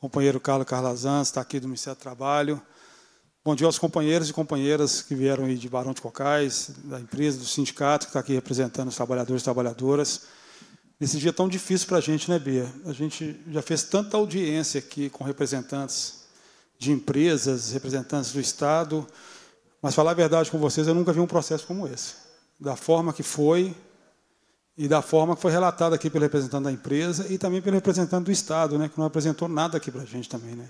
Companheiro Carlos Carlazans, está aqui do Ministério do Trabalho. Bom dia aos companheiros e companheiras que vieram aí de Barão de Cocais, da empresa, do sindicato, que está aqui representando os trabalhadores e trabalhadoras. Nesse dia tão difícil para a gente, né, Bia? A gente já fez tanta audiência aqui com representantes de empresas, representantes do Estado, mas falar a verdade com vocês, eu nunca vi um processo como esse. Da forma que foi, e da forma que foi relatada aqui pelo representante da empresa e também pelo representante do Estado, né, que não apresentou nada aqui para a gente também. Né?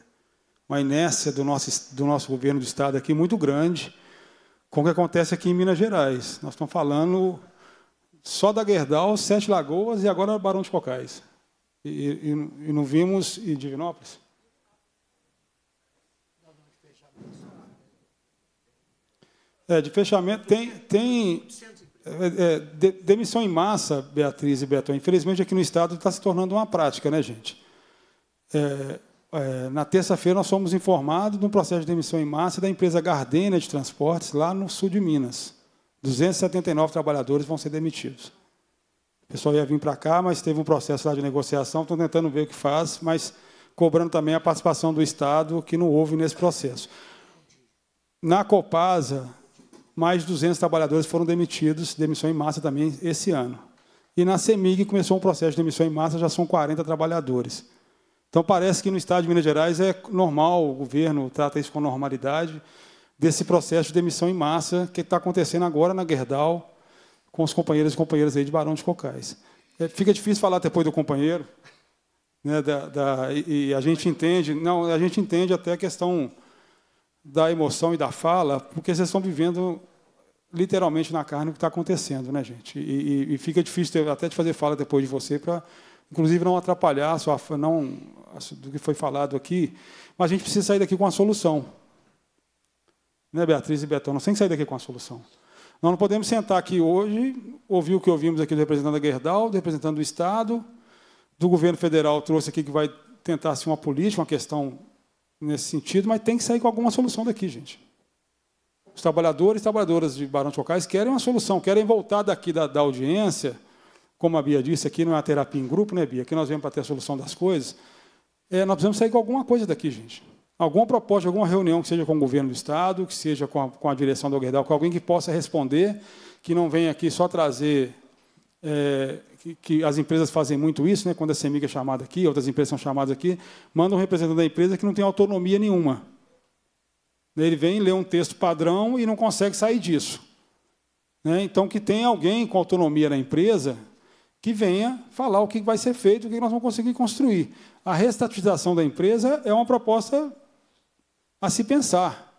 Uma inércia do nosso, do nosso governo do Estado aqui muito grande com o que acontece aqui em Minas Gerais. Nós estamos falando só da Guerdal, Sete Lagoas e agora Barão de Cocais. E, e, e não vimos em Divinópolis? É, de fechamento tem... tem é, é, de, demissão em massa, Beatriz e Beto infelizmente aqui no Estado está se tornando uma prática, né, gente? É, é, na terça-feira nós fomos informados de um processo de demissão em massa da empresa Gardena de Transportes, lá no sul de Minas. 279 trabalhadores vão ser demitidos. O pessoal ia vir para cá, mas teve um processo lá de negociação, estão tentando ver o que faz, mas cobrando também a participação do Estado, que não houve nesse processo. Na Copasa, mais de 200 trabalhadores foram demitidos, demissão em massa também esse ano. E na CEMIG começou um processo de demissão em massa, já são 40 trabalhadores. Então parece que no estado de Minas Gerais é normal, o governo trata isso com normalidade, desse processo de demissão em massa que está acontecendo agora na Gerdau com os companheiros e companheiras aí de Barão de Cocais. É, fica difícil falar depois do companheiro, né, da, da, e, e a gente entende, não, a gente entende até a questão da emoção e da fala, porque vocês estão vivendo literalmente na carne o que está acontecendo, né, gente? E, e, e fica difícil ter, até de fazer fala depois de você para, inclusive, não atrapalhar sua, não assim, do que foi falado aqui. Mas a gente precisa sair daqui com a solução, né, Beatriz e Betão? Nós temos que sair daqui com a solução. Nós não podemos sentar aqui hoje, ouvir o que ouvimos aqui do representante da Gerdau, do representante do Estado, do governo federal trouxe aqui que vai tentar ser assim, uma política, uma questão nesse sentido, mas tem que sair com alguma solução daqui, gente. Os trabalhadores e trabalhadoras de Barão de Cocais querem uma solução, querem voltar daqui da, da audiência, como a Bia disse, aqui não é a terapia em grupo, né, Bia? Aqui nós viemos para ter a solução das coisas. É, nós precisamos sair com alguma coisa daqui, gente. Alguma proposta, alguma reunião, que seja com o governo do Estado, que seja com a, com a direção do Gerdau, com alguém que possa responder, que não venha aqui só trazer é, que, que, as empresas fazem muito isso, né? quando a CEMIG é chamada aqui, outras empresas são chamadas aqui, manda um representante da empresa que não tem autonomia nenhuma. Ele vem, lê um texto padrão e não consegue sair disso. Né? Então, que tenha alguém com autonomia na empresa que venha falar o que vai ser feito, o que nós vamos conseguir construir. A restatização da empresa é uma proposta a se pensar.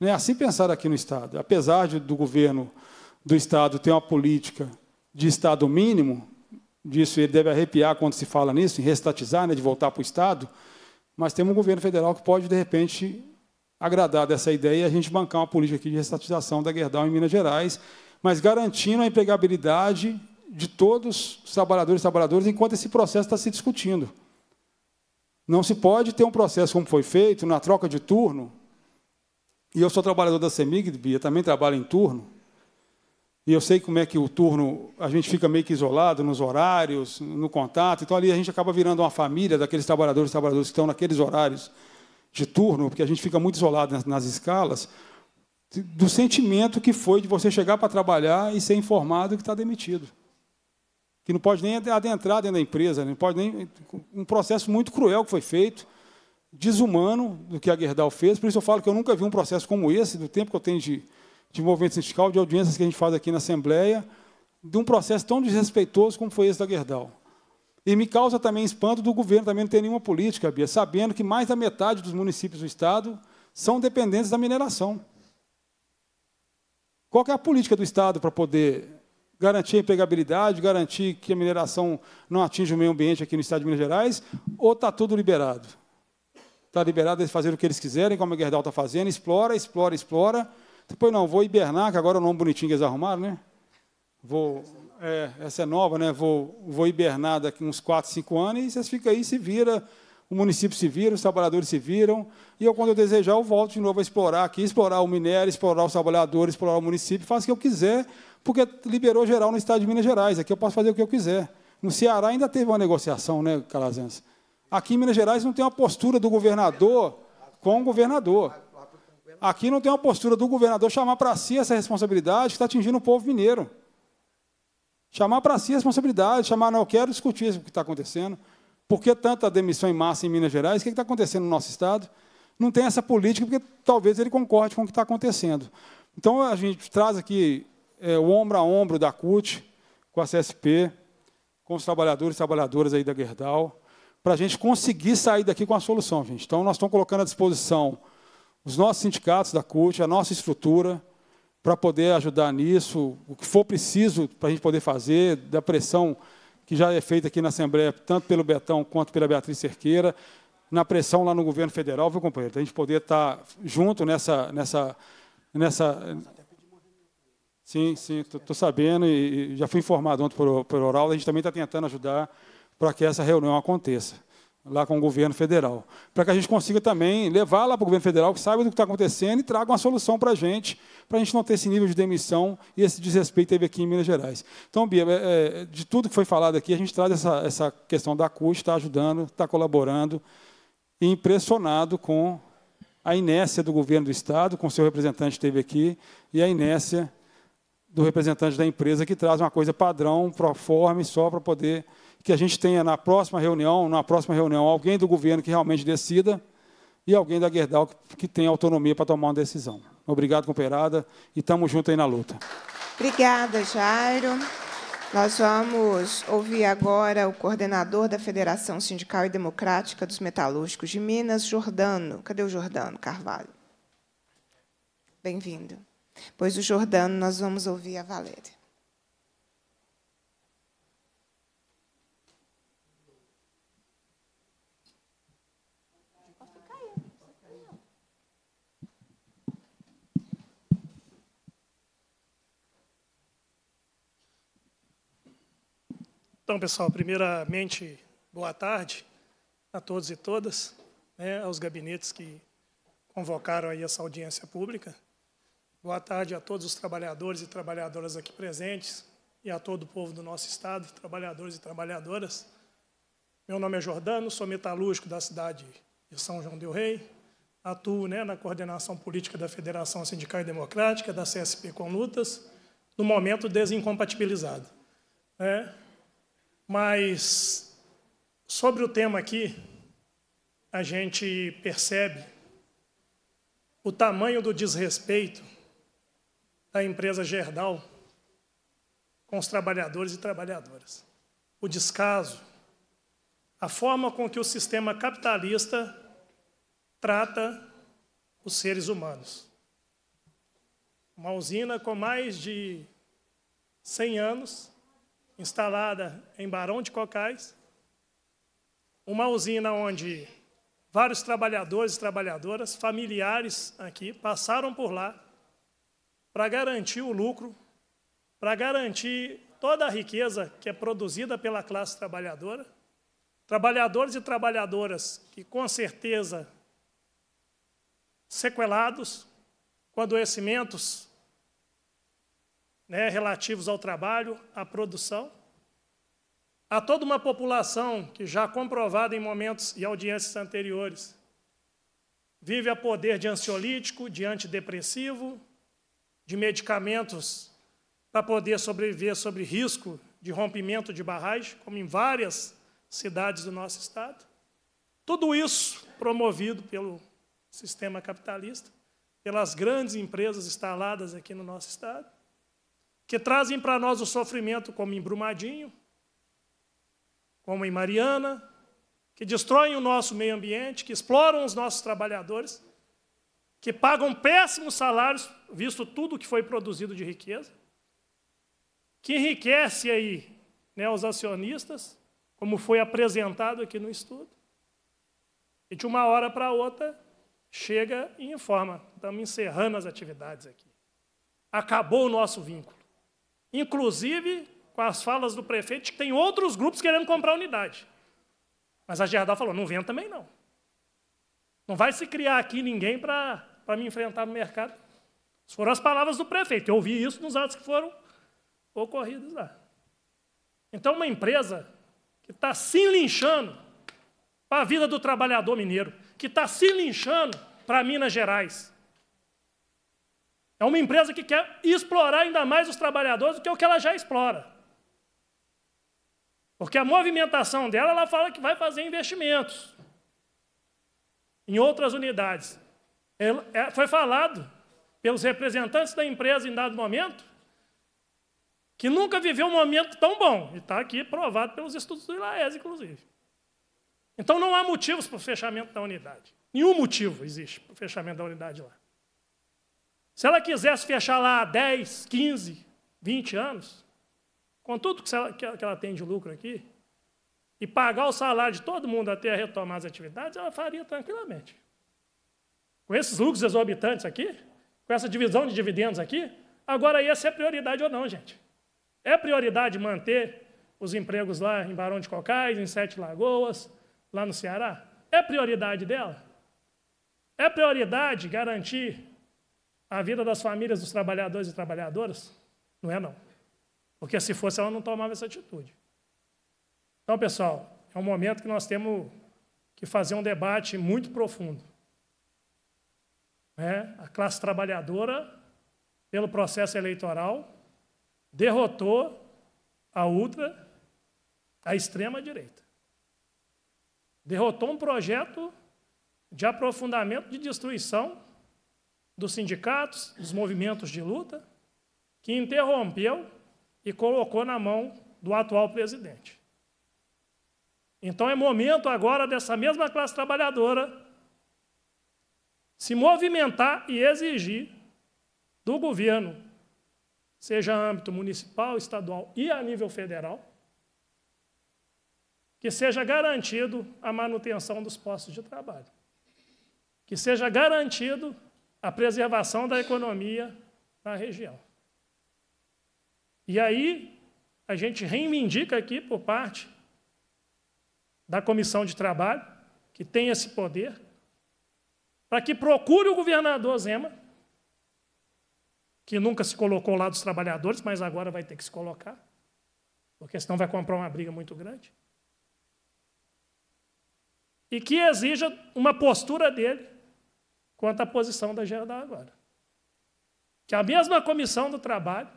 Né? A se pensar aqui no Estado. Apesar de, do governo do Estado ter uma política de Estado mínimo, disso ele deve arrepiar quando se fala nisso, em restatizar, né, de voltar para o Estado, mas temos um governo federal que pode, de repente, agradar dessa ideia e a gente bancar uma política aqui de restatização da Gerdau em Minas Gerais, mas garantindo a empregabilidade de todos os trabalhadores e trabalhadoras enquanto esse processo está se discutindo. Não se pode ter um processo como foi feito, na troca de turno, e eu sou trabalhador da CEMIG, e também trabalho em turno, e eu sei como é que o turno, a gente fica meio que isolado nos horários, no contato. Então ali a gente acaba virando uma família daqueles trabalhadores e trabalhadoras que estão naqueles horários de turno, porque a gente fica muito isolado nas, nas escalas, do sentimento que foi de você chegar para trabalhar e ser informado que está demitido. Que não pode nem adentrar dentro da empresa, não pode nem. Um processo muito cruel que foi feito, desumano do que a Gerdau fez. Por isso eu falo que eu nunca vi um processo como esse, do tempo que eu tenho de de envolvimento sindical, de audiências que a gente faz aqui na Assembleia, de um processo tão desrespeitoso como foi esse da Gerdau. E me causa também espanto do governo também não ter nenhuma política, Bia, sabendo que mais da metade dos municípios do Estado são dependentes da mineração. Qual é a política do Estado para poder garantir a empregabilidade, garantir que a mineração não atinja o meio ambiente aqui no Estado de Minas Gerais, ou está tudo liberado? Está liberado eles fazerem o que eles quiserem, como a Gerdau está fazendo, explora, explora, explora, depois, não, vou hibernar, que agora é o nome bonitinho que eles arrumaram, né? Vou, é, essa é nova, né? Vou, vou hibernar daqui uns 4, 5 anos e vocês ficam aí, se vira, o município se vira, os trabalhadores se viram, e eu, quando eu desejar, eu volto de novo a explorar aqui, explorar o minério, explorar os trabalhadores, explorar o município, faço o que eu quiser, porque liberou geral no estado de Minas Gerais, aqui eu posso fazer o que eu quiser. No Ceará ainda teve uma negociação, né, Calazans? Aqui em Minas Gerais não tem uma postura do governador com o governador. Aqui não tem uma postura do governador chamar para si essa responsabilidade que está atingindo o povo mineiro. Chamar para si a responsabilidade, chamar, não, eu quero discutir isso que está acontecendo. Por que tanta demissão em massa em Minas Gerais? O que está acontecendo no nosso Estado? Não tem essa política, porque talvez ele concorde com o que está acontecendo. Então, a gente traz aqui é, o ombro a ombro da CUT com a CSP, com os trabalhadores e trabalhadoras aí da Gerdau, para a gente conseguir sair daqui com a solução, gente. Então, nós estamos colocando à disposição os nossos sindicatos da CUT, a nossa estrutura, para poder ajudar nisso, o que for preciso para a gente poder fazer, da pressão que já é feita aqui na Assembleia, tanto pelo Betão quanto pela Beatriz Cerqueira, na pressão lá no governo federal, viu, companheiro? Para a gente poder estar tá junto nessa. nessa, nessa... Sim, sim, estou sabendo e, já fui informado ontem por, por oral, a gente também está tentando ajudar para que essa reunião aconteça lá com o governo federal, para que a gente consiga também levar lá para o governo federal que saiba do que está acontecendo e traga uma solução para a gente, para a gente não ter esse nível de demissão e esse desrespeito que teve aqui em Minas Gerais. Então, Bia, é, é de tudo que foi falado aqui, a gente traz essa, essa questão da CUT, está ajudando, está colaborando, e impressionado com a inércia do governo do Estado, com seu representante que esteve aqui, e a inércia do representante da empresa que traz uma coisa padrão, proforme, só para poder que a gente tenha na próxima reunião, na próxima reunião, alguém do governo que realmente decida e alguém da Gerdau que, que tenha autonomia para tomar uma decisão. Obrigado, companheirada, e estamos juntos aí na luta. Obrigada, Jairo. Nós vamos ouvir agora o coordenador da Federação Sindical e Democrática dos Metalúrgicos de Minas, Jordano. Cadê o Jordano Carvalho? Bem-vindo. Pois o Jordano, nós vamos ouvir a Valéria. Então, pessoal, primeiramente, boa tarde a todos e todas, né, aos gabinetes que convocaram aí essa audiência pública. Boa tarde a todos os trabalhadores e trabalhadoras aqui presentes e a todo o povo do nosso estado, trabalhadores e trabalhadoras. Meu nome é Jordano, sou metalúrgico da cidade de São João del Rei, atuo né, na coordenação política da Federação Sindical e Democrática, da CSP com Lutas, no momento desincompatibilizado. É, mas sobre o tema aqui, a gente percebe o tamanho do desrespeito da empresa Gerdau com os trabalhadores e trabalhadoras. O descaso, a forma com que o sistema capitalista trata os seres humanos. Uma usina com mais de 100 anos instalada em Barão de Cocais, uma usina onde vários trabalhadores e trabalhadoras, familiares aqui, passaram por lá para garantir o lucro, para garantir toda a riqueza que é produzida pela classe trabalhadora. Trabalhadores e trabalhadoras que, com certeza, sequelados, com adoecimentos né, relativos ao trabalho, à produção. Há toda uma população que, já comprovada em momentos e audiências anteriores, vive a poder de ansiolítico, de antidepressivo, de medicamentos para poder sobreviver sobre risco de rompimento de barragem, como em várias cidades do nosso estado. Tudo isso promovido pelo sistema capitalista, pelas grandes empresas instaladas aqui no nosso estado que trazem para nós o sofrimento, como em Brumadinho, como em Mariana, que destroem o nosso meio ambiente, que exploram os nossos trabalhadores, que pagam péssimos salários, visto tudo que foi produzido de riqueza, que enriquece aí né, os acionistas, como foi apresentado aqui no estudo, e de uma hora para outra chega e informa: estamos encerrando as atividades aqui. Acabou o nosso vínculo. Inclusive com as falas do prefeito, que tem outros grupos querendo comprar a unidade. Mas a Gerdau falou: não venha também não. Não vai se criar aqui ninguém para me enfrentar no mercado. Essas foram as palavras do prefeito. Eu ouvi isso nos atos que foram ocorridos lá. Então, uma empresa que está se linchando para a vida do trabalhador mineiro, que está se linchando para Minas Gerais, é uma empresa que quer explorar ainda mais os trabalhadores do que o que ela já explora. Porque a movimentação dela, ela fala que vai fazer investimentos em outras unidades. É, foi falado pelos representantes da empresa em dado momento que nunca viveu um momento tão bom. E está aqui provado pelos estudos do ILAES, inclusive. Então não há motivos para o fechamento da unidade. Nenhum motivo existe para o fechamento da unidade lá. Se ela quisesse fechar lá 10, 15, 20 anos, com tudo que ela, que ela tem de lucro aqui, e pagar o salário de todo mundo até retomar as atividades, ela faria tranquilamente. Com esses lucros exorbitantes aqui, com essa divisão de dividendos aqui, agora ia ser é prioridade ou não, gente. É prioridade manter os empregos lá em Barão de Cocais, em Sete Lagoas, lá no Ceará? É prioridade dela? É prioridade garantir a vida das famílias dos trabalhadores e trabalhadoras? Não é, não. Porque se fosse, ela não tomava essa atitude. Então, pessoal, é um momento que nós temos que fazer um debate muito profundo. É, a classe trabalhadora, pelo processo eleitoral, derrotou a ultra, a extrema-direita. Derrotou um projeto de aprofundamento de destruição dos sindicatos, dos movimentos de luta, que interrompeu e colocou na mão do atual presidente. Então é momento agora dessa mesma classe trabalhadora se movimentar e exigir do governo, seja âmbito municipal, estadual e a nível federal, que seja garantido a manutenção dos postos de trabalho, que seja garantido a preservação da economia na região. E aí, a gente reivindica aqui, por parte da Comissão de Trabalho, que tem esse poder, para que procure o governador Zema, que nunca se colocou lá dos trabalhadores, mas agora vai ter que se colocar, porque senão vai comprar uma briga muito grande. E que exija uma postura dele quanto à posição da Gerda agora. Que a mesma comissão do trabalho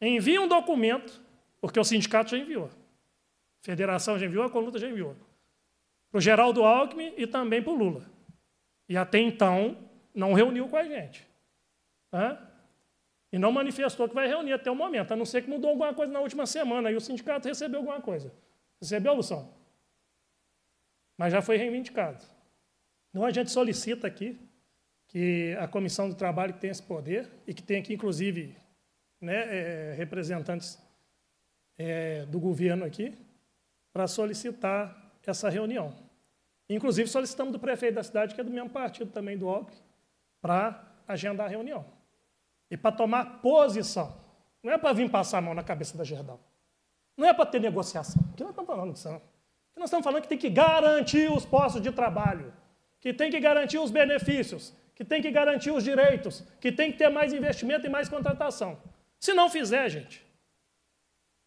envia um documento, porque o sindicato já enviou, a federação já enviou, a Coluna já enviou, para o Geraldo Alckmin e também para o Lula. E até então não reuniu com a gente. Né? E não manifestou que vai reunir até o momento, a não ser que mudou alguma coisa na última semana e o sindicato recebeu alguma coisa. Recebeu, Lução? Mas já foi reivindicado. Então, a gente solicita aqui que a Comissão do Trabalho tenha esse poder e que tenha aqui, inclusive, né, é, representantes é, do governo aqui, para solicitar essa reunião. Inclusive, solicitamos do prefeito da cidade, que é do mesmo partido também, do OB, para agendar a reunião. E para tomar posição. Não é para vir passar a mão na cabeça da Gerdão. Não é para ter negociação. O que nós estamos falando O que nós estamos falando é que tem que garantir os postos de trabalho que tem que garantir os benefícios, que tem que garantir os direitos, que tem que ter mais investimento e mais contratação. Se não fizer, gente,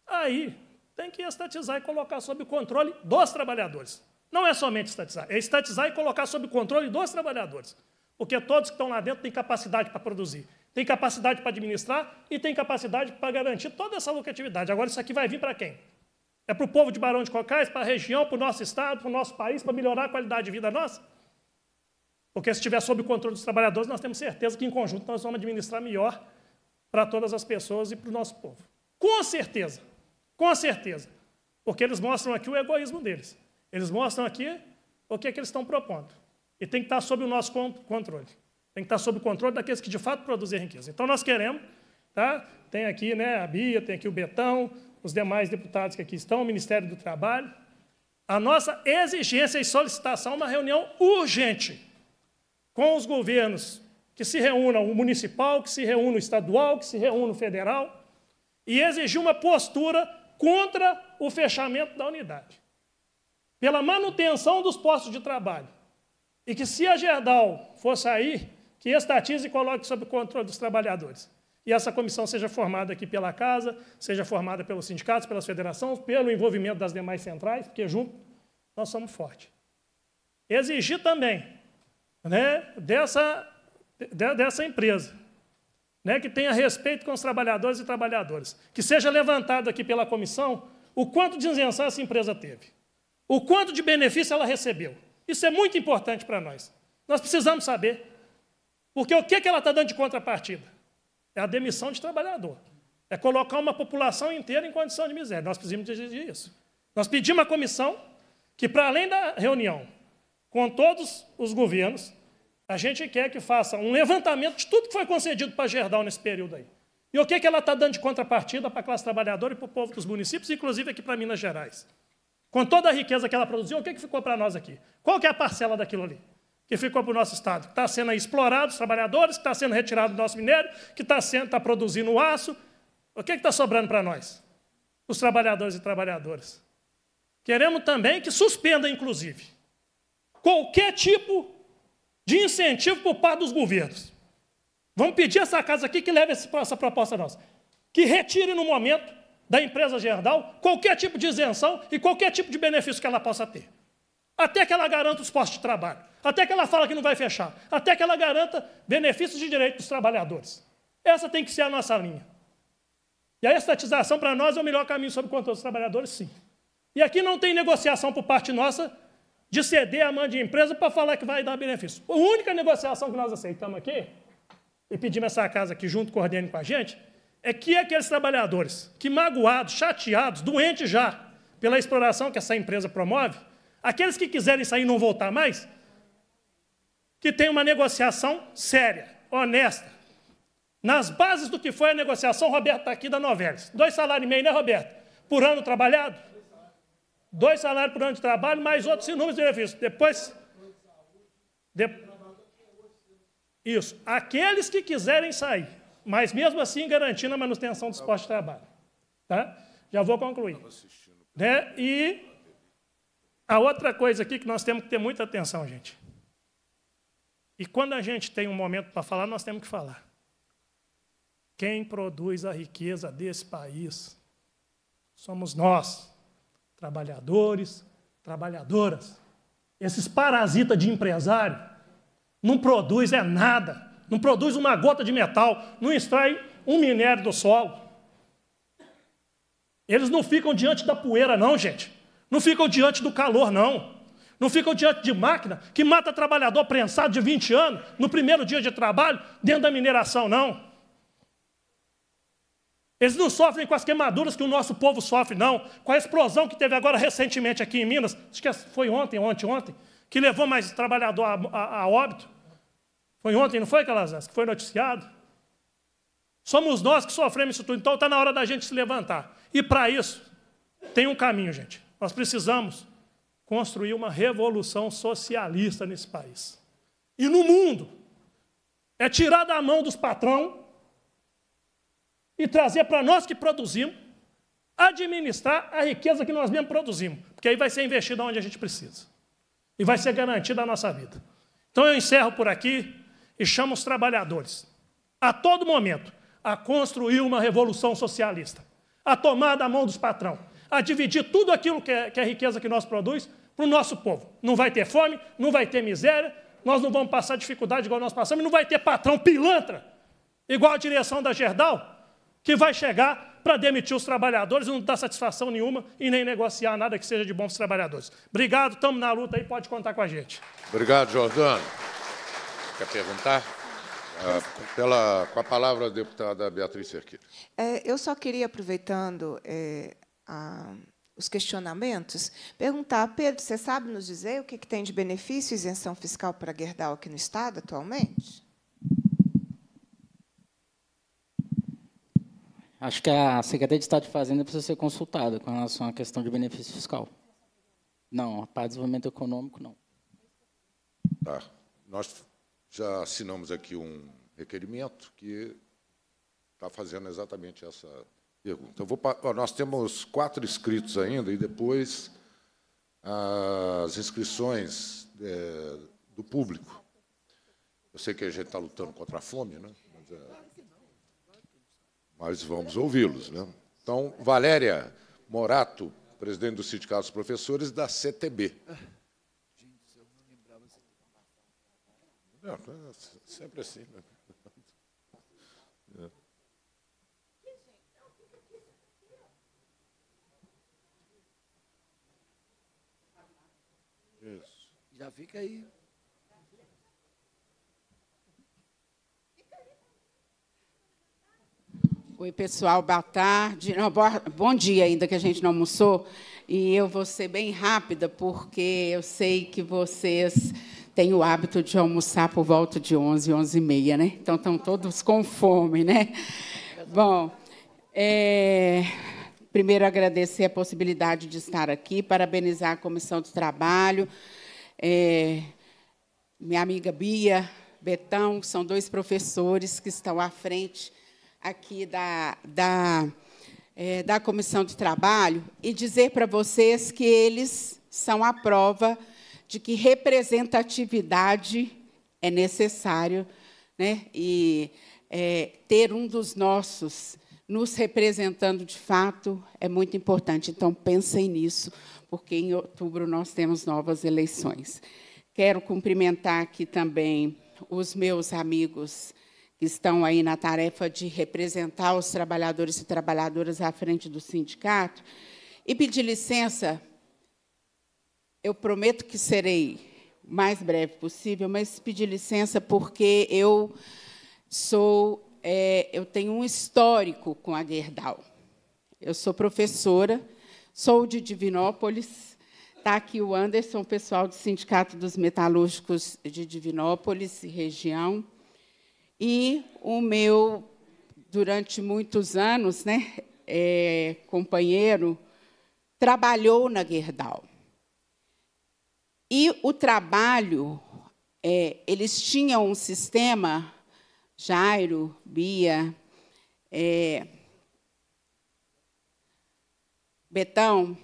aí tem que estatizar e colocar sob controle dos trabalhadores. Não é somente estatizar, é estatizar e colocar sob controle dos trabalhadores. Porque todos que estão lá dentro têm capacidade para produzir, têm capacidade para administrar e têm capacidade para garantir toda essa lucratividade. Agora, isso aqui vai vir para quem? É para o povo de Barão de Cocais, para a região, para o nosso estado, para o nosso país, para melhorar a qualidade de vida nossa? Porque se estiver sob o controle dos trabalhadores, nós temos certeza que, em conjunto, nós vamos administrar melhor para todas as pessoas e para o nosso povo. Com certeza, com certeza. Porque eles mostram aqui o egoísmo deles. Eles mostram aqui o que é que eles estão propondo. E tem que estar sob o nosso controle. Tem que estar sob o controle daqueles que de fato produzem riqueza. Então nós queremos, tá? Tem aqui né, a Bia, tem aqui o Betão, os demais deputados que aqui estão, o Ministério do Trabalho. A nossa exigência e solicitação é uma reunião urgente com os governos que se reúnam, o municipal, que se reúna o estadual, que se reúna o federal, e exigir uma postura contra o fechamento da unidade, pela manutenção dos postos de trabalho. E que se a Gerdau for sair, que estatize e coloque sob controle dos trabalhadores. E essa comissão seja formada aqui pela Casa, seja formada pelos sindicatos, pelas federações, pelo envolvimento das demais centrais, porque junto nós somos fortes. Exigir também né, dessa, de, dessa empresa, né, que tenha respeito com os trabalhadores e trabalhadoras, que seja levantado aqui pela comissão o quanto de isenção essa empresa teve, o quanto de benefício ela recebeu. Isso é muito importante para nós. Nós precisamos saber. Porque o que, é que ela está dando de contrapartida? É a demissão de trabalhador. É colocar uma população inteira em condição de miséria. Nós precisamos exigir isso. Nós pedimos à comissão que, para além da reunião, com todos os governos, a gente quer que faça um levantamento de tudo que foi concedido para a Gerdau nesse período aí. E o que, que ela está dando de contrapartida para a classe trabalhadora e para o povo dos municípios, inclusive aqui para Minas Gerais. Com toda a riqueza que ela produziu, o que, que ficou para nós aqui? Qual que é a parcela daquilo ali? Que ficou para o nosso Estado, que está sendo explorado, os trabalhadores, que está sendo retirado do nosso minério, que está tá produzindo aço. O que está sobrando para nós? Os trabalhadores e trabalhadoras. Queremos também que suspenda, inclusive, qualquer tipo de incentivo por parte dos governos. Vamos pedir essa casa aqui que leve essa proposta nossa. Que retire no momento da empresa geral qualquer tipo de isenção e qualquer tipo de benefício que ela possa ter. Até que ela garanta os postos de trabalho. Até que ela fala que não vai fechar. Até que ela garanta benefícios de direitos dos trabalhadores. Essa tem que ser a nossa linha. E a estatização para nós é o melhor caminho sobre o controle dos trabalhadores, sim. E aqui não tem negociação por parte nossa de ceder a mão de empresa para falar que vai dar benefício. A única negociação que nós aceitamos aqui, e pedimos essa casa aqui junto, coordenando com a gente, é que aqueles trabalhadores que magoados, chateados, doentes já pela exploração que essa empresa promove, aqueles que quiserem sair e não voltar mais, que tenham uma negociação séria, honesta. Nas bases do que foi a negociação, Roberto está aqui da Novelis. Dois salários e meio, né, Roberto? Por ano trabalhado? dois salários por ano de trabalho, mais outros inúmeros benefícios. Depois. De, isso. Aqueles que quiserem sair, mas mesmo assim garantindo a manutenção dos postos de trabalho. Tá? Já vou concluir. Né? E a outra coisa aqui que nós temos que ter muita atenção, gente. E quando a gente tem um momento para falar, nós temos que falar. Quem produz a riqueza desse país somos nós trabalhadores, trabalhadoras. Esses parasitas de empresário não produz é nada, não produz uma gota de metal, não extrai um minério do solo. Eles não ficam diante da poeira, não, gente. Não ficam diante do calor, não. Não ficam diante de máquina que mata trabalhador prensado de 20 anos no primeiro dia de trabalho dentro da mineração, não. Eles não sofrem com as queimaduras que o nosso povo sofre, não. Com a explosão que teve agora recentemente aqui em Minas, acho que é, foi ontem, ontem, ontem, que levou mais trabalhador a, a, a óbito. Foi ontem, não foi, Calazans? Que foi noticiado. Somos nós que sofremos isso tudo. Então está na hora da gente se levantar. E para isso, tem um caminho, gente. Nós precisamos construir uma revolução socialista nesse país. E no mundo. É tirar da mão dos patrão e trazer para nós que produzimos, administrar a riqueza que nós mesmos produzimos, porque aí vai ser investida onde a gente precisa e vai ser garantida a nossa vida. Então eu encerro por aqui e chamo os trabalhadores, a todo momento, a construir uma revolução socialista, a tomar da mão dos patrão, a dividir tudo aquilo que é, que é riqueza que nós produz para o nosso povo. Não vai ter fome, não vai ter miséria, nós não vamos passar dificuldade igual nós passamos, e não vai ter patrão pilantra, igual a direção da Gerdau, que vai chegar para demitir os trabalhadores, não dar satisfação nenhuma e nem negociar nada que seja de bom para os trabalhadores. Obrigado, estamos na luta aí, pode contar com a gente. Obrigado, Jordano. Quer perguntar? Ah, pela, com a palavra, a deputada Beatriz Cerqueira. É, eu só queria, aproveitando é, a, os questionamentos, perguntar, Pedro, você sabe nos dizer o que, que tem de benefício e isenção fiscal para Gerdau aqui no Estado atualmente? Acho que a Secretaria de Estado de Fazenda precisa ser consultada com relação à questão de benefício fiscal. Não, para desenvolvimento econômico, não. Tá. Nós já assinamos aqui um requerimento que está fazendo exatamente essa pergunta. Vou, nós temos quatro inscritos ainda e depois as inscrições é, do público. Eu sei que a gente está lutando contra a fome, né? Mas, é, mas vamos ouvi-los. Né? Então, Valéria Morato, presidente do Sindicato dos Professores da CTB. Gente, eu Não, é sempre assim. Né? É. Isso. Já fica aí. Oi, pessoal, boa tarde. Não, boa, bom dia ainda que a gente não almoçou. E eu vou ser bem rápida, porque eu sei que vocês têm o hábito de almoçar por volta de 11, 11 e meia, né? Então, estão todos com fome, né? Bom, é, primeiro agradecer a possibilidade de estar aqui, parabenizar a Comissão do Trabalho, é, minha amiga Bia, Betão, são dois professores que estão à frente aqui da, da, é, da Comissão de Trabalho e dizer para vocês que eles são a prova de que representatividade é necessário né? e é, ter um dos nossos nos representando de fato é muito importante. Então, pensem nisso, porque em outubro nós temos novas eleições. Quero cumprimentar aqui também os meus amigos que estão aí na tarefa de representar os trabalhadores e trabalhadoras à frente do sindicato, e pedir licença. Eu prometo que serei o mais breve possível, mas pedir licença porque eu sou, é, eu tenho um histórico com a Gerdau. Eu sou professora, sou de Divinópolis. Está aqui o Anderson, pessoal do Sindicato dos Metalúrgicos de Divinópolis e região. E o meu, durante muitos anos, né, é, companheiro, trabalhou na Gerdau. E o trabalho, é, eles tinham um sistema, Jairo, Bia, é, Betão,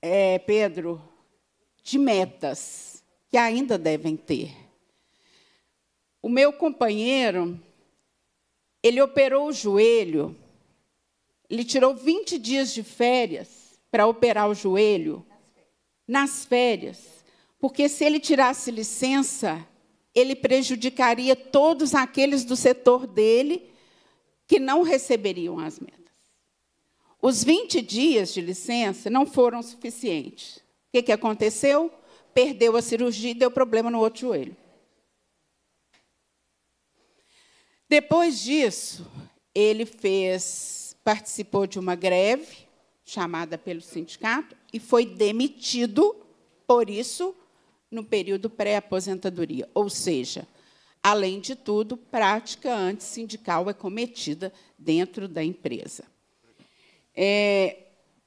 é, Pedro, de metas, que ainda devem ter. O meu companheiro, ele operou o joelho, ele tirou 20 dias de férias para operar o joelho nas férias, porque se ele tirasse licença, ele prejudicaria todos aqueles do setor dele que não receberiam as metas. Os 20 dias de licença não foram suficientes. O que, que aconteceu? Perdeu a cirurgia e deu problema no outro joelho. Depois disso, ele fez, participou de uma greve chamada pelo sindicato e foi demitido por isso no período pré-aposentadoria, ou seja, além de tudo, prática antissindical é cometida dentro da empresa. É,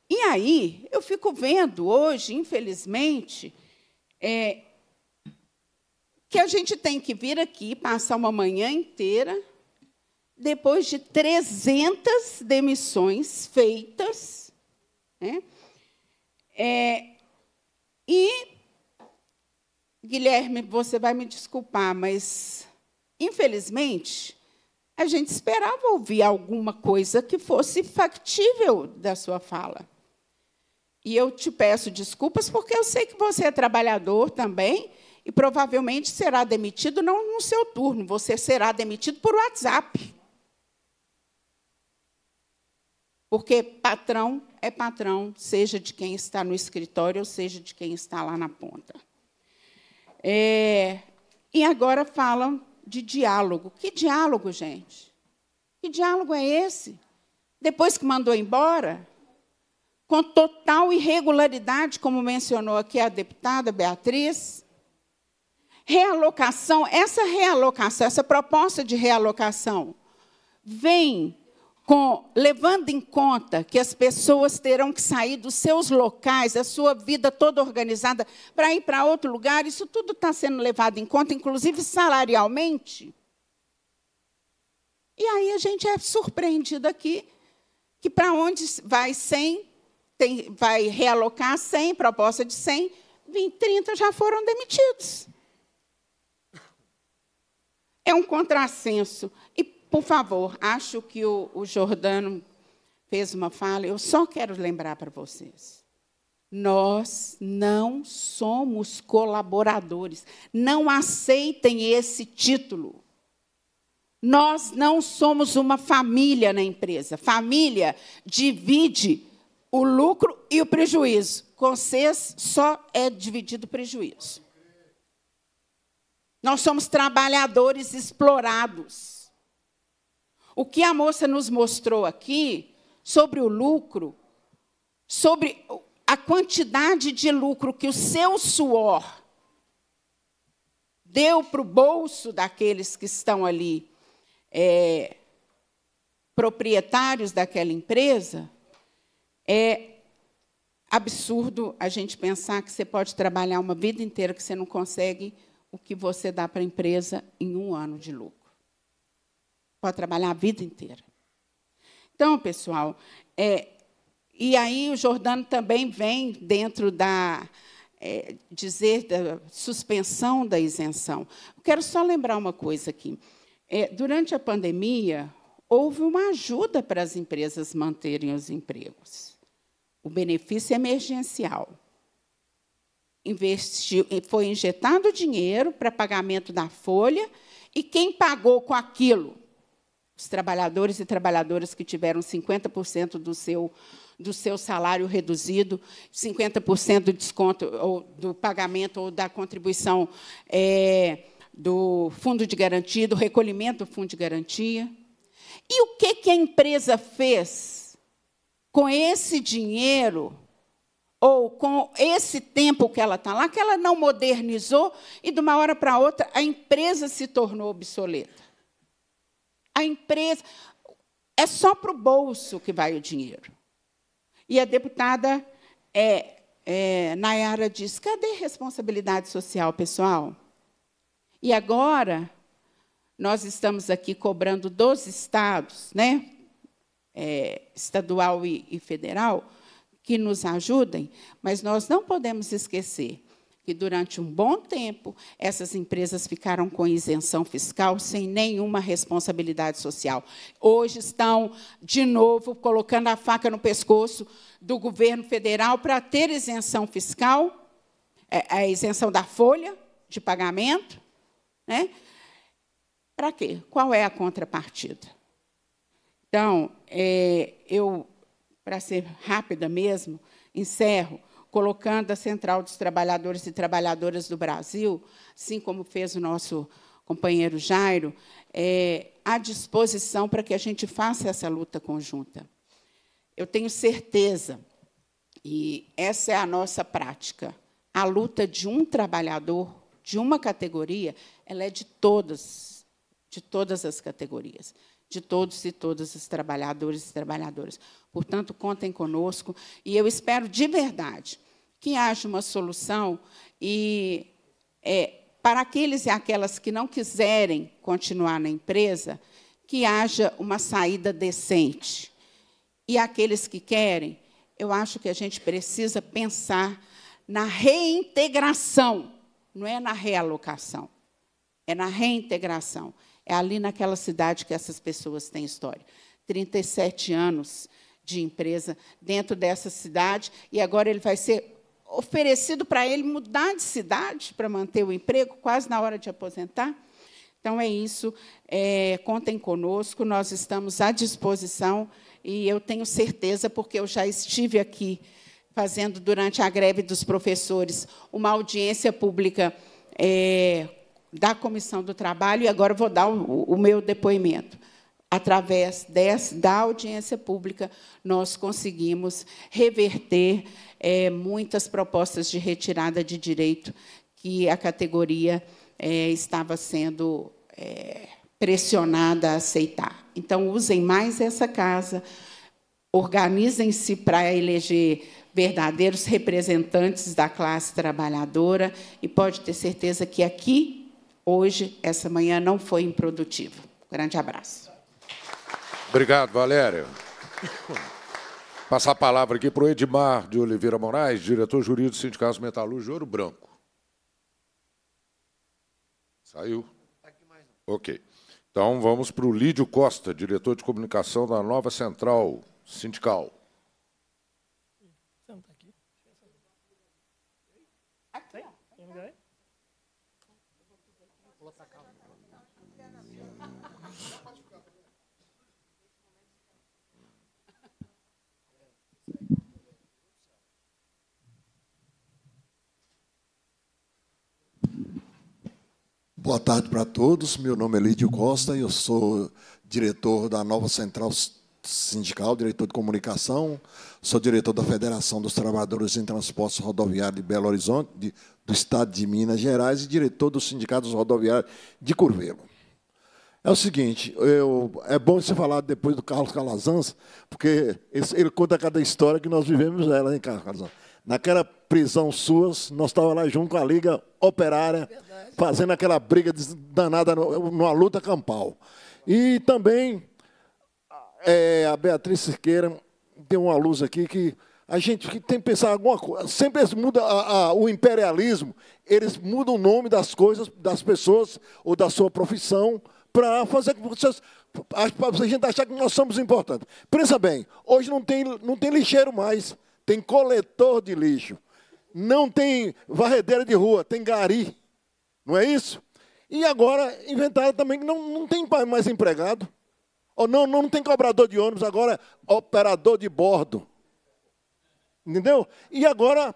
e aí eu fico vendo hoje, infelizmente, é, que a gente tem que vir aqui passar uma manhã inteira depois de 300 demissões feitas, né? É, e, Guilherme, você vai me desculpar, mas, infelizmente, a gente esperava ouvir alguma coisa que fosse factível da sua fala. E eu te peço desculpas, porque eu sei que você é trabalhador também e provavelmente será demitido não no seu turno, você será demitido por WhatsApp. Porque patrão é patrão, seja de quem está no escritório ou seja de quem está lá na ponta. É, e agora falam de diálogo. Que diálogo, gente? Que diálogo é esse? Depois que mandou embora, com total irregularidade, como mencionou aqui a deputada Beatriz, realocação, essa realocação, essa proposta de realocação vem com, levando em conta que as pessoas terão que sair dos seus locais, a sua vida toda organizada, para ir para outro lugar, isso tudo está sendo levado em conta, inclusive salarialmente. E aí a gente é surpreendido aqui que para onde vai 100, tem, vai realocar 100, proposta de 100, 20, 30 já foram demitidos. É um contrassenso. E por favor, acho que o, o Jordano fez uma fala, eu só quero lembrar para vocês. Nós não somos colaboradores. Não aceitem esse título. Nós não somos uma família na empresa. Família divide o lucro e o prejuízo. Com vocês só é dividido o prejuízo. Nós somos trabalhadores explorados. O que a moça nos mostrou aqui sobre o lucro, sobre a quantidade de lucro que o seu suor deu para o bolso daqueles que estão ali é, proprietários daquela empresa, é absurdo a gente pensar que você pode trabalhar uma vida inteira que você não consegue o que você dá para a empresa em um ano de lucro. Pode trabalhar a vida inteira. Então, pessoal, é, e aí o Jordano também vem dentro da é, dizer da suspensão da isenção. Quero só lembrar uma coisa aqui. É, durante a pandemia, houve uma ajuda para as empresas manterem os empregos. O benefício é emergencial. Investiu, foi injetado dinheiro para pagamento da folha, e quem pagou com aquilo? os trabalhadores e trabalhadoras que tiveram 50% do seu, do seu salário reduzido, 50% do desconto ou do pagamento ou da contribuição é, do fundo de garantia, do recolhimento do fundo de garantia. E o que, que a empresa fez com esse dinheiro ou com esse tempo que ela está lá, que ela não modernizou e, de uma hora para outra, a empresa se tornou obsoleta? a empresa. É só para o bolso que vai o dinheiro. E a deputada é, é, Nayara diz: cadê responsabilidade social, pessoal? E agora, nós estamos aqui cobrando dos estados, né? É, estadual e, e federal, que nos ajudem, mas nós não podemos esquecer que durante um bom tempo essas empresas ficaram com isenção fiscal sem nenhuma responsabilidade social. Hoje estão de novo colocando a faca no pescoço do governo federal para ter isenção fiscal, é, a isenção da folha de pagamento, né? Para quê? Qual é a contrapartida? Então, é, eu, para ser rápida mesmo, encerro colocando a Central dos Trabalhadores e Trabalhadoras do Brasil, assim como fez o nosso companheiro Jairo, é, à disposição para que a gente faça essa luta conjunta. Eu tenho certeza, e essa é a nossa prática, a luta de um trabalhador, de uma categoria, ela é de todas, de todas as categorias de todos e todas os trabalhadores e trabalhadoras. Portanto, contem conosco e eu espero de verdade que haja uma solução e é, para aqueles e aquelas que não quiserem continuar na empresa, que haja uma saída decente. E aqueles que querem, eu acho que a gente precisa pensar na reintegração, não é na realocação, é na reintegração. É ali naquela cidade que essas pessoas têm história. 37 anos de empresa dentro dessa cidade, e agora ele vai ser oferecido para ele mudar de cidade para manter o emprego, quase na hora de aposentar. Então é isso, é, contem conosco, nós estamos à disposição e eu tenho certeza, porque eu já estive aqui fazendo durante a greve dos professores uma audiência pública é, da Comissão do Trabalho, e agora vou dar o, o meu depoimento. Através dessa, da audiência pública, nós conseguimos reverter é, muitas propostas de retirada de direito que a categoria é, estava sendo é, pressionada a aceitar. Então, usem mais essa casa, organizem-se para eleger verdadeiros representantes da classe trabalhadora, e pode ter certeza que aqui hoje, essa manhã não foi improdutiva. Grande abraço. Obrigado, Valério. Passar a palavra aqui para o Edmar de Oliveira Moraes, diretor jurídico do Sindicato Metalúrgico de Ouro Branco. Saiu? Tá ok. Então vamos para o Lídio Costa, diretor de comunicação da nova central sindical. Boa tarde para todos. Meu nome é Lídio Costa e eu sou diretor da Nova Central Sindical, diretor de comunicação. Sou diretor da Federação dos Trabalhadores em Transportes Rodoviários de Belo Horizonte, de, do Estado de Minas Gerais, e diretor do Sindicato dos Rodoviários de Curvelo. É o seguinte, eu, é bom você falar depois do Carlos Calazans, porque ele, ele conta cada história que nós vivemos ela, hein, Carlos Calazans? naquela prisão suas, nós estávamos lá junto com a Liga Operária, Verdade. fazendo aquela briga danada numa luta campal. E também é, a Beatriz Siqueira deu uma luz aqui que a gente tem que pensar alguma coisa. Sempre eles mudam a, a, o imperialismo, eles mudam o nome das coisas, das pessoas ou da sua profissão para fazer com que vocês para a gente achar que nós somos importantes. Pensa bem, hoje não tem, não tem lixeiro mais tem coletor de lixo, não tem varredeira de rua, tem gari. Não é isso? E agora inventaram também que não, não tem mais empregado. Ou não, não tem cobrador de ônibus, agora é operador de bordo. Entendeu? E agora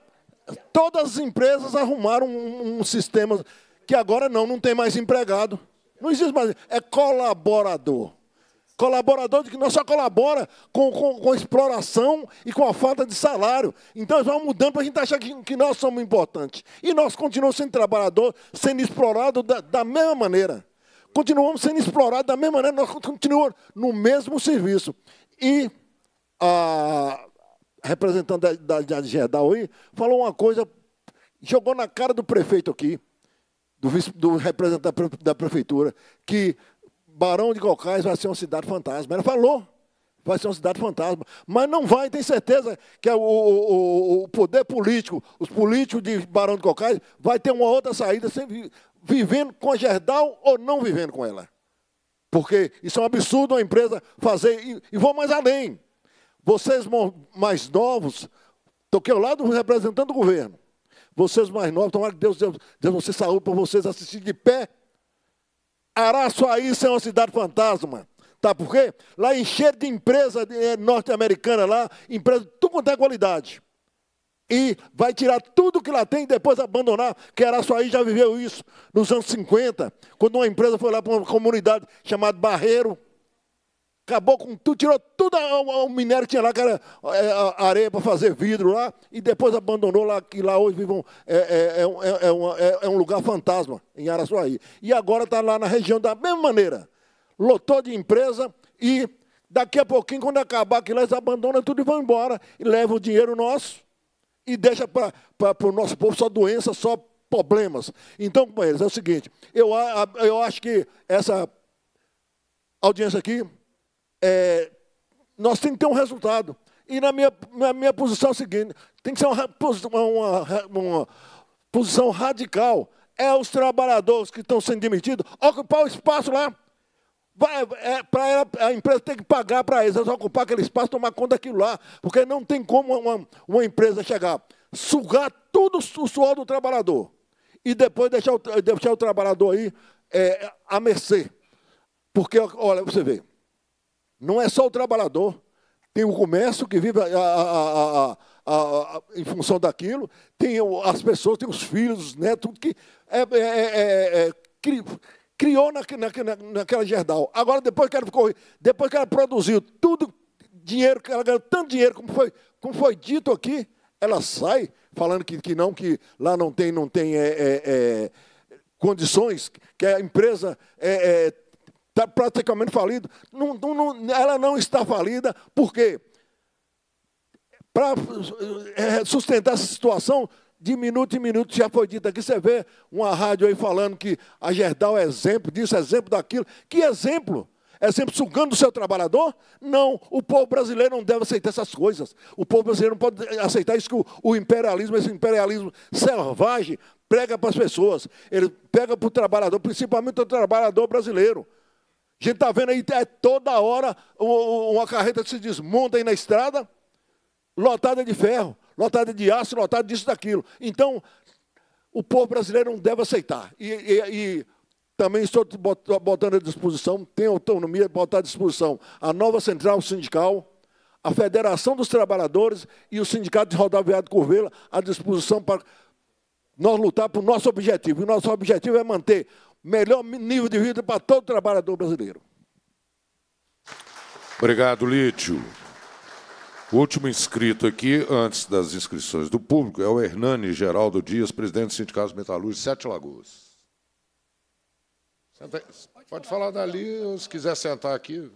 todas as empresas arrumaram um, um sistema que agora não, não tem mais empregado. Não existe mais. É colaborador. Colaborador que não só colabora com, com, com, exploração e com a falta de salário. Então, nós vamos mudando para a gente achar que, que, nós somos importantes. E nós continuamos sendo trabalhador, sendo explorado da, da mesma maneira. Continuamos sendo explorados da mesma maneira, nós continuamos no mesmo serviço. E a representante da, da, da Gerdau aí falou uma coisa, jogou na cara do prefeito aqui do, vice, do representante da prefeitura, que Barão de Cocais vai ser uma cidade fantasma. Ela falou, vai ser uma cidade fantasma. Mas não vai, tem certeza que o, o, o poder político, os políticos de Barão de Cocais, vai ter uma outra saída, vivendo com a Gerdau ou não vivendo com ela. Porque isso é um absurdo uma empresa fazer. E, e vou mais além. Vocês mais novos, toquei ao lado do representante do governo. Vocês mais novos, tomara que Deus, Deus, Deus você saúde para vocês assistir de pé Araçuaí é uma cidade fantasma. Tá por quê? Lá encher de empresa eh, norte-americana lá, empresa de tudo quanto é qualidade. E vai tirar tudo que lá tem e depois abandonar, que Araçuaí já viveu isso nos anos 50, quando uma empresa foi lá para uma comunidade chamada Barreiro, acabou com tudo, tirou tudo o minério que tinha lá, que era é, areia para fazer vidro lá, e depois abandonou lá, que lá hoje vivam, é, é, é, é é, é, é um lugar fantasma, em Araçuaí. E agora está lá na região da mesma maneira. Lotou de empresa e daqui a pouquinho, quando acabar aquilo, eles abandonam tudo e vão embora, e levam o dinheiro nosso e deixa para o nosso povo só doença, só problemas. Então, companheiros, é o seguinte, eu, eu acho que essa audiência aqui é, nós temos que ter um resultado. E na minha, na minha posição é o seguinte: tem que ser uma, uma, uma posição radical. É os trabalhadores que estão sendo demitidos ocupar o espaço lá. Vai, é, pra, a empresa tem que pagar para eles, ocupar aquele espaço, tomar conta daquilo lá, porque não tem como uma, uma empresa chegar, sugar todo o suor do trabalhador e depois deixar o, deixar o trabalhador aí é, a mercê. Porque, olha, você vê, não é só o trabalhador. Tem o comércio que vive a, a, a, a em função daquilo, tem as pessoas, tem os filhos, os netos, que é é, é, é, é, cri, criou na, na, naquela gerdal. Agora, depois que ela ficou, depois que ela produziu tudo, dinheiro, que ela ganhou tanto dinheiro, como foi, como foi dito aqui, ela sai falando que, que não, que lá não tem, não tem é, condições, que a empresa é, está praticamente falido. Não, não, ela não está falida, por quê? Para eh, eh, sustentar essa situação, de minuto em minuto já foi dito aqui. Você vê uma rádio aí falando que a Gerdau é exemplo disso, é exemplo daquilo. Que exemplo? Exemplo sugando o seu trabalhador? Não, o povo brasileiro não deve aceitar essas coisas. O povo brasileiro não pode aceitar isso que o, o imperialismo, esse imperialismo selvagem, prega para as pessoas. Ele pega para o trabalhador, principalmente o trabalhador brasileiro. A gente está vendo aí é toda hora uma carreta que se desmonta aí na estrada, lotada de ferro, lotada de aço, lotada disso, daquilo. Então, o povo brasileiro não deve aceitar. E, e, e também estou botando à disposição, tem autonomia, de botar à disposição a nova central sindical, a Federação dos Trabalhadores e o Sindicato de Rodoviário de Curvela à disposição para nós lutar para o nosso objetivo. E o nosso objetivo é manter melhor nível de vida para todo trabalhador brasileiro. Obrigado, Lítio. O último inscrito aqui, antes das inscrições do público, é o Hernani Geraldo Dias, presidente do Sindicato Metalúrgico Sete Lagoas. Senta, pode falar dali, ou se quiser sentar aqui.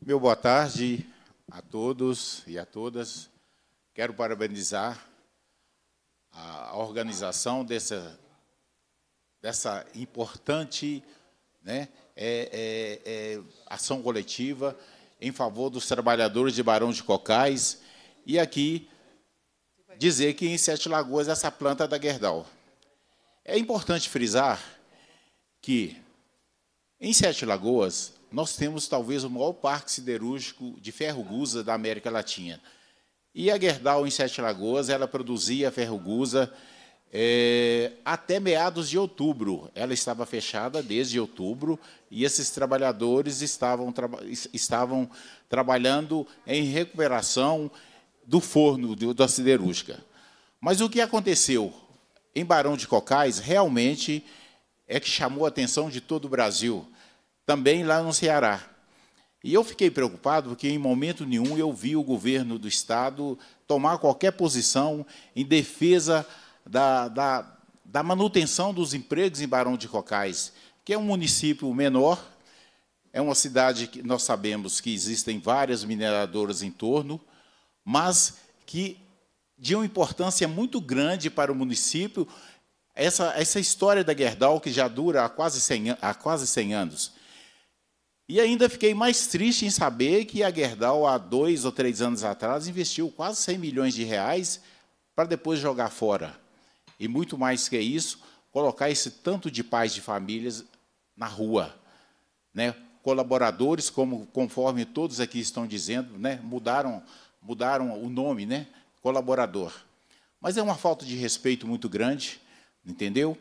Meu boa tarde a todos e a todas. Quero parabenizar a organização dessa, dessa importante né, é, é, é, ação coletiva em favor dos trabalhadores de Barão de Cocais e aqui dizer que em Sete Lagoas essa planta é da Gerdau. É importante frisar que em Sete Lagoas nós temos talvez o maior parque siderúrgico de ferro-gusa da América Latina. E a Gerdau, em Sete Lagoas, ela produzia ferrugusa é, até meados de outubro. Ela estava fechada desde outubro e esses trabalhadores estavam, tra estavam trabalhando em recuperação do forno do, da siderúrgica. Mas o que aconteceu em Barão de Cocais realmente é que chamou a atenção de todo o Brasil, também lá no Ceará. E eu fiquei preocupado porque, em momento nenhum, eu vi o governo do Estado tomar qualquer posição em defesa da, da, da manutenção dos empregos em Barão de Cocais, que é um município menor, é uma cidade que nós sabemos que existem várias mineradoras em torno, mas que de uma importância muito grande para o município. Essa, essa história da Gerdau, que já dura há quase 100, há quase 100 anos. E ainda fiquei mais triste em saber que a Gerdau, há dois ou três anos atrás, investiu quase 100 milhões de reais para depois jogar fora. E muito mais que isso, colocar esse tanto de pais de famílias na rua. Né? Colaboradores, como conforme todos aqui estão dizendo, né? mudaram, mudaram o nome, né? colaborador. Mas é uma falta de respeito muito grande, entendeu?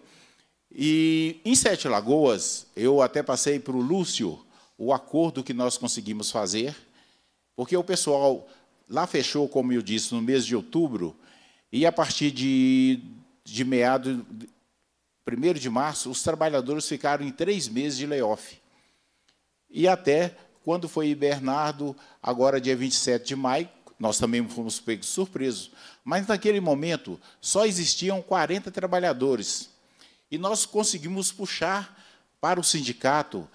E em Sete Lagoas, eu até passei para o Lúcio, o acordo que nós conseguimos fazer, porque o pessoal lá fechou, como eu disse, no mês de outubro, e a partir de, de meado, 1 de março, os trabalhadores ficaram em três meses de layoff. E até quando foi Bernardo, agora dia 27 de maio, nós também fomos pegos surpresos. Mas naquele momento só existiam 40 trabalhadores. E nós conseguimos puxar para o sindicato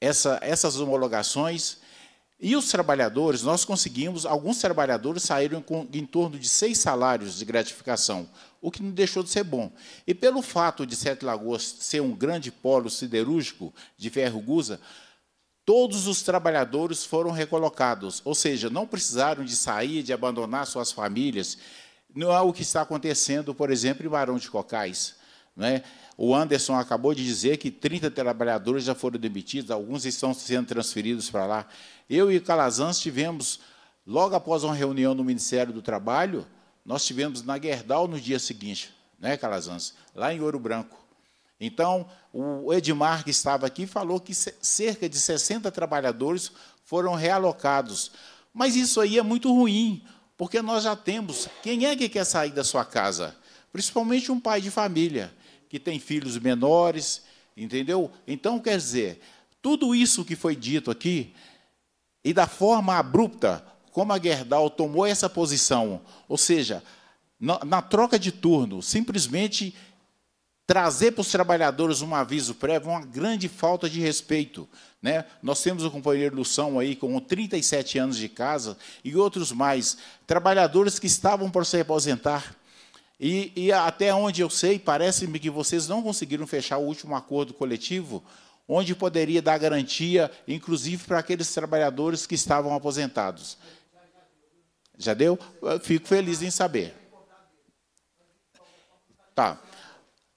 essa, essas homologações. E os trabalhadores, nós conseguimos, alguns trabalhadores saíram com em torno de seis salários de gratificação, o que não deixou de ser bom. E pelo fato de Sete Lagoas ser um grande polo siderúrgico de ferro gusa, todos os trabalhadores foram recolocados, ou seja, não precisaram de sair, de abandonar suas famílias. Não é o que está acontecendo, por exemplo, em Barão de Cocais. Né? O Anderson acabou de dizer que 30 trabalhadores já foram demitidos, alguns estão sendo transferidos para lá. Eu e Calazans tivemos, logo após uma reunião no Ministério do Trabalho, nós tivemos na Guerdal no dia seguinte, né, Calazans? Lá em Ouro Branco. Então, o Edmar, que estava aqui, falou que cerca de 60 trabalhadores foram realocados. Mas isso aí é muito ruim, porque nós já temos. Quem é que quer sair da sua casa? Principalmente um pai de família que tem filhos menores, entendeu? Então, quer dizer, tudo isso que foi dito aqui, e da forma abrupta como a Gerdau tomou essa posição, ou seja, na, na troca de turno, simplesmente trazer para os trabalhadores um aviso prévio, uma grande falta de respeito. Né? Nós temos o companheiro Lução aí com 37 anos de casa e outros mais, trabalhadores que estavam para se aposentar, e, e até onde eu sei, parece-me que vocês não conseguiram fechar o último acordo coletivo, onde poderia dar garantia, inclusive para aqueles trabalhadores que estavam aposentados. Já deu? Fico feliz em saber. Tá,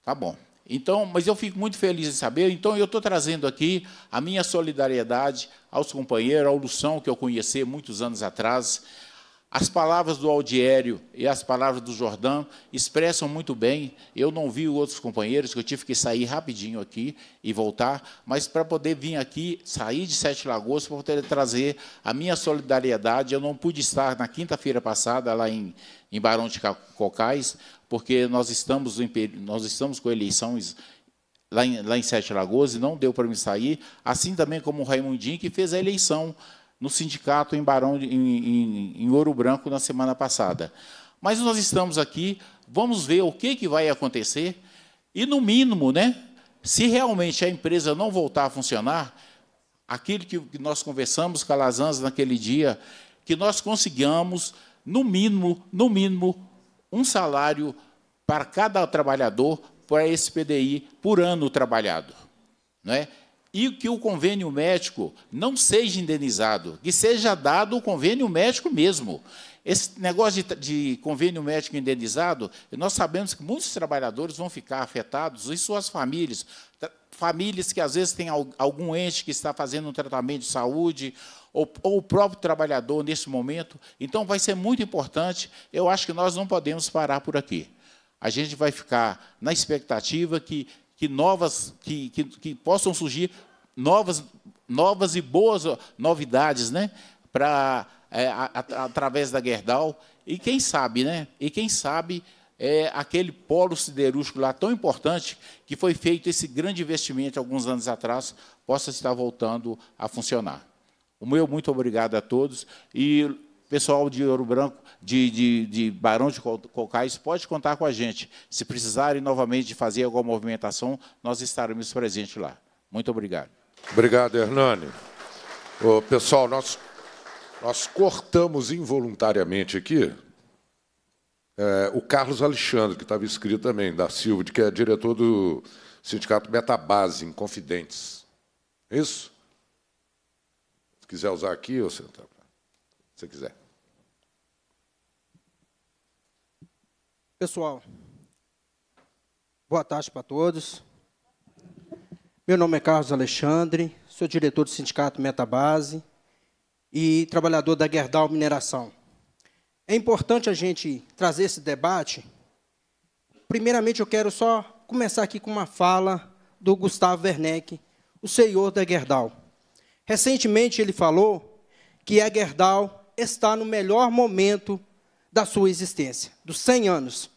tá bom. Então, mas eu fico muito feliz em saber. Então, eu estou trazendo aqui a minha solidariedade aos companheiros, ao Lução, que eu conheci muitos anos atrás, as palavras do Aldiério e as palavras do Jordão expressam muito bem. Eu não vi outros companheiros, que eu tive que sair rapidinho aqui e voltar, mas para poder vir aqui, sair de Sete Lagoas, para poder trazer a minha solidariedade. Eu não pude estar na quinta-feira passada lá em, em Barão de Cocais, porque nós estamos, nós estamos com eleições lá em, lá em Sete Lagoas e não deu para me sair, assim também como o Raimundinho, que fez a eleição no sindicato em Barão em, em, em Ouro Branco na semana passada. Mas nós estamos aqui, vamos ver o que, que vai acontecer e, no mínimo, né, se realmente a empresa não voltar a funcionar, aquilo que, nós conversamos com a Lazans naquele dia, que nós consigamos, no mínimo, no mínimo, um salário para cada trabalhador para esse PDI por ano trabalhado. Não é? e que o convênio médico não seja indenizado, que seja dado o convênio médico mesmo. Esse negócio de, de, convênio médico indenizado, nós sabemos que muitos trabalhadores vão ficar afetados e suas famílias. Famílias que às vezes têm algum ente que está fazendo um tratamento de saúde, ou, ou o próprio trabalhador nesse momento. Então, vai ser muito importante. Eu acho que nós não podemos parar por aqui. A gente vai ficar na expectativa que que novas, que, que, que possam surgir novas, novas e boas novidades, né? Para é, através da Gerdau e quem sabe, né? E quem sabe é, aquele polo siderúrgico lá tão importante que foi feito esse grande investimento alguns anos atrás possa estar voltando a funcionar. O meu muito obrigado a todos e Pessoal de Ouro Branco, de, de, de Barão de Cocais, pode contar com a gente. Se precisarem novamente de fazer alguma movimentação, nós estaremos presentes lá. Muito obrigado. Obrigado, Hernani. Ô, pessoal, nós, nós cortamos involuntariamente aqui é, o Carlos Alexandre, que estava escrito também, da Silva, que é diretor do Sindicato Metabase, em Confidentes. É isso? Se quiser usar aqui, você, tá. se quiser. Pessoal, boa tarde para todos. Meu nome é Carlos Alexandre, sou diretor do Sindicato Metabase e trabalhador da Gerdau Mineração. É importante a gente trazer esse debate. Primeiramente, eu quero só começar aqui com uma fala do Gustavo Werneck, o senhor da Gerdau. Recentemente, ele falou que a Gerdau está no melhor momento da sua existência, dos 100 anos.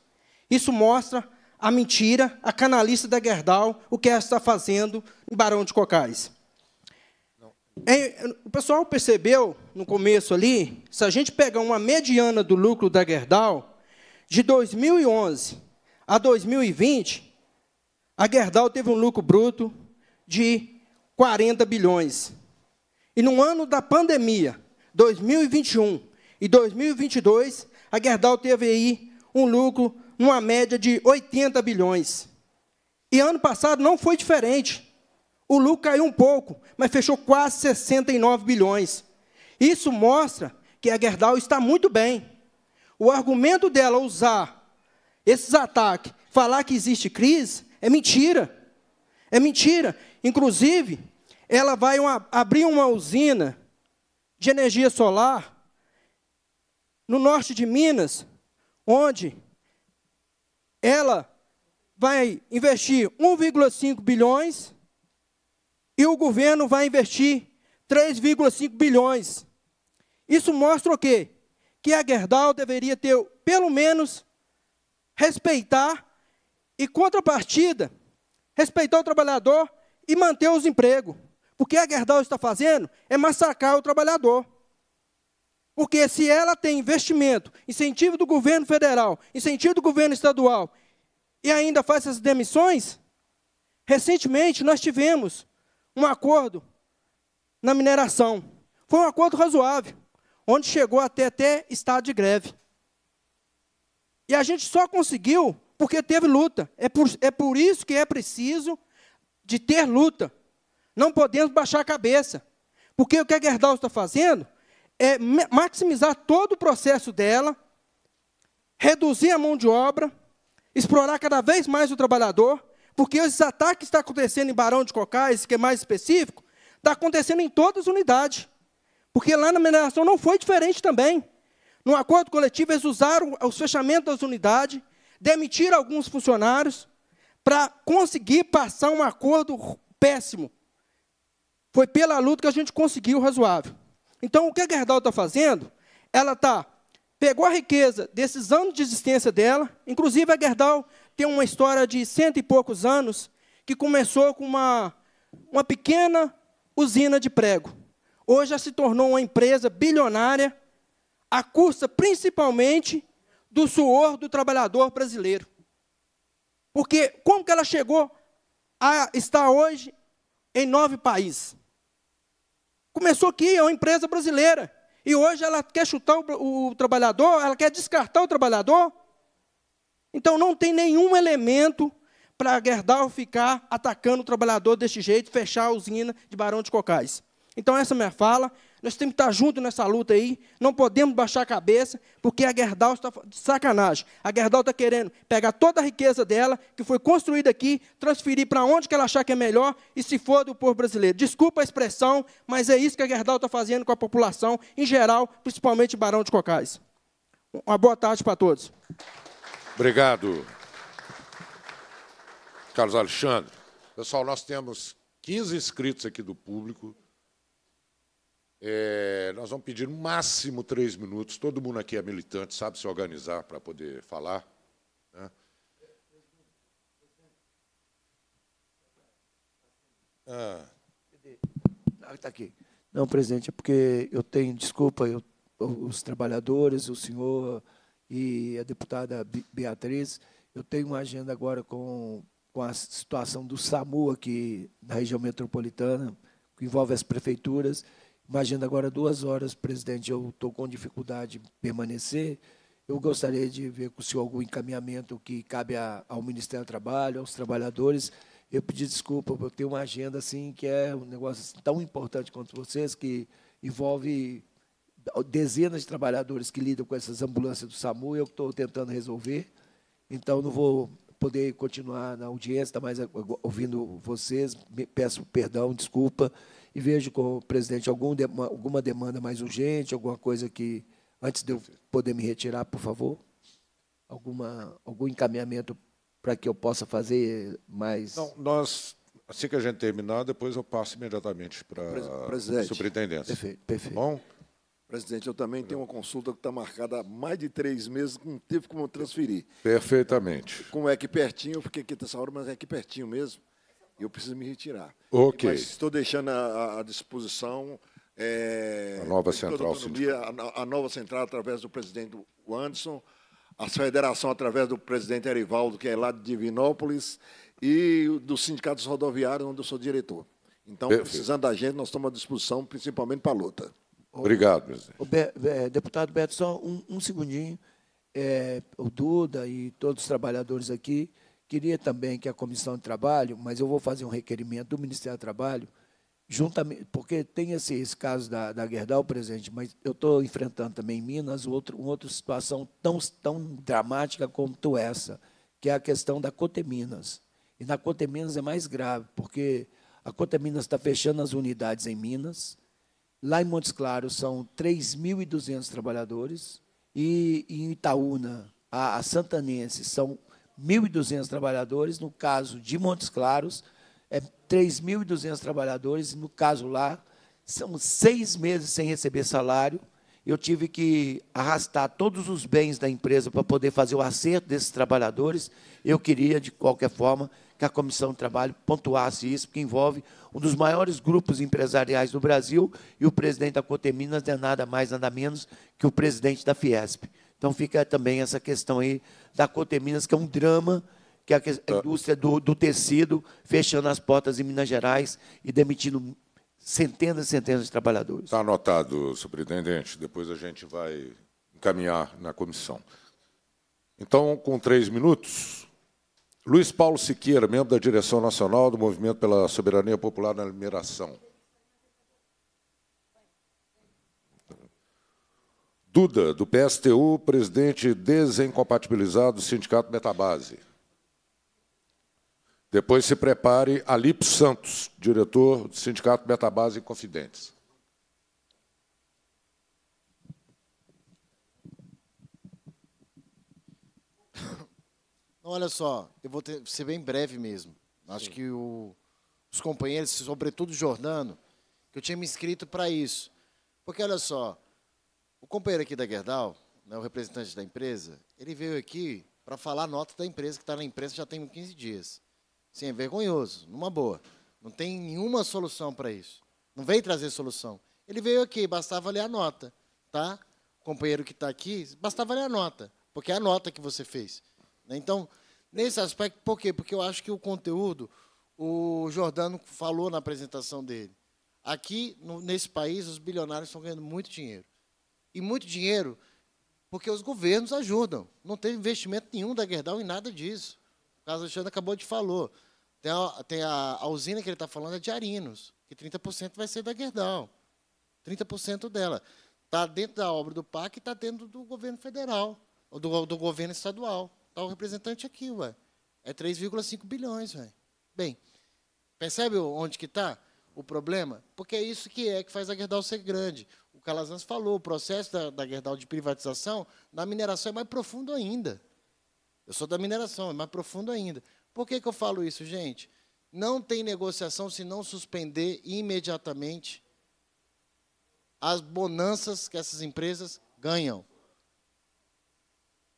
Isso mostra a mentira, a canalista da Gerdau, o que ela está fazendo em Barão de Cocais. É, o pessoal percebeu no começo ali, se a gente pegar uma mediana do lucro da Gerdau, de 2011 a 2020, a Gerdau teve um lucro bruto de 40 bilhões. E no ano da pandemia, 2021 e 2022, a Gerdau teve aí um lucro numa média de 80 bilhões. E ano passado não foi diferente. O lucro caiu um pouco, mas fechou quase 69 bilhões. Isso mostra que a Gerdau está muito bem. O argumento dela usar esses ataques, falar que existe crise, é mentira. É mentira. Inclusive, ela vai uma, abrir uma usina de energia solar no norte de Minas, onde ela vai investir 1,5 bilhões e o governo vai investir 3,5 bilhões. Isso mostra o quê? Que a Gerdau deveria ter, pelo menos, respeitar e contrapartida, respeitar o trabalhador e manter os empregos. Porque a Gerdau está fazendo é massacrar o trabalhador. Porque se ela tem investimento, incentivo do governo federal, incentivo do governo estadual, e ainda faz essas demissões, recentemente nós tivemos um acordo na mineração. Foi um acordo razoável, onde chegou até até estado de greve. E a gente só conseguiu porque teve luta. É por, é por isso que é preciso de ter luta. Não podemos baixar a cabeça. Porque o que a Gerdau está fazendo é, maximizar todo o processo dela, reduzir a mão de obra, explorar cada vez mais o trabalhador, porque esses ataques que estão acontecendo em Barão de Cocais, que é mais específico, está acontecendo em todas as unidades. Porque lá na mineração não foi diferente também. No acordo coletivo, eles usaram os fechamentos das unidades, demitiram alguns funcionários para conseguir passar um acordo péssimo. Foi pela luta que a gente conseguiu razoável. Então, o que a Gerdau está fazendo? Ela está pegou a riqueza desses anos de existência dela. Inclusive, a Gerdau tem uma história de cento e poucos anos que começou com uma, uma pequena usina de prego. Hoje já se tornou uma empresa bilionária, à custa principalmente do suor do trabalhador brasileiro. Porque como que ela chegou a estar hoje em nove países? Começou aqui, é uma empresa brasileira. E hoje ela quer chutar o, o trabalhador, ela quer descartar o trabalhador. Então não tem nenhum elemento para Gerdau ficar atacando o trabalhador deste jeito, fechar a usina de Barão de Cocais. Então essa é a minha fala. Nós temos que estar juntos nessa luta aí. Não podemos baixar a cabeça, porque a Gerdau está de sacanagem. A Gerdau está querendo pegar toda a riqueza dela, que foi construída aqui, transferir para onde que ela achar que é melhor, e se for do povo brasileiro. Desculpa a expressão, mas é isso que a Gerdau está fazendo com a população, em geral, principalmente Barão de Cocais. Uma boa tarde para todos. Obrigado. Carlos Alexandre. Pessoal, nós temos 15 inscritos aqui do público. É, nós vamos pedir no máximo três minutos. Todo mundo aqui é militante, sabe se organizar para poder falar. Né? Ah. Está aqui. Não, presidente, é porque eu tenho, desculpa, eu, os trabalhadores, o senhor e a deputada Beatriz, eu tenho uma agenda agora com, com a situação do SAMU aqui na região metropolitana, que envolve as prefeituras, Imagina agora duas horas, presidente, eu estou com dificuldade de permanecer. Eu gostaria de ver com o senhor algum encaminhamento que cabe a, ao Ministério do Trabalho, aos trabalhadores. Eu pedi desculpa, eu tenho uma agenda assim que é um negócio assim, tão importante quanto vocês, que envolve dezenas de trabalhadores que lidam com essas ambulâncias do SAMU, eu estou tentando resolver. Então, não vou poder continuar na audiência, mas eh, ouvindo vocês, peço perdão, desculpa e vejo com o presidente algum de, alguma demanda mais urgente, alguma coisa que, antes de eu poder me retirar, por favor, alguma, algum encaminhamento para que eu possa fazer mais. Não, nós, assim que a gente terminar, depois eu passo imediatamente para a superintendência. Perfeito, perfeito. Tá bom? Presidente, eu também tenho uma consulta que está marcada há mais de três meses, não teve como transferir. Perfeitamente. Como é ec pertinho, eu fiquei aqui nessa tá hora, mas é aqui pertinho mesmo eu preciso me retirar. Ok. Mas estou deixando à disposição. É, a nova central a, a, nova central através do presidente Anderson, a federação através do presidente Erivaldo, que é lá de Divinópolis, e dos sindicatos rodoviários, onde eu sou diretor. Então, Perfeito. precisando da gente, nós estamos à disposição, principalmente para a luta. Obrigado, presidente. deputado Beto, só um, um segundinho. É, o Duda e todos os trabalhadores aqui Queria também que a Comissão de Trabalho, mas eu vou fazer um requerimento do Ministério do Trabalho, juntamente, porque tem esse, esse caso da, da Gerdau, presidente, mas eu estou enfrentando também em Minas outro, uma outra situação tão, tão dramática quanto essa, que é a questão da Coteminas. E na Coteminas é mais grave, porque a Coteminas está fechando as unidades em Minas, lá em Montes Claros são 3.200 trabalhadores, e em Itaúna, a, a Santanense, são 1.200 trabalhadores, no caso de Montes Claros, é 3.200 trabalhadores, no caso lá, são seis meses sem receber salário. Eu tive que arrastar todos os bens da empresa para poder fazer o acerto desses trabalhadores. Eu queria, de qualquer forma, que a Comissão do Trabalho pontuasse isso, porque envolve um dos maiores grupos empresariais do Brasil e o presidente da Coteminas é nada mais, nada menos que o presidente da Fiesp. Então fica também essa questão aí da Coteminas, que é um drama que é a ah. indústria do, do, tecido fechando as portas em Minas Gerais e demitindo centenas e centenas de trabalhadores. Está anotado, superintendente. Depois a gente vai encaminhar na comissão. Então, com três minutos, Luiz Paulo Siqueira, membro da direção nacional do Movimento pela Soberania Popular na Liberação. Duda, do PSTU, presidente desincompatibilizado do Sindicato Metabase. Depois se prepare Alípio Santos, diretor do Sindicato Metabase e Confidentes. Olha só, eu vou ter, ser bem breve mesmo. Acho Sim. que o, os companheiros, sobretudo o Jordano, que eu tinha me inscrito para isso. Porque, olha só, o companheiro aqui da Gerdau, né, o representante da empresa, ele veio aqui para falar a nota da empresa, que está na imprensa já tem 15 dias. Sim, é vergonhoso, numa boa. Não tem nenhuma solução para isso. Não veio trazer solução. Ele veio aqui, bastava ler a nota. Tá? O companheiro que está aqui, bastava ler a nota, porque é a nota que você fez. Né? Então, nesse aspecto, por quê? Porque eu acho que o conteúdo, o Jordano falou na apresentação dele. Aqui, no, nesse país, os bilionários estão ganhando muito dinheiro e muito dinheiro, porque os governos ajudam. Não teve investimento nenhum da Gerdau em nada disso. O caso Alexandre acabou de falar. Tem a, tem a, a usina que ele está falando é de Arinos, que 30% vai ser da Gerdau. 30% dela. Está dentro da obra do PAC e está dentro do governo federal, ou do, do governo estadual. Está o representante aqui, ué. É 3,5 bilhões, velho. Bem, percebe onde que está o problema? Porque é isso que é que faz a Gerdau ser grande. Calazans falou, o processo da, da Gerdau de privatização na mineração é mais profundo ainda. Eu sou da mineração, é mais profundo ainda. Por que, que eu falo isso, gente? Não tem negociação se não suspender imediatamente as bonanças que essas empresas ganham.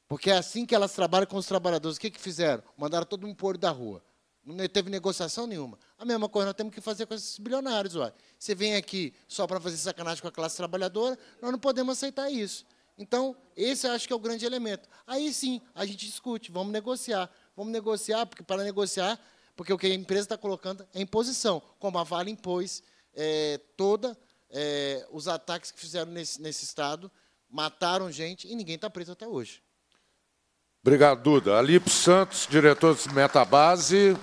Porque é assim que elas trabalham com os trabalhadores. O que, que fizeram? Mandaram todo mundo pôr da rua. Não teve negociação nenhuma. A mesma coisa nós temos que fazer com esses bilionários. Olha. Você vem aqui só para fazer sacanagem com a classe trabalhadora, nós não podemos aceitar isso. Então, esse eu acho que é o grande elemento. Aí sim, a gente discute, vamos negociar. Vamos negociar, porque para negociar, porque o que a empresa está colocando é imposição, como a Vale impôs é, toda é, os ataques que fizeram nesse, nesse estado, mataram gente e ninguém está preso até hoje. Obrigado, Duda. Alipo Santos, diretor do Metabase.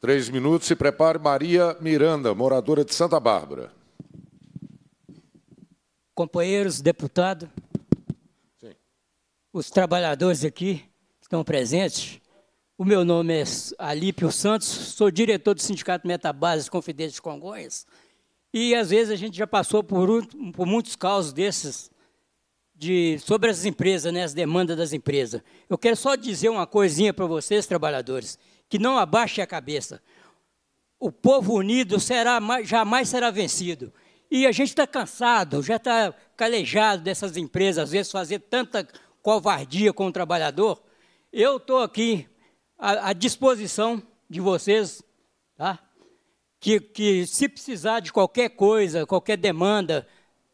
Três minutos, se prepare. Maria Miranda, moradora de Santa Bárbara. Companheiros, deputado, Sim. os trabalhadores aqui que estão presentes, o meu nome é Alípio Santos, sou diretor do Sindicato Metabases Confidentes de Congonhas, e às vezes a gente já passou por, por muitos casos desses, de, sobre as empresas, né, as demandas das empresas. Eu quero só dizer uma coisinha para vocês, trabalhadores que não abaixe a cabeça. O povo unido será, jamais será vencido. E a gente está cansado, já está calejado dessas empresas, às vezes, fazer tanta covardia com o trabalhador. Eu estou aqui à, à, disposição de vocês, tá? que, que se precisar de qualquer coisa, qualquer demanda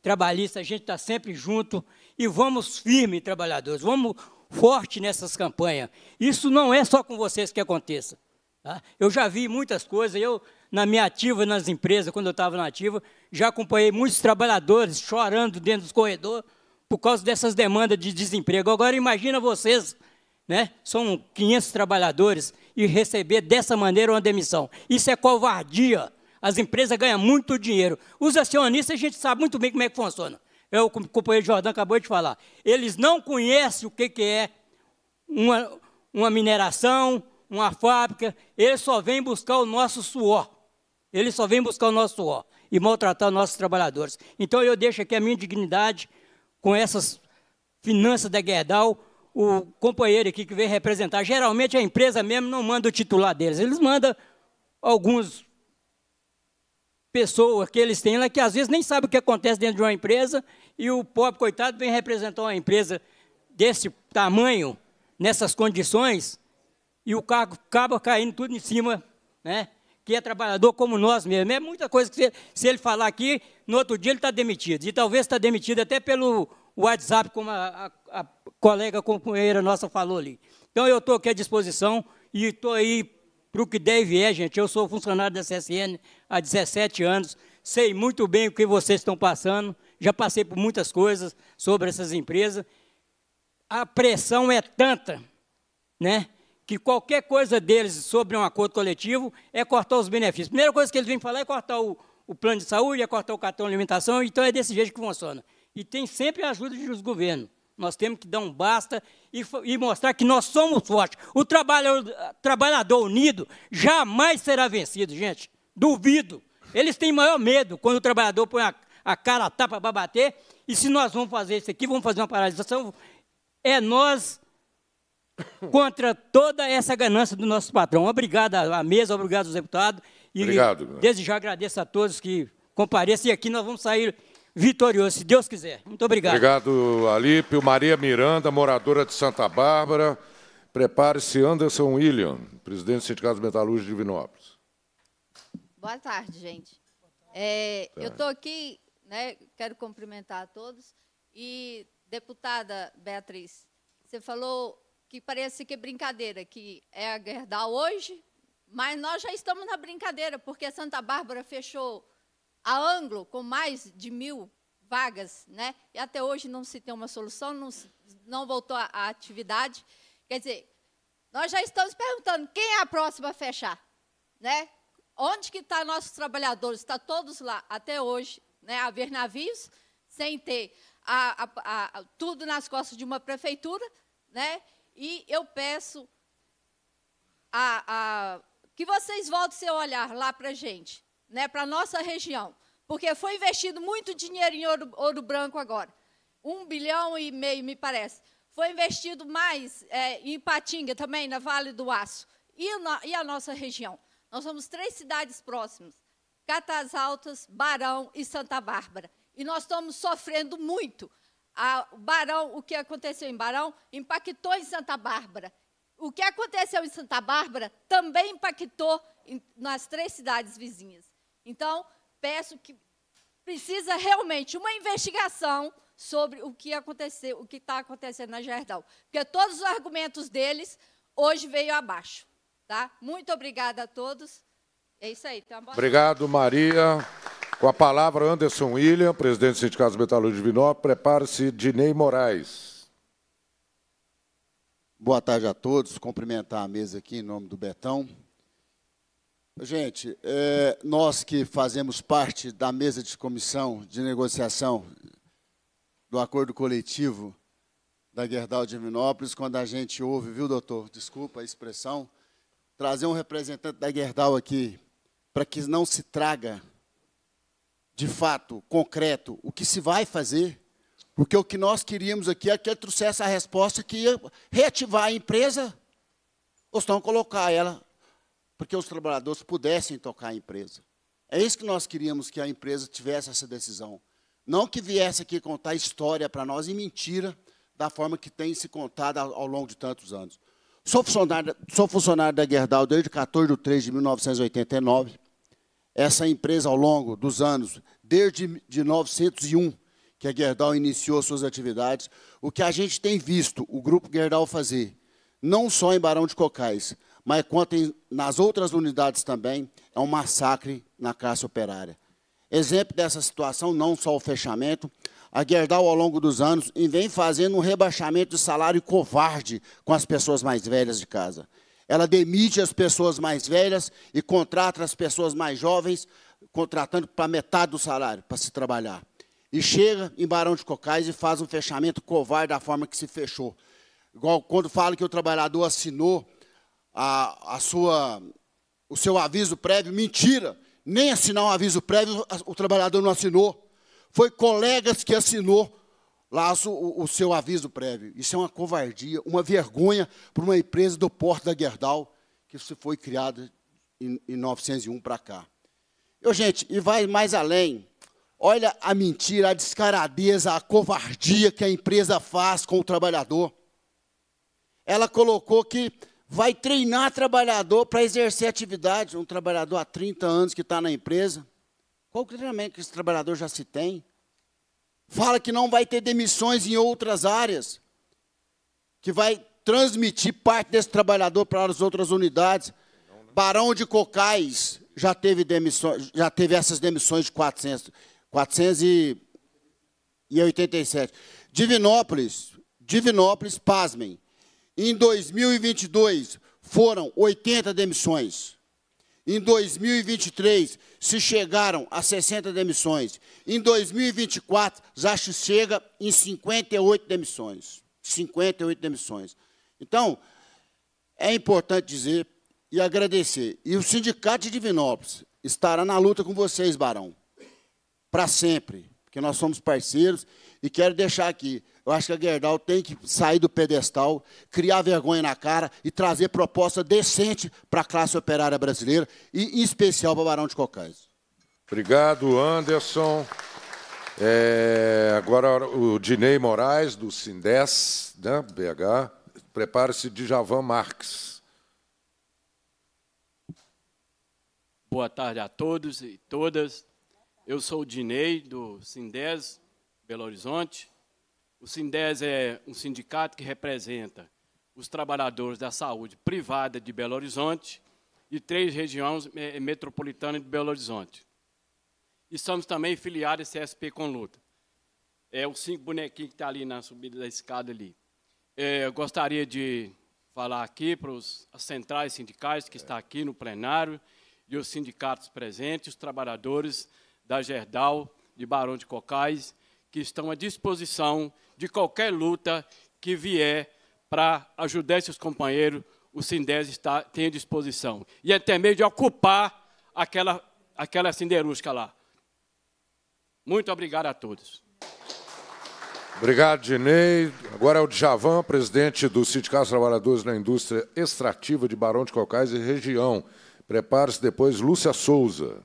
trabalhista, a gente está sempre junto e vamos firme, trabalhadores, vamos forte nessas campanhas. Isso não é só com vocês que aconteça. Tá? Eu já vi muitas coisas, eu, na minha ativa, nas empresas, quando eu estava na ativa, já acompanhei muitos trabalhadores chorando dentro dos corredores por causa dessas demandas de desemprego. Agora, imagina vocês, né? são 500 trabalhadores, e receber dessa maneira uma demissão. Isso é covardia. As empresas ganham muito dinheiro. Os acionistas, a gente sabe muito bem como é que funciona. É o companheiro Jordão acabou de falar. Eles não conhecem o que, que é uma, uma mineração, uma fábrica. Eles só vêm buscar o nosso suor. Eles só vêm buscar o nosso suor e maltratar os nossos trabalhadores. Então eu deixo aqui a minha dignidade com essas finanças da Guerdal, o companheiro aqui que vem representar. Geralmente a empresa mesmo não manda o titular deles, eles mandam alguns pessoa que eles têm lá, que às vezes nem sabe o que acontece dentro de uma empresa, e o pobre coitado vem representar uma empresa desse tamanho, nessas condições, e o cargo acaba caindo tudo em cima, né? que é trabalhador como nós mesmo. É muita coisa que, se, ele falar aqui, no outro dia ele está demitido. E talvez está demitido até pelo WhatsApp, como a, a, a colega companheira nossa falou ali. Então, eu estou aqui à disposição e estou aí para o que deve é, gente. Eu sou funcionário da CSN há 17 anos, sei muito bem o que vocês estão passando, já passei por muitas coisas sobre essas empresas. A pressão é tanta, né? Que qualquer coisa deles sobre um acordo coletivo é cortar os benefícios. A primeira coisa que eles vêm falar é cortar o, o plano de saúde, é cortar o cartão de alimentação, então é desse jeito que funciona. E tem sempre a ajuda dos governos. Nós temos que dar um basta e, e mostrar que nós somos fortes. O trabalhador, trabalhador unido jamais será vencido, gente. Duvido. Eles têm maior medo quando o trabalhador põe a, a cara a tapa para bater. E se nós vamos fazer isso aqui, vamos fazer uma paralisação, é nós contra toda essa ganância do nosso patrão. Obrigado à mesa, obrigado aos deputados. E obrigado. Desde já agradeço a todos que compareçam. E aqui nós vamos sair vitorioso, se Deus quiser. Muito obrigado. Obrigado, Alípio. Maria Miranda, moradora de Santa Bárbara. Prepare-se, Anderson William, presidente do Sindicato Metalúrgico de Divinópolis. Boa tarde, gente. É, Eu estou aqui, né, quero cumprimentar a todos. E, deputada Beatriz, você falou que parece que é brincadeira, que é a Gerdau hoje, mas nós já estamos na brincadeira, porque Santa Bárbara fechou a Anglo, com mais de mil vagas, né? e até hoje não se tem uma solução, não, não voltou à atividade. Quer dizer, nós já estamos perguntando quem é a próxima a fechar. Né? Onde que estão tá nossos trabalhadores? Estão tá todos lá até hoje, né? a ver navios, sem ter a, a, a, tudo nas costas de uma prefeitura. Né? E eu peço a, que vocês voltem seu olhar lá para a gente né, para a nossa região, porque foi investido muito dinheiro em ouro, ouro, branco agora, um bilhão e meio, me parece. Foi investido mais é, em Patinga também, na Vale do Aço, e, na, e a nossa região. Nós somos três cidades próximas, Catas Altas, Barão e Santa Bárbara. E nós estamos sofrendo muito. A Barão, o que aconteceu em Barão, impactou em Santa Bárbara. O que aconteceu em Santa Bárbara também impactou nas três cidades vizinhas. Então, peço que precisa realmente uma investigação sobre o que aconteceu, o que está acontecendo na Gerdau, porque todos os argumentos deles hoje veio abaixo, tá? Muito obrigada a todos. É isso aí. Então, Obrigado, Maria. Com a palavra, Anderson William, presidente do Sindicato dos Metalúrgicos de Vinó. Prepare-se, Dinei Moraes. Boa tarde a todos. Cumprimentar a mesa aqui em nome do Betão. Gente, é, nós que fazemos parte da mesa de comissão de negociação do acordo coletivo da Gerdau de Minópolis, quando a gente ouve, viu, doutor, desculpa a expressão, trazer um representante da Gerdau aqui para que não se traga, de fato, concreto, o que se vai fazer, porque o que nós queríamos aqui é que ele trouxesse a resposta que ia reativar a empresa, ou então colocar ela porque os trabalhadores pudessem tocar a empresa. É isso que nós queríamos que a empresa tivesse essa decisão. Não que viesse aqui contar história para nós e mentira da forma que tem se contado ao longo de tantos anos. Sou funcionário, sou funcionário da Gerdau desde 14 de 3 de 1989. Essa empresa, ao longo dos anos, desde de 901, que a Gerdau iniciou suas atividades, o que a gente tem visto o Grupo Gerdau fazer, não só em Barão de Cocais, mas quanto em, nas outras unidades também, é um massacre na classe operária. Exemplo dessa situação, não só o fechamento, a Gerdau, ao longo dos anos, vem fazendo um rebaixamento de salário covarde com as pessoas mais velhas de casa. Ela demite as pessoas mais velhas e contrata as pessoas mais jovens, contratando para metade do salário para se trabalhar. E chega em Barão de Cocais e faz um fechamento covarde da forma que se fechou. Igual quando fala que o trabalhador assinou a, a sua, o seu aviso prévio, mentira. Nem assinar um aviso prévio, o trabalhador não assinou. Foi colegas que assinou lá o, o seu aviso prévio. Isso é uma covardia, uma vergonha para uma empresa do Porto da Gerdau, que foi criada em, em 901 para cá. Eu, gente, e vai mais além. Olha a mentira, a descaradeza, a covardia que a empresa faz com o trabalhador. Ela colocou que vai treinar trabalhador para exercer atividade. Um trabalhador há 30 anos que está na empresa. Qual é o treinamento que esse trabalhador já se tem? Fala que não vai ter demissões em outras áreas, que vai transmitir parte desse trabalhador para as outras unidades. Barão de Cocais já teve, demissões, já teve essas demissões de 400, 487. Divinópolis, Divinópolis, pasmem, em 2022, foram 80 demissões. Em 2023, se chegaram a 60 demissões. Em 2024, já se chega em 58 demissões. 58 demissões. Então, é importante dizer e agradecer. E o Sindicato de Divinópolis estará na luta com vocês, Barão, para sempre, porque nós somos parceiros. E quero deixar aqui, eu acho que a Gerdau tem que sair do pedestal, criar vergonha na cara e trazer proposta decente para a classe operária brasileira e, em especial, para o Barão de Cocais. Obrigado, Anderson. É, agora o Dinei Moraes, do Sindes, né, BH. Prepare-se, Djavan Marques. Boa tarde a todos e todas. Eu sou o Dinei, do Sindes, Belo Horizonte. O Sindes é um sindicato que representa os trabalhadores da saúde privada de Belo Horizonte e três regiões é, é, metropolitanas de Belo Horizonte. E somos também filiados CSP com luta. É os cinco bonequinhos que está ali na subida da escada ali. É, eu gostaria de falar aqui para os, as centrais sindicais que estão aqui no plenário e os sindicatos presentes, os trabalhadores da Gerdau, de Barão de Cocais que estão à disposição de qualquer luta que vier para ajudar esses companheiros, o Sindés está, tem à disposição. E é até mesmo de ocupar aquela, aquela siderúrgica lá. Muito obrigado a todos. Obrigado, Dinei. Agora é o Djavan, presidente do Sindicato dos Trabalhadores na Indústria Extrativa de Barão de Cocais e Região. Prepare-se depois, Lúcia Souza.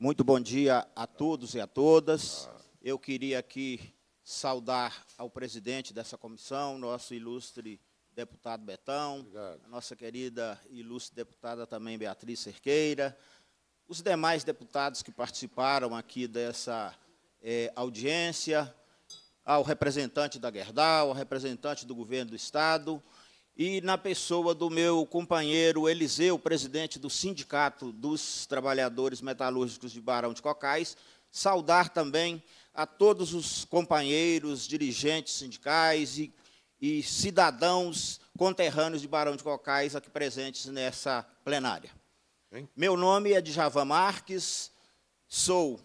Muito bom dia a todos e a todas. Eu queria aqui saudar ao presidente dessa comissão, nosso ilustre deputado Betão, Obrigado. a nossa querida ilustre deputada também Beatriz Cerqueira, os demais deputados que participaram aqui dessa é, audiência, ao representante da Gerdau, ao representante do governo do Estado, e na pessoa do meu companheiro Eliseu, presidente do Sindicato dos Trabalhadores Metalúrgicos de Barão de Cocais, saudar também a todos os companheiros, dirigentes sindicais e, e cidadãos conterrâneos de Barão de Cocais aqui presentes nessa plenária. Hein? Meu nome é Djavan Marques, sou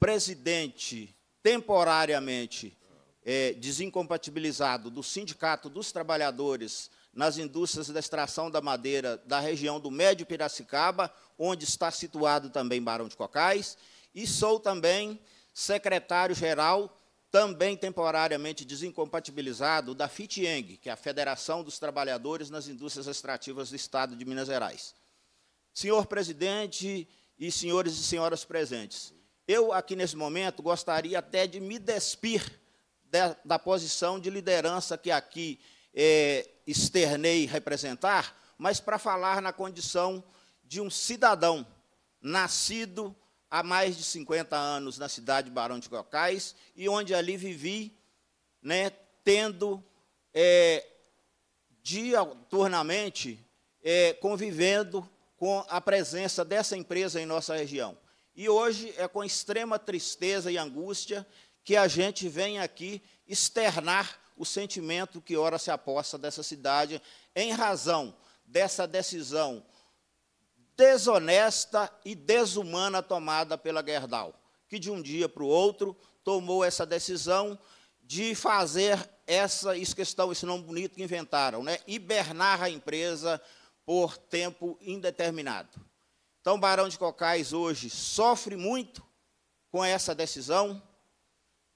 presidente temporariamente é, desincompatibilizado do Sindicato dos Trabalhadores nas indústrias da extração da madeira da região do Médio Piracicaba, onde está situado também Barão de Cocais, e sou também secretário-geral, também temporariamente desincompatibilizado, da FITIENG, que é a Federação dos Trabalhadores nas Indústrias Extrativas do Estado de Minas Gerais. Senhor presidente e senhores e senhoras presentes, eu, aqui nesse momento, gostaria até de me despir da posição de liderança que aqui é, externei representar, mas para falar na condição de um cidadão nascido há mais de 50 anos na cidade de Barão de Cocais e onde ali vivi, né, tendo é, diuturnamente é, convivendo com a presença dessa empresa em nossa região. E hoje é com extrema tristeza e angústia que a gente vem aqui externar o sentimento que ora se aposta dessa cidade em razão dessa decisão desonesta e desumana tomada pela Gerdau, que de um dia para o outro tomou essa decisão de fazer essa questão, esse nome bonito que inventaram, né? hibernar a empresa por tempo indeterminado. Então, Barão de Cocais hoje sofre muito com essa decisão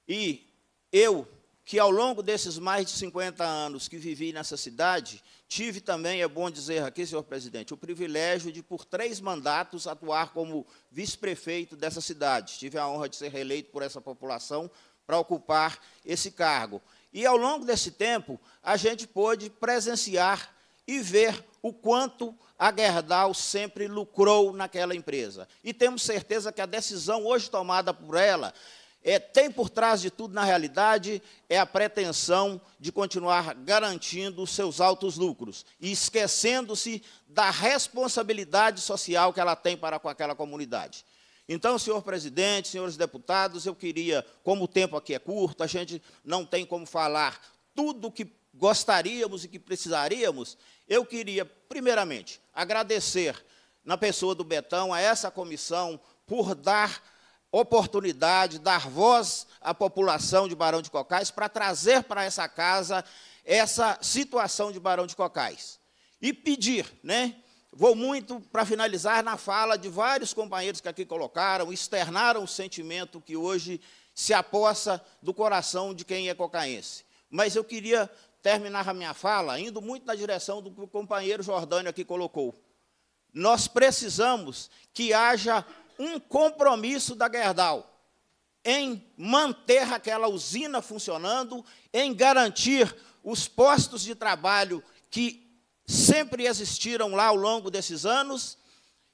e eu que ao longo desses mais de 50 anos que vivi nessa cidade, tive também, é bom dizer aqui, senhor presidente, o privilégio de, por três mandatos, atuar como vice-prefeito dessa cidade. Tive a honra de ser reeleito por essa população para ocupar esse cargo. E, ao longo desse tempo, a gente pôde presenciar e ver o quanto a Gerdau sempre lucrou naquela empresa. E temos certeza que a decisão hoje tomada por ela é, tem por trás de tudo, na realidade, é a pretensão de continuar garantindo seus altos lucros e esquecendo-se da responsabilidade social que ela tem para com aquela comunidade. Então, senhor presidente, senhores deputados, eu queria, como o tempo aqui é curto, a gente não tem como falar tudo o que gostaríamos e que precisaríamos, eu queria, primeiramente, agradecer na pessoa do Betão a essa comissão por dar oportunidade, dar voz à população de Barão de Cocais para trazer para essa casa essa situação de Barão de Cocais. E pedir, né? Vou muito para finalizar na fala de vários companheiros que aqui colocaram, externaram o sentimento que hoje se apossa do coração de quem é cocaense. Mas eu queria terminar a minha fala indo muito na direção do que o companheiro Jordânio aqui colocou. Nós precisamos que haja um compromisso da Gerdau em manter aquela usina funcionando, em garantir os postos de trabalho que sempre existiram lá ao longo desses anos,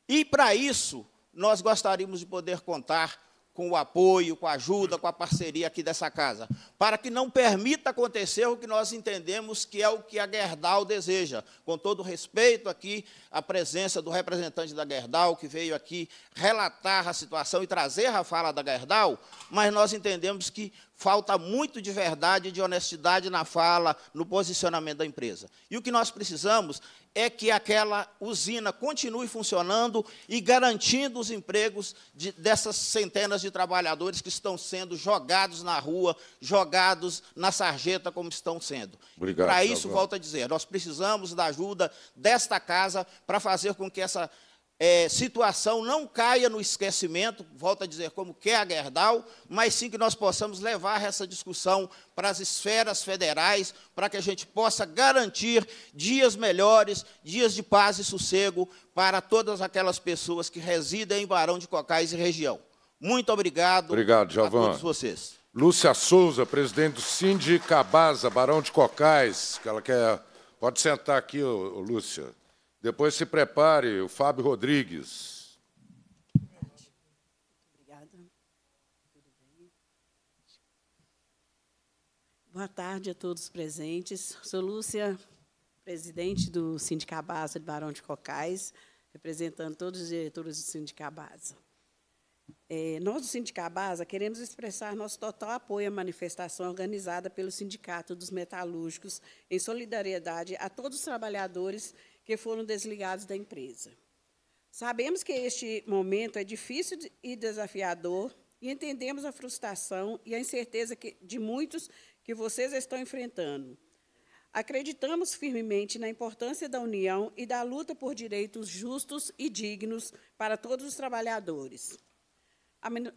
e para isso nós gostaríamos de poder contar com o apoio, com a ajuda, com a parceria aqui dessa casa, para que não permita acontecer o que nós entendemos que é o que a Gerdau deseja. Com todo respeito aqui à presença do representante da Gerdau, que veio aqui relatar a situação e trazer a fala da Gerdau, mas nós entendemos que falta muito de verdade e de honestidade na fala, no posicionamento da empresa. E o que nós precisamos é que aquela usina continue funcionando e garantindo os empregos de, dessas centenas de trabalhadores que estão sendo jogados na rua, jogados na sarjeta, como estão sendo. Obrigado. Para isso, volto a dizer, nós precisamos da ajuda desta casa para fazer com que essa é, situação não caia no esquecimento, volta a dizer, como quer a Gerdau, mas sim que nós possamos levar essa discussão para as esferas federais, para que a gente possa garantir dias melhores, dias de paz e sossego para todas aquelas pessoas que residem em Barão de Cocais e região. Muito obrigado, obrigado a todos vocês. Lúcia Souza, presidente do Cindy Cabaza, Barão de Cocais, que ela quer... Pode sentar aqui, ô, ô Lúcia. Depois se prepare, o Fábio Rodrigues. Obrigada. Boa tarde a todos presentes. Sou Lúcia, presidente do Sindicato Baza de Barão de Cocais, representando todos os diretores do Sindicato É, nós, do Sindicato Baza queremos expressar nosso total apoio à manifestação organizada pelo Sindicato dos Metalúrgicos, em solidariedade a todos os trabalhadores que foram desligados da empresa. Sabemos que este momento é difícil e desafiador e entendemos a frustração e a incerteza que, de muitos que vocês estão enfrentando. Acreditamos firmemente na importância da união e da luta por direitos justos e dignos para todos os trabalhadores.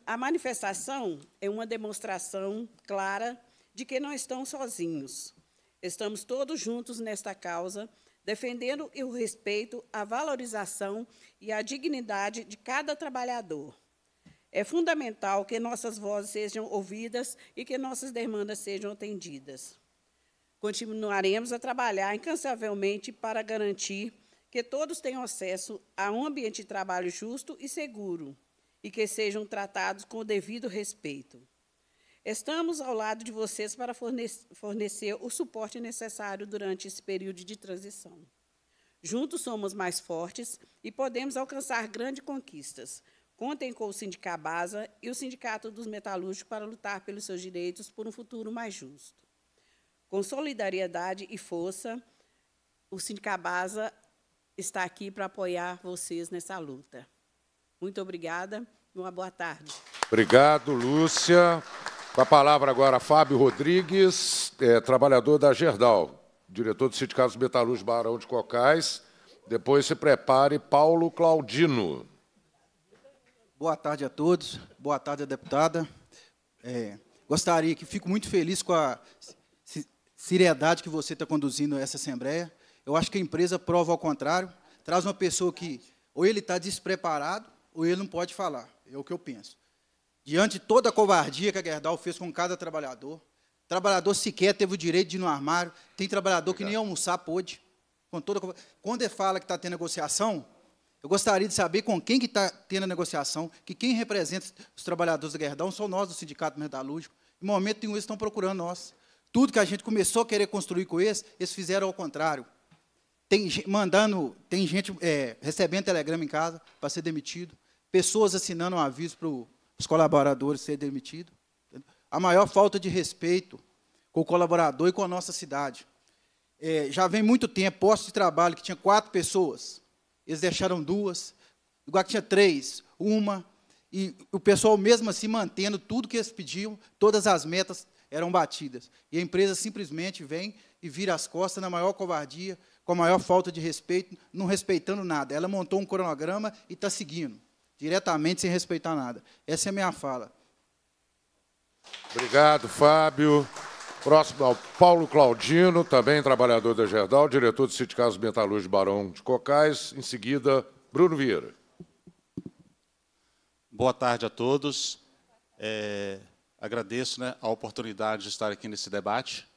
A manifestação é uma demonstração clara de que não estão sozinhos. Estamos todos juntos nesta causa defendendo o respeito, a valorização e a dignidade de cada trabalhador. É fundamental que nossas vozes sejam ouvidas e que nossas demandas sejam atendidas. Continuaremos a trabalhar incansavelmente para garantir que todos tenham acesso a um ambiente de trabalho justo e seguro e que sejam tratados com o devido respeito. Estamos ao lado de vocês para fornecer o suporte necessário durante esse período de transição. Juntos somos mais fortes e podemos alcançar grandes conquistas. Contem com o Sindicato Basa e o Sindicato dos Metalúrgicos para lutar pelos seus direitos por um futuro mais justo. Com solidariedade e força, o Sindicato Basa está aqui para apoiar vocês nessa luta. Muito obrigada e uma boa tarde. Obrigado, Lúcia. Com a palavra agora Fábio Rodrigues, é, trabalhador da Gerdal, diretor do Sindicato dos Metalúrgicos Barão de Cocais. Depois se prepare Paulo Claudino. Boa tarde a todos, boa tarde deputada. É, gostaria que fico muito feliz com a seriedade que você está conduzindo essa Assembleia. Eu acho que a empresa prova ao contrário, traz uma pessoa que ou ele está despreparado ou ele não pode falar, é o que eu penso. Diante de toda a covardia que a Gerdau fez com cada trabalhador, trabalhador sequer teve o direito de ir no armário, tem trabalhador Obrigado. que nem almoçar pôde. Com toda a... Quando ele fala que está tendo negociação, eu gostaria de saber com quem que está tendo a negociação, que quem representa os trabalhadores da Gerdau são nós do Sindicato Metalúrgico. Em momento nenhum eles estão procurando nós. Tudo que a gente começou a querer construir com eles, eles fizeram ao contrário. Tem mandando, tem gente é, recebendo telegrama em casa para ser demitido, pessoas assinando um aviso para o os colaboradores ser demitidos. A maior falta de respeito com o colaborador e com a nossa cidade. É, já vem muito tempo, posto de trabalho que tinha quatro pessoas, eles deixaram duas, igual que tinha três, uma, e o pessoal mesmo assim mantendo tudo que eles pediam, todas as metas eram batidas. E a empresa simplesmente vem e vira as costas na maior covardia, com a maior falta de respeito, não respeitando nada. Ela montou um cronograma e está seguindo diretamente sem respeitar nada. Essa é a minha fala. Obrigado, Fábio. Próximo ao Paulo Claudino, também trabalhador da Gerdau, diretor do Sindicato Metalúrgico Barão de Cocais. Em seguida, Bruno Vieira. Boa tarde a todos. É, agradeço né, a oportunidade de estar aqui nesse debate.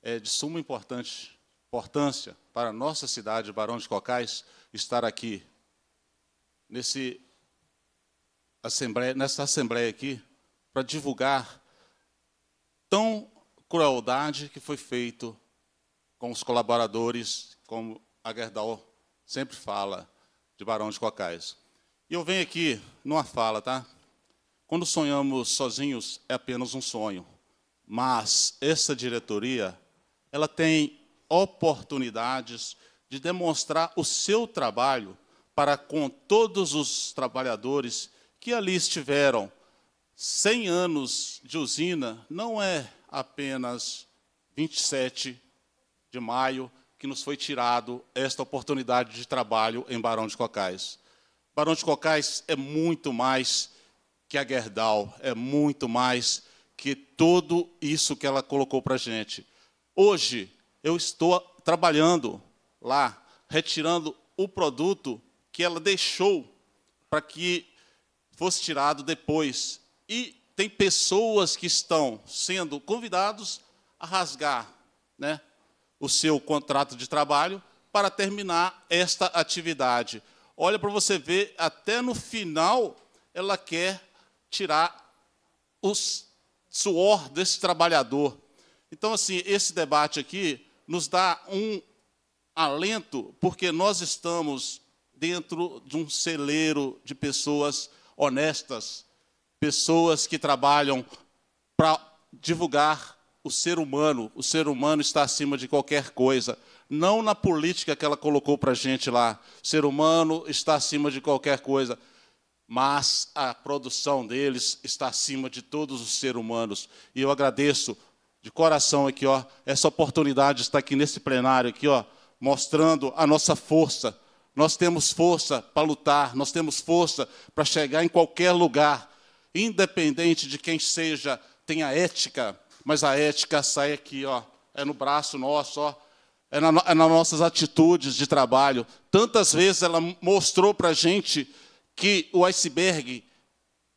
É de suma importante, importância para a nossa cidade, Barão de Cocais, estar aqui nesse assembleia, nessa assembleia aqui para divulgar tão crueldade que foi feito com os colaboradores, como a Gerdau sempre fala, de Barão de Cocais. E eu venho aqui numa fala, tá? Quando sonhamos sozinhos é apenas um sonho, mas essa diretoria, ela tem oportunidades de demonstrar o seu trabalho para com todos os trabalhadores que ali estiveram 100 anos de usina, não é apenas 27 de maio que nos foi tirado esta oportunidade de trabalho em Barão de Cocais. Barão de Cocais é muito mais que a Gerdau, é muito mais que tudo isso que ela colocou para a gente. Hoje, eu estou trabalhando lá, retirando o produto que ela deixou para que fosse tirado depois. E tem pessoas que estão sendo convidados a rasgar né, o seu contrato de trabalho para terminar esta atividade. Olha para você ver, até no final ela quer tirar o suor desse trabalhador. Então, assim, esse debate aqui nos dá um alento, porque nós estamos dentro de um celeiro de pessoas honestas, pessoas que trabalham para divulgar o ser humano. O ser humano está acima de qualquer coisa. Não na política que ela colocou para a gente lá. O ser humano está acima de qualquer coisa. Mas a produção deles está acima de todos os seres humanos. E eu agradeço de coração aqui, ó, essa oportunidade de estar aqui nesse plenário aqui, ó, mostrando a nossa força nós temos força para lutar, nós temos força para chegar em qualquer lugar, independente de quem seja, tem a ética, mas a ética sai aqui, ó, é no braço nosso, ó, é, na, é nas nossas atitudes de trabalho. Tantas vezes ela mostrou para a gente que o iceberg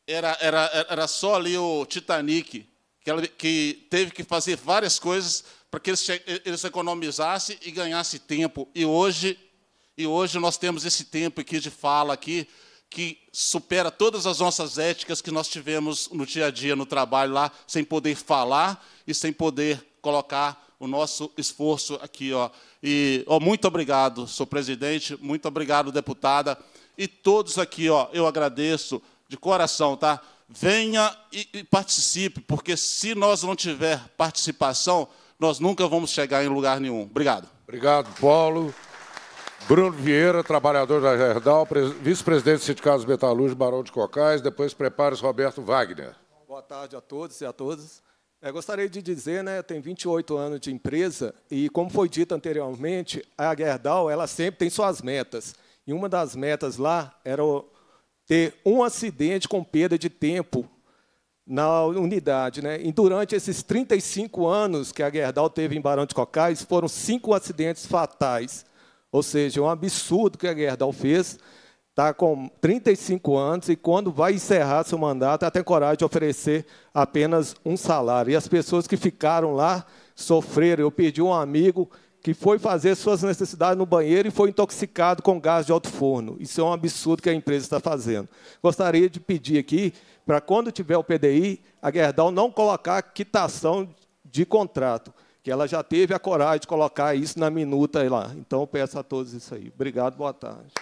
era, era, era só ali o Titanic, que, ela, que teve que fazer várias coisas para que eles, eles economizassem e ganhassem tempo. E hoje e hoje nós temos esse tempo aqui de fala aqui que supera todas as nossas éticas que nós tivemos no dia a dia, no trabalho lá, sem poder falar e sem poder colocar o nosso esforço aqui. Ó. E ó, muito obrigado, senhor presidente, muito obrigado, deputada, e todos aqui, ó, eu agradeço de coração, tá? Venha e, e participe, porque se nós não tiver participação, nós nunca vamos chegar em lugar nenhum. Obrigado. Obrigado, Paulo. Bruno Vieira, trabalhador da Gerdau, vice-presidente do Sindicato dos Metalúrgicos, Barão de Cocais. Depois, prepare-se, Roberto Wagner. Boa tarde a todos e a todas. É, gostaria de dizer, né, tem 28 anos de empresa e, como foi dito anteriormente, a Gerdau ela sempre tem suas metas. E uma das metas lá era ter um acidente com perda de tempo na unidade. Né? E durante esses 35 anos que a Gerdau teve em Barão de Cocais, foram cinco acidentes fatais. Ou seja, é um absurdo que a Gerdau fez. Está com 35 anos e, quando vai encerrar seu mandato, até coragem de oferecer apenas um salário. E as pessoas que ficaram lá sofreram. Eu perdi um amigo que foi fazer suas necessidades no banheiro e foi intoxicado com gás de alto forno. Isso é um absurdo que a empresa está fazendo. Gostaria de pedir aqui, para quando tiver o PDI, a Gerdau não colocar quitação de contrato que ela já teve a coragem de colocar isso na minuta lá. Então peço a todos isso aí. Obrigado, boa tarde.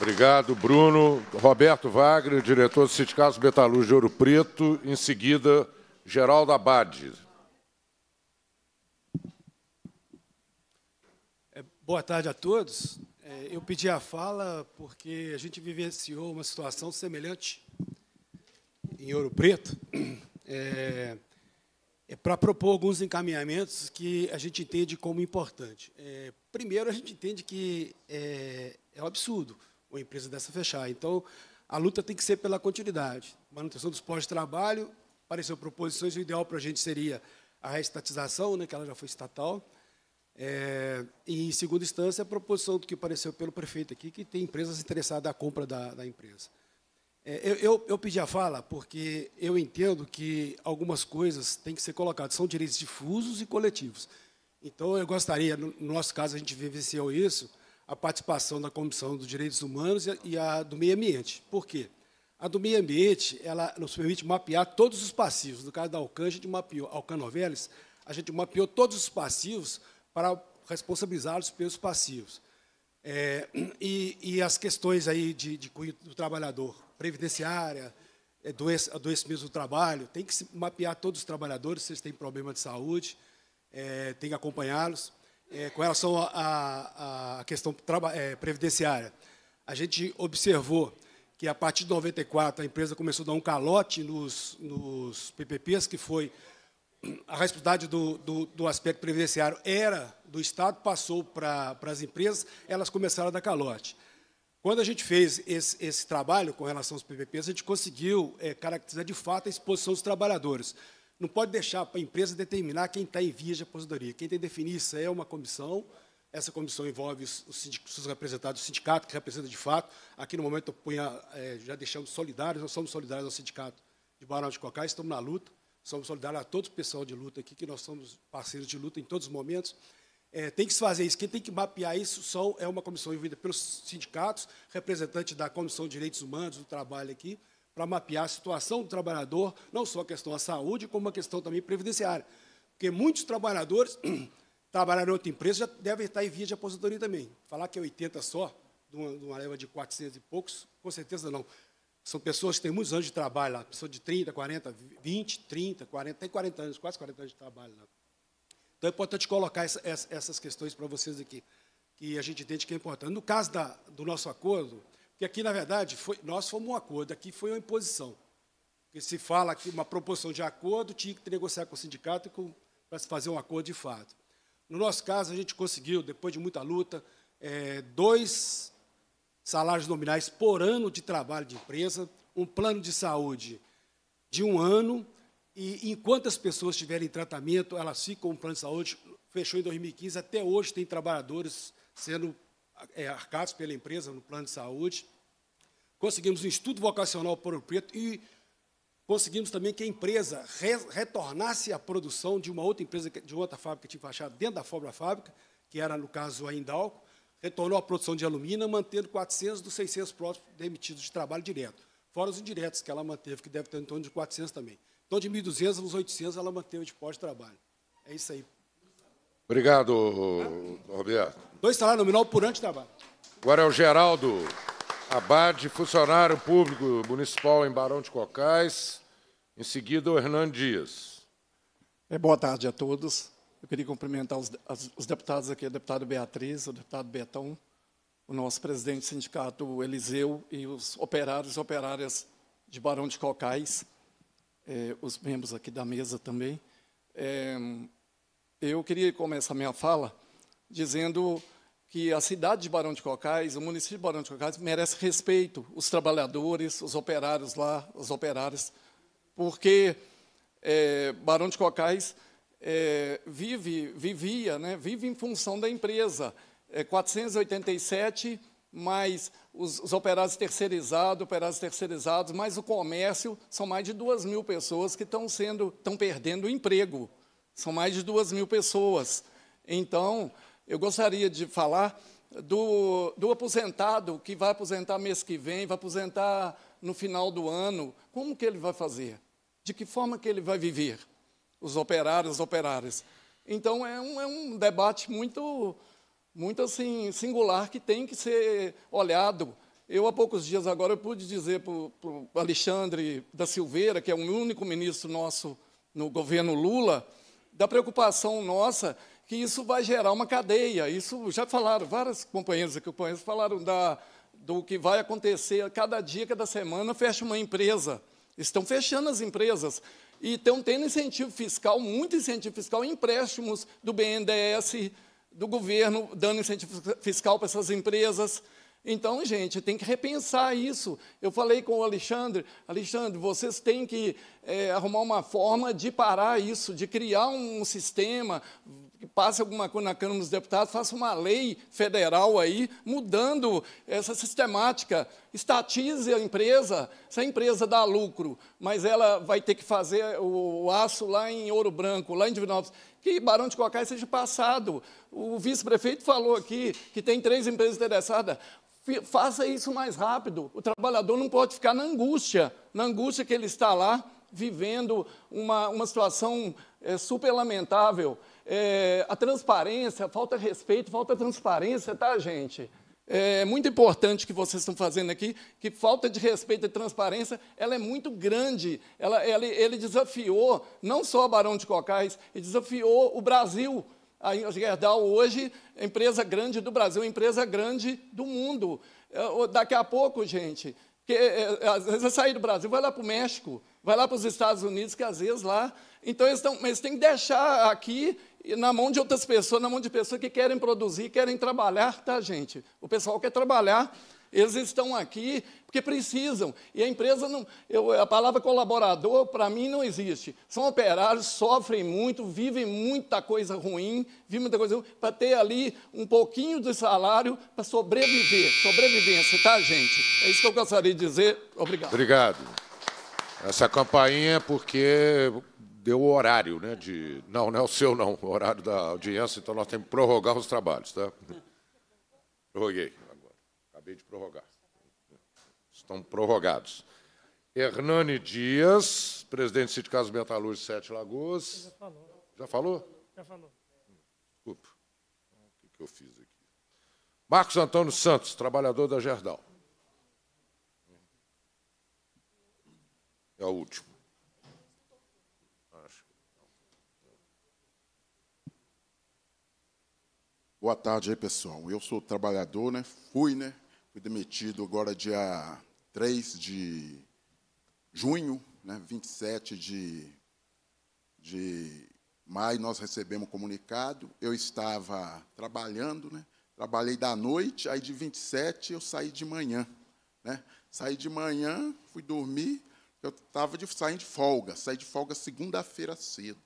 Obrigado, Bruno. Roberto Wagner, diretor do Sindicato Metalúrgico de Ouro Preto. Em seguida, Geraldo Abade. É, boa tarde a todos. É, eu pedi a fala porque a gente vivenciou uma situação semelhante em Ouro Preto. É, é para propor alguns encaminhamentos que a gente entende como importante. É, primeiro, a gente entende que é, é um absurdo uma empresa dessa fechar. Então, a luta tem que ser pela continuidade. Manutenção dos postos de trabalho, Pareceu proposições, o ideal para a gente seria a estatização, né, que ela já foi estatal. É, e, em segunda instância, a proposição do que apareceu pelo prefeito aqui, que tem empresas interessadas à compra da, da empresa. É, eu, eu, eu, pedi a fala porque eu entendo que algumas coisas têm que ser colocadas, são direitos difusos e coletivos. Então, eu gostaria, no nosso caso, a gente vivenciou isso, a participação da Comissão dos Direitos Humanos e a do Meio Ambiente. Por quê? A do meio ambiente, ela nos permite mapear todos os passivos. No caso da Alcan, a gente mapeou, Alcan Novelis, a gente mapeou todos os passivos para responsabilizá-los pelos passivos. É, e, e, as questões aí de, de cunho do trabalhador previdenciária, é doença, adoecimento é do trabalho, tem que mapear todos os trabalhadores, se eles têm problema de saúde, é, tem que acompanhá-los. É, com relação à questão é, previdenciária, a gente observou que, a partir de 94, a empresa começou a dar um calote nos, nos PPPs, que foi a responsabilidade do, do, do, aspecto previdenciário era do Estado, passou para, para as empresas, elas começaram a dar calote. Quando a gente fez esse, esse trabalho com relação aos PPPs, a gente conseguiu é, caracterizar de fato a exposição dos trabalhadores. Não pode deixar para a empresa determinar quem está em vias de aposentadoria. Quem tem que definir isso é uma comissão. Essa comissão envolve os, os representados do sindicato, que representa de fato. Aqui, no momento, eu punha, é, já deixamos solidários, nós somos solidários ao sindicato de Barão de Cocais, estamos na luta, somos solidários a todo o pessoal de luta aqui, que nós somos parceiros de luta em todos os momentos. É, tem que se fazer isso. Quem tem que mapear isso são, é uma comissão enviada pelos sindicatos, representante da Comissão de Direitos Humanos do Trabalho aqui, para mapear a situação do trabalhador, não só a questão da saúde, como a questão também previdenciária. Porque muitos trabalhadores trabalharam em outra empresa já devem estar em via de aposentadoria também. Falar que é 80 só, de uma, de uma leva de 400 e poucos, com certeza não. São pessoas que têm muitos anos de trabalho lá, pessoas de 30, 40, 20, 30, 40, tem 40 anos, quase 40 anos de trabalho lá. Então é importante colocar essa, essas questões para vocês aqui, que a gente entende que é importante. No caso da, do nosso acordo, que aqui, na verdade, foi, nós fomos um acordo, aqui foi uma imposição. Porque se fala que uma proposição de acordo tinha que negociar com o sindicato para se fazer um acordo de fato. No nosso caso, a gente conseguiu, depois de muita luta, é, dois salários nominais por ano de trabalho de empresa, um plano de saúde de um ano e enquanto as pessoas estiverem em tratamento, elas ficam com o plano de saúde. Fechou em 2015, até hoje tem trabalhadores sendo é, arcados pela empresa no plano de saúde. Conseguimos um estudo vocacional para o preto e conseguimos também que a empresa re, retornasse à produção de uma outra empresa, de outra fábrica que tinha fachado dentro da própria fábrica, que era, no caso, a Indalco, retornou à produção de alumina, mantendo 400 dos 600 próprios demitidos de trabalho direto, fora os indiretos que ela manteve, que deve ter em torno de 400 também. Então, de 1.200 aos 800, ela manteve o pós trabalho. É isso aí. Obrigado, Roberto. Dois salários nominal por ante trabalho. Agora é o Geraldo Abade, funcionário público municipal em Barão de Cocais. Em seguida, o Hernando Dias. É, boa tarde a todos. Eu queria cumprimentar os, os deputados aqui, a deputada Beatriz, o deputado Betão, o nosso presidente do sindicato Eliseu e os operários e operárias de Barão de Cocais é, os membros aqui da mesa também. É, eu queria começar minha fala dizendo que a cidade de Barão de Cocais, o município de Barão de Cocais, merece respeito, os trabalhadores, os operários lá, os operários, porque é, Barão de Cocais é, vive, vivia, né, vive em função da empresa. É, 487 mais os, os operários terceirizados, operários terceirizados, mais o comércio, são mais de 2 mil pessoas que estão sendo, estão perdendo o emprego. São mais de 2 mil pessoas. Então, eu gostaria de falar do, do aposentado que vai aposentar mês que vem, vai aposentar no final do ano. Como que ele vai fazer? De que forma que ele vai viver? Os operários, as operárias. Então, é um, é um debate muito, muito assim singular que tem que ser olhado. Eu, há poucos dias agora, eu pude dizer para o Alexandre da Silveira, que é o único ministro nosso no governo Lula, da preocupação nossa que isso vai gerar uma cadeia. Isso já falaram, várias companheiras que eu conheço falaram da, do que vai acontecer. Cada dia, cada semana, fecha uma empresa. Estão fechando as empresas. E estão tendo incentivo fiscal, muito incentivo fiscal, empréstimos do BNDES, do governo dando incentivo fiscal para essas empresas. Então, gente, tem que repensar isso. Eu falei com o Alexandre, Alexandre, vocês têm que é, arrumar uma forma de parar isso, de criar um sistema, que passe alguma coisa na Câmara dos Deputados, faça uma lei federal aí, mudando essa sistemática. Estatize a empresa. Se a empresa dá lucro, mas ela vai ter que fazer o aço lá em Ouro Branco, lá em Divinópolis, que Barão de Cocais seja passado. O vice-prefeito falou aqui que tem três empresas interessadas faça isso mais rápido. O trabalhador não pode ficar na angústia, na angústia que ele está lá, vivendo uma, uma situação é, super lamentável. É, a transparência, falta respeito, falta transparência, tá, gente? É muito importante que vocês estão fazendo aqui, que falta de respeito e transparência, ela é muito grande. Ela, ela, ele desafiou não só o Barão de Cocais, ele desafiou o Brasil. A Gerdau hoje, empresa grande do Brasil, empresa grande do mundo. É, daqui a pouco, gente, que, é, é, às vezes eu sair do Brasil, vai lá para o México, vai lá para os Estados Unidos, que às vezes lá. Então, eles, eles têm que deixar aqui e na mão de outras pessoas, na mão de pessoas que querem produzir, querem trabalhar, tá, gente? O pessoal quer trabalhar, eles estão aqui porque precisam. E a empresa não. Eu, a palavra colaborador, para mim, não existe. São operários, sofrem muito, vivem muita coisa ruim, vivem muita coisa ruim, para ter ali um pouquinho de salário para sobreviver. Sobrevivência, tá, gente? É isso que eu gostaria de dizer. Obrigado. Obrigado. Essa campainha, é porque deu o horário, né? De, não, não é o seu, não, o horário da audiência, então nós temos que prorrogar os trabalhos, tá? Prorroguei agora, acabei de prorrogar. Estão prorrogados. Hernani Dias, presidente do Sindicato dos Metalúrgicos Sete Lagoas. Já falou. Já falou? Já falou. Hum, desculpa. O que eu fiz aqui? Marcos Antônio Santos, trabalhador da Gerdau. É o último. Boa tarde aí, pessoal. Eu sou trabalhador, né? Fui, né? Fui demitido agora dia 3 de junho, né? 27 de, de maio, nós recebemos um comunicado. Eu estava trabalhando, né? Trabalhei da noite, aí de 27 eu saí de manhã, né? Saí de manhã, fui dormir, eu estava saindo de folga. Saí de folga segunda-feira cedo.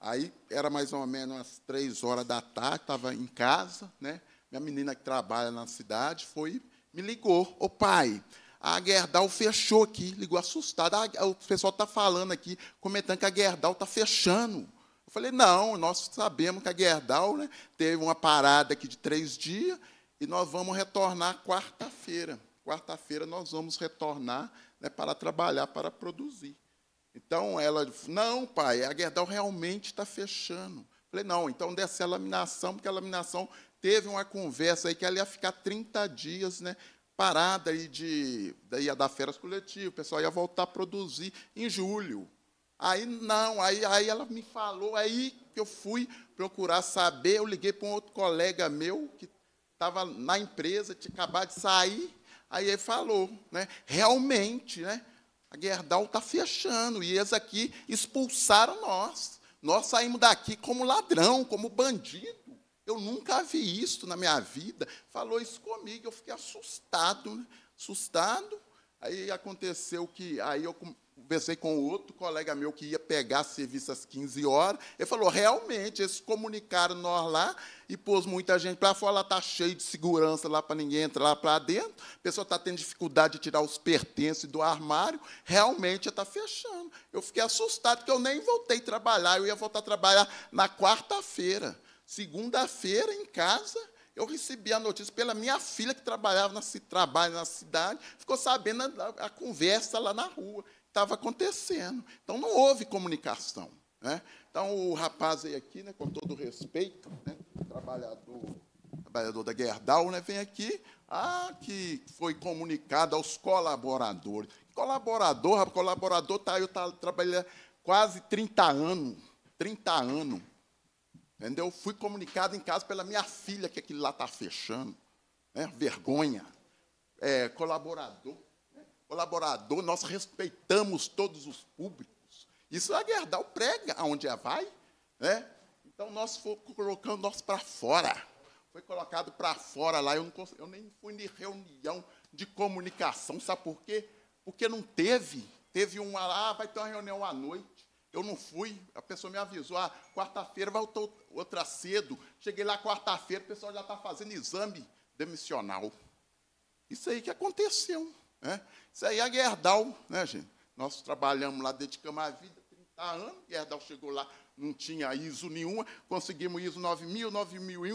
Aí era mais ou menos umas três horas da tarde, estava em casa, né? Minha menina que trabalha na cidade foi me ligou, ô pai, a Gerdau fechou aqui, ligou assustada. o pessoal está falando aqui, comentando que a Gerdau está fechando. Eu falei, não, nós sabemos que a Gerdau né, teve uma parada aqui de três dias e nós vamos retornar quarta-feira. Quarta-feira nós vamos retornar né, para trabalhar, para produzir. Então ela não, pai, a Gerdau realmente está fechando. Falei, não, então desce a laminação, porque a laminação teve uma conversa aí que ela ia ficar 30 dias, né? Parada aí de. Daí ia dar férias coletivas, o pessoal ia voltar a produzir em julho. Aí não, aí, aí ela me falou, aí que eu fui procurar saber, eu liguei para um outro colega meu que estava na empresa, tinha acabado de sair, aí ele falou, né? Realmente, né? A Gerdau está fechando e eles aqui expulsaram nós. Nós saímos daqui como ladrão, como bandido. Eu nunca vi isso na minha vida. Falou isso comigo, eu fiquei assustado, né? assustado. Aí aconteceu que aí eu conversei com outro colega meu que ia pegar serviço às 15 horas. Ele falou: realmente, eles comunicaram nós lá e pôs muita gente para fora. Lá está cheio de segurança lá para ninguém entrar lá para dentro. A pessoa está tendo dificuldade de tirar os pertences do armário. Realmente está fechando. Eu fiquei assustado que eu nem voltei a trabalhar. Eu ia voltar a trabalhar na quarta-feira. Segunda-feira em casa, eu recebi a notícia pela minha filha que trabalhava na, trabalha na cidade, ficou sabendo a, a, conversa lá na rua estava acontecendo. Então, não houve comunicação. Né? Então, o rapaz aí aqui, né, com todo respeito, né, trabalhador, trabalhador da Gerdau, né, vem aqui, ah, que foi comunicado aos colaboradores. Colaborador, colaborador tá, eu tá, trabalhando quase 30 anos, 30 anos. Entendeu? Fui comunicado em casa pela minha filha que aquilo lá está fechando. Né? Vergonha. É, colaborador colaborador, nós respeitamos todos os públicos. Isso é a Gerdau prega aonde ela é, vai. Né? Então, nós colocamos nós para fora. Foi colocado para fora lá. Eu, não consegui, eu nem fui em reunião de comunicação. Sabe por quê? Porque não teve. Teve uma lá, ah, vai ter uma reunião à noite. Eu não fui, a pessoa me avisou, ah, quarta-feira vai outra cedo. Cheguei lá quarta-feira, o pessoal já está fazendo exame demissional. Isso aí que aconteceu. Né? Isso aí é a Gerdau, né, gente? Nós trabalhamos lá, dedicamos a vida, 30 anos, Gerdau chegou lá, não tinha ISO nenhuma, conseguimos ISO mil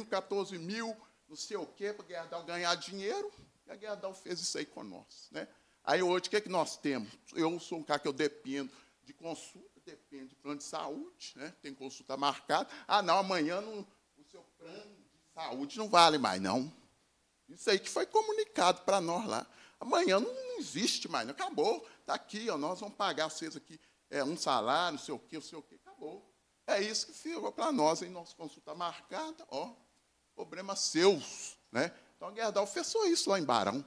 um 14 mil não sei o quê, para Gerdau ganhar dinheiro, e a Gerdau fez isso aí com nós. Né? Aí hoje, o que, é que nós temos? Eu sou um cara que eu dependo de consulta, depende de plano de saúde, né? tem consulta marcada. Ah, não, amanhã não, o seu plano de saúde não vale mais, não. Isso aí que foi comunicado para nós lá. Amanhã não existe mais, não. acabou. Está aqui, ó, nós vamos pagar vocês aqui é, um salário, não sei o quê, não sei o quê, acabou. É isso que ficou para nós, em nossa consulta marcada, ó, problemas seus. Né? Então, Gerdau fez só isso lá em Barão.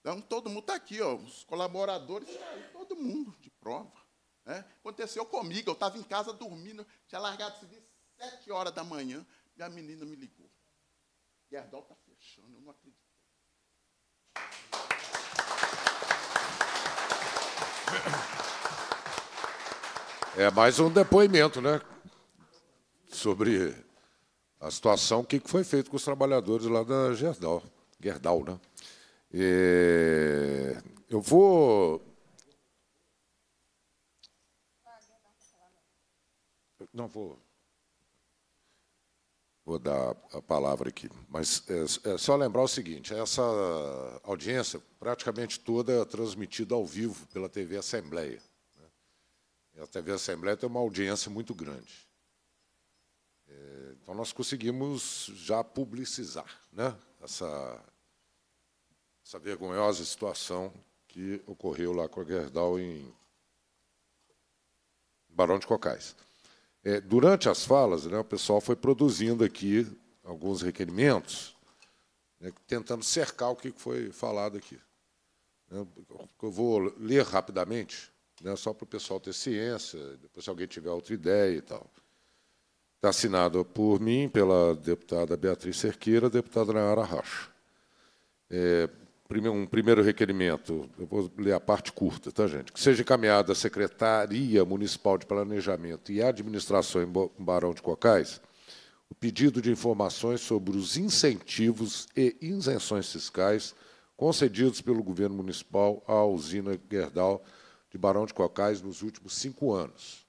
Então, todo mundo está aqui, ó, os colaboradores, tá todo mundo de prova. Né? Aconteceu comigo, eu estava em casa dormindo, tinha largado esse vídeo sete horas da manhã, e a menina me ligou. Gerdau está fechando, eu não acredito. É mais um depoimento, né? Sobre a situação, o que foi feito com os trabalhadores lá da Gerdau, Gerdau né? E é, eu vou. Não vou vou dar a palavra aqui. Mas é, é só lembrar o seguinte: essa audiência, praticamente toda, é transmitida ao vivo pela TV Assembleia. Né? A TV Assembleia tem uma audiência muito grande. É, então, nós conseguimos já publicizar né, essa, essa vergonhosa situação que ocorreu lá com a Gerdau em Barão de Cocais. É, durante as falas, né, o pessoal foi produzindo aqui alguns requerimentos, né, tentando cercar o que foi falado aqui. Né, eu vou ler rapidamente, né, só para o pessoal ter ciência, depois se alguém tiver outra ideia e tal. Está assinado por mim, pela deputada Beatriz Cerqueira, deputada Nayara Rocha. É, um primeiro requerimento, eu vou ler a parte curta, tá, gente? Que seja encaminhada à Secretaria Municipal de Planejamento e Administração em Barão de Cocais o pedido de informações sobre os incentivos e isenções fiscais concedidos pelo governo municipal à usina Gerdau de Barão de Cocais nos últimos cinco anos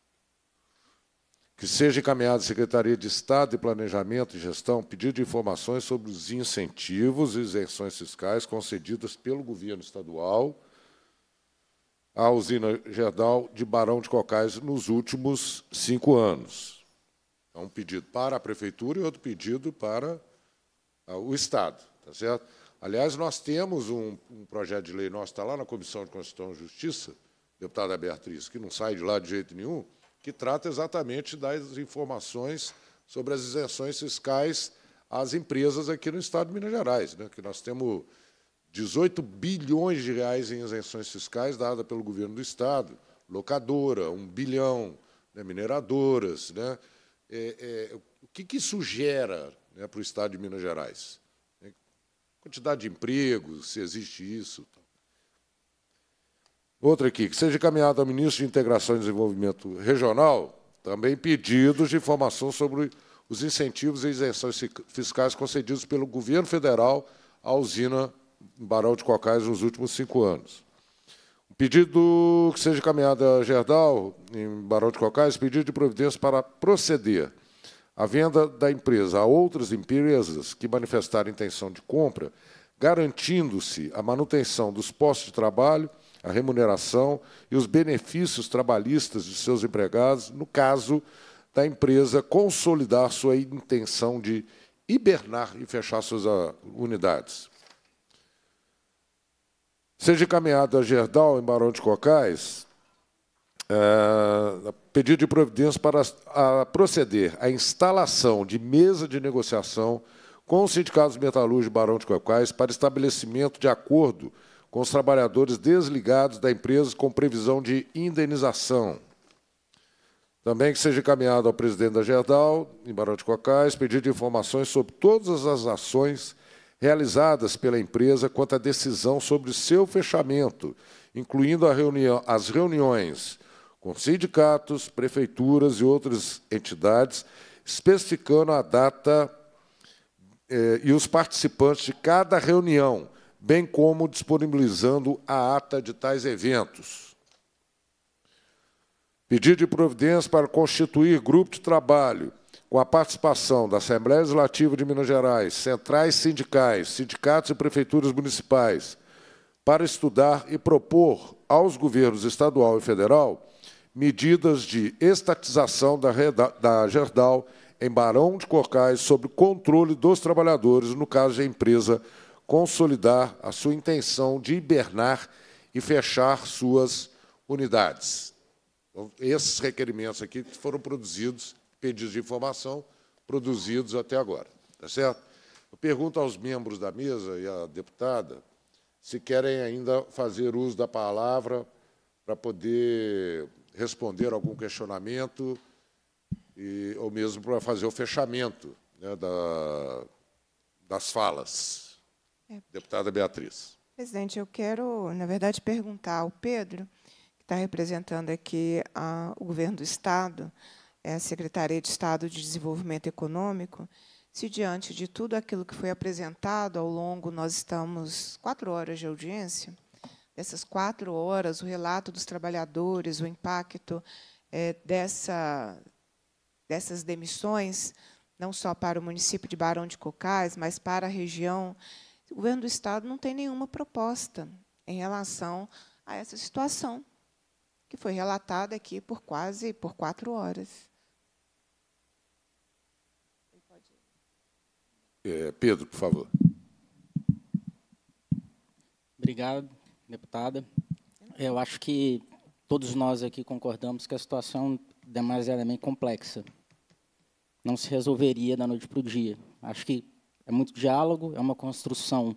que seja encaminhado à Secretaria de Estado de Planejamento e Gestão pedido de informações sobre os incentivos e isenções fiscais concedidas pelo governo estadual à usina geral de Barão de Cocais nos últimos cinco anos. É um pedido para a Prefeitura e outro pedido para ah, o Estado. Tá certo? Aliás, nós temos um, um projeto de lei nosso, está lá na Comissão de Constituição e Justiça, deputada Beatriz, que não sai de lá de jeito nenhum, que trata exatamente das informações sobre as isenções fiscais às empresas aqui no Estado de Minas Gerais, né, que nós temos 18 bilhões de reais em isenções fiscais dada pelo governo do Estado, locadora, 1 bilhão, né, mineradoras. Né, é, é, o que, que isso gera né, para o Estado de Minas Gerais? Quantidade de empregos, se existe isso. Tal. Outra aqui, que seja encaminhado ao ministro de Integração e Desenvolvimento Regional, também pedidos de informação sobre os incentivos e isenções fiscais concedidos pelo governo federal à usina Barão de Cocais nos últimos cinco anos. Pedido que seja encaminhado a Gerdau, em Barão de Cocais, pedido de providência para proceder à venda da empresa a outras empresas que manifestarem intenção de compra, garantindo-se a manutenção dos postos de trabalho a remuneração e os benefícios trabalhistas de seus empregados, no caso da empresa consolidar sua intenção de hibernar e fechar suas ah, unidades. Seja encaminhado a Gerdau, em Barão de Cocais, é, pedido de providência para a proceder à instalação de mesa de negociação com os sindicatos metalúrgicos Barão de Cocais para estabelecimento de acordo com os trabalhadores desligados da empresa com previsão de indenização. Também que seja encaminhado ao presidente da Gerdau, em Barão de Cocais, pedido de informações sobre todas as ações realizadas pela empresa quanto à decisão sobre seu fechamento, incluindo reunião, as reuniões com sindicatos, prefeituras e outras entidades, especificando a data eh, e os participantes de cada reunião, bem como disponibilizando a ata de tais eventos. Pedido de providência para constituir grupo de trabalho com a participação da Assembleia Legislativa de Minas Gerais, centrais sindicais, sindicatos e prefeituras municipais, para estudar e propor aos governos estadual e federal medidas de estatização da, da Gerdau em Barão de Cocais sobre controle dos trabalhadores, no caso de empresa consolidar a sua intenção de hibernar e fechar suas unidades. Então, esses requerimentos aqui foram produzidos, pedidos de informação, produzidos até agora. Tá certo? Eu pergunto aos membros da mesa e à deputada se querem ainda fazer uso da palavra para poder responder algum questionamento e, ou mesmo para fazer o fechamento né, da, das falas. É. Deputada Beatriz. Presidente, eu quero, na verdade, perguntar ao Pedro, que está representando aqui a, o governo do Estado, é a Secretaria de Estado de Desenvolvimento Econômico, se diante de tudo aquilo que foi apresentado ao longo, nós estamos quatro horas de audiência, dessas quatro horas, o relato dos trabalhadores, o impacto é, dessa, dessas demissões, não só para o município de Barão de Cocais, mas para a região o governo do Estado não tem nenhuma proposta em relação a essa situação, que foi relatada aqui por quase por quatro horas. É, Pedro, por favor. Obrigado, deputada. Eu acho que todos nós aqui concordamos que a situação é demasiadamente complexa. Não se resolveria da noite para o dia. Acho que é muito diálogo, é uma construção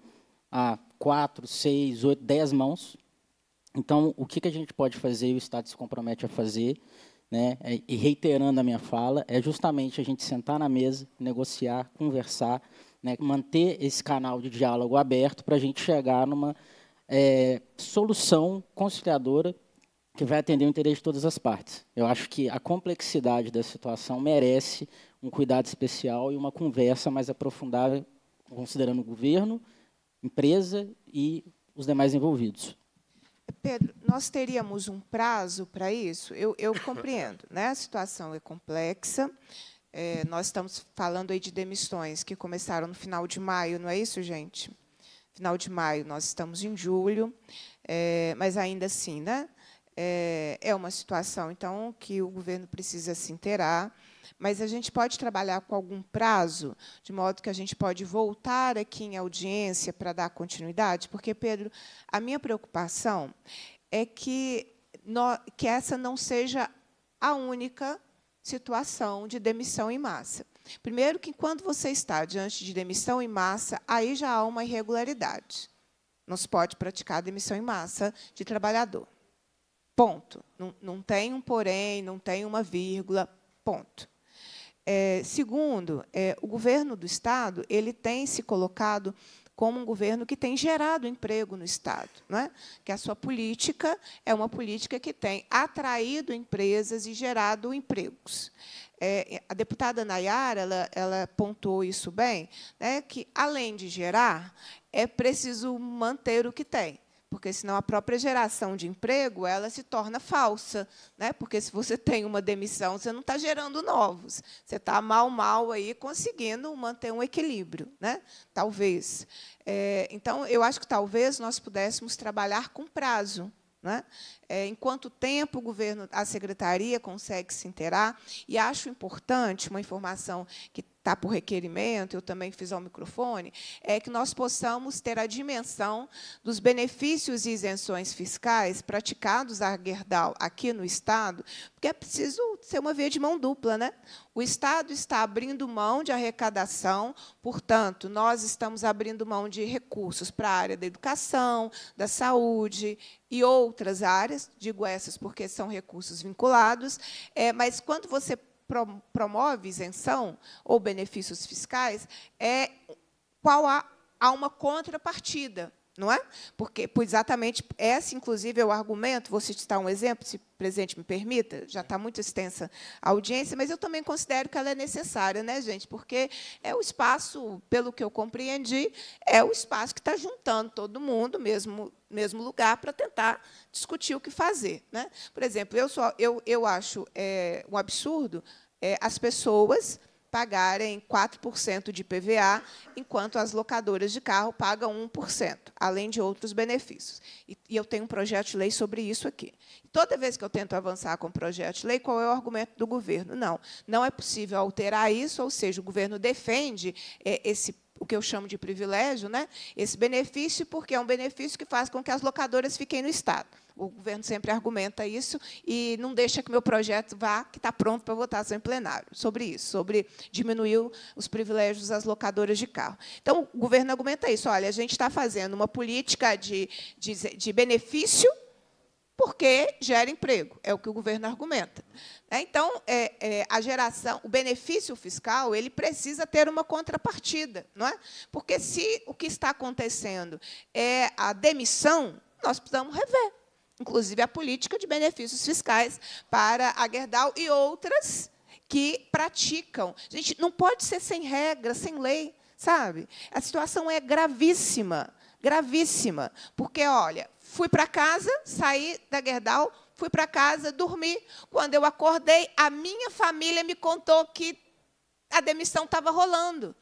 a quatro, seis, oito, dez mãos. Então, o que, que a gente pode fazer e o Estado se compromete a fazer, né, é, e reiterando a minha fala, é justamente a gente sentar na mesa, negociar, conversar, né, manter esse canal de diálogo aberto para a gente chegar numa é, solução conciliadora que vai atender o interesse de todas as partes. Eu acho que a complexidade da situação merece um cuidado especial e uma conversa mais aprofundada, considerando o governo, empresa e os demais envolvidos. Pedro, nós teríamos um prazo para isso? Eu, eu compreendo, né? a situação é complexa. É, nós estamos falando aí de demissões que começaram no final de maio, não é isso, gente? Final de maio, nós estamos em julho, é, mas ainda assim, né? É, é uma situação, então, que o governo precisa se inteirar mas a gente pode trabalhar com algum prazo, de modo que a gente pode voltar aqui em audiência para dar continuidade? Porque, Pedro, a minha preocupação é que, no, que essa não seja a única situação de demissão em massa. Primeiro, que quando você está diante de demissão em massa, aí já há uma irregularidade. Não se pode praticar demissão em massa de trabalhador. Ponto. Não, não tem um porém, não tem uma vírgula. Ponto. É, segundo, é, o governo do Estado ele tem se colocado como um governo que tem gerado emprego no Estado, é? que a sua política é uma política que tem atraído empresas e gerado empregos. É, a deputada Nayara ela, ela pontuou isso bem, né, que, além de gerar, é preciso manter o que tem porque senão a própria geração de emprego ela se torna falsa, né? Porque se você tem uma demissão, você não está gerando novos, você está mal mal aí conseguindo manter um equilíbrio, né? Talvez. É, então eu acho que talvez nós pudéssemos trabalhar com prazo, né? é, em quanto tempo o governo, a secretaria consegue se inteirar. E acho importante uma informação que está por requerimento, eu também fiz ao microfone, é que nós possamos ter a dimensão dos benefícios e isenções fiscais praticados a Gerdau aqui no Estado, porque é preciso ser uma via de mão dupla. Né? O Estado está abrindo mão de arrecadação, portanto, nós estamos abrindo mão de recursos para a área da educação, da saúde e outras áreas, digo essas porque são recursos vinculados, é, mas quando você promove isenção ou benefícios fiscais, é qual há uma contrapartida não é? Porque exatamente esse, é assim, inclusive, é o argumento. Vou citar um exemplo, se o presidente me permita. Já está muito extensa a audiência, mas eu também considero que ela é necessária, né, gente? Porque é o espaço, pelo que eu compreendi, é o espaço que está juntando todo mundo, mesmo mesmo lugar, para tentar discutir o que fazer, né? Por exemplo, eu só eu eu acho é, um absurdo é, as pessoas pagarem 4% de PVA, enquanto as locadoras de carro pagam 1%, além de outros benefícios. E, e, eu tenho um projeto de lei sobre isso aqui. Toda vez que eu tento avançar com um projeto de lei, qual é o argumento do governo? Não, não é possível alterar isso, ou seja, o governo defende é, esse o que eu chamo de privilégio, né? esse benefício, porque é um benefício que faz com que as locadoras fiquem no Estado. O governo sempre argumenta isso e não deixa que meu projeto vá, que está pronto para votação em plenário, sobre isso, sobre diminuir os privilégios das locadoras de carro. Então, o governo argumenta isso. Olha, a gente está fazendo uma política de, de, de benefício porque gera emprego, é o que o governo argumenta. Né? Então, é, é, a geração, o benefício fiscal, ele precisa ter uma contrapartida, não é? Porque se o que está acontecendo é a demissão, nós precisamos rever, inclusive a política de benefícios fiscais para a Gerdau e outras que praticam. A gente, não pode ser sem regra, sem lei, sabe? A situação é gravíssima gravíssima. Porque, olha, Fui para casa, saí da Gerdau, fui para casa, dormi. Quando eu acordei, a minha família me contou que a demissão estava rolando.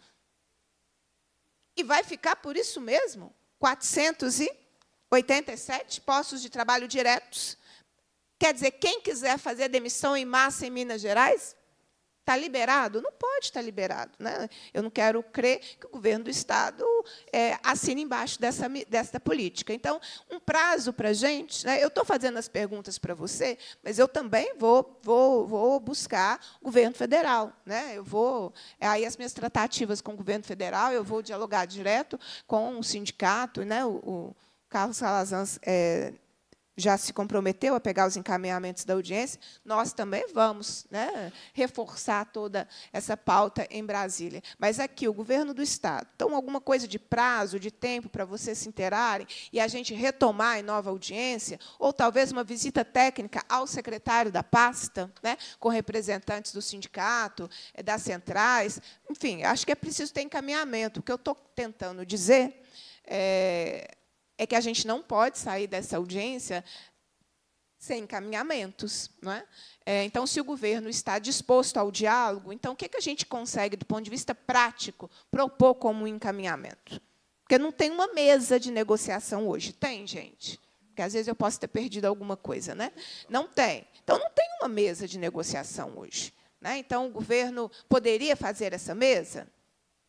E vai ficar por isso mesmo? 487 postos de trabalho diretos. Quer dizer, quem quiser fazer demissão em massa em Minas Gerais, Está liberado? Não pode estar tá liberado. Né? Eu não quero crer que o governo do Estado é, assine embaixo dessa, dessa política. Então, um prazo para a gente. Né? Eu estou fazendo as perguntas para você, mas eu também vou, vou, vou buscar o governo federal. Né? Eu vou. É, aí as minhas tratativas com o governo federal, eu vou dialogar direto com o sindicato, né? o, o Carlos Salazans é, já se comprometeu a pegar os encaminhamentos da audiência, nós também vamos né, reforçar toda essa pauta em Brasília. Mas aqui, o governo do Estado. Então, alguma coisa de prazo, de tempo para vocês se interarem e a gente retomar em nova audiência, ou talvez uma visita técnica ao secretário da pasta, né, com representantes do sindicato, eh, das centrais. Enfim, acho que é preciso ter encaminhamento. O que eu estou tentando dizer. É, é que a gente não pode sair dessa audiência sem encaminhamentos. Não é? É, então, se o governo está disposto ao diálogo, então o que, é que a gente consegue, do ponto de vista prático, propor como um encaminhamento? Porque não tem uma mesa de negociação hoje. Tem, gente? Porque às vezes eu posso ter perdido alguma coisa, né? Não tem. Então não tem uma mesa de negociação hoje. Né? Então o governo poderia fazer essa mesa?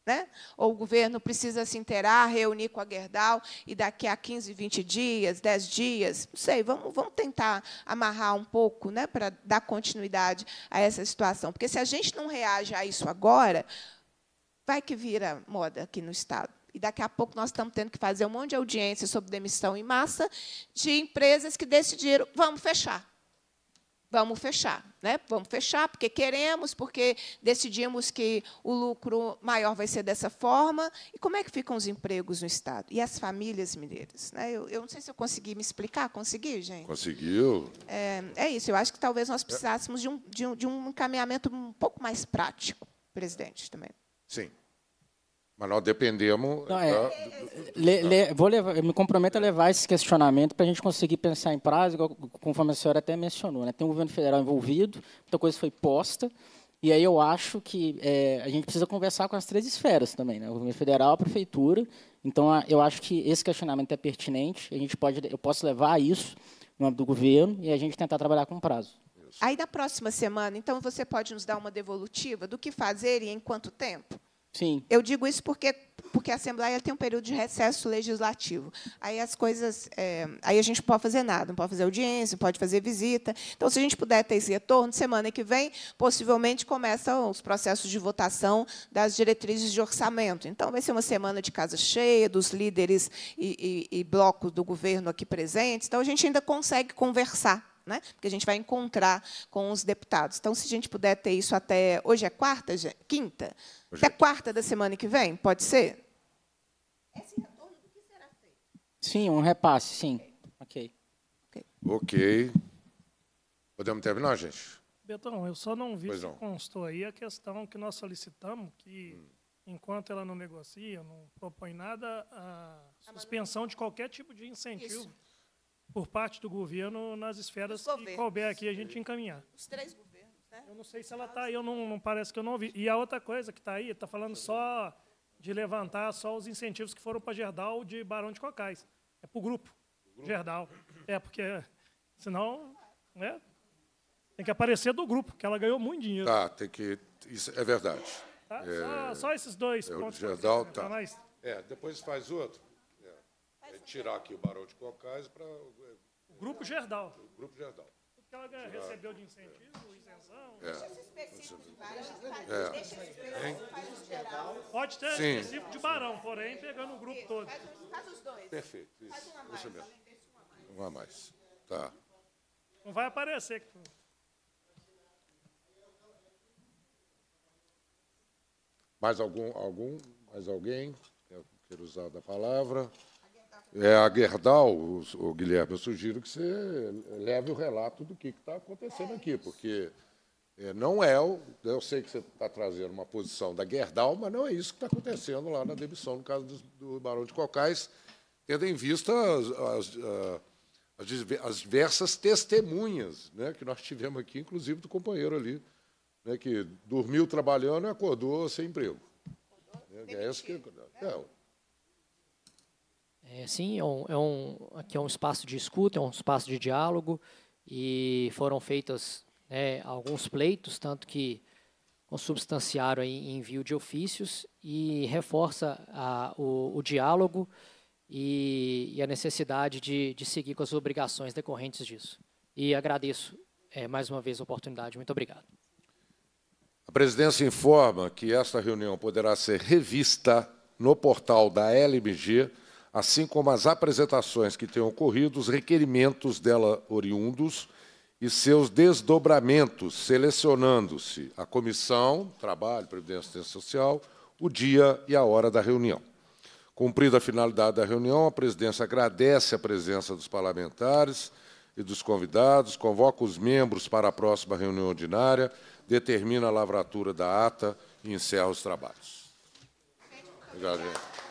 Né? Ou o governo precisa se interar, reunir com a Gerdau e daqui a 15, 20 dias, 10 dias, não sei, vamos, vamos tentar amarrar um pouco né, para dar continuidade a essa situação. Porque se a gente não reage a isso agora, vai que vira moda aqui no Estado. E daqui a pouco nós estamos tendo que fazer um monte de audiência sobre demissão em massa de empresas que decidiram, vamos fechar. Vamos fechar. Né? Vamos fechar porque queremos, porque decidimos que o lucro maior vai ser dessa forma. E como é que ficam os empregos no Estado? E as famílias mineiras? Né? Eu, eu não sei se eu consegui me explicar. Consegui, gente? Conseguiu. É, é isso. Eu acho que talvez nós precisássemos de um, de um, de um encaminhamento um pouco mais prático, presidente, também. Sim. Mas nós dependemos. Não, né, é, da, é, le, le, vou levar, eu me comprometo a levar esse questionamento para a gente conseguir pensar em prazo, conforme a senhora até mencionou. Né? Tem um governo federal envolvido, muita coisa foi posta. E aí eu acho que é, a gente precisa conversar com as três esferas também, né? O governo federal, a prefeitura. Então eu acho que esse questionamento é pertinente. A gente pode, eu posso levar isso no âmbito do governo e a gente tentar trabalhar com prazo. Aí na próxima semana, então você pode nos dar uma devolutiva do que fazer e em quanto tempo? Sim. Eu digo isso porque porque a Assembleia tem um período de recesso legislativo. Aí as coisas. É, aí a gente não pode fazer nada, não pode fazer audiência, não pode fazer visita. Então, se a gente puder ter esse retorno, semana que vem, possivelmente começam os processos de votação das diretrizes de orçamento. Então, vai ser uma semana de casa cheia, dos líderes e, e, e blocos do governo aqui presentes. Então, a gente ainda consegue conversar né? porque a gente vai encontrar com os deputados. Então, se a gente puder ter isso até. Hoje é quarta, quinta? Hoje até é. quarta da semana que vem, pode ser? Esse retorno do que será feito? Sim, um repasse, sim. Ok. Ok. okay. Podemos terminar, gente? Betão, eu só não vi não. que constou aí a questão que nós solicitamos que. Hum. enquanto ela não negocia, não propõe nada, a suspensão de qualquer tipo de incentivo. Isso por parte do governo nas esferas que couber aqui a gente encaminhar. Os três governos, né? Eu não sei se ela está aí, eu não, não parece que eu não ouvi. E a outra coisa que está aí, está falando só de levantar só os incentivos que foram para Gerdau de Barão de Cocais. É para o grupo, grupo, Gerdau. É, porque senão né, tem que aparecer do grupo, porque ela ganhou muito dinheiro. Tá, tem que. Isso é verdade. Tá? É, só, só, esses dois é, pontos. Gerdau, tá. É, depois faz outro tirar aqui o Barão de Cocais para. É, o Grupo Gerdal. O Grupo Gerdal. Porque ela recebeu de incentivo, é. isenção. Deixa esse específico de Barão. Deixa esse tá? específico de o geral. Pode ter Sim. específico de Barão, porém, pegando o grupo todo. Faz, os dois. Perfeito. Faz uma mais. Isso mesmo. Uma mais. Tá. Não vai aparecer que. Mais algum, algum? Mais alguém? Quero usar da palavra. É, a Gerdau, o, Guilherme, eu sugiro que você leve o relato do que está acontecendo aqui, porque é, não é o. Eu sei que você está trazendo uma posição da Gerdau, mas não é isso que está acontecendo lá na demissão, no caso do, Barão de Cocais, tendo em vista as, as, as, diversas testemunhas né, que nós tivemos aqui, inclusive do companheiro ali, né, que dormiu trabalhando e acordou sem emprego. É, é isso que. Não, é, sim, é um, é um, aqui é um espaço de escuta, é um espaço de diálogo e foram feitas né, alguns pleitos, tanto que consubstanciaram em envio de ofícios e reforça a, o, o, diálogo e, e a necessidade de, de, seguir com as obrigações decorrentes disso. E agradeço é, mais uma vez a oportunidade. Muito obrigado. A presidência informa que esta reunião poderá ser revista no portal da LMG assim como as apresentações que tenham ocorrido, os requerimentos dela oriundos e seus desdobramentos, selecionando-se a comissão, trabalho, previdência e assistência social, o dia e a hora da reunião. Cumprida a finalidade da reunião, a presidência agradece a presença dos parlamentares e dos convidados, convoca os membros para a próxima reunião ordinária, determina a lavratura da ata e encerra os trabalhos. Obrigado, gente.